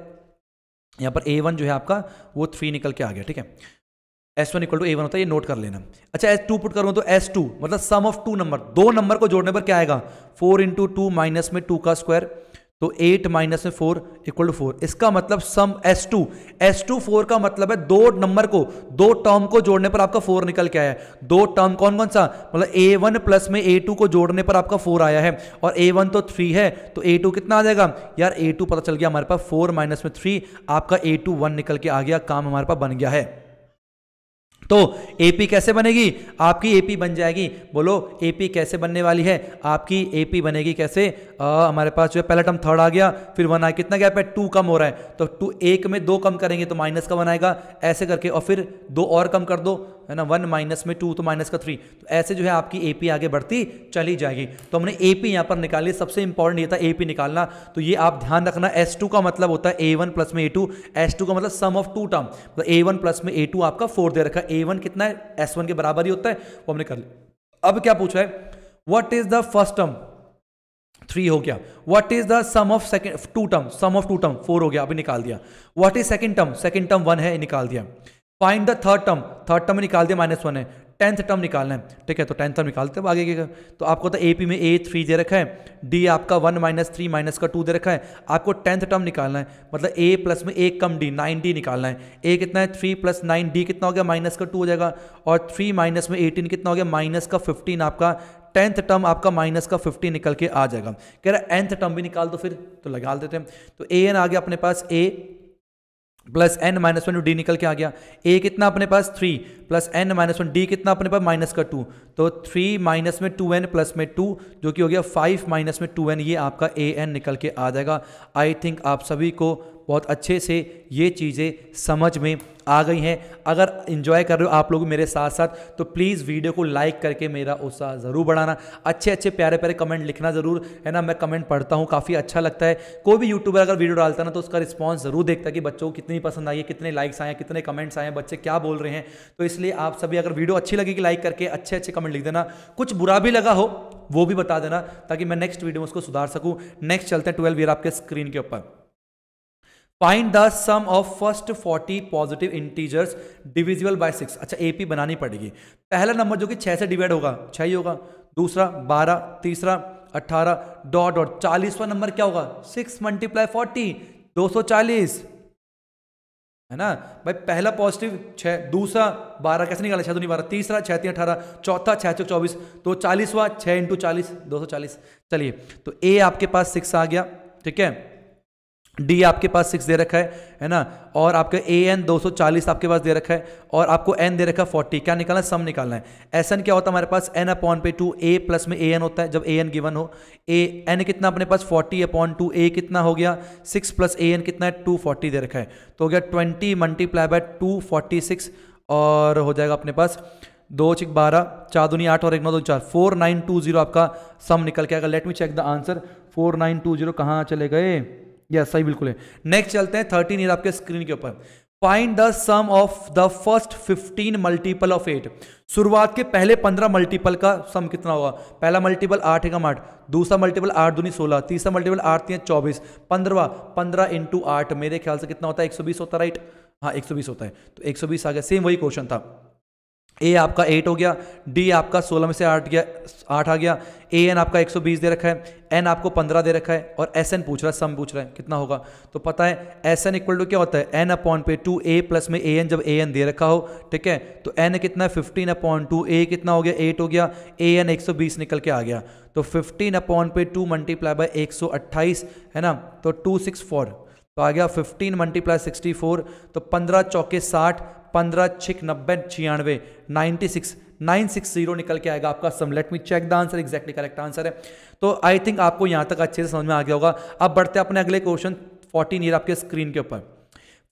यहाँ पर ए वन जो है आपका वो थ्री निकल के आ गया ठीक है S one equal to a one होता है ये नोट कर लेना अच्छा एस टू पुट करूँ तो एस टू मतलब सम ऑफ टू नंबर दो नंबर को जोड़ने पर क्या आएगा फोर इंटू टू माइनस में टू का स्क्वायर तो एट माइनस में फोर इक्वल टू फोर इसका मतलब sum S two S two four का मतलब है दो नंबर को दो टर्म को जोड़ने पर आपका फोर निकल के आया है दो टर्म कौन कौन सा मतलब ए वन प्लस में ए टू को जोड़ने पर आपका फोर आया है और ए वन तो थ्री है तो ए टू कितना आ जाएगा यार ए टू पता चल गया हमारे पास फोर माइनस में थ्री आपका ए टू वन निकल के आ गया काम हमारे पास बन गया है तो एपी कैसे बनेगी आपकी एपी बन जाएगी बोलो एपी कैसे बनने वाली है आपकी एपी बनेगी कैसे आ, हमारे पास जो है पहला टर्म थर्ड आ गया फिर वन आया कितना गैप है टू कम हो रहा है तो टू एक में दो कम करेंगे तो माइनस का वन आएगा ऐसे करके और फिर दो और कम कर दो है ना वन माइनस में टू तो माइनस का थ्री तो ऐसे जो है आपकी एपी आगे बढ़ती चली जाएगी तो हमने एपी यहां पर निकाली सबसे इंपॉर्टेंट ये था एपी निकालना तो ये आप ध्यान रखना एस टू का मतलब होता है ए वन प्लस में ए टू एस टू का मतलब sum of two term a one plus में ए टू आपका फोर दे रखा है ए वन कितना है एस वन के बराबर ही होता है वो हमने कर लिया अब क्या पूछा है what is the first term three हो गया what is the sum of second two term sum of two term four हो गया अभी निकाल दिया what is second term second term one है निकाल दिया find the third term third term निकाल दिया माइनस वन है टेंथ टर्म निकालना है ठीक है तो टेंथ टर्म निकालते हैं आगे के तो आपको तो ए पी में ए थ्री दे रखा है डी आपका वन माइनस थ्री माइनस का टू दे रखा है आपको टेंथ टर्म निकालना है मतलब ए प्लस में ए कम डी नाइन डी निकालना है ए कितना है थ्री प्लस नाइन डी कितना हो गया माइनस का टू हो जाएगा और थ्री माइनस में एटीन कितना हो गया माइनस का फिफ्टीन आपका टेंथ टर्म आपका माइनस का फिफ्टीन निकल के आ जाएगा कह रहा है एंथ टर्म भी निकाल दो फिर तो लगा देते हैं तो ए एन आ गया अपने पास ए plus N minus one d निकल के आ गया ए कितना अपने पास three plus N minus one D कितना अपने पास माइनस का टू तो थ्री माइनस में टू एन प्लस में टू जो कि हो गया फाइव माइनस में टू एन ये आपका ए एन निकल के आ जाएगा आई थिंक आप सभी को बहुत अच्छे से ये चीज़ें समझ में आ गई हैं अगर इन्जॉय कर रहे हो आप लोग मेरे साथ साथ तो प्लीज़ वीडियो को लाइक करके मेरा उत्साह ज़रूर बढ़ाना अच्छे अच्छे प्यारे प्यारे कमेंट लिखना ज़रूर है ना मैं कमेंट पढ़ता हूँ काफ़ी अच्छा लगता है कोई भी यूट्यूबर अगर वीडियो डालता ना तो उसका रिस्पॉन्स ज़रूर देखता है कि बच्चों को कितनी पसंद आई है कितने लाइक्स आए हैं कितने कमेंट्स आए हैं बच्चे क्या बोल रहे हैं तो इसलिए आप सभी अगर वीडियो अच्छी लगेगी लाइक करके अच्छे अच्छे कमेंट लिख देना कुछ बुरा भी लगा हो वो भी बता देना ताकि मैं नेक्स्ट वीडियो में उसको सुधार सकूँ नेक्स्ट चलते हैं ट्वेल्व ईयर आपके स्क्रीन के ऊपर find the sum of first forty positive integers divisible by six अच्छा एपी बनानी पड़ेगी पहला नंबर जो कि छः से डिवाइड होगा छः ही होगा दूसरा बारह तीसरा अट्ठारह डॉट डॉट चालीसवा नंबर क्या होगा सिक्स मल्टीप्लाई फोर्टी दो सौ चालीस है ना भाई पहला पॉजिटिव छ दूसरा बारह कैसे निकाला छह दो बारह तीसरा छह तीन अठारह चौथा छह चौ चौबीस तो चालीसवा छह इंटू चालीस दो सौ चालीस चलिए तो ए आपके पास सिक्स आ गया ठीक है डी आपके पास सिक्स दे रखा है है ना और आपका ए एन दो सौ चालीस आपके पास दे रखा है और आपको एन दे रखा है फोर्टी क्या निकालना है सम निकालना है एस एन क्या होता है हमारे पास एन अपॉन पे टू ए प्लस में ए एन होता है जब ए एन गिवन हो ए एन कितना अपने पास फोर्टी अपॉन टू ए कितना हो गया सिक्स प्लस ए एन कितना है टू फोर्टी दे रखा है तो हो गया twenty multiply by two forty six और हो जाएगा अपने पास दो चिक बारह चार दुनिया आठ और एक नौ दो चार फोर नाइन टू जीरो आपका सम निकल के आएगा let me check the answer four nine two zero कहाँ चले गए यस सही बिल्कुल है नेक्स्ट चलते हैं थर्टीन ईयर आपके स्क्रीन के ऊपर find the sum of the first fifteen multiple of eight शुरुआत के पहले पंद्रह मल्टीपल का सम कितना होगा पहला मल्टीपल आठ एकम आठ दूसरा मल्टीपल आठ दूनी सोलह तीसरा मल्टीपल आठ तीन चौबीस पंद्रवा पंद्रह इंटू आठ मेरे ख्याल से कितना होता है एक सौ बीस होता राइट हाँ एक सौ बीस होता है तो एक सौ बीस आ गया सेम वही क्वेश्चन था ए आपका एट हो गया डी आपका सोलह में से आठ गया आठ आ गया ए एन आपका एक सौ बीस दे रखा है एन आपको पंद्रह दे रखा है और एस एन पूछ रहा है सम पूछ रहा है कितना होगा तो पता है एस एन इक्वल टू क्या होता है एन अपॉन पे टू ए प्लस में ए एन जब ए एन दे रखा हो ठीक है तो एन कितना है फिफ्टीन अपॉन टू ए कितना हो गया एट हो गया ए एन एक सौ बीस निकल के आ गया तो फिफ्टीन अपॉन पे टू मल्टीप्लाई बाई एक सौ अट्ठाईस है ना तो टू सिक्स फोर तो आ गया फिफ्टीन मल्टीप्लाई सिक्सटी फोर तो पंद्रह चौके साठ पंद्रह छिक नब्बे छियानवे ninety six nine six zero निकल के आएगा आपका sum let me check the answer exactly correct answer है तो आई थिंक आपको यहाँ तक अच्छे से समझ में आ गया होगा अब बढ़ते अपने अगले क्वेश्चन फोर्टीन ईयर आपके स्क्रीन के ऊपर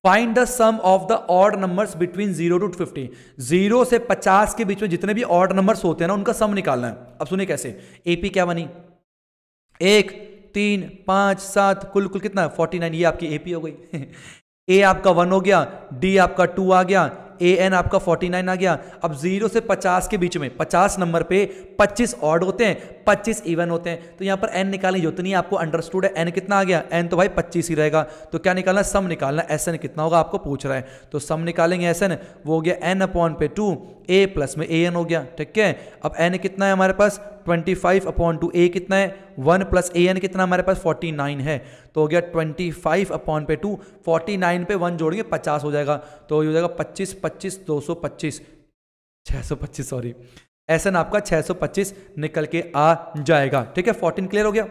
find the sum of the odd numbers between zero to fifty zero से पचास के बीच में जितने भी ऑड नंबर्स होते हैं ना उनका सम निकालना है अब सुनिए कैसे एपी क्या बनी एक तीन पांच सात कुल कुल कितना फोर्टी नाइन ये आपकी एपी हो गई ए आपका वन हो गया डी आपका टू आ गया ए एन आपका फोर्टी नाइन आ गया अब जीरो से पचास के बीच में पचास नंबर पे पच्चीस ऑड होते हैं पच्चीस इवन होते हैं तो यहां पर एन निकालने की जरूरत नहीं आपको अंडरस्टूड है एन कितना आ गया एन तो भाई पच्चीस ही रहेगा तो क्या निकालना सम निकालना एस एन कितना होगा आपको पूछ रहा है तो सम निकालेंगे एस एन वो हो गया एन अपॉन पे टू ए प्लस में ए एन हो गया ठीक है अब एन कितना है हमारे पास ट्वेंटी फाइव अपॉन टू ए कितना है वन प्लस ए एन कितना हमारे पास फोर्टी नाइन है तो हो गया ट्वेंटी फाइव अपॉन पे टू फोर्टी नाइन पे वन जोड़ेंगे पचास हो जाएगा तो ये हो जाएगा पच्चीस पच्चीस दो सौ पच्चीस छः सौ पच्चीस सॉरी एसन आपका छः सौ पच्चीस निकल के आ जाएगा ठीक है फोर्टीन क्लियर हो गया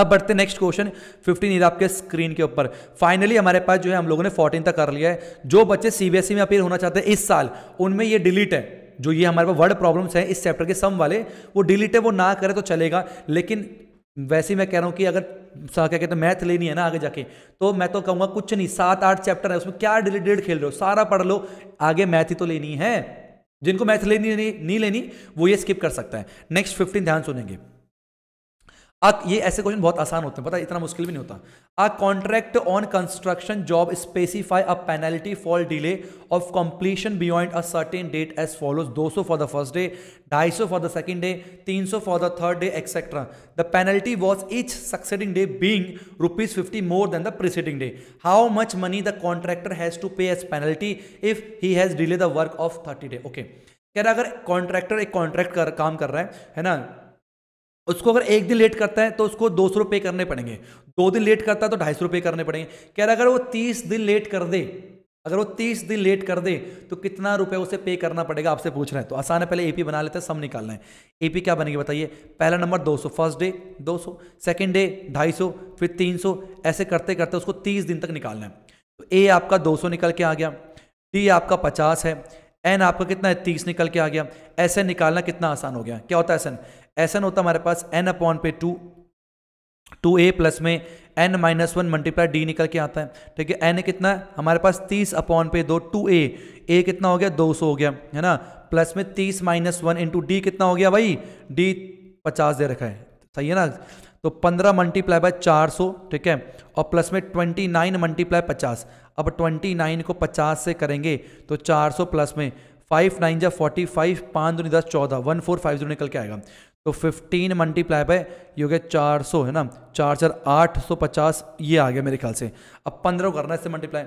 अब बढ़ते नेक्स्ट क्वेश्चन 15 इज आपके स्क्रीन के ऊपर फाइनली हमारे पास जो है हम लोगों ने 14 तक कर लिया है जो बच्चे सीबीएसई e में अपील होना चाहते हैं इस साल उनमें ये डिलीट है जो ये हमारे पास वर्ड प्रॉब्लम्स हैं इस चैप्टर के सम वाले वो डिलीट है वो ना करे तो चलेगा लेकिन वैसे मैं कह रहा हूँ कि अगर क्या कहते हैं मैथ लेनी है ना आगे जाके तो मैं तो कहूँगा कुछ नहीं सात आठ चैप्टर है उसमें क्या डिलीटेड खेल रहे हो सारा पढ़ लो आगे मैथ ही तो लेनी है जिनको मैथ लेनी नहीं लेनी वो ये स्किप कर सकता है नेक्स्ट फिफ्टीन ध्यान सुनेंगे आ, ये ऐसे क्वेश्चन बहुत आसान होते हैं पता है इतना मुश्किल भी नहीं होता a contract on construction job specify a penalty for delay of completion beyond a certain date as follows 200 for the first day 250 for the second day 300 for the third day etcetera the penalty was each succeeding day being rupees fifty more than the preceding day how much money the contractor has to pay as penalty if he has delay the work of thirty day okay कह रहा अगर contractor एक contract कर काम कर रहा है है ना उसको अगर एक दिन लेट करता है तो उसको दो सौ रुपये करने पड़ेंगे दो दिन लेट करता है तो ढाई सौ रुपये करने पड़ेंगे कह रहा अगर वो तीस दिन लेट कर दे अगर वो तीस दिन लेट कर दे तो कितना रुपये उसे पे करना पड़ेगा आपसे पूछ रहे हैं तो आसान है पहले एपी बना लेते हैं सम निकालना है एपी क्या बनेगी बताइए पहला number 200 first day 200 second day ढाई फिर 300 ऐसे करते करते उसको 30 दिन तक निकालना है तो ए आपका 200 निकल के आ गया डी आपका पचास है एन आपका कितना है तीस निकल के आ गया एस निकालना कितना आसान हो गया क्या होता है एस एन ऐसा होता हमारे पास एन अपॉन पे टू टू ए प्लस में N minus one multiply D निकल के आता है ठीक है एन कितना है हमारे पास तीस अपॉन पे दो टू ए ए कितना हो गया दो सौ हो गया है ना प्लस में तीस माइनस वन इंटू डी कितना हो गया भाई डी पचास दे रखा है सही है ना तो पंद्रह मल्टीप्लाई बाय चार सौ ठीक है और प्लस में ट्वेंटी नाइन मल्टीप्लाई पचास अब ट्वेंटी नाइन को पचास से करेंगे तो चार सौ प्लस में फाइव नाइन जा फोर्टी फाइव पाँच दो दस चौदह वन फोर फाइव जीरो निकल के आएगा तो 15 मल्टीप्लाई बाय ये हो गया 400 है ना चार चार आठ सौ पचास ये आ गया मेरे ख्याल से अब 15 को करना है इससे मल्टीप्लाई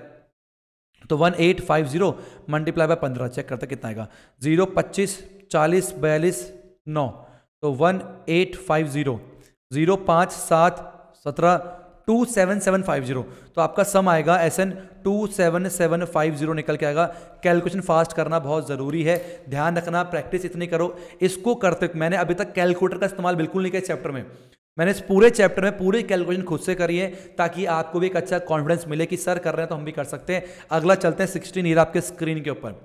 तो 1850 मल्टीप्लाई बाय पंद्रह चेक करते कितना आएगा जीरो पच्चीस चालीस बयालीस नौ तो 1850 जीरो पाँच सात सत्रह two seven seven five zero तो आपका सम आएगा S n two seven seven five zero निकल के आएगा कैलकुलेशन फास्ट करना बहुत ज़रूरी है ध्यान रखना प्रैक्टिस इतनी करो इसको करते मैंने अभी तक कैलकुलेटर का इस्तेमाल बिल्कुल नहीं किया इस चैप्टर में मैंने इस पूरे चैप्टर में पूरी कैलकुलेशन खुद से करी है ताकि आपको भी एक अच्छा कॉन्फिडेंस मिले कि सर कर रहे हैं तो हम भी कर सकते हैं अगला चलते हैं सिक्सटीन ईयर आपके स्क्रीन के ऊपर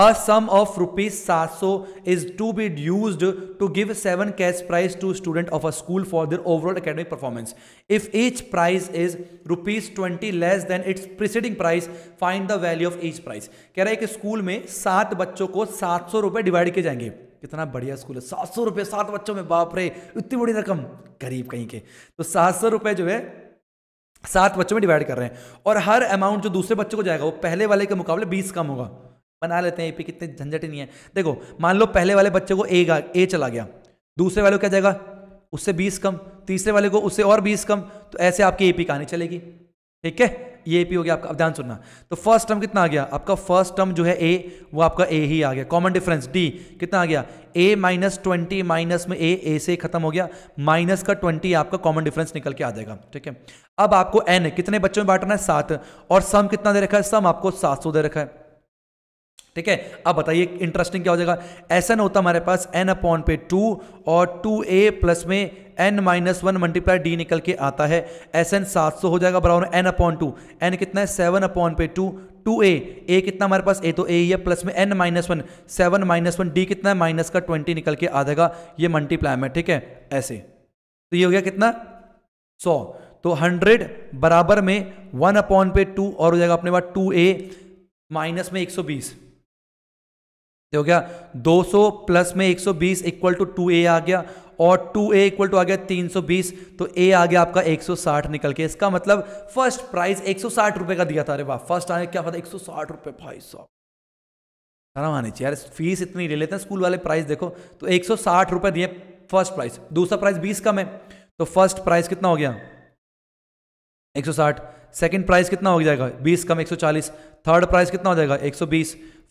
A sum of rupees 700 is to be used to give 7 cash prize to student of a school for their overall academic performance. If each prize is rupees 20 less than its preceding prize, find the value of each prize. कह रहा है कि school में सात बच्चों को सात सौ रुपए डिवाइड किए जाएंगे कितना बढ़िया स्कूल है सात सौ रुपये सात बच्चों में बाप रे इतनी बड़ी रकम गरीब कहीं के तो सात सौ रुपये जो है सात बच्चों में डिवाइड कर रहे हैं और हर अमाउंट जो दूसरे बच्चों को जाएगा वो पहले वाले के मुकाबले बीस कम होगा बना लेते हैं ए पे कितने झंझट ही नहीं है देखो मान लो पहले वाले बच्चे को ए ए चला गया दूसरे वाले को क्या जाएगा उससे बीस कम तीसरे वाले को उससे और बीस कम तो ऐसे आपकी ए पी कहानी चलेगी ठीक है ये ए पी हो गया आपका अब ध्यान सुनना तो फर्स्ट टर्म कितना आ गया आपका फर्स्ट टर्म जो है ए वो आपका ए ही आ गया कॉमन डिफरेंस डी कितना आ गया ए माइनस ट्वेंटी माइनस में ए ए से खत्म हो गया माइनस का ट्वेंटी आपका कॉमन डिफरेंस निकल के आ जाएगा ठीक है अब आपको एन कितने बच्चों में बांटना है सात और सम कितना दे रखा है सम आपको सात सौ दे रखा है ठीक है अब बताइए इंटरेस्टिंग क्या हो जाएगा ऐसा ना होता हमारे पास एन अपॉन पे टू और टू ए प्लस में N minus one multiply D निकल के आता है एस एन सात सौ हो जाएगा बराबर एन अपॉन टू एन कितना है सेवन अपॉन पे टू टू ए ए कितना हमारे पास ए तो ए ही है प्लस में N minus one seven minus one D कितना है माइनस का ट्वेंटी निकल के आ जाएगा ये मल्टीप्लाई में ठीक है ऐसे तो ये हो गया कितना सौ तो हंड्रेड बराबर में वन अपॉन पे टू और हो जाएगा अपने पास टू ए माइनस में एक सौ बीस हो गया 200 प्लस में 120 इक्वल टू टू ए आ गया और 2a इक्वल टू आ गया 320 तो a आ गया आपका 160 निकल के इसका मतलब फर्स्ट प्राइस एक रुपए का दिया था अरे वाह फर्स्ट आने क्या पता एक 160 रुपए भाई साहब आराम आनी चाहिए यार फीस इतनी ले लेते हैं स्कूल वाले प्राइस देखो तो एक रुपए दिए फर्स्ट प्राइस दूसरा प्राइस बीस कम है तो फर्स्ट प्राइस कितना हो गया एक सेकंड प्राइस कितना हो जाएगा 20 कम 140 थर्ड प्राइस कितना हो जाएगा 120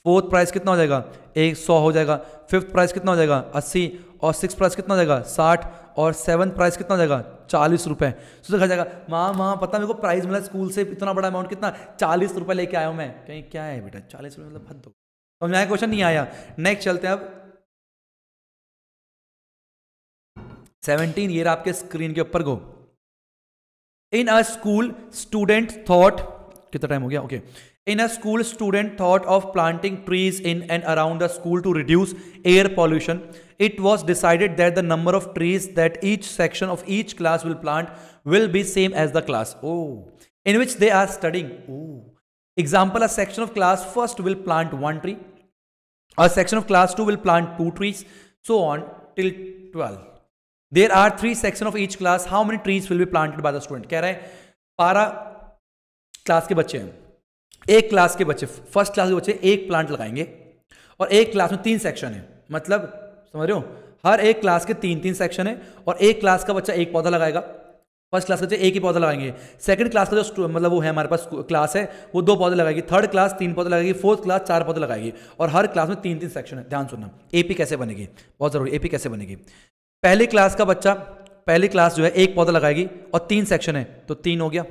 फोर्थ प्राइस कितना हो जाएगा एक सौ हो जाएगा फिफ्थ प्राइस कितना हो जाएगा अस्सी और सिक्स प्राइस कितना हो जाएगा साठ और सेवन्थ प्राइस कितना हो जाएगा चालीस रुपये सो तो देखा जाएगा माँ माँ पता मेरे को प्राइस मिला स्कूल से इतना बड़ा अमाउंट कितना चालीस रुपये लेके आया हूँ मैं कहीं क्या है बेटा चालीस रुपये मतलब हद तो मैं क्वेश्चन नहीं आया नेक्स्ट चलते हैं अब सेवनटीन ईयर आपके स्क्रीन के ऊपर go in a school student thought कितना टाइम हो गया okay okay. In a school, student thought of planting trees in and around the school to reduce air pollution. It was decided that the number of trees that each section of each class will plant will be same as the class. Oh, in which they are studying. Example, a section of class first will plant one tree. A section of class two will plant two trees. So on till 12. There are three sections of each class. How many trees will be planted by the student? कह para है बारह class के बच्चे हैं एक class के बच्चे first class के बच्चे एक प्लांट लगाएंगे और एक क्लास में तीन सेक्शन है मतलब समझ रहे हो हर एक क्लास के तीन तीन सेक्शन है और एक क्लास का बच्चा एक पौधा लगाएगा फर्स्ट क्लास का बच्चे एक ही पौधा लगाएंगे सेकंड क्लास का जो मतलब वो है हमारे पास क्लास है वो दो पौधे लगाएगी थर्ड क्लास तीन पौधे लगाएगी फोर्थ क्लास चार पौधे लगाएगी और हर क्लास में तीन तीन सेक्शन है ध्यान सुनना एपी कैसे बनेगी बहुत ज़रूरी एपी कैसे बनेगी पहली क्लास का बच्चा पहली क्लास जो है एक पौधा लगाएगी और तीन सेक्शन है तो तीन हो गया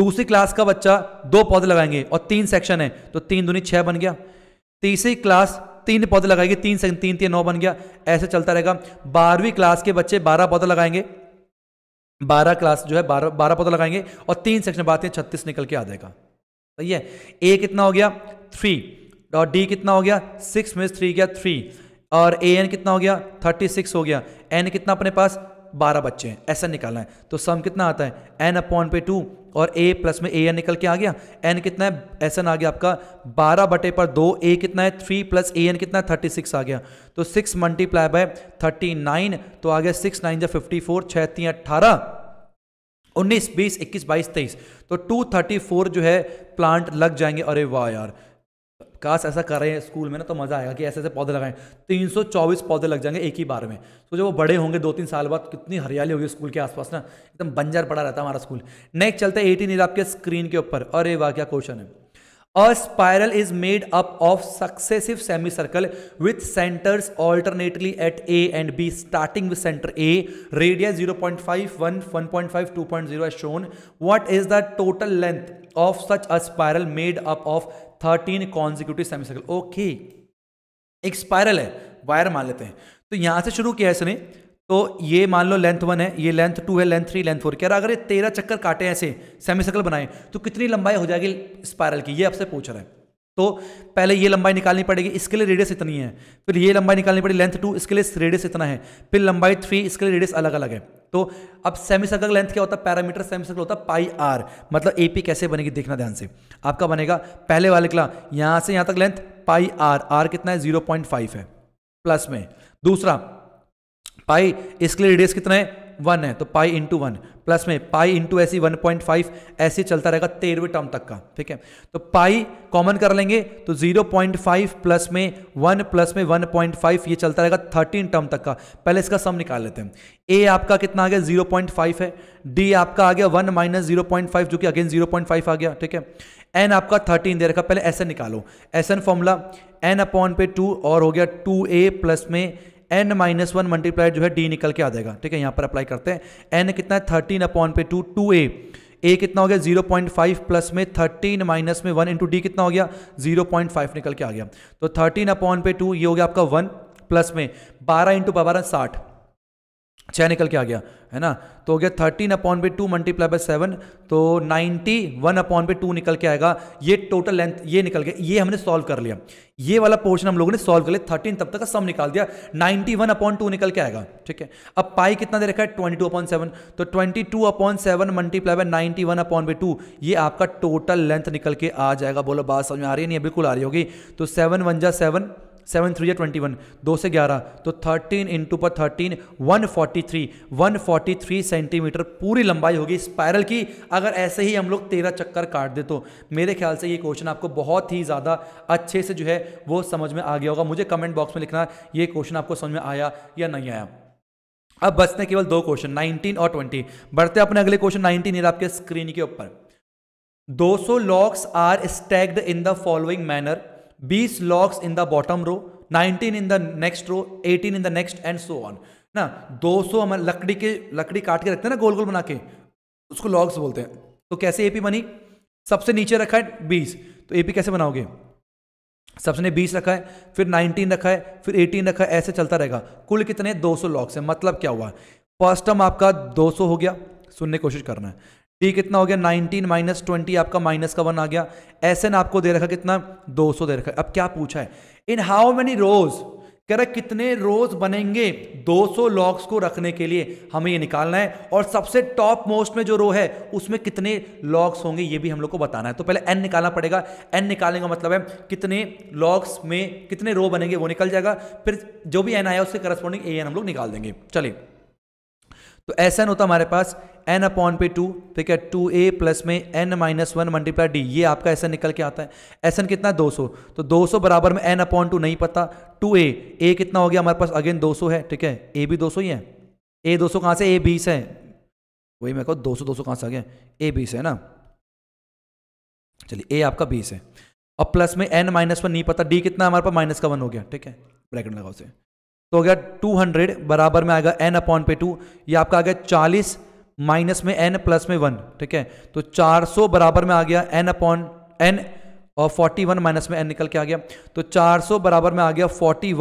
दूसरी क्लास का बच्चा दो पौधे लगाएंगे और तीन सेक्शन है तो तीन दूनी छह बन गया तीसरी क्लास तीन पौधे लगाएगी तीन सेक्शन तीन तीन नौ बन गया ऐसे चलता रहेगा बारहवीं क्लास के बच्चे बारह पौधे लगाएंगे बारह क्लास जो है बारह बारह पौधे लगाएंगे और तीन सेक्शन बातें छत्तीस निकल के आ जाएगा सही है ए कितना हो गया थ्री और डी कितना हो गया सिक्स में थ्री गया थ्री और ए एन कितना हो गया थर्टी सिक्स हो गया एन कितना अपने पास बारह बच्चे हैं ऐसा निकालना है तो सम कितना आता है एन अपॉन पे टू और ए प्लस में ए एन निकल के आ गया एन कितना है ऐसा ना आ गया आपका बारह बटे पर दो ए कितना है थ्री प्लस ए एन कितना है थर्टी सिक्स आ गया तो six multiply by thirty nine तो आ गया सिक्स नाइन जब फिफ्टी फोर छः तीन अट्ठारह उन्नीस बीस इक्कीस बाईस तेईस तो टू थर्टी फोर जो है प्लांट लग जाएंगे अरे वाह यार काश ऐसा करें स्कूल में ना तो मज़ा आएगा कि ऐसे ऐसे पौधे लगाएं 324 पौधे लग जाएंगे एक ही बार में तो जब वो बड़े होंगे दो तीन साल बाद कितनी हरियाली होगी स्कूल के आसपास ना एकदम बंजर पड़ा रहता है हमारा स्कूल नेक्स्ट चलते हैं एटीन आपके स्क्रीन के ऊपर अरे वाह क्या क्वेश्चन है a spiral is made up of successive semi circle with centers alternately at A and B starting with center A radius 0.5 1 1.5 2.0 as shown what is the total length of such a spiral made up of thirteen consecutive circle okay एक spiral है wire मान लेते हैं तो यहां से शुरू किया है इसने तो ये मान लो लेंथ वन है ये लेंथ टू है लेंथ थ्री लेंथ फोर क्या अगर ये तेरह चक्कर काटे ऐसे सेमी सर्कल बनाए तो कितनी लंबाई हो जाएगी स्पायरल की ये आपसे पूछ रहा है तो पहले ये लंबाई निकालनी पड़ेगी इसके लिए रेडियस इतनी है फिर ये लंबाई निकालनी पड़ेगी लेंथ टू इसके लिए रेडियस इतना है फिर लंबाई थ्री इसके लिए रेडियस अलग अलग है तो अब सेमी सर्कल लेंथ क्या होता है पैरामीटर सेमी सर्कल होता है पाई आर मतलब ए पी कैसे बनेगी देखना ध्यान से आपका बनेगा पहले वाले कला यहाँ से यहाँ तक लेंथ पाई आर आर कितना है जीरो पॉइंट फाइव है प्लस में दूसरा पाई इसके लिए रेडियस कितना है वन है तो पाई इंटू वन प्लस में पाई इंटू ऐसी वन पॉइंट फाइव ऐसे चलता रहेगा तेरहवें टर्म तक का ठीक है तो पाई कॉमन कर लेंगे तो जीरो पॉइंट फाइव प्लस में वन प्लस में वन पॉइंट फाइव ये चलता रहेगा थर्टीन टर्म तक का पहले इसका सम निकाल लेते हैं ए आपका कितना आ गया जीरो पॉइंट फाइव है डी आपका आ गया one minus zero point five जो कि अगेन जीरो पॉइंट फाइव आ गया ठीक है एन आपका थर्टीन दे रखा पहले एस एन निकालो S n formula n upon पे टू और हो गया टू ए प्लस में एन माइनस वन मल्टीप्लाई जो है डी निकल के आ जाएगा ठीक है यहां पर अप्लाई करते हैं एन कितना है थर्टीन अपॉन पे टू टू ए ए कितना हो गया 0.5 प्लस में 13 माइनस में 1 इंटू डी कितना हो गया 0.5 निकल के आ गया तो 13 अपॉन पे 2 ये हो गया आपका 1 प्लस में 12 इंटू बारह साठ छः निकल के आ गया है ना तो हो गया थर्टीन अपॉन बे टू मल्टीप्लाई बाय सेवन तो नाइन्टी वन अपॉन बे टू निकल के आएगा ये टोटल लेंथ ये निकल गया ये हमने सॉल्व कर लिया ये वाला पोर्शन हम लोगों ने सॉल्व कर लिया थर्टीन तब तक का सम निकाल दिया नाइन्टी वन अपॉन टू निकल के आएगा ठीक है अब पाई कितना दे रखा है ट्वेंटी टू अपॉन सेवन तो twenty two upon seven multiply by ninety one upon बे टू ये आपका टोटल लेंथ निकल के आ जाएगा बोलो बात समझ में आ रही है नहीं बिल्कुल आ रही होगी तो सेवन वन जा सेवन सेवन थ्री या ट्वेंटी वन दो से ग्यारह तो थर्टीन इंटू पर thirteen one forty three one forty three centimetre पूरी लंबाई होगी स्पायरल की अगर ऐसे ही हम लोग तेरह चक्कर काट दे तो मेरे ख्याल से ये क्वेश्चन आपको बहुत ही ज़्यादा अच्छे से जो है वो समझ में आ गया होगा मुझे कमेंट बॉक्स में लिखना ये क्वेश्चन आपको समझ में आया या नहीं आया अब बचते केवल दो क्वेश्चन 19 और 20 बढ़ते अपने अगले क्वेश्चन 19 ये आपके स्क्रीन के ऊपर 200 logs are stacked in the following manner बीस logs in the bottom row nineteen in the next row eighteen in the next and so on ना 200 हम लकड़ी के लकड़ी काट के रखते हैं ना गोल गोल बना के उसको लॉक्स बोलते हैं तो कैसे एपी बनी सबसे नीचे रखा है बीस तो एपी कैसे बनाओगे सबसे ने बीस रखा है फिर नाइनटीन रखा है फिर एटीन रखा है ऐसे चलता रहेगा कुल कितने दो सौ लॉक्स हैं मतलब क्या हुआ फर्स्ट टर्म आपका दो सौ हो गया सुनने की कोशिश करना है पी कितना हो गया 19 माइनस ट्वेंटी आपका माइनस का वन आ गया एस एन आपको दे रखा कितना 200 दे रखा अब क्या पूछा है इन हाउ मेनी रोज कह रहा कितने रोज बनेंगे 200 लॉग्स को रखने के लिए हमें ये निकालना है और सबसे टॉप मोस्ट में जो रो है उसमें कितने लॉग्स होंगे ये भी हम लोग को बताना है तो पहले एन निकालना पड़ेगा एन निकालने का मतलब है कितने लॉग्स में कितने रो बनेंगे वो निकल जाएगा फिर जो भी एन आया उसके करस्पॉन्डिंग ए एन हम लोग निकाल देंगे चलिए तो एस एन होता हमारे पास एन अपॉन पे टू ठीक है टू ए प्लस में N minus one multiply D ये आपका एस एन निकल के आता है एस एन कितना दो सौ तो दो सौ बराबर में एन अपॉन टू नहीं पता टू ए ए कितना हो गया हमारे पास अगेन दो सौ है ठीक है ए भी दो सौ ही है ए दो सौ कहाँ से ए बीस है वही मैं कहूँ दो सौ दो सौ कहाँ से आ गया ए बीस है ना चलिए ए आपका बीस है और प्लस में एन माइनस वन नहीं पता डी कितना हमारे पास माइनस का वन हो गया ठीक है ब्रैकेट लगाओ से तो हो गया 200 बराबर में आएगा एन अपॉन पे टू ये आपका आ गया चालीस माइनस में एन प्लस में वन ठीक है तो 400 बराबर में आ गया एन अपॉन एन और 41 माइनस में एन निकल के आ गया तो 400 बराबर में आ गया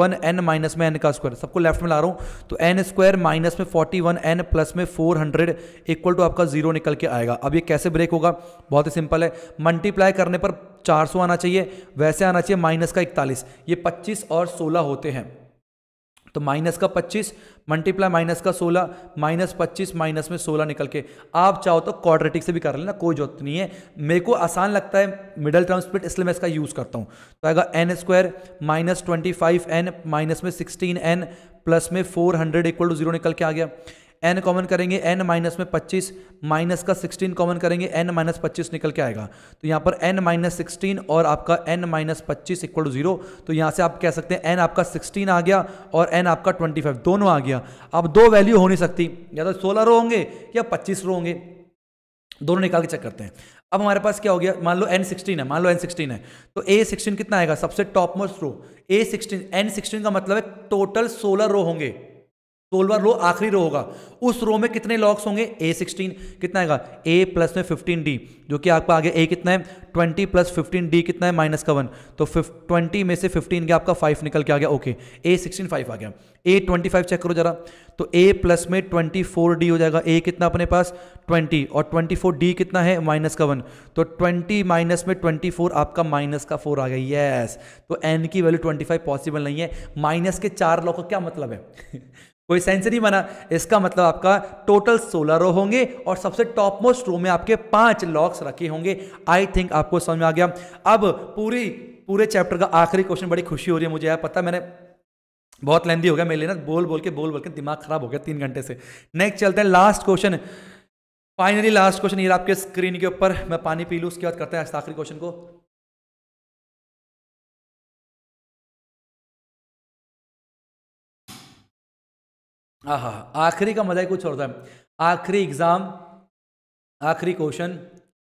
वन एन माइनस में एन का स्क्वायर सबको लेफ्ट में ला रहा हूँ तो एन स्क्वायर माइनस में वन एन प्लस में 400 हंड्रेड इक्वल टू आपका जीरो निकल के आएगा अब ये कैसे ब्रेक होगा बहुत ही सिंपल है मल्टीप्लाई करने पर 400 आना चाहिए वैसे आना चाहिए माइनस का इकतालीस ये पच्चीस और सोलह होते हैं तो माइनस का 25 मल्टीप्लाई माइनस का 16 माइनस 25 माइनस में 16 निकल के आप चाहो तो क्वाड्रेटिक से भी कर लेना कोई जरूरत नहीं है मेरे को आसान लगता है मिडल टर्म स्प्लिट इसलिए मैं इसका यूज़ करता हूँ तो आएगा n square minus twenty five n minus में सिक्सटीन एन प्लस में four hundred equal to zero निकल के आ गया एन कॉमन करेंगे एन माइनस में पच्चीस माइनस का सिक्सटीन कॉमन करेंगे एन माइनस पच्चीस निकल के आएगा तो यहाँ पर एन माइनस सिक्सटीन और आपका एन माइनस पच्चीस इक्वल टू जीरो तो यहाँ से आप कह सकते हैं एन आपका सिक्सटीन आ गया और एन आपका ट्वेंटी फाइव दोनों आ गया अब दो वैल्यू हो नहीं सकती या तो सोलह रो होंगे या पच्चीस रो होंगे दोनों निकाल के चेक करते हैं अब हमारे पास क्या हो गया मान लो एन सिक्सटीन है मान लो एन सिक्सटीन है तो ए सिक्सटीन कितना आएगा सबसे top most row a sixteen n sixteen का मतलब है टोटल सोलह रो होंगे सोलवा रो आखिरी रो होगा उस रो में कितने लॉक्स होंगे ए सिक्सटीन कितना आएगा ए प्लस में फिफ्टीन डी जो कि आपका आगे ए कितना है ट्वेंटी प्लस फिफ्टीन डी कितना है माइनस का वन तो ट्वेंटी में से फिफ्टीन गया आपका फाइव निकल के आ गया ओके ए सिक्सटीन फाइव आ गया ए ट्वेंटी फाइव चेक करो जरा तो ए प्लस में ट्वेंटी फोर डी हो जाएगा ए कितना अपने पास ट्वेंटी और ट्वेंटी फोर डी कितना है तो माइनस का वन तो ट्वेंटी माइनस में ट्वेंटी फोर आपका माइनस का फोर आ गया यस yes. तो एन की वैल्यू ट्वेंटी फाइव पॉसिबल नहीं है माइनस के चार लॉक का क्या मतलब है कोई सेंस नहीं बना इसका मतलब आपका टोटल सोलह रो होंगे और सबसे टॉप मोस्ट रो में आपके पांच लॉक्स रखे होंगे आई थिंक आपको समझ में आ गया अब पूरी पूरे चैप्टर का आखिरी क्वेश्चन बड़ी खुशी हो रही है मुझे यार पता मैंने बहुत लेंदी हो गया मेरे लिए ना बोल बोल के बोल बोल के दिमाग खराब हो गया तीन घंटे से नेक्स्ट चलते हैं last question finally last question ये आपके स्क्रीन के ऊपर मैं पानी पी लूँ उसके बाद करते हैं आखिरी क्वेश्चन को हाँ आखिरी का मजा ही कुछ और होता है आखिरी एग्ज़ाम आखिरी क्वेश्चन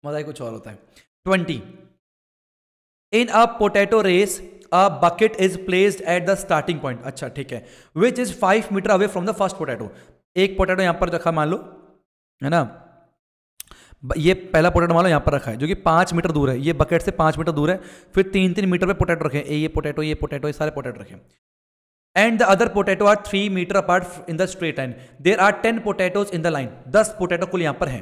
मजा ही कुछ और होता है twenty in a potato race a bucket is placed at the starting point अच्छा ठीक है which is five metre away from the first potato एक पोटैटो यहां पर रखा मान लो है ना ये पहला पोटैटो मान लो यहां पर रखा है जो कि पांच मीटर दूर है ये बकेट से पांच मीटर दूर है फिर तीन तीन मीटर पे पोटैटो रखे ये पोटैटो ये पोटैटो ये सारे पोटैटो रखे and the other potato are three metre apart in the straight line there are ten potatoes in the line दस पोटैटो कुल यहां पर है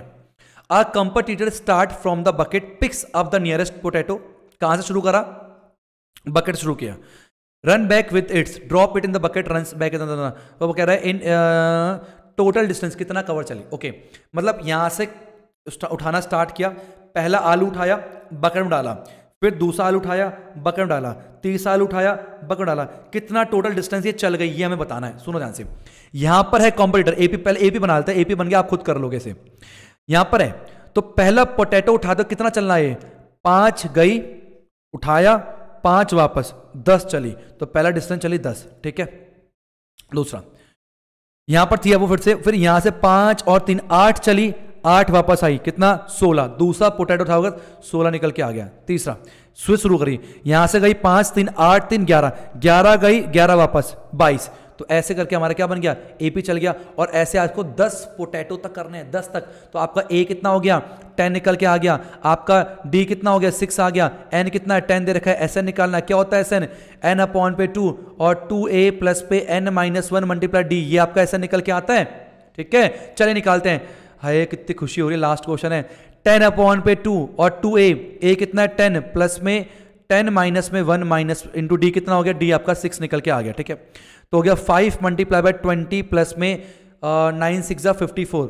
a competitor start from the bucket picks up the nearest potato कहां से शुरू करा bucket शुरू किया run back with its drop it in the bucket run back in वो कह रहा है इन टोटल डिस्टेंस कितना कवर चली ओके okay. मतलब यहां से उठाना स्टार्ट किया पहला आलू उठाया बकेट में डाला फिर दूसरा आलू उठाया बकर डाला तीसरा आलू उठाया बकर डाला कितना टोटल डिस्टेंस ये चल गई ये हमें बताना है सुनो ध्यान से यहां पर है कॉम्पिटिटर एपी पहले एपी बना लेते हैं एपी बन गया आप खुद कर लोगे इसे यहां पर है तो पहला पोटैटो उठा दो कितना चलना है पांच गई उठाया पांच वापस दस चली तो पहला डिस्टेंस चली दस ठीक है दूसरा यहां पर थी अब वो फिर से फिर यहां से पांच और तीन आठ चली आठ वापस आई कितना सोलह दूसरा पोटैटो था सोलह निकल के आ गया तीसरा स्विच शुरू करी यहां से गई पांच तीन आठ तीन ग्यारह ग्यारह गई ग्यारह वापस बाईस तो ऐसे करके हमारा क्या बन गया एपी चल गया और ऐसे आपको दस पोटैटो तक करने हैं दस तक तो आपका ए कितना हो गया टेन निकल के आ गया आपका डी कितना हो गया सिक्स आ गया एन कितना है टेन दे रखा है एस एन निकालना क्या होता है एस एन एन अपॉन पे टू और टू ए प्लस पे N minus one multiply D ये आपका ऐसा निकल के आता है ठीक है चले निकालते हैं हाय कितनी खुशी हो रही है लास्ट क्वेश्चन है टेन अपॉन पे टू और टू ए ए कितना है टेन प्लस में टेन माइनस में वन माइनस इंटू डी कितना हो गया डी आपका सिक्स निकल के आ गया ठीक है तो हो गया five multiply by twenty plus में नाइन सिक्स या फिफ्टी फोर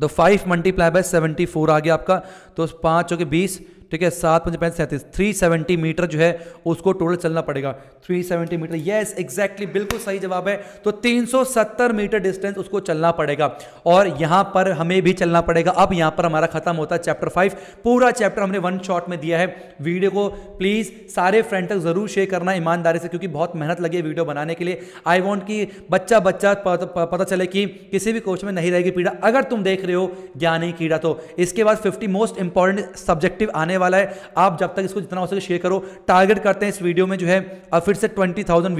तो five multiply by seventy four आ गया आपका तो पाँच हो गया बीस ठीक है सात पंच पैंतीस सैंतीस थ्री सेवेंटी मीटर जो है उसको टोटल चलना पड़ेगा three seventy metre yes exactly बिल्कुल सही जवाब है तो तीन सौ सत्तर मीटर डिस्टेंस उसको चलना पड़ेगा और यहाँ पर हमें भी चलना पड़ेगा अब यहाँ पर हमारा खत्म होता है चैप्टर फाइव पूरा चैप्टर हमने वन शॉट में दिया है वीडियो को प्लीज़ सारे फ्रेंड तक ज़रूर शेयर करना ईमानदारी से क्योंकि बहुत मेहनत लगी है वीडियो बनाने के लिए आई वॉन्ट कि बच्चा बच्चा पता चले कि किसी भी कोच में नहीं रहेगी पीड़ा अगर तुम देख रहे हो ज्ञानी कीड़ा तो इसके बाद फिफ्टी मोस्ट इंपॉर्टेंट सब्जेक्टिव आने आने वाला है आप जब तक इसको जितना हो सके शेयर करो टारगेट करते हैं इस वीडियो में जो है अब फिर से ट्वेंटी थाउजेंड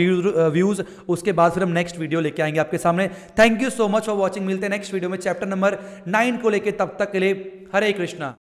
व्यूज उसके बाद फिर हम नेक्स्ट वीडियो लेके आएंगे आपके सामने thank you so much for watching मिलते हैं नेक्स्ट वीडियो में चैप्टर नंबर नाइन को लेकर तब तक के लिए हरे कृष्णा